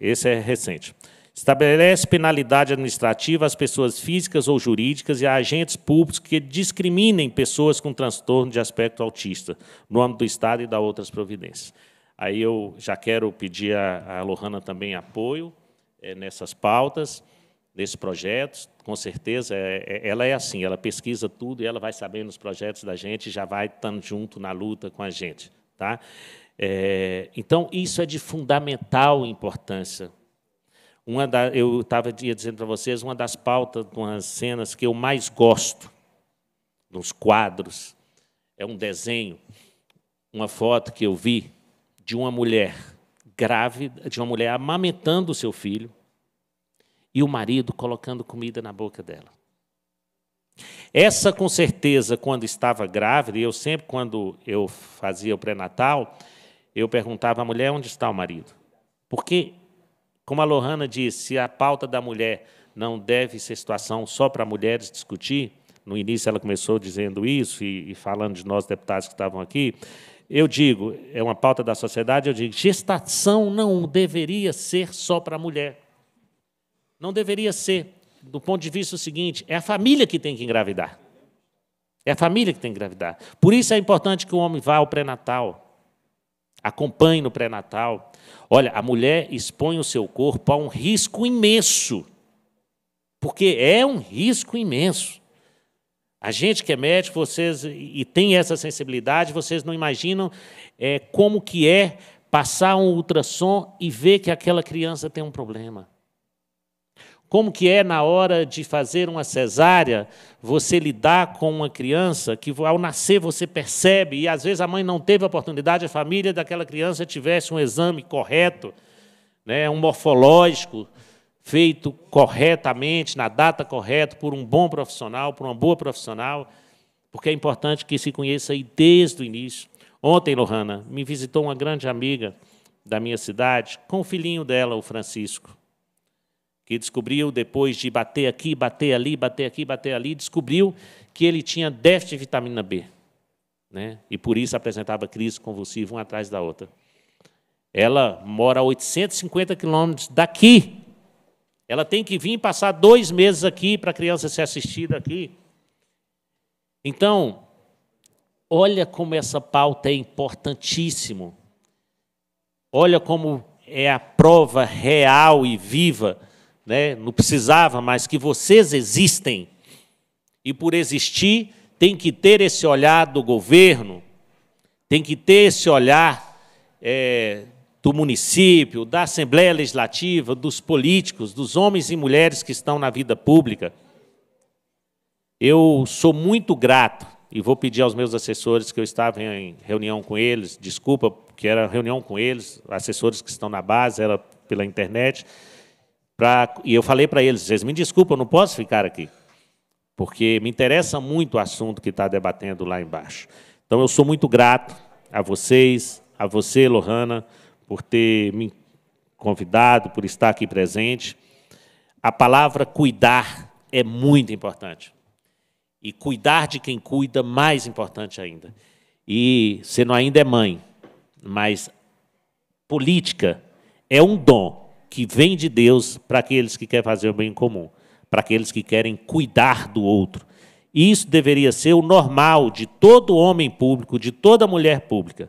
esse é recente Estabelece penalidade administrativa às pessoas físicas ou jurídicas e a agentes públicos que discriminem pessoas com transtorno de aspecto autista, no âmbito do Estado e da outras providências. Aí eu já quero pedir a, Lohana também apoio é, nessas pautas, nesses projetos. Com certeza, é, é, ela é assim, ela pesquisa tudo e ela vai sabendo os projetos da gente e já vai estando junto na luta com a gente. Tá? Eh, então, isso é de fundamental importância uma da, eu estava dizendo para vocês, uma das pautas, umas cenas que eu mais gosto nos quadros, é um desenho, uma foto que eu vi de uma mulher grávida, de uma mulher amamentando o seu filho e o marido colocando comida na boca dela. Essa, com certeza, quando estava grávida, e eu sempre, quando eu fazia o pré-natal, eu perguntava à mulher onde está o marido. Porque como a Lohana disse, se a pauta da mulher não deve ser situação só para mulheres discutir, no início ela começou dizendo isso e, e falando de nós deputados que estavam aqui, eu digo, é uma pauta da sociedade, eu digo, gestação não deveria ser só para a mulher. Não deveria ser, do ponto de vista seguinte, é a família que tem que engravidar. É a família que tem que engravidar. Por isso é importante que o homem vá ao pré-natal. Acompanhe no pré-natal. Olha, a mulher expõe o seu corpo a um risco imenso, porque é um risco imenso. A gente que é médico, vocês e tem essa sensibilidade, vocês não imaginam é, como que é passar um ultrassom e ver que aquela criança tem um problema. Como que é na hora de fazer uma cesárea, você lidar com uma criança que ao nascer você percebe, e às vezes a mãe não teve a oportunidade, a família daquela criança tivesse um exame correto, né, um morfológico feito corretamente, na data correta, por um bom profissional, por uma boa profissional, porque é importante que se conheça aí desde o início. Ontem, Lohana, me visitou uma grande amiga da minha cidade com o filhinho dela, o Francisco que descobriu, depois de bater aqui, bater ali, bater aqui, bater ali, descobriu que ele tinha déficit de vitamina B. Né? E por isso apresentava crise convulsiva uma atrás da outra. Ela mora a 850 quilômetros daqui. Ela tem que vir passar dois meses aqui para a criança ser assistida aqui. Então, olha como essa pauta é importantíssimo. Olha como é a prova real e viva né? não precisava, mas que vocês existem. E por existir, tem que ter esse olhar do governo, tem que ter esse olhar é, do município, da Assembleia Legislativa, dos políticos, dos homens e mulheres que estão na vida pública. Eu sou muito grato e vou pedir aos meus assessores que eu estava em reunião com eles, desculpa, que era reunião com eles, assessores que estão na base, era pela internet Pra, e eu falei para eles: vocês me desculpem, eu não posso ficar aqui, porque me interessa muito o assunto que está debatendo lá embaixo. Então eu sou muito grato a vocês, a você, Lohana, por ter me convidado, por estar aqui presente. A palavra cuidar é muito importante. E cuidar de quem cuida, mais importante ainda. E você não ainda é mãe, mas política é um dom que vem de Deus para aqueles que querem fazer o bem comum, para aqueles que querem cuidar do outro. E isso deveria ser o normal de todo homem público, de toda mulher pública.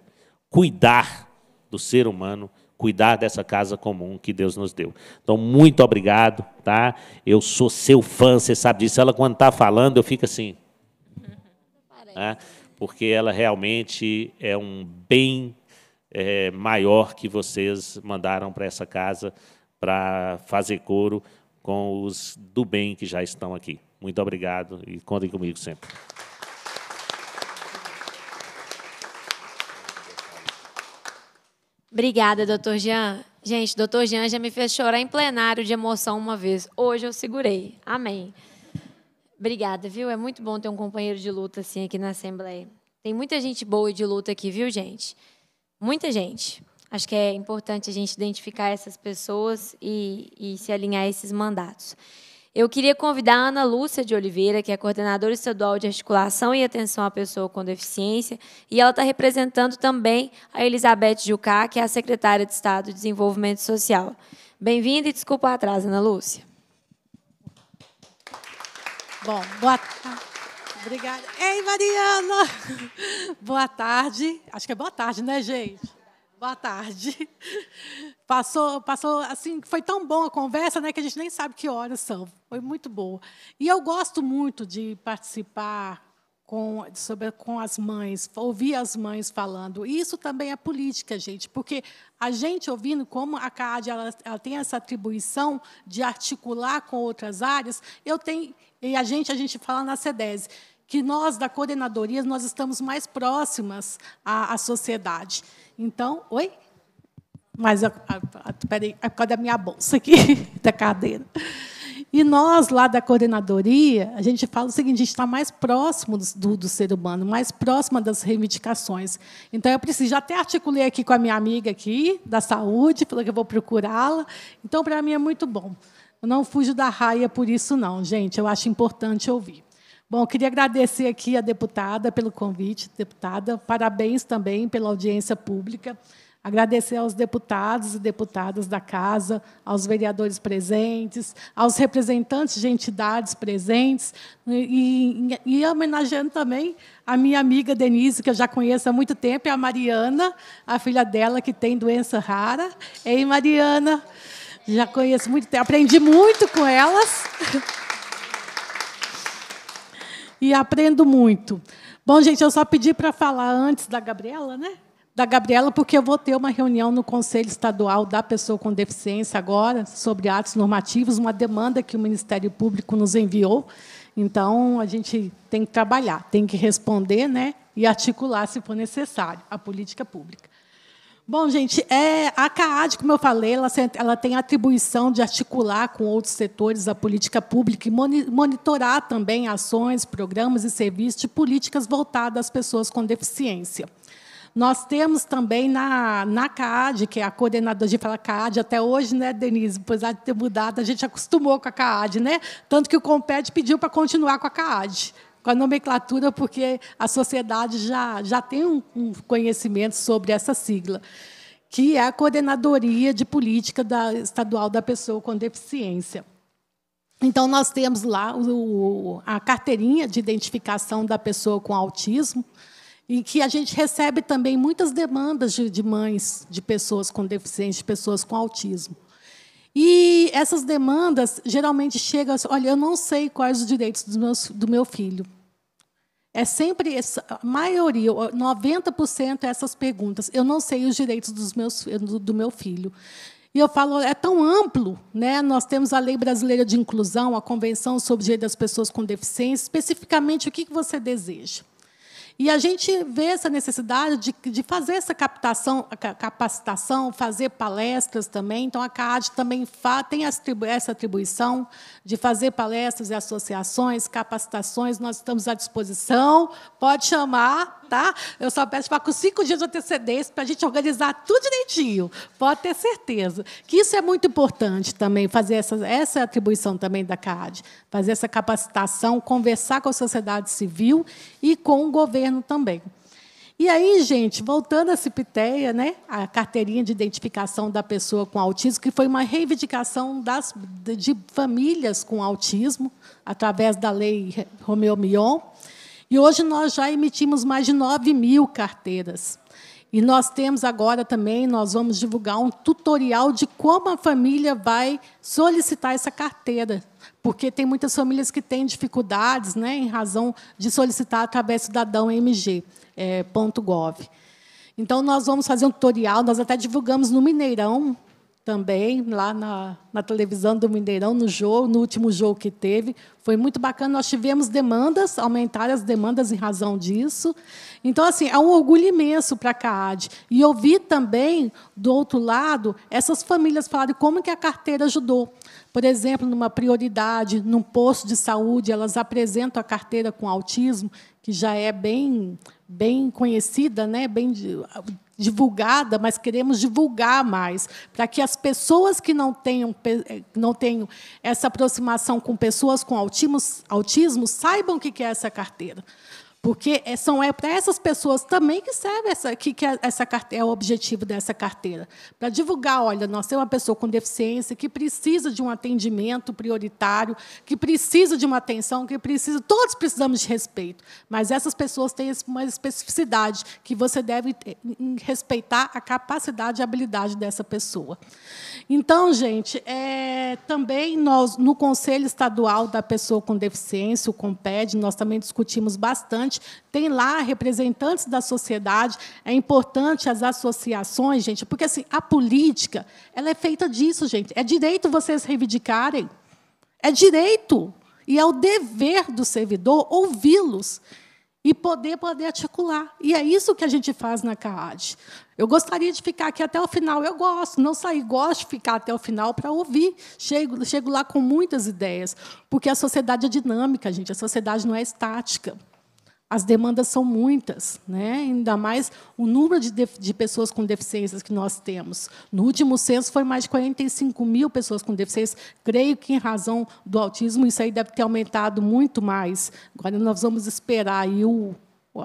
Cuidar do ser humano, cuidar dessa casa comum que Deus nos deu. Então, muito obrigado, tá? Eu sou seu fã, você sabe disso. Ela, quando está falando, eu fico assim. Né? Porque ela realmente é um bem é, maior que vocês mandaram para essa casa para fazer coro com os do bem que já estão aqui. Muito obrigado e contem comigo sempre. Obrigada, doutor Jean. Gente, doutor Jean já me fez chorar em plenário de emoção uma vez. Hoje eu segurei. Amém. Obrigada, viu? É muito bom ter um companheiro de luta assim aqui na Assembleia. Tem muita gente boa de luta aqui, viu, gente? Muita gente. Acho que é importante a gente identificar essas pessoas e, e se alinhar a esses mandatos. Eu queria convidar a Ana Lúcia de Oliveira, que é coordenadora estadual de articulação e atenção à pessoa com deficiência, e ela está representando também a Elizabeth Jucá, que é a secretária de Estado de Desenvolvimento Social. Bem-vinda e desculpa o atraso, Ana Lúcia. Bom, boa tarde. Obrigada. Ei, Mariana! Boa tarde. Acho que é boa tarde, né, gente? Boa tarde. Passou, passou assim, foi tão bom a conversa, né, que a gente nem sabe que horas são. Foi muito boa. E eu gosto muito de participar com, sobre, com as mães, ouvir as mães falando. isso também é política, gente, porque a gente ouvindo como a CAD ela, ela, tem essa atribuição de articular com outras áreas, eu tenho e a gente a gente fala na CEDES que nós da coordenadoria nós estamos mais próximas à, à sociedade. Então, oi? Mas peraí, é por causa da minha bolsa aqui, da cadeira. E nós, lá da coordenadoria, a gente fala o seguinte: a gente está mais próximo do, do, ser humano, mais próximo das reivindicações. Então, eu preciso, já até articulei aqui com a minha amiga aqui, da saúde, falou que eu vou procurá-la. Então, para mim, é muito bom. Eu não fujo da raia por isso, não, gente. Eu acho importante ouvir. Bom, queria agradecer aqui a deputada pelo convite, deputada. Parabéns também pela audiência pública. Agradecer aos deputados e deputadas da casa, aos vereadores presentes, aos representantes de entidades presentes, né, e, e, e homenageando também a minha amiga Denise, que eu já conheço há muito tempo, e a Mariana, a filha dela, que tem doença rara. Ei, Mariana, já conheço muito tempo, aprendi muito com elas. e aprendo muito. Bom, gente, eu só pedi para falar antes da Gabriela, né? Da Gabriela, porque eu vou ter uma reunião no Conselho Estadual da Pessoa com Deficiência agora, sobre atos normativos, uma demanda que o Ministério Público nos enviou. Então, a gente tem que trabalhar, tem que responder né? e articular, se for necessário, a política pública. Bom, gente, é, a CAAD, como eu falei, ela, ela tem a atribuição de articular com outros setores a política pública e monitorar também ações, programas e serviços de políticas voltadas às pessoas com deficiência. Nós temos também na, na CAAD, que é a coordenadora, a gente fala CAAD até hoje, né, Denise? Apesar de ter mudado, a gente acostumou com a CAAD, né? Tanto que o Comped pediu para continuar com a CAAD com a nomenclatura, porque a sociedade já, já tem um, um conhecimento sobre essa sigla, que é a Coordenadoria de Política da, Estadual da Pessoa com Deficiência. Então, nós temos lá o, a carteirinha de identificação da pessoa com autismo, e que a gente recebe também muitas demandas de, de mães de pessoas com deficiência, de pessoas com autismo. E essas demandas geralmente chegam assim, olha, eu não sei quais os direitos do meu, do meu filho. É sempre essa, a maioria, 90% é essas perguntas. Eu não sei os direitos dos meus, do, do meu filho. E eu falo, é tão amplo, né? Nós temos a Lei Brasileira de Inclusão, a Convenção sobre o Direito das Pessoas com Deficiência, especificamente o que você deseja. E a gente vê essa necessidade de, de fazer essa captação, capacitação, fazer palestras também. Então, a CAD também tem essa atribuição de fazer palestras e associações, capacitações. Nós estamos à disposição. Pode chamar, tá? Eu só peço para com cinco dias de antecedência para a gente organizar tudo direitinho. Pode ter certeza. Que isso é muito importante também, fazer essa, essa atribuição também da CAD, fazer essa capacitação, conversar com a sociedade civil e com o governo também. E aí, gente, voltando à Cipiteia, né, a carteirinha de identificação da pessoa com autismo, que foi uma reivindicação das, de famílias com autismo, através da lei Romeu Mion, e hoje nós já emitimos mais de 9 mil carteiras. E nós temos agora também, nós vamos divulgar um tutorial de como a família vai solicitar essa carteira, porque tem muitas famílias que têm dificuldades né, em razão de solicitar através do cidadãomg.gov. Eh, é, então, nós vamos fazer um tutorial, nós até divulgamos no Mineirão também lá na, na, televisão do Mineirão, no jogo, no último jogo que teve. Foi muito bacana. Nós tivemos demandas, aumentaram as demandas em razão disso. Então, assim, é um orgulho imenso para a CAAD. E ouvir também, do outro lado, essas famílias falarem como que a carteira ajudou. Por exemplo, numa prioridade, num posto de saúde, elas apresentam a carteira com autismo, que já é bem bem conhecida, né? bem divulgada, mas queremos divulgar mais, para que as pessoas que não tenham, eh, não tenham essa aproximação com pessoas com autismo, autismo saibam o que é essa carteira. Porque é, são é para essas pessoas também que serve essa, que, que essa carteira, é o objetivo dessa carteira. Para divulgar, olha, nós temos uma pessoa com deficiência que precisa de um atendimento prioritário, que precisa de uma atenção, que precisa. Todos precisamos de respeito. Mas essas pessoas têm uma especificidade que você deve respeitar a capacidade e habilidade dessa pessoa. Então, gente, é, também nós, no Conselho Estadual da Pessoa com Deficiência, o COMPED, nós também discutimos bastante tem lá representantes da sociedade, é importante as associações, gente, porque assim, a política ela é feita disso, gente. É direito vocês reivindicarem. É direito. E é o dever do servidor ouvi-los e poder poder articular. E é isso que a gente faz na CAAD. Eu gostaria de ficar aqui até o final, eu gosto, não sair, gosto de ficar até o final para ouvir. Chego, chego lá com muitas ideias, porque a sociedade é dinâmica, gente, a sociedade não é estática as demandas são muitas, né? ainda mais o número de, de, pessoas com deficiências que nós temos. No último censo, foi mais de 45 mil pessoas com deficiência. Creio que, em razão do autismo, isso aí deve ter aumentado muito mais. Agora, nós vamos esperar aí o,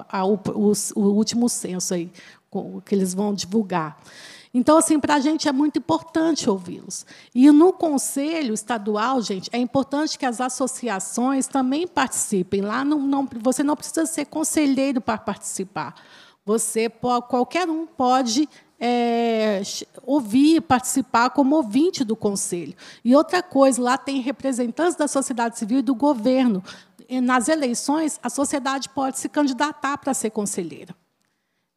a, o, o, o último censo aí, que eles vão divulgar. Então, assim, para a gente é muito importante ouvi-los. E no Conselho Estadual, gente, é importante que as associações também participem. Lá não, não você não precisa ser conselheiro para participar. Você, qualquer um pode é, ouvir, participar como ouvinte do conselho. E outra coisa, lá tem representantes da sociedade civil e do governo. E nas eleições, a sociedade pode se candidatar para ser conselheira.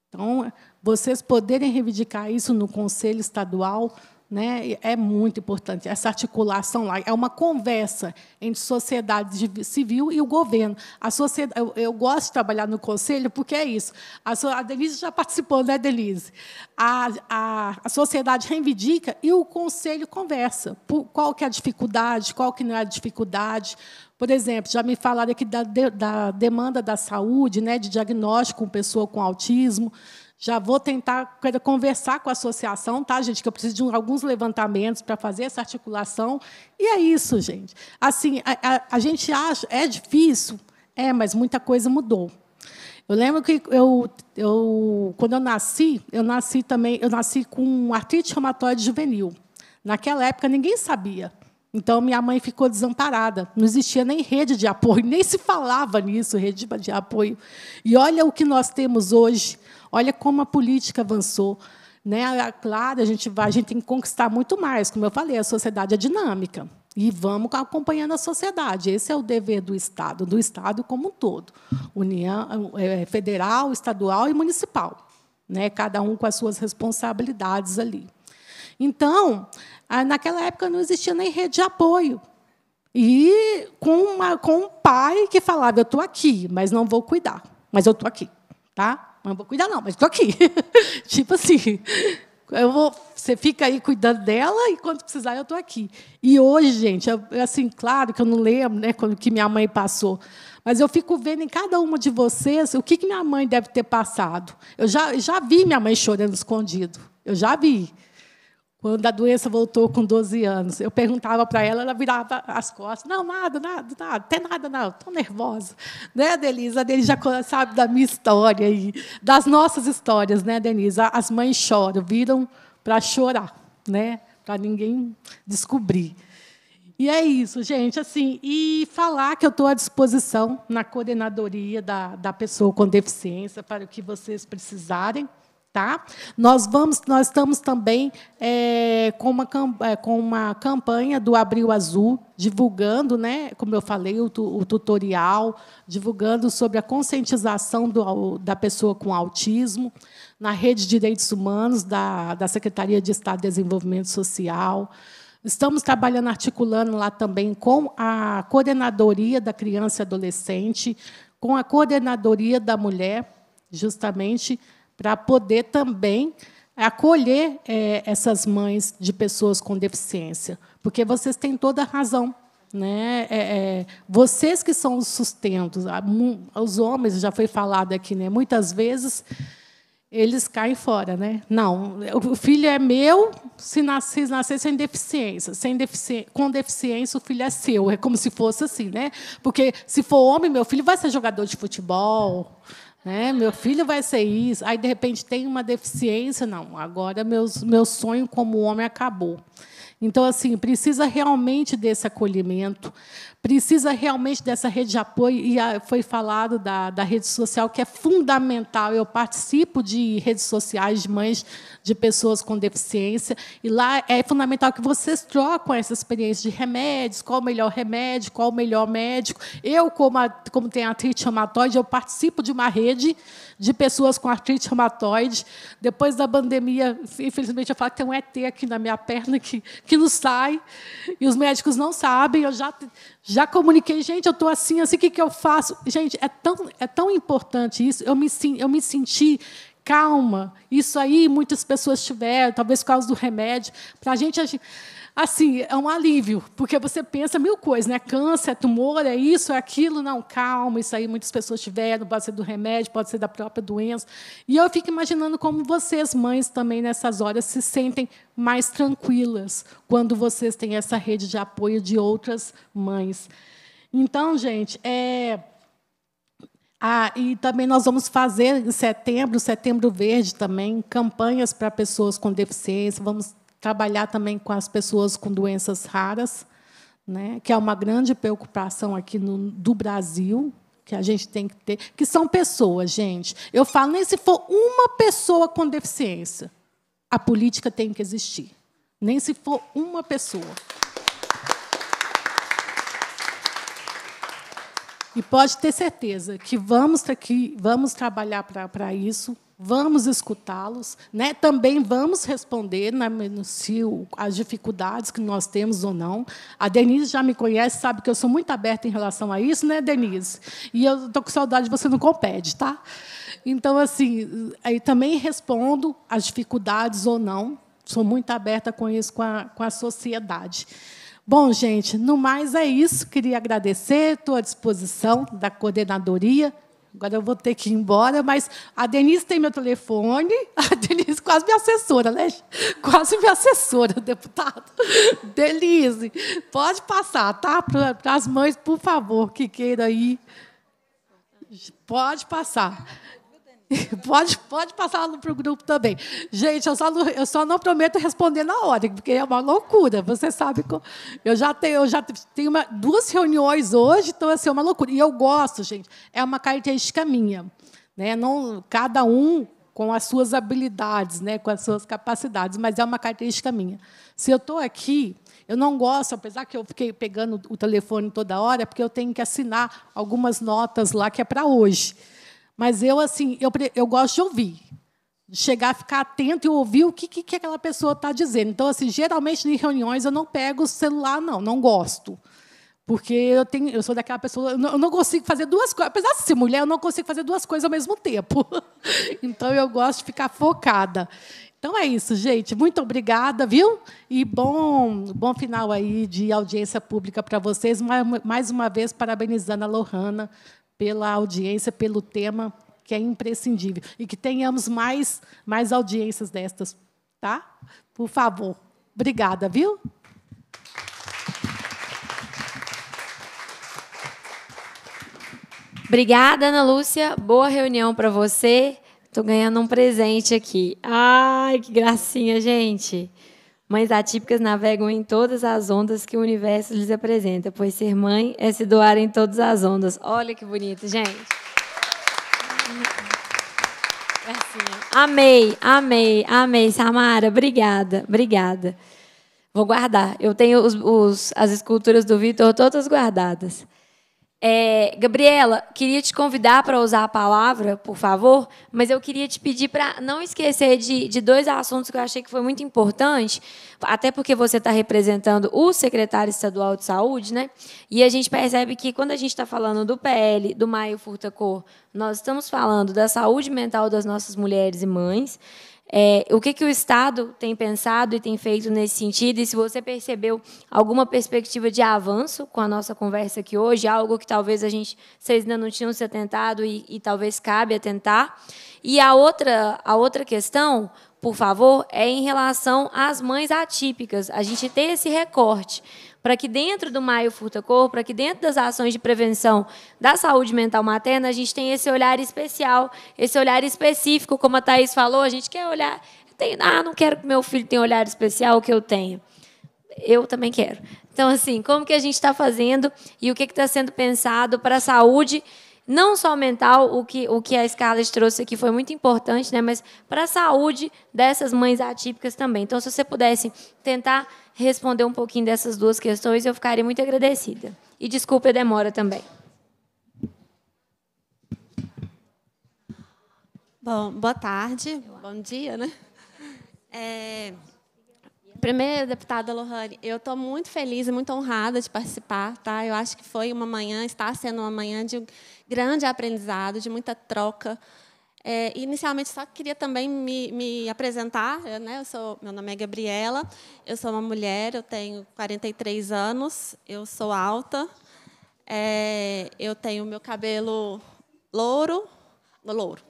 Então, vocês poderem reivindicar isso no Conselho Estadual né, é muito importante. Essa articulação lá é uma conversa entre sociedade civil e o governo. A sociedade, eu, eu gosto de trabalhar no conselho porque é isso. A, so, a Denise já participou, né, Denise? A, a, a, sociedade reivindica e o conselho conversa. Por, qual que é a dificuldade, qual que não é a dificuldade. Por exemplo, já me falaram aqui da, de, da demanda da saúde, né, de diagnóstico com pessoa com autismo. Já vou tentar conversar com a associação, tá, gente? Que eu preciso de alguns levantamentos para fazer essa articulação. E é isso, gente. Assim, a, a, a gente acha. É difícil? É, mas muita coisa mudou. Eu lembro que eu, eu, quando eu nasci, eu nasci também, eu nasci com artrite reumatoide juvenil. Naquela época ninguém sabia. Então minha mãe ficou desamparada. Não existia nem rede de apoio, nem se falava nisso, rede de apoio. E olha o que nós temos hoje. Olha como a política avançou. Né? Claro, a gente, vai, a gente tem que conquistar muito mais. Como eu falei, a sociedade é dinâmica. E vamos acompanhando a sociedade. Esse é o dever do Estado, do Estado como um todo, união é, é federal, estadual e municipal, né? Cada um com as suas responsabilidades ali. Então, naquela época não existia nem rede de apoio. E com, uma, com um pai que falava: "Eu estou aqui, mas não vou cuidar, mas eu estou aqui", tá? mas não vou cuidar não, mas estou aqui. tipo assim, eu vou, você fica aí cuidando dela e quando precisar eu estou aqui. E hoje, gente, eu, assim, claro que eu não lembro, né, quando que minha mãe passou, mas eu fico vendo em cada uma de vocês o que, que minha mãe deve ter passado. Eu já, já vi minha mãe chorando escondido. Eu já vi. Quando a doença voltou com 12 anos, eu perguntava para ela, ela virava as costas. Não, nada, nada, nada, até nada, não. Estou nervosa. Né, Denise? A Denise já sabe da minha história e das nossas histórias, né, Denise? As mães choram, viram para chorar, né? Para ninguém descobrir. E é isso, gente. Assim, e falar que eu estou à disposição na coordenadoria da, da pessoa com deficiência para o que vocês precisarem. Tá? Nós, vamos, nós estamos também é, com, uma, é, com uma campanha do Abril Azul, divulgando, né, como eu falei, o, o tutorial, divulgando sobre a conscientização do, da pessoa com autismo, na Rede de Direitos Humanos, da, da Secretaria de Estado de Desenvolvimento Social. Estamos trabalhando, articulando lá também com a coordenadoria da criança e adolescente, com a coordenadoria da mulher, justamente para poder também acolher é, essas mães de pessoas com deficiência, porque vocês têm toda a razão. Né? É, é, vocês que são os sustentos, os homens, já foi falado aqui, né? muitas vezes eles caem fora. Né? Não, o filho é meu se nascer, se nascer sem deficiência. Sem defici com deficiência, o filho é seu. É como se fosse assim. Né? Porque se for homem, meu filho vai ser jogador de futebol, né? Meu filho vai ser isso. Aí, de repente, tem uma deficiência. Não, agora meus, meu sonho como homem acabou. Então, assim, precisa realmente desse acolhimento, precisa realmente dessa rede de apoio, e ah, foi falado da, da rede social, que é fundamental. Eu participo de redes sociais de mães de pessoas com deficiência, e lá é fundamental que vocês trocam essa experiência de remédios, qual o melhor remédio, qual o melhor médico. Eu, como, a, como tenho artrite reumatoide, eu participo de uma rede de pessoas com artrite reumatoide. Depois da pandemia, infelizmente, eu falo que tem um ET aqui na minha perna que, que não sai, e os médicos não sabem, eu já já comuniquei, gente, eu estou assim, assim, o que, que eu faço? Gente, é tão, é tão importante isso. Eu me, eu me senti calma. Isso aí muitas pessoas tiveram, talvez por causa do remédio. Para a gente assim, é um alívio, porque você pensa mil coisas, né? Câncer, é tumor, é isso, é aquilo. Não, calma, isso aí muitas pessoas tiveram, pode ser do remédio, pode ser da própria doença. E eu fico imaginando como vocês, mães, também nessas horas se sentem mais tranquilas quando vocês têm essa rede de apoio de outras mães. Então, gente, é. Ah, e também nós vamos fazer em setembro, setembro verde também, campanhas para pessoas com deficiência. Vamos trabalhar também com as pessoas com doenças raras, né, que é uma grande preocupação aqui no, do Brasil, que a gente tem que ter, que são pessoas, gente. Eu falo, nem se for uma pessoa com deficiência, a política tem que existir. Nem se for uma pessoa. E pode ter certeza que vamos, aqui, vamos trabalhar para isso, vamos escutá-los, né? também vamos responder né, se as dificuldades que nós temos ou não. A Denise já me conhece, sabe que eu sou muito aberta em relação a isso, né, Denise? E eu estou com saudade, você não compete, tá? Então, assim, aí também respondo as dificuldades ou não. Sou muito aberta com isso, com a, com a sociedade. Bom, gente, no mais é isso. Queria agradecer, estou à disposição da coordenadoria Agora eu vou ter que ir embora, mas a Denise tem meu telefone. A Denise quase me assessora, né? Quase me assessora, deputado. Denise, pode passar, tá? Para as mães, por favor, que queira ir. Pode passar. Pode, pode passar para o grupo também. Gente, eu só, não, eu só não prometo responder na hora, porque é uma loucura. Você sabe que eu já tenho, eu já tenho uma, duas reuniões hoje, então assim, é uma loucura. E eu gosto, gente, é uma característica minha. Né? Não, cada um com as suas habilidades, né? com as suas capacidades, mas é uma característica minha. Se eu estou aqui, eu não gosto, apesar que eu fiquei pegando o telefone toda hora, é porque eu tenho que assinar algumas notas lá que é para hoje. Mas eu, assim, eu, eu gosto de ouvir. Chegar a ficar atento e ouvir o que, que, que aquela pessoa está dizendo. Então, assim, geralmente em reuniões eu não pego o celular, não, não gosto. Porque eu, tenho, eu sou daquela pessoa. Eu não, eu não consigo fazer duas coisas. Apesar de ser mulher, eu não consigo fazer duas coisas ao mesmo tempo. Então, eu gosto de ficar focada. Então é isso, gente. Muito obrigada, viu? E bom, bom final aí de audiência pública para vocês. Mais uma vez, parabenizando a Lohana pela audiência, pelo tema que é imprescindível e que tenhamos mais mais audiências destas, tá? Por favor. Obrigada, viu? Obrigada, Ana Lúcia. Boa reunião para você. Estou ganhando um presente aqui. Ai, que gracinha, gente. Mães atípicas navegam em todas as ondas que o universo lhes apresenta, pois ser mãe é se doar em todas as ondas. Olha que bonito, gente. É assim, amei, amei, amei. Samara, obrigada, obrigada. Vou guardar. Eu tenho os, os, as esculturas do Vitor todas guardadas. É, Gabriela, queria te convidar para usar a palavra, por favor, mas eu queria te pedir para não esquecer de, de dois assuntos que eu achei que foi muito importante, até porque você está representando o secretário estadual de saúde, né? E a gente percebe que quando a gente está falando do PL, do Maio Furtacor, nós estamos falando da saúde mental das nossas mulheres e mães. É, o que, que o Estado tem pensado e tem feito nesse sentido? E se você percebeu alguma perspectiva de avanço com a nossa conversa aqui hoje, algo que talvez a gente vocês ainda não tinham se atentado e, e talvez cabe atentar. E a outra, a outra questão, por favor, é em relação às mães atípicas. A gente tem esse recorte, para que dentro do Maio Furta Corpo, para que dentro das ações de prevenção da saúde mental materna, a gente tenha esse olhar especial, esse olhar específico, como a Thaís falou, a gente quer olhar, tem, ah, não quero que meu filho tenha olhar especial, que eu tenho. Eu também quero. Então, assim, como que a gente está fazendo e o que está sendo pensado para a saúde não só mental, o que, o que a Scarlett trouxe aqui foi muito importante, né, mas para a saúde dessas mães atípicas também. Então, se você pudesse tentar responder um pouquinho dessas duas questões, eu ficaria muito agradecida. E desculpe a demora também. Bom, boa tarde, bom dia, né? É, Primeiro, deputada Lohane, eu estou muito feliz e muito honrada de participar. Tá? Eu acho que foi uma manhã, está sendo uma manhã de grande aprendizado, de muita troca. É, inicialmente, só queria também me, me apresentar. Eu, né, eu sou, meu nome é Gabriela, eu sou uma mulher, eu tenho 43 anos, eu sou alta, é, eu tenho meu cabelo louro, louro,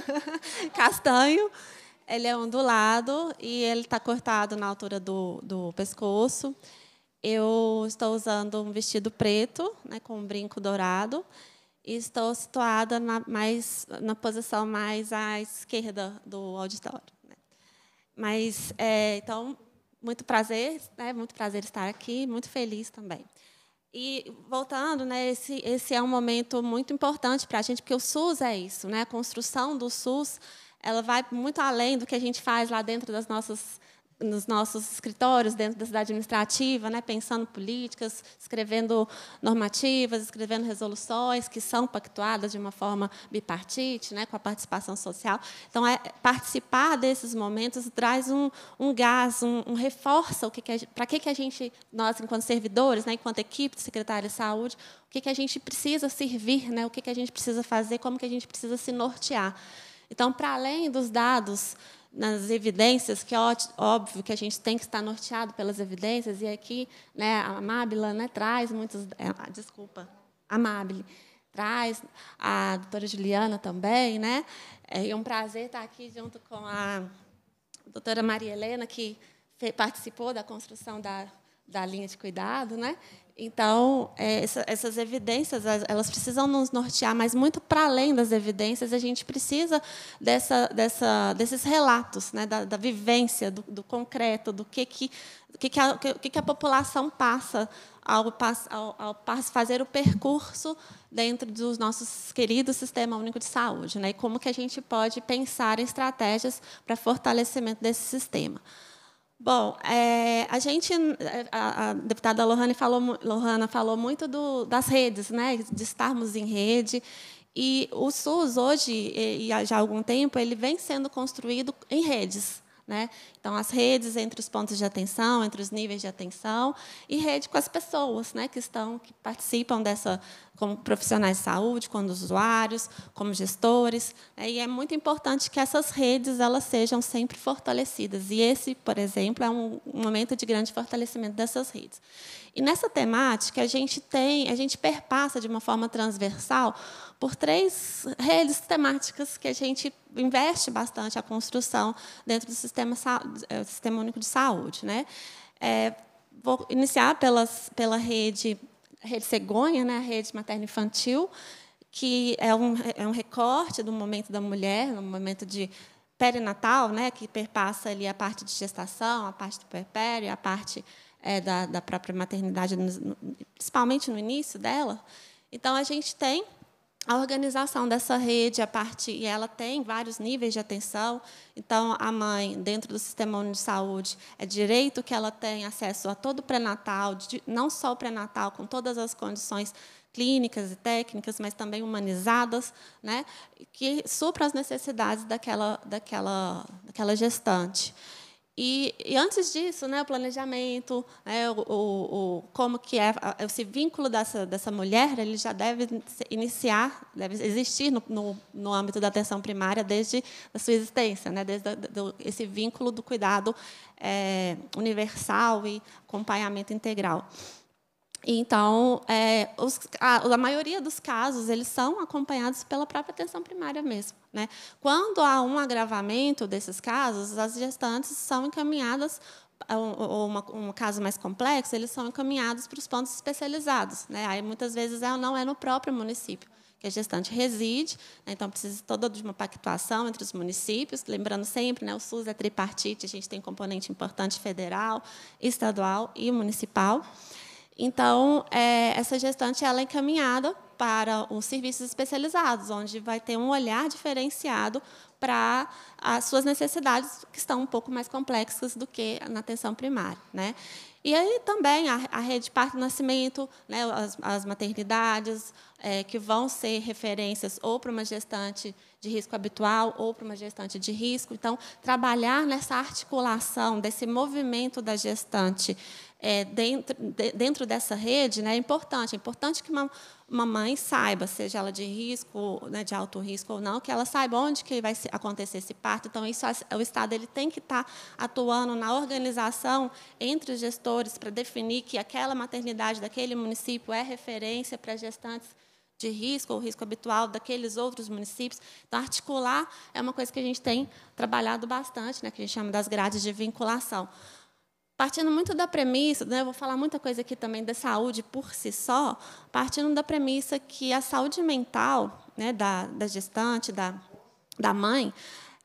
castanho, ele é ondulado e ele está cortado na altura do, do pescoço. Eu estou usando um vestido preto, né, com um brinco dourado. E estou situada na, mais, na posição mais à esquerda do auditório. Né. Mas, é, então, muito prazer, né, muito prazer estar aqui, muito feliz também. E voltando, né, esse, esse é um momento muito importante para a gente, porque o SUS é isso, né, a construção do SUS ela vai muito além do que a gente faz lá dentro das nossas nos nossos escritórios dentro da cidade administrativa, né, pensando políticas, escrevendo normativas, escrevendo resoluções que são pactuadas de uma forma bipartite, né, com a participação social. Então, é, participar desses momentos traz um, um gás, um, um, reforça o que, que para que que a gente nós enquanto servidores, né, enquanto equipe do secretário de saúde, o que que a gente precisa servir, né, o que que a gente precisa fazer, como que a gente precisa se nortear. Então, para além dos dados nas evidências, que é óbvio que a gente tem que estar norteado pelas evidências, e aqui né, a Mábila né, traz muitos. É, ah, desculpa, Mábile traz, a doutora Juliana também, né? É, é um prazer estar aqui junto com a doutora Maria Helena, que participou da construção da, da linha de cuidado, né? Então, é, essas evidências, elas precisam nos nortear, mas muito para além das evidências, a gente precisa dessa, dessa, desses relatos, né, da, da vivência, do, do, concreto, do que, que, que, que, a, que, que a população passa ao, ao, ao, fazer o percurso dentro dos nossos queridos Sistema Único de Saúde, né, e como que a gente pode pensar em estratégias para fortalecimento desse sistema. Bom, é, a gente, é, a, a deputada Lohana falou, Lohana falou muito do, das redes, né, de estarmos em rede. E o SUS hoje, e, e já há algum tempo, ele vem sendo construído em redes. Né? Então, as redes entre os pontos de atenção, entre os níveis de atenção, e rede com as pessoas né, que estão, que participam dessa, como profissionais de saúde, como usuários, como gestores. Né? E é muito importante que essas redes elas sejam sempre fortalecidas. E esse, por exemplo, é um momento de grande fortalecimento dessas redes. E nessa temática a gente tem, a gente perpassa de uma forma transversal por três redes temáticas que a gente investe bastante a construção dentro do sistema, eh, sistema único de saúde, né? É, vou iniciar pelas, pela rede a rede cegonha, né, a rede materno-infantil, que é um, é um recorte do momento da mulher, no momento de perinatal, né, que perpassa ali a parte de gestação, a parte do perpério, a parte é, da, da própria maternidade, principalmente no início dela. Então, a gente tem a organização dessa rede, a parte, e ela tem vários níveis de atenção. Então, a mãe, dentro do sistema de saúde, é direito que ela tenha acesso a todo o pré-natal, não só o pré-natal, com todas as condições clínicas e técnicas, mas também humanizadas, né, que supra as necessidades daquela, daquela, daquela gestante. E, e, antes disso, né, o planejamento, né, o, o, o, como que é esse vínculo dessa, dessa mulher, ele já deve iniciar, deve existir no, no, no âmbito da atenção primária desde a sua existência, né, desde a, do, esse vínculo do cuidado é, universal e acompanhamento integral. Então, é, os, a, a, maioria dos casos, eles são acompanhados pela própria atenção primária mesmo. Né? Quando há um agravamento desses casos, as gestantes são encaminhadas, ou uma, um caso mais complexo, eles são encaminhados para os pontos especializados. Né? Aí, muitas vezes, é, não é no próprio município que a gestante reside, né? então precisa toda de uma pactuação entre os municípios, lembrando sempre, né, o SUS é tripartite, a gente tem componente importante federal, estadual e municipal. Então, é, essa gestante ela é encaminhada para os serviços especializados, onde vai ter um olhar diferenciado para as suas necessidades, que estão um pouco mais complexas do que na atenção primária. Né? E aí também a, a rede parto-nascimento, né, as, as maternidades, é, que vão ser referências ou para uma gestante de risco habitual ou para uma gestante de risco. Então, trabalhar nessa articulação desse movimento da gestante é, dentro, de, dentro dessa rede né, é importante. É importante que uma, uma mãe saiba, seja ela de risco, né, de alto risco ou não, que ela saiba onde que vai acontecer esse parto. Então, isso o Estado ele tem que estar tá atuando na organização entre os gestores para definir que aquela maternidade daquele município é referência para gestantes de risco ou risco habitual daqueles outros municípios. Então, articular é uma coisa que a gente tem trabalhado bastante, né, que a gente chama das grades de vinculação. Partindo muito da premissa, né, vou falar muita coisa aqui também da saúde por si só, partindo da premissa que a saúde mental né, da, da gestante, da, da mãe,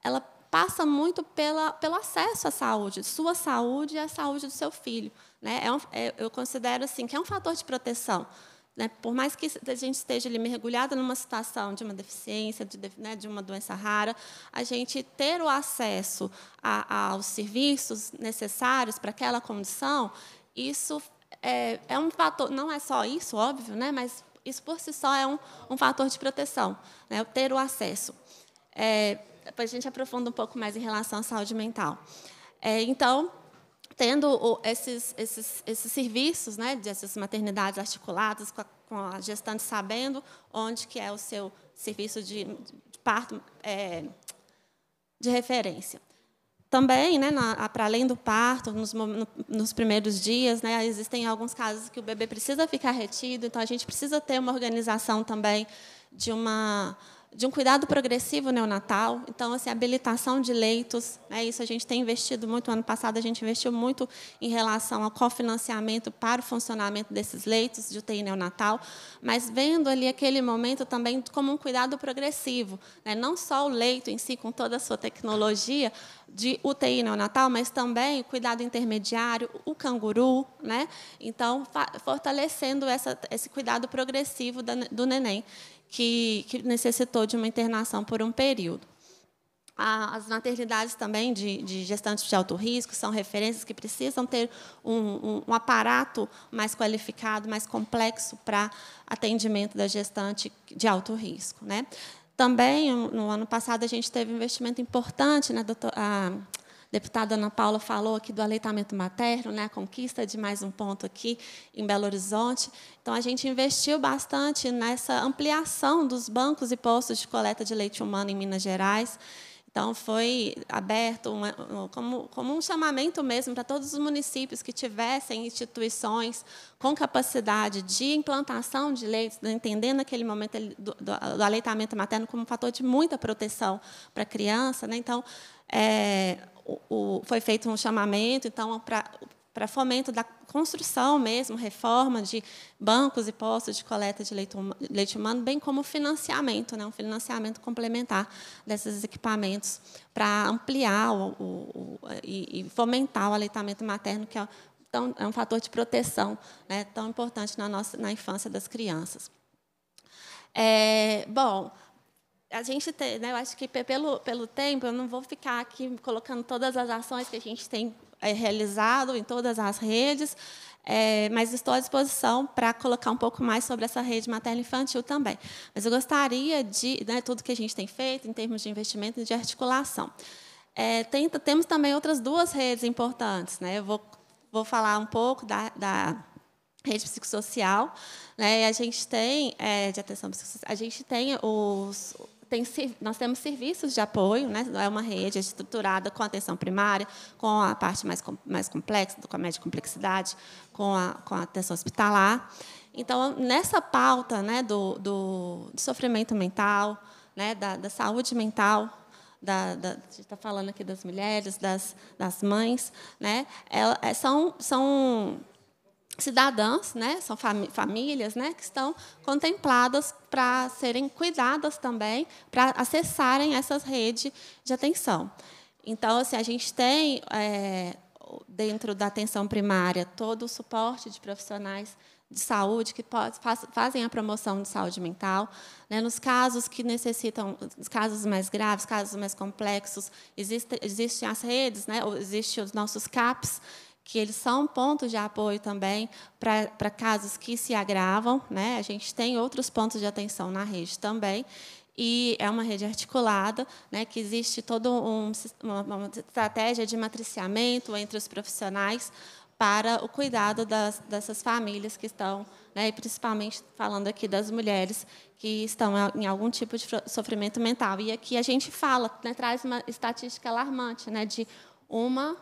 ela passa muito pela, pelo acesso à saúde, sua saúde e a saúde do seu filho. Né? É um, é, eu considero assim que é um fator de proteção. Né, por mais que a gente esteja ali mergulhada numa situação de uma deficiência, de, né, de uma doença rara, a gente ter o acesso a, a, aos serviços necessários para aquela condição, isso é, é, um fator, não é só isso, óbvio, né, mas isso por si só é um, um fator de proteção, né, ter o acesso. É, depois a gente aprofunda um pouco mais em relação à saúde mental. É, então, tendo esses, esses, esses serviços né, dessas maternidades articuladas, com a, com a gestante sabendo onde que é o seu serviço de, de parto é, de referência. Também, né, para além do parto, nos, no, nos primeiros dias, né, existem alguns casos que o bebê precisa ficar retido, então a gente precisa ter uma organização também de uma de um cuidado progressivo neonatal, então assim, habilitação de leitos, né, isso a gente tem investido muito ano passado, a gente investiu muito em relação ao cofinanciamento para o funcionamento desses leitos de UTI neonatal, mas vendo ali aquele momento também como um cuidado progressivo, né, não só o leito em si com toda a sua tecnologia de UTI neonatal, mas também o cuidado intermediário, o canguru, né? Então fortalecendo essa, esse cuidado progressivo do neném que, que necessitou de uma internação por um período. As maternidades também de, de, gestantes de alto risco são referências que precisam ter um, um, um aparato mais qualificado, mais complexo para atendimento da gestante de alto risco. Né? Também, no ano passado, a gente teve um investimento importante na né, doutora, a deputada Ana Paula falou aqui do aleitamento materno, né, a conquista de mais um ponto aqui em Belo Horizonte. Então, a gente investiu bastante nessa ampliação dos bancos e postos de coleta de leite humano em Minas Gerais. Então, foi aberto uma, como, como, um chamamento mesmo para todos os municípios que tivessem instituições com capacidade de implantação de leitos, né? entendendo naquele momento do, do, do, aleitamento materno como um fator de muita proteção para a criança. Né? Então, é, o, foi feito um chamamento, então, para para fomento da construção mesmo, reforma de bancos e postos de coleta de leite, leite humano, bem como financiamento, né, um financiamento complementar desses equipamentos para ampliar o, o, o e, e, fomentar o aleitamento materno, que é, é um fator de proteção né, tão importante na, nossa, na infância das crianças. É, bom, a gente tem, né, eu acho que pelo, pelo tempo, eu não vou ficar aqui colocando todas as ações que a gente tem é, realizado em todas as redes, é, mas estou à disposição para colocar um pouco mais sobre essa rede materna infantil também. Mas eu gostaria de, né, tudo que a gente tem feito em termos de investimento e de articulação. É, tem, temos também outras duas redes importantes. Né? Eu vou, vou falar um pouco da, da rede psicossocial. Né? A gente tem, é, de atenção psicossocial, a gente tem os tem, nós temos serviços de apoio, né? é uma rede estruturada com atenção primária, com a parte mais, mais complexa, com a média complexidade, com a, com a atenção hospitalar. Então, nessa pauta né, do, do, do sofrimento mental, né, da, da saúde mental, da, da, a gente está falando aqui das mulheres, das, das mães, né, é, são, são cidadãs, né, são famí famílias né, que estão contempladas para serem cuidadas também, para acessarem essas redes de atenção. Então, assim, a gente tem, é, dentro da atenção primária, todo o suporte de profissionais de saúde que pode, fazem a promoção de saúde mental. Né? Nos casos que necessitam, casos mais graves, casos mais complexos, existe, existem as redes, né? existem os nossos CAPs, que eles são pontos de apoio também para casos que se agravam. Né? A gente tem outros pontos de atenção na rede também. E é uma rede articulada, né, que existe toda um, uma, uma estratégia de matriciamento entre os profissionais para o cuidado das, dessas famílias que estão, né, e principalmente falando aqui das mulheres que estão em algum tipo de sofrimento mental. E aqui a gente fala, né, traz uma estatística alarmante né, de uma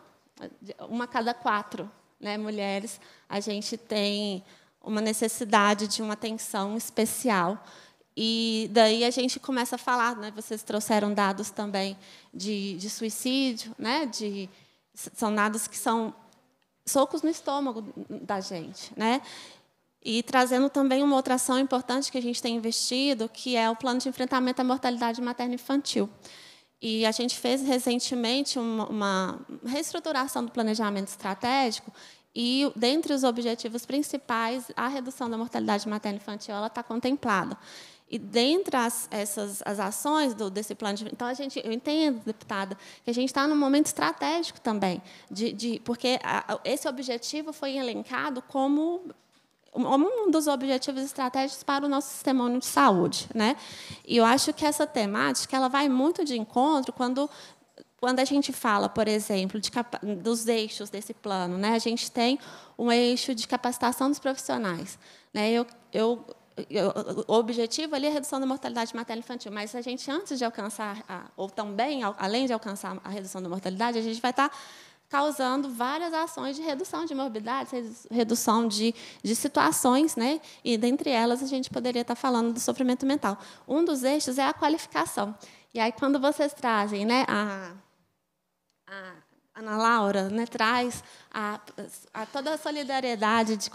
uma cada quatro né, mulheres, a gente tem uma necessidade de uma atenção especial. E daí a gente começa a falar, né, vocês trouxeram dados também de, de suicídio, né, de, são dados que são socos no estômago da gente. Né? E trazendo também uma outra ação importante que a gente tem investido, que é o plano de enfrentamento à mortalidade materna infantil. E a gente fez recentemente uma, uma reestruturação do planejamento estratégico e, dentre os objetivos principais, a redução da mortalidade e infantil está contemplada. E dentre as, essas as ações do, desse plano de. Então, a gente, eu entendo, deputada, que a gente está num momento estratégico também, de, de porque a, esse objetivo foi elencado como um dos objetivos estratégicos para o nosso sistema de saúde, né? E eu acho que essa temática ela vai muito de encontro quando quando a gente fala, por exemplo, de, dos eixos desse plano, né? A gente tem um eixo de capacitação dos profissionais, né? Eu, eu o objetivo ali é a redução da mortalidade materna infantil, mas a gente antes de alcançar, a, ou também além de alcançar a redução da mortalidade, a gente vai estar tá causando várias ações de redução de morbidade, redução de, de situações, né? e dentre elas a gente poderia estar falando do sofrimento mental. Um dos eixos é a qualificação. E aí, quando vocês trazem né, a, a Ana Laura né, traz a, a toda a solidariedade de,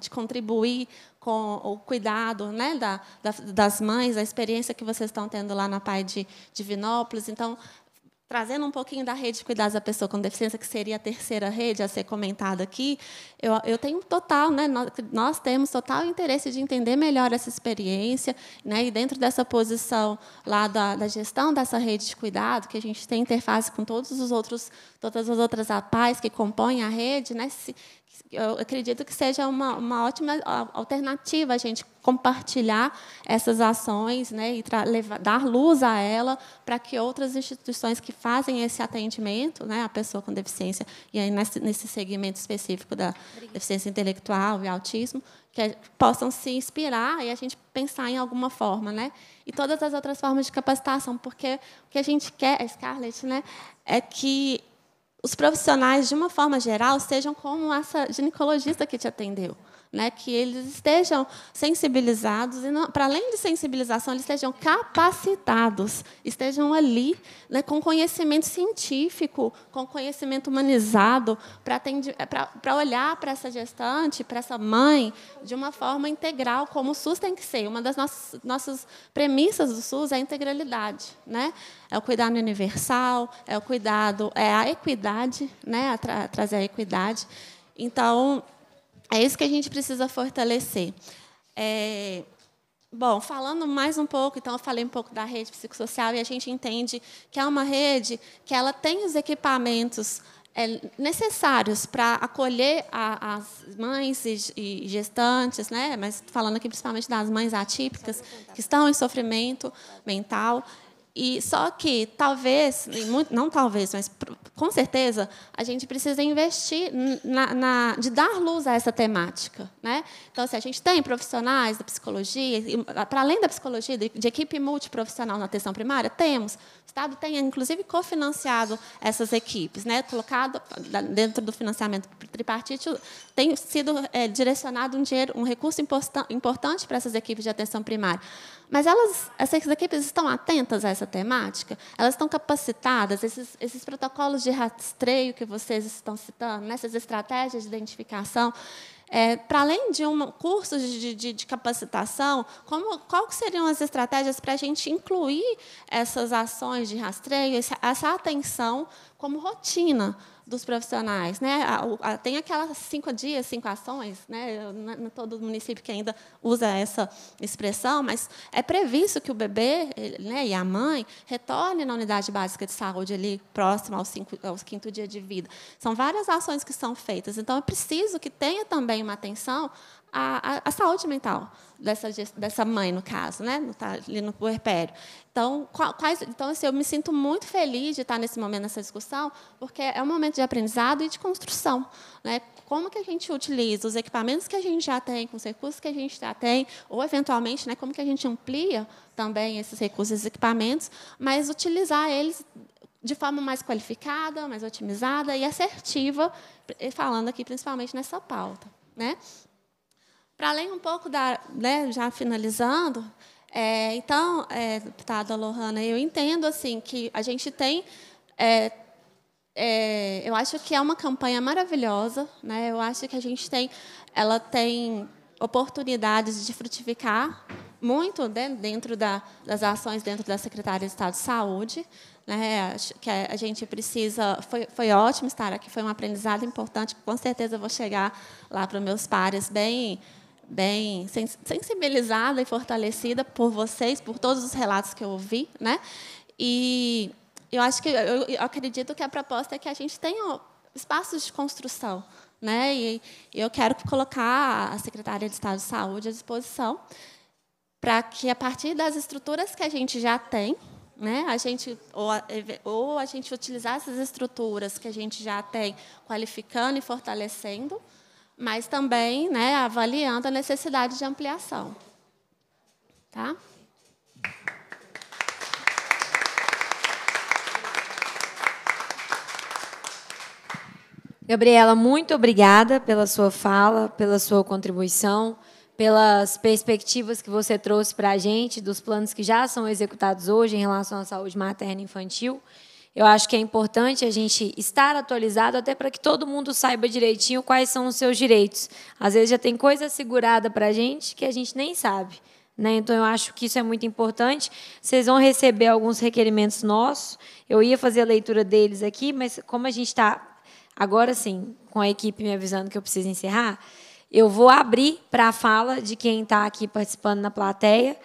de, contribuir com o cuidado né, da, da, das mães, a experiência que vocês estão tendo lá na Pai de, de Vinópolis. Então, trazendo um pouquinho da rede de cuidados da pessoa com deficiência, que seria a terceira rede a ser comentada aqui, eu, eu tenho total, né, nós, nós, temos total interesse de entender melhor essa experiência, né, e dentro dessa posição lá da, da gestão dessa rede de cuidado, que a gente tem interface com todos os outros, todas as outras APAs que compõem a rede, né, se, eu acredito que seja uma, uma ótima alternativa a gente compartilhar essas ações né, e levar, dar luz a ela para que outras instituições que fazem esse atendimento né, à pessoa com deficiência, e aí nesse, nesse segmento específico da Obrigada. deficiência intelectual e autismo, que possam se inspirar e a gente pensar em alguma forma, né? E todas as outras formas de capacitação, porque o que a gente quer, a Scarlett, né, é que os profissionais, de uma forma geral, sejam como essa ginecologista que te atendeu né? Que eles estejam sensibilizados e, para além de sensibilização, eles estejam capacitados, estejam ali né, com conhecimento científico, com conhecimento humanizado, para, para olhar para essa gestante, para essa mãe, de uma forma integral, como o SUS tem que ser. Uma das nossas, nossas premissas do SUS é a integralidade, né? É o cuidado universal, é o cuidado, é a equidade, né? A tra trazer a equidade. Então, é isso que a gente precisa fortalecer. É, bom, falando mais um pouco, então eu falei um pouco da rede psicossocial e a gente entende que é uma rede que ela tem os equipamentos é, necessários para acolher a, as mães e, e, gestantes, né? mas falando aqui principalmente das mães atípicas que estão em sofrimento mental e só que talvez, não talvez, mas com certeza, a gente precisa investir na, na, de dar luz a essa temática, né? Então, se assim, a gente tem profissionais da psicologia, para além da psicologia, de, de equipe multiprofissional na atenção primária, temos Estado tem, inclusive, cofinanciado essas equipes, né? colocado dentro do financiamento tripartite, tem sido é, direcionado um dinheiro, um recurso importante para essas equipes de atenção primária. Mas elas, essas equipes estão atentas a essa temática? Elas estão capacitadas? Esses, esses protocolos de rastreio que vocês estão citando, né? essas estratégias de identificação, é, para além de um curso de, de, de capacitação, como, qual seriam as estratégias para a gente incluir essas ações de rastreio, essa, essa atenção como rotina? dos profissionais. Né? tem aquelas cinco dias, cinco ações, né? É, é todo município que ainda usa essa expressão, mas é previsto que o bebê né, e a mãe retorne na unidade básica de saúde ali próximo aos, cinco, aos quinto dia de vida. São várias ações que são feitas, então é preciso que tenha também uma atenção à, à, à saúde mental, dessa, dessa mãe, no caso, né? Tá ali no puerpério. Então, quais, então assim, eu me sinto muito feliz de estar nesse momento, nessa discussão, porque é um momento de aprendizado e de construção. Né? Como que a gente utiliza os equipamentos que a gente já tem, com os recursos que a gente já tem, ou, eventualmente, né, como que a gente amplia também esses recursos e equipamentos, mas utilizar eles de forma mais qualificada, mais otimizada e assertiva, falando aqui principalmente nessa pauta. Né? Para além um pouco da, né, já finalizando, é, então, é, tá, deputada Lohana, eu entendo assim que a gente tem é, é, eu acho que é uma campanha maravilhosa, né? Eu acho que a gente tem, ela tem oportunidades de frutificar muito né, dentro da, das ações dentro da Secretaria de Estado de Saúde, né? Acho que a gente precisa, foi, foi ótimo estar aqui, foi um aprendizado importante, com certeza vou chegar lá para os meus pares bem bem sensibilizada e fortalecida por vocês, por todos os relatos que eu ouvi, né? E eu acho que eu, eu acredito que a proposta é que a gente tenha espaços de construção, né? E, eu quero colocar a secretária de Estado de Saúde à disposição para que a partir das estruturas que a gente já tem, né? A gente ou a, ou a gente utilizar essas estruturas que a gente já tem, qualificando e fortalecendo mas também né, avaliando a necessidade de ampliação. Tá? Gabriela, muito obrigada pela sua fala, pela sua contribuição, pelas perspectivas que você trouxe para a gente, dos planos que já são executados hoje em relação à saúde materna e infantil. Eu acho que é importante a gente estar atualizado até para que todo mundo saiba direitinho quais são os seus direitos. Às vezes já tem coisa segurada para a gente que a gente nem sabe. Né? Então, eu acho que isso é muito importante. Vocês vão receber alguns requerimentos nossos. Eu ia fazer a leitura deles aqui, mas como a gente está, agora sim, com a equipe me avisando que eu preciso encerrar, eu vou abrir para a fala de quem está aqui participando na plateia.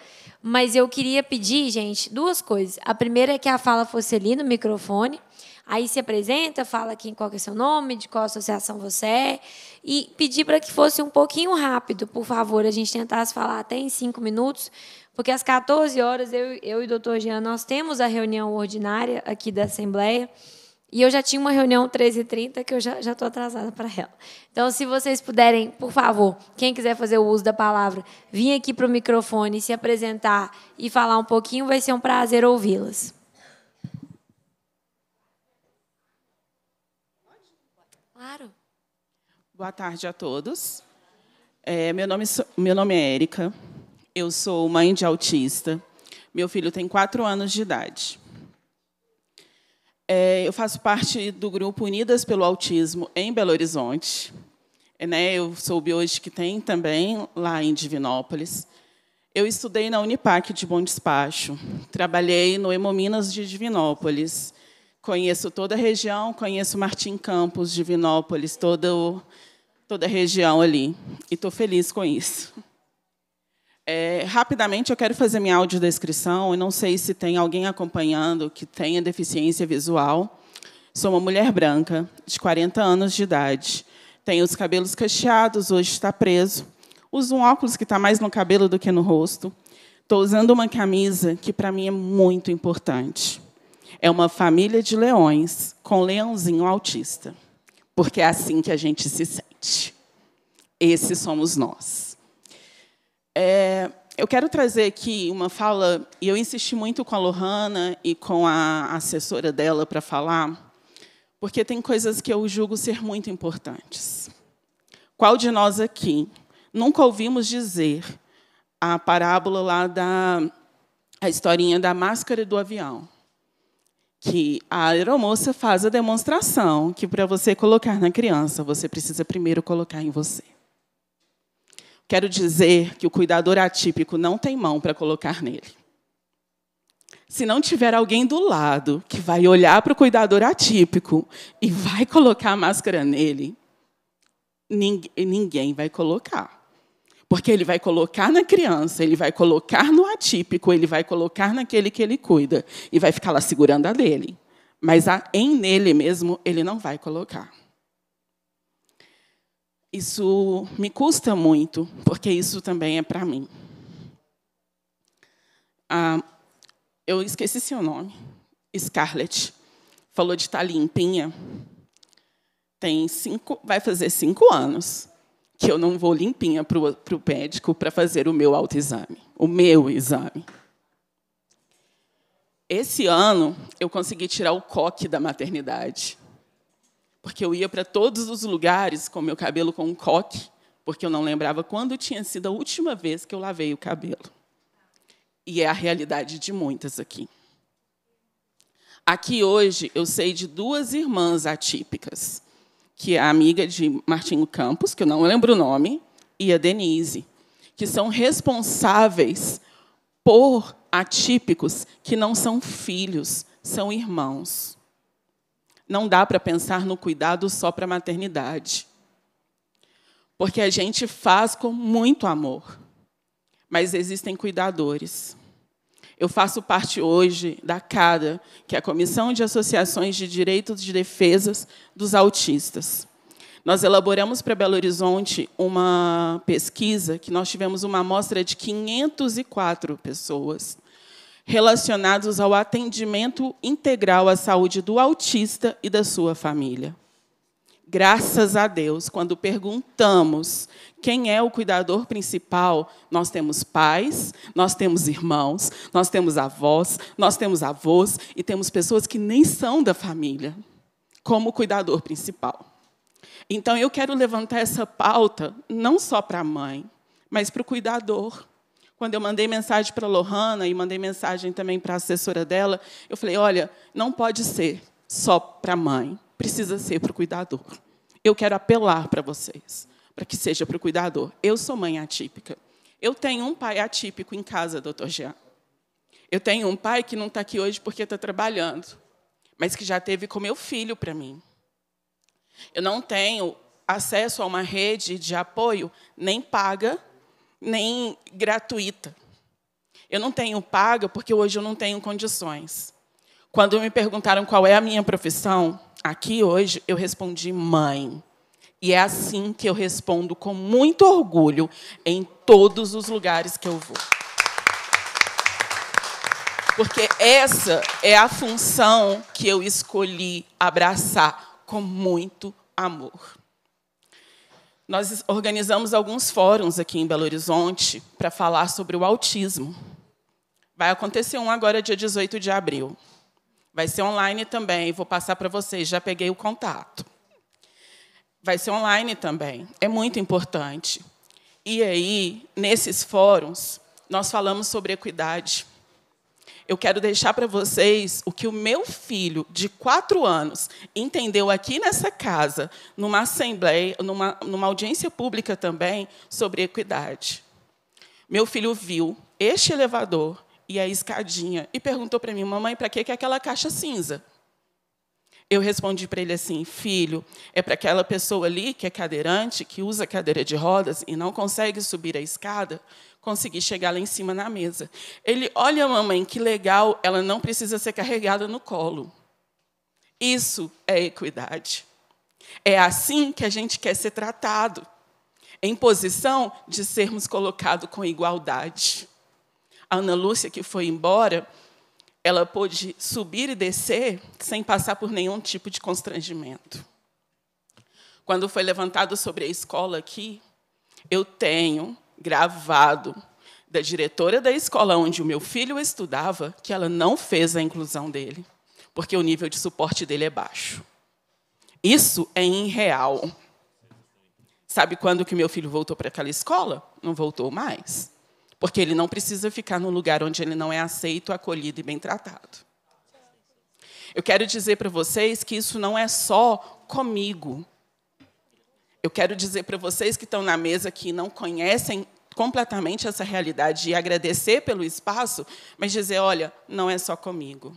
Mas eu queria pedir, gente, duas coisas. A primeira é que a fala fosse ali no microfone. Aí se apresenta, fala aqui qual é o seu nome, de qual associação você é. E pedir para que fosse um pouquinho rápido, por favor. A gente tentasse falar até em cinco minutos, porque às 14 horas eu, eu e o doutor Jean, nós temos a reunião ordinária aqui da Assembleia. E eu já tinha uma reunião 13h30 que eu já estou atrasada para ela. Então, se vocês puderem, por favor, quem quiser fazer o uso da palavra, vir aqui para o microfone, se apresentar e falar um pouquinho, vai ser um prazer ouvi-las. Claro. Boa tarde a todos. É, meu, nome, meu nome é Érica, eu sou mãe de autista. Meu filho tem quatro anos de idade. É, eu faço parte do grupo Unidas pelo Autismo em Belo Horizonte. É, né, eu soube hoje que tem também lá em Divinópolis. Eu estudei na Unipac de Bom Despacho. Trabalhei no Hemominas de Divinópolis. Conheço toda a região, conheço Martim Campos, Divinópolis, toda, toda a região ali. E estou feliz com isso. É, rapidamente, eu quero fazer minha audiodescrição. Eu não sei se tem alguém acompanhando que tenha deficiência visual. Sou uma mulher branca, de 40 anos de idade. Tenho os cabelos cacheados, hoje está preso. Uso um óculos que está mais no cabelo do que no rosto. Estou usando uma camisa que, para mim, é muito importante. É uma família de leões com leãozinho autista. Porque é assim que a gente se sente. Esse somos nós. É, eu quero trazer aqui uma fala, e eu insisti muito com a Lohana e com a assessora dela para falar, porque tem coisas que eu julgo ser muito importantes. Qual de nós aqui nunca ouvimos dizer a parábola lá da a historinha da máscara e do avião? Que a aeromoça faz a demonstração que para você colocar na criança, você precisa primeiro colocar em você. Quero dizer que o cuidador atípico não tem mão para colocar nele. Se não tiver alguém do lado que vai olhar para o cuidador atípico e vai colocar a máscara nele, ninguém vai colocar. Porque ele vai colocar na criança, ele vai colocar no atípico, ele vai colocar naquele que ele cuida e vai ficar lá segurando a dele. Mas a, em nele mesmo ele não vai colocar isso me custa muito, porque isso também é para mim. Ah, eu esqueci seu nome. Scarlett falou de estar tá limpinha. Tem cinco, vai fazer cinco anos que eu não vou limpinha para o médico para fazer o meu autoexame, o meu exame. Esse ano eu consegui tirar o coque da maternidade porque eu ia para todos os lugares com meu cabelo com um coque, porque eu não lembrava quando tinha sido a última vez que eu lavei o cabelo. E é a realidade de muitas aqui. Aqui hoje eu sei de duas irmãs atípicas, que é a amiga de Martinho Campos, que eu não lembro o nome, e a Denise, que são responsáveis por atípicos que não são filhos, são irmãos não dá para pensar no cuidado só para a maternidade. Porque a gente faz com muito amor, mas existem cuidadores. Eu faço parte hoje da CADA, que é a Comissão de Associações de Direitos de Defesas dos Autistas. Nós elaboramos para Belo Horizonte uma pesquisa que nós tivemos uma amostra de 504 pessoas relacionados ao atendimento integral à saúde do autista e da sua família. Graças a Deus, quando perguntamos quem é o cuidador principal, nós temos pais, nós temos irmãos, nós temos avós, nós temos avós e temos pessoas que nem são da família como cuidador principal. Então, eu quero levantar essa pauta não só para a mãe, mas para o cuidador quando eu mandei mensagem para a Lohana e mandei mensagem também para a assessora dela, eu falei: olha, não pode ser só para a mãe, precisa ser para o cuidador. Eu quero apelar para vocês, para que seja para o cuidador. Eu sou mãe atípica. Eu tenho um pai atípico em casa, doutor Jean. Eu tenho um pai que não está aqui hoje porque está trabalhando, mas que já teve com meu filho para mim. Eu não tenho acesso a uma rede de apoio, nem paga, nem gratuita. Eu não tenho paga porque hoje eu não tenho condições. Quando me perguntaram qual é a minha profissão, aqui hoje, eu respondi mãe. E é assim que eu respondo com muito orgulho em todos os lugares que eu vou. Porque essa é a função que eu escolhi abraçar com muito amor. Nós organizamos alguns fóruns aqui em Belo Horizonte para falar sobre o autismo. Vai acontecer um agora, dia 18 de abril. Vai ser online também, vou passar para vocês, já peguei o contato. Vai ser online também, é muito importante. E aí, nesses fóruns, nós falamos sobre equidade eu quero deixar para vocês o que o meu filho, de quatro anos, entendeu aqui nessa casa, numa assembleia, numa, numa audiência pública também, sobre equidade. Meu filho viu este elevador e a escadinha e perguntou para mim, mamãe, para que é aquela caixa cinza? Eu respondi para ele assim: filho, é para aquela pessoa ali que é cadeirante, que usa cadeira de rodas e não consegue subir a escada, conseguir chegar lá em cima na mesa. Ele: olha, mamãe, que legal, ela não precisa ser carregada no colo. Isso é equidade. É assim que a gente quer ser tratado, em posição de sermos colocados com igualdade. A Ana Lúcia, que foi embora, ela pôde subir e descer sem passar por nenhum tipo de constrangimento. Quando foi levantado sobre a escola aqui, eu tenho gravado da diretora da escola onde o meu filho estudava que ela não fez a inclusão dele, porque o nível de suporte dele é baixo. Isso é irreal. Sabe quando que meu filho voltou para aquela escola? Não voltou mais. Porque ele não precisa ficar num lugar onde ele não é aceito, acolhido e bem tratado. Eu quero dizer para vocês que isso não é só comigo. Eu quero dizer para vocês que estão na mesa que não conhecem completamente essa realidade e agradecer pelo espaço, mas dizer, olha, não é só comigo.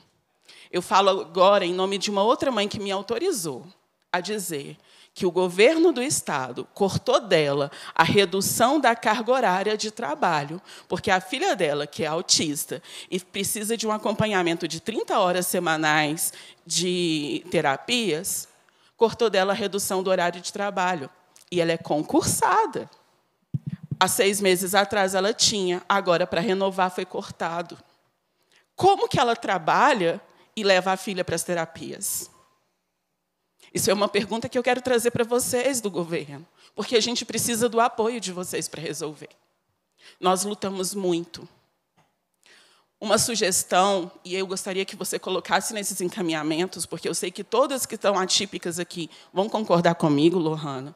Eu falo agora em nome de uma outra mãe que me autorizou a dizer: que o governo do Estado cortou dela a redução da carga horária de trabalho, porque a filha dela, que é autista e precisa de um acompanhamento de 30 horas semanais de terapias, cortou dela a redução do horário de trabalho. E ela é concursada. Há seis meses atrás ela tinha, agora, para renovar, foi cortado. Como que ela trabalha e leva a filha para as terapias? Isso é uma pergunta que eu quero trazer para vocês do governo, porque a gente precisa do apoio de vocês para resolver. Nós lutamos muito. Uma sugestão, e eu gostaria que você colocasse nesses encaminhamentos, porque eu sei que todas que estão atípicas aqui vão concordar comigo, Lohana,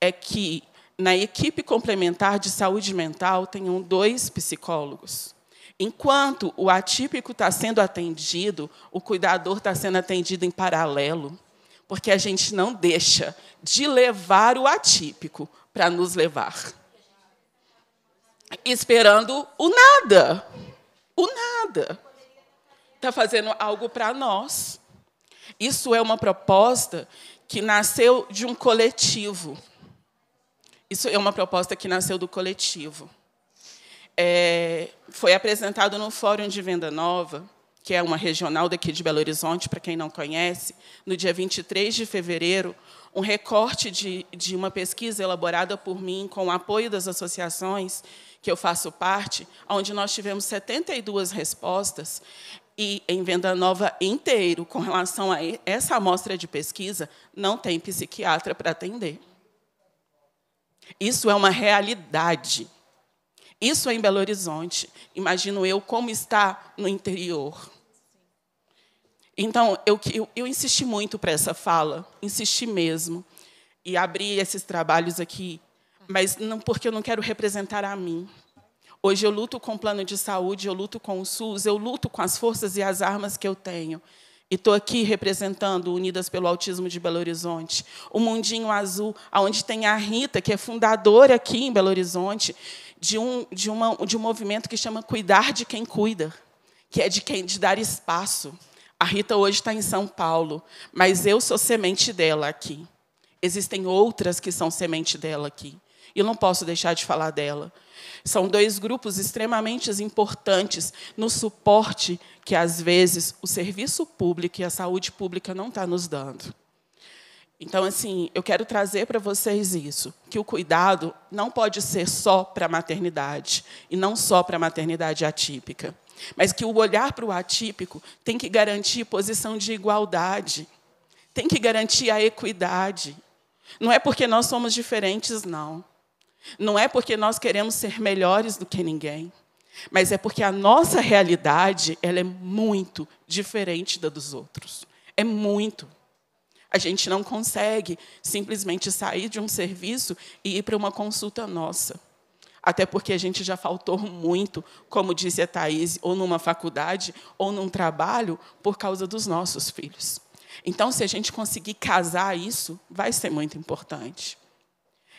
é que na equipe complementar de saúde mental tenham dois psicólogos. Enquanto o atípico está sendo atendido, o cuidador está sendo atendido em paralelo porque a gente não deixa de levar o atípico para nos levar. Esperando o nada. O nada. Está fazendo algo para nós. Isso é uma proposta que nasceu de um coletivo. Isso é uma proposta que nasceu do coletivo. É, foi apresentado no Fórum de Venda Nova que é uma regional daqui de Belo Horizonte, para quem não conhece, no dia 23 de fevereiro, um recorte de, de uma pesquisa elaborada por mim, com o apoio das associações que eu faço parte, onde nós tivemos 72 respostas, e em Venda Nova inteiro, com relação a essa amostra de pesquisa, não tem psiquiatra para atender. Isso é uma realidade. Isso é em Belo Horizonte. Imagino eu como está no interior. Então, eu, eu, eu insisti muito para essa fala, insisti mesmo. E abri esses trabalhos aqui, mas não porque eu não quero representar a mim. Hoje eu luto com o plano de saúde, eu luto com o SUS, eu luto com as forças e as armas que eu tenho. E estou aqui representando Unidas pelo Autismo de Belo Horizonte, o Mundinho Azul, onde tem a Rita, que é fundadora aqui em Belo Horizonte, de um, de, uma, de um movimento que chama Cuidar de Quem Cuida, que é de, quem, de dar espaço. A Rita hoje está em São Paulo, mas eu sou semente dela aqui. Existem outras que são semente dela aqui. E não posso deixar de falar dela. São dois grupos extremamente importantes no suporte que, às vezes, o serviço público e a saúde pública não estão tá nos dando. Então, assim, eu quero trazer para vocês isso, que o cuidado não pode ser só para a maternidade, e não só para a maternidade atípica, mas que o olhar para o atípico tem que garantir posição de igualdade, tem que garantir a equidade. Não é porque nós somos diferentes, não. Não é porque nós queremos ser melhores do que ninguém, mas é porque a nossa realidade ela é muito diferente da dos outros. É muito a gente não consegue simplesmente sair de um serviço e ir para uma consulta nossa. Até porque a gente já faltou muito, como disse a Thaís, ou numa faculdade, ou num trabalho, por causa dos nossos filhos. Então, se a gente conseguir casar isso, vai ser muito importante.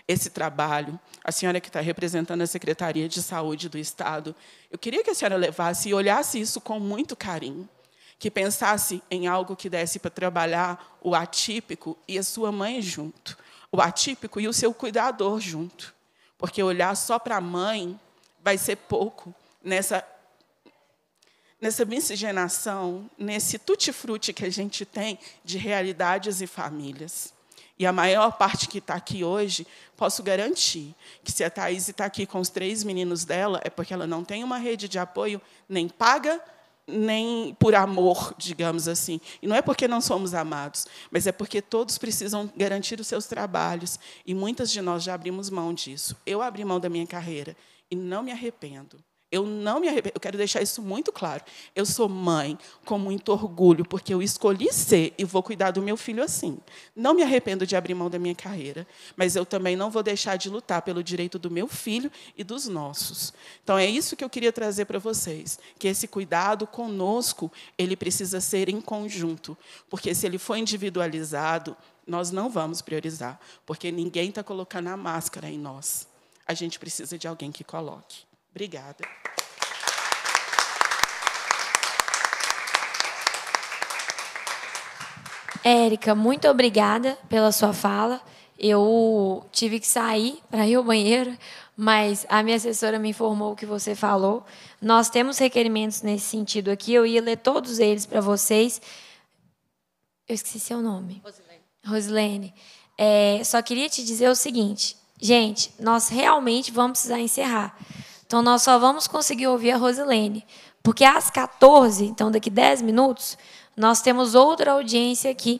Esse trabalho, a senhora que está representando a Secretaria de Saúde do Estado, eu queria que a senhora levasse e olhasse isso com muito carinho que pensasse em algo que desse para trabalhar o atípico e a sua mãe junto, o atípico e o seu cuidador junto, porque olhar só para a mãe vai ser pouco nessa nessa miscigenação, nesse tutti que a gente tem de realidades e famílias. E a maior parte que está aqui hoje, posso garantir que se a Thaís está aqui com os três meninos dela, é porque ela não tem uma rede de apoio nem paga, nem por amor, digamos assim. E não é porque não somos amados, mas é porque todos precisam garantir os seus trabalhos e muitas de nós já abrimos mão disso. Eu abri mão da minha carreira e não me arrependo. Eu não me arrependo, eu quero deixar isso muito claro. Eu sou mãe com muito orgulho, porque eu escolhi ser e vou cuidar do meu filho assim. Não me arrependo de abrir mão da minha carreira, mas eu também não vou deixar de lutar pelo direito do meu filho e dos nossos. Então é isso que eu queria trazer para vocês, que esse cuidado conosco, ele precisa ser em conjunto, porque se ele for individualizado, nós não vamos priorizar, porque ninguém está colocando a máscara em nós. A gente precisa de alguém que coloque. Obrigada. Érica, muito obrigada pela sua fala. Eu tive que sair para ir ao banheiro, mas a minha assessora me informou o que você falou. Nós temos requerimentos nesse sentido aqui, eu ia ler todos eles para vocês. Eu esqueci seu nome. Rosilene. Rosilene. É, só queria te dizer o seguinte, gente, nós realmente vamos precisar encerrar. Então nós só vamos conseguir ouvir a Rosilene, porque às 14, então daqui 10 minutos, nós temos outra audiência aqui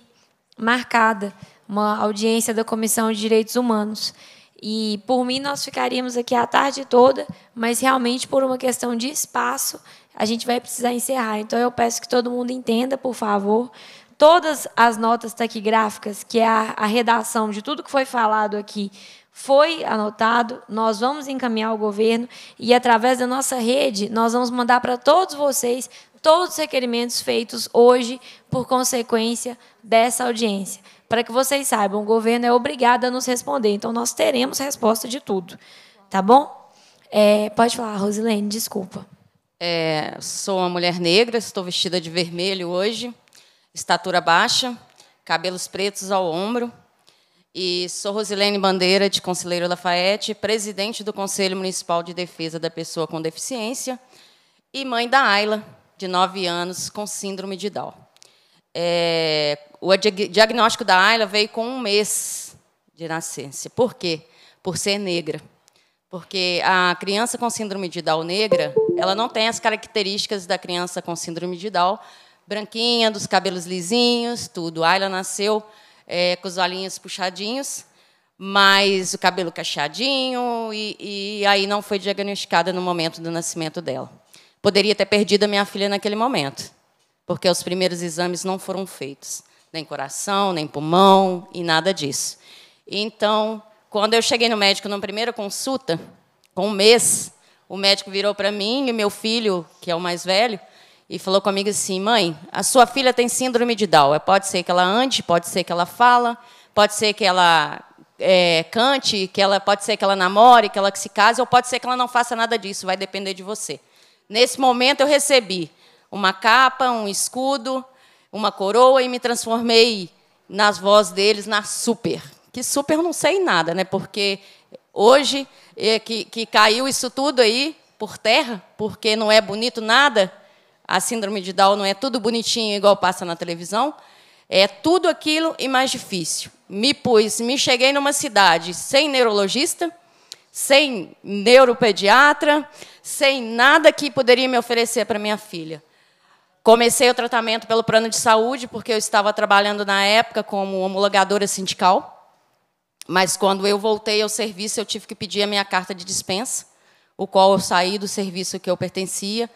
marcada, uma audiência da Comissão de Direitos Humanos. E por mim nós ficaríamos aqui a tarde toda, mas realmente por uma questão de espaço, a gente vai precisar encerrar. Então eu peço que todo mundo entenda, por favor. Todas as notas taquigráficas, que é a, a redação de tudo que foi falado aqui, foi anotado, nós vamos encaminhar ao governo e, através da nossa rede, nós vamos mandar para todos vocês todos os requerimentos feitos hoje por consequência dessa audiência. Para que vocês saibam, o governo é obrigado a nos responder, então nós teremos resposta de tudo. Tá bom? É, pode falar, Rosilene, desculpa. É, sou uma mulher negra, estou vestida de vermelho hoje, estatura baixa, cabelos pretos ao ombro, e sou Rosilene Bandeira, de Conselheiro Lafayette, presidente do Conselho Municipal de Defesa da Pessoa com Deficiência e mãe da Ayla, de 9 anos, com síndrome de Down. É, o diagnóstico da Ayla veio com um mês de nascença. Por quê? Por ser negra. Porque a criança com síndrome de Down negra, ela não tem as características da criança com síndrome de Down, branquinha, dos cabelos lisinhos, tudo. A Ayla nasceu é, com os olhinhos puxadinhos, mas o cabelo cacheadinho, e, e aí não foi diagnosticada no momento do nascimento dela. Poderia ter perdido a minha filha naquele momento, porque os primeiros exames não foram feitos, nem coração, nem pulmão, e nada disso. Então, quando eu cheguei no médico na primeira consulta, com um mês, o médico virou para mim e meu filho, que é o mais velho, e falou comigo assim: mãe, a sua filha tem síndrome de Down. É, pode ser que ela ande, pode ser que ela fala, pode ser que ela é, cante, que ela pode ser que ela namore, que ela se case, ou pode ser que ela não faça nada disso. Vai depender de você. Nesse momento eu recebi uma capa, um escudo, uma coroa e me transformei nas vozes deles na super. Que super não sei nada, né? Porque hoje é que, que caiu isso tudo aí por terra, porque não é bonito nada. A síndrome de Down não é tudo bonitinho igual passa na televisão. É tudo aquilo e mais difícil. Me pus, me cheguei numa cidade sem neurologista, sem neuropediatra, sem nada que poderia me oferecer para minha filha. Comecei o tratamento pelo plano de saúde, porque eu estava trabalhando na época como homologadora sindical. Mas quando eu voltei ao serviço, eu tive que pedir a minha carta de dispensa, o qual eu saí do serviço que eu pertencia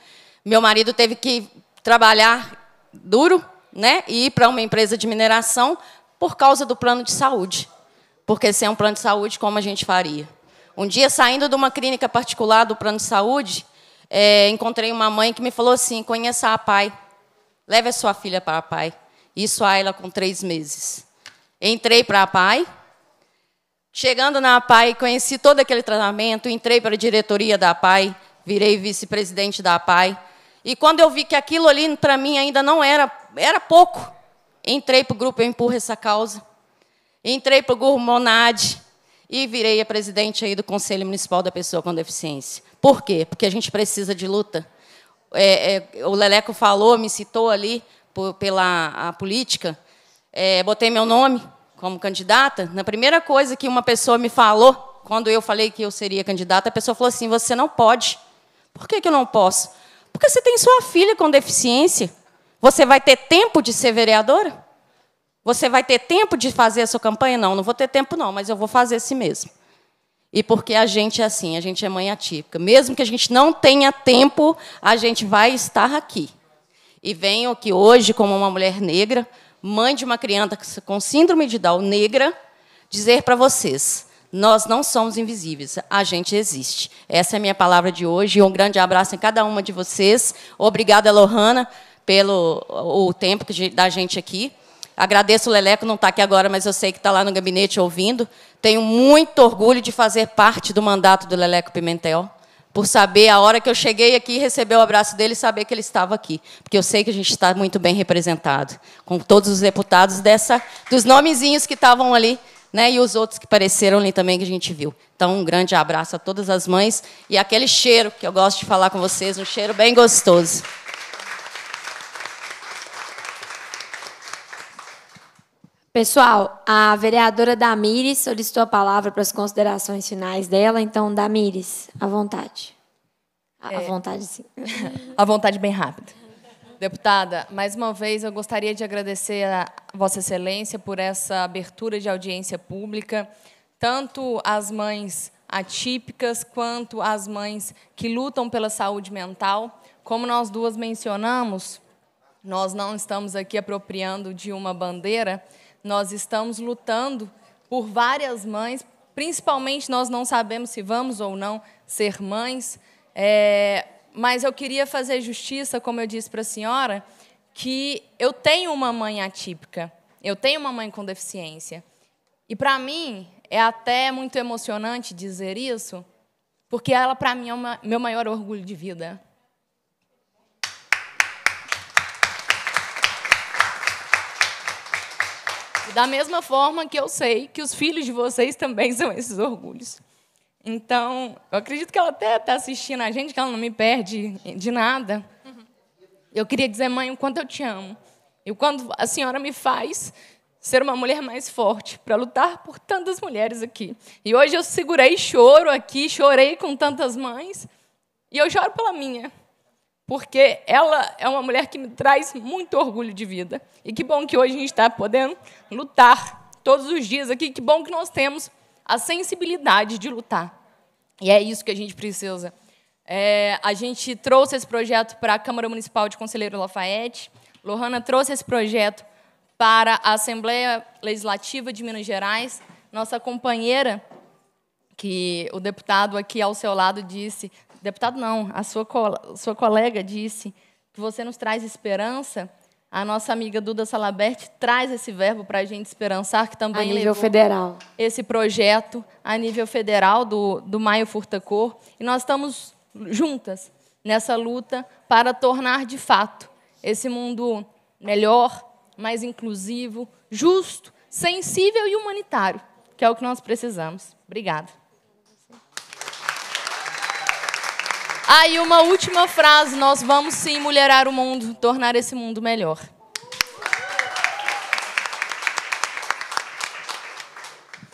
meu marido teve que trabalhar duro, né, e ir para uma empresa de mineração por causa do plano de saúde. Porque sem um plano de saúde, como a gente faria? Um dia, saindo de uma clínica particular do plano de saúde, é, encontrei uma mãe que me falou assim: conheça a pai, leve a sua filha para a pai. Isso a ela com três meses. Entrei para a pai. Chegando na Pai conheci todo aquele tratamento, entrei para a diretoria da Pai, virei vice-presidente da Pai. E quando eu vi que aquilo ali para mim ainda não era, era pouco, entrei para o grupo Eu Empurro Essa Causa, entrei para o grupo Monad e virei a presidente aí do Conselho Municipal da Pessoa com Deficiência. Por quê? Porque a gente precisa de luta. É, é, o Leleco falou, me citou ali por, pela a política, é, botei meu nome como candidata. Na primeira coisa que uma pessoa me falou, quando eu falei que eu seria candidata, a pessoa falou assim: Você não pode. Por que, que eu não posso? Porque você tem sua filha com deficiência. Você vai ter tempo de ser vereadora? Você vai ter tempo de fazer a sua campanha? Não, não vou ter tempo, não, mas eu vou fazer assim mesmo. E porque a gente é assim, a gente é mãe atípica. Mesmo que a gente não tenha tempo, a gente vai estar aqui. E venho aqui hoje, como uma mulher negra, mãe de uma criança com síndrome de Down negra, dizer para vocês: nós não somos invisíveis, a gente existe. Essa é a minha palavra de hoje. Um grande abraço em cada uma de vocês. Obrigada, Lohana, pelo o tempo que, da gente aqui. Agradeço o Leleco, não está aqui agora, mas eu sei que está lá no gabinete ouvindo. Tenho muito orgulho de fazer parte do mandato do Leleco Pimentel, por saber a hora que eu cheguei aqui, receber o abraço dele e saber que ele estava aqui. Porque eu sei que a gente está muito bem representado, com todos os deputados dessa, dos nomezinhos que estavam ali né? E os outros que apareceram ali também que a gente viu. Então, um grande abraço a todas as mães e aquele cheiro que eu gosto de falar com vocês, um cheiro bem gostoso. Pessoal, a vereadora Damires solicitou a palavra para as considerações finais dela, então Damires, à vontade. À é. vontade, sim. à vontade, bem rápido. Deputada, mais uma vez eu gostaria de agradecer a Vossa Excelência por essa abertura de audiência pública, tanto às mães atípicas quanto às mães que lutam pela saúde mental. Como nós duas mencionamos, nós não estamos aqui apropriando de uma bandeira, nós estamos lutando por várias mães, principalmente nós não sabemos se vamos ou não ser mães, é, mas eu queria fazer justiça, como eu disse para a senhora, que eu tenho uma mãe atípica, eu tenho uma mãe com deficiência. E para mim é até muito emocionante dizer isso, porque ela para mim é o meu maior orgulho de vida. Da mesma forma que eu sei que os filhos de vocês também são esses orgulhos. Então, eu acredito que ela até está assistindo a gente, que ela não me perde de nada. Eu queria dizer, mãe, o quanto eu te amo. E o quanto a senhora me faz ser uma mulher mais forte, para lutar por tantas mulheres aqui. E hoje eu segurei choro aqui, chorei com tantas mães, e eu choro pela minha, porque ela é uma mulher que me traz muito orgulho de vida. E que bom que hoje a gente está podendo lutar todos os dias aqui, que bom que nós temos a sensibilidade de lutar. E é isso que a gente precisa. É, a gente trouxe esse projeto para a Câmara Municipal de Conselheiro Lafayette. Lohana trouxe esse projeto para a Assembleia Legislativa de Minas Gerais. Nossa companheira, que o deputado aqui ao seu lado disse, deputado não, a sua, sua colega disse que você nos traz esperança. A nossa amiga Duda Salabert traz esse verbo para a gente esperançar, que também a nível federal. esse projeto a nível federal do, do Maio Furtacor. E nós estamos juntas nessa luta para tornar de fato esse mundo melhor, mais inclusivo, justo, sensível e humanitário, que é o que nós precisamos. Obrigada. Aí, uma última frase: nós vamos sim mulherar o mundo, tornar esse mundo melhor.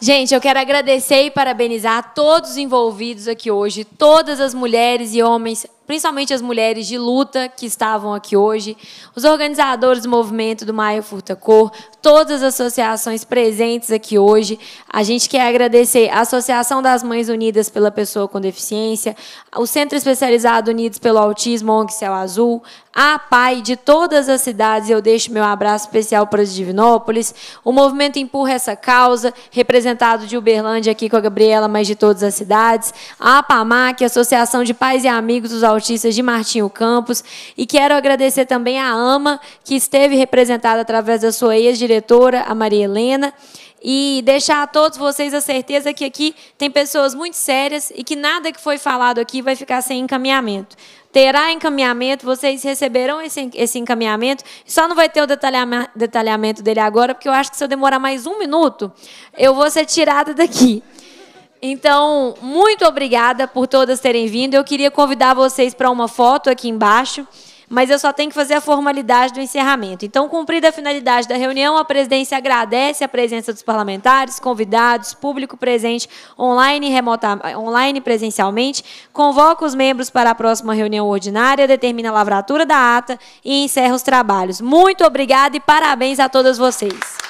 Gente, eu quero agradecer e parabenizar todos os envolvidos aqui hoje, todas as mulheres e homens principalmente as mulheres de luta que estavam aqui hoje, os organizadores do movimento do Maio Furtacor, todas as associações presentes aqui hoje. A gente quer agradecer a Associação das Mães Unidas pela Pessoa com Deficiência, o Centro Especializado Unidos pelo Autismo, ONG Céu Azul, ah, Pai, de todas as cidades eu deixo meu abraço especial para os Divinópolis. O movimento empurra essa causa, representado de Uberlândia aqui com a Gabriela, mas de todas as cidades. A APAMAC, Associação de Pais e Amigos dos Autistas de Martinho Campos. E quero agradecer também a AMA, que esteve representada através da sua ex-diretora, a Maria Helena e deixar a todos vocês a certeza que aqui tem pessoas muito sérias e que nada que foi falado aqui vai ficar sem encaminhamento terá encaminhamento, vocês receberão esse, esse encaminhamento. Só não vai ter o detalhamento, detalhamento dele agora, porque eu acho que se eu demorar mais um minuto, eu vou ser tirada daqui. Então, muito obrigada por todas terem vindo. Eu queria convidar vocês para uma foto aqui embaixo mas eu só tenho que fazer a formalidade do encerramento. Então, cumprida a finalidade da reunião, a presidência agradece a presença dos parlamentares, convidados, público presente online, remota, online presencialmente, convoca os membros para a próxima reunião ordinária, determina a lavratura da ata e encerra os trabalhos. Muito obrigada e parabéns a todas vocês.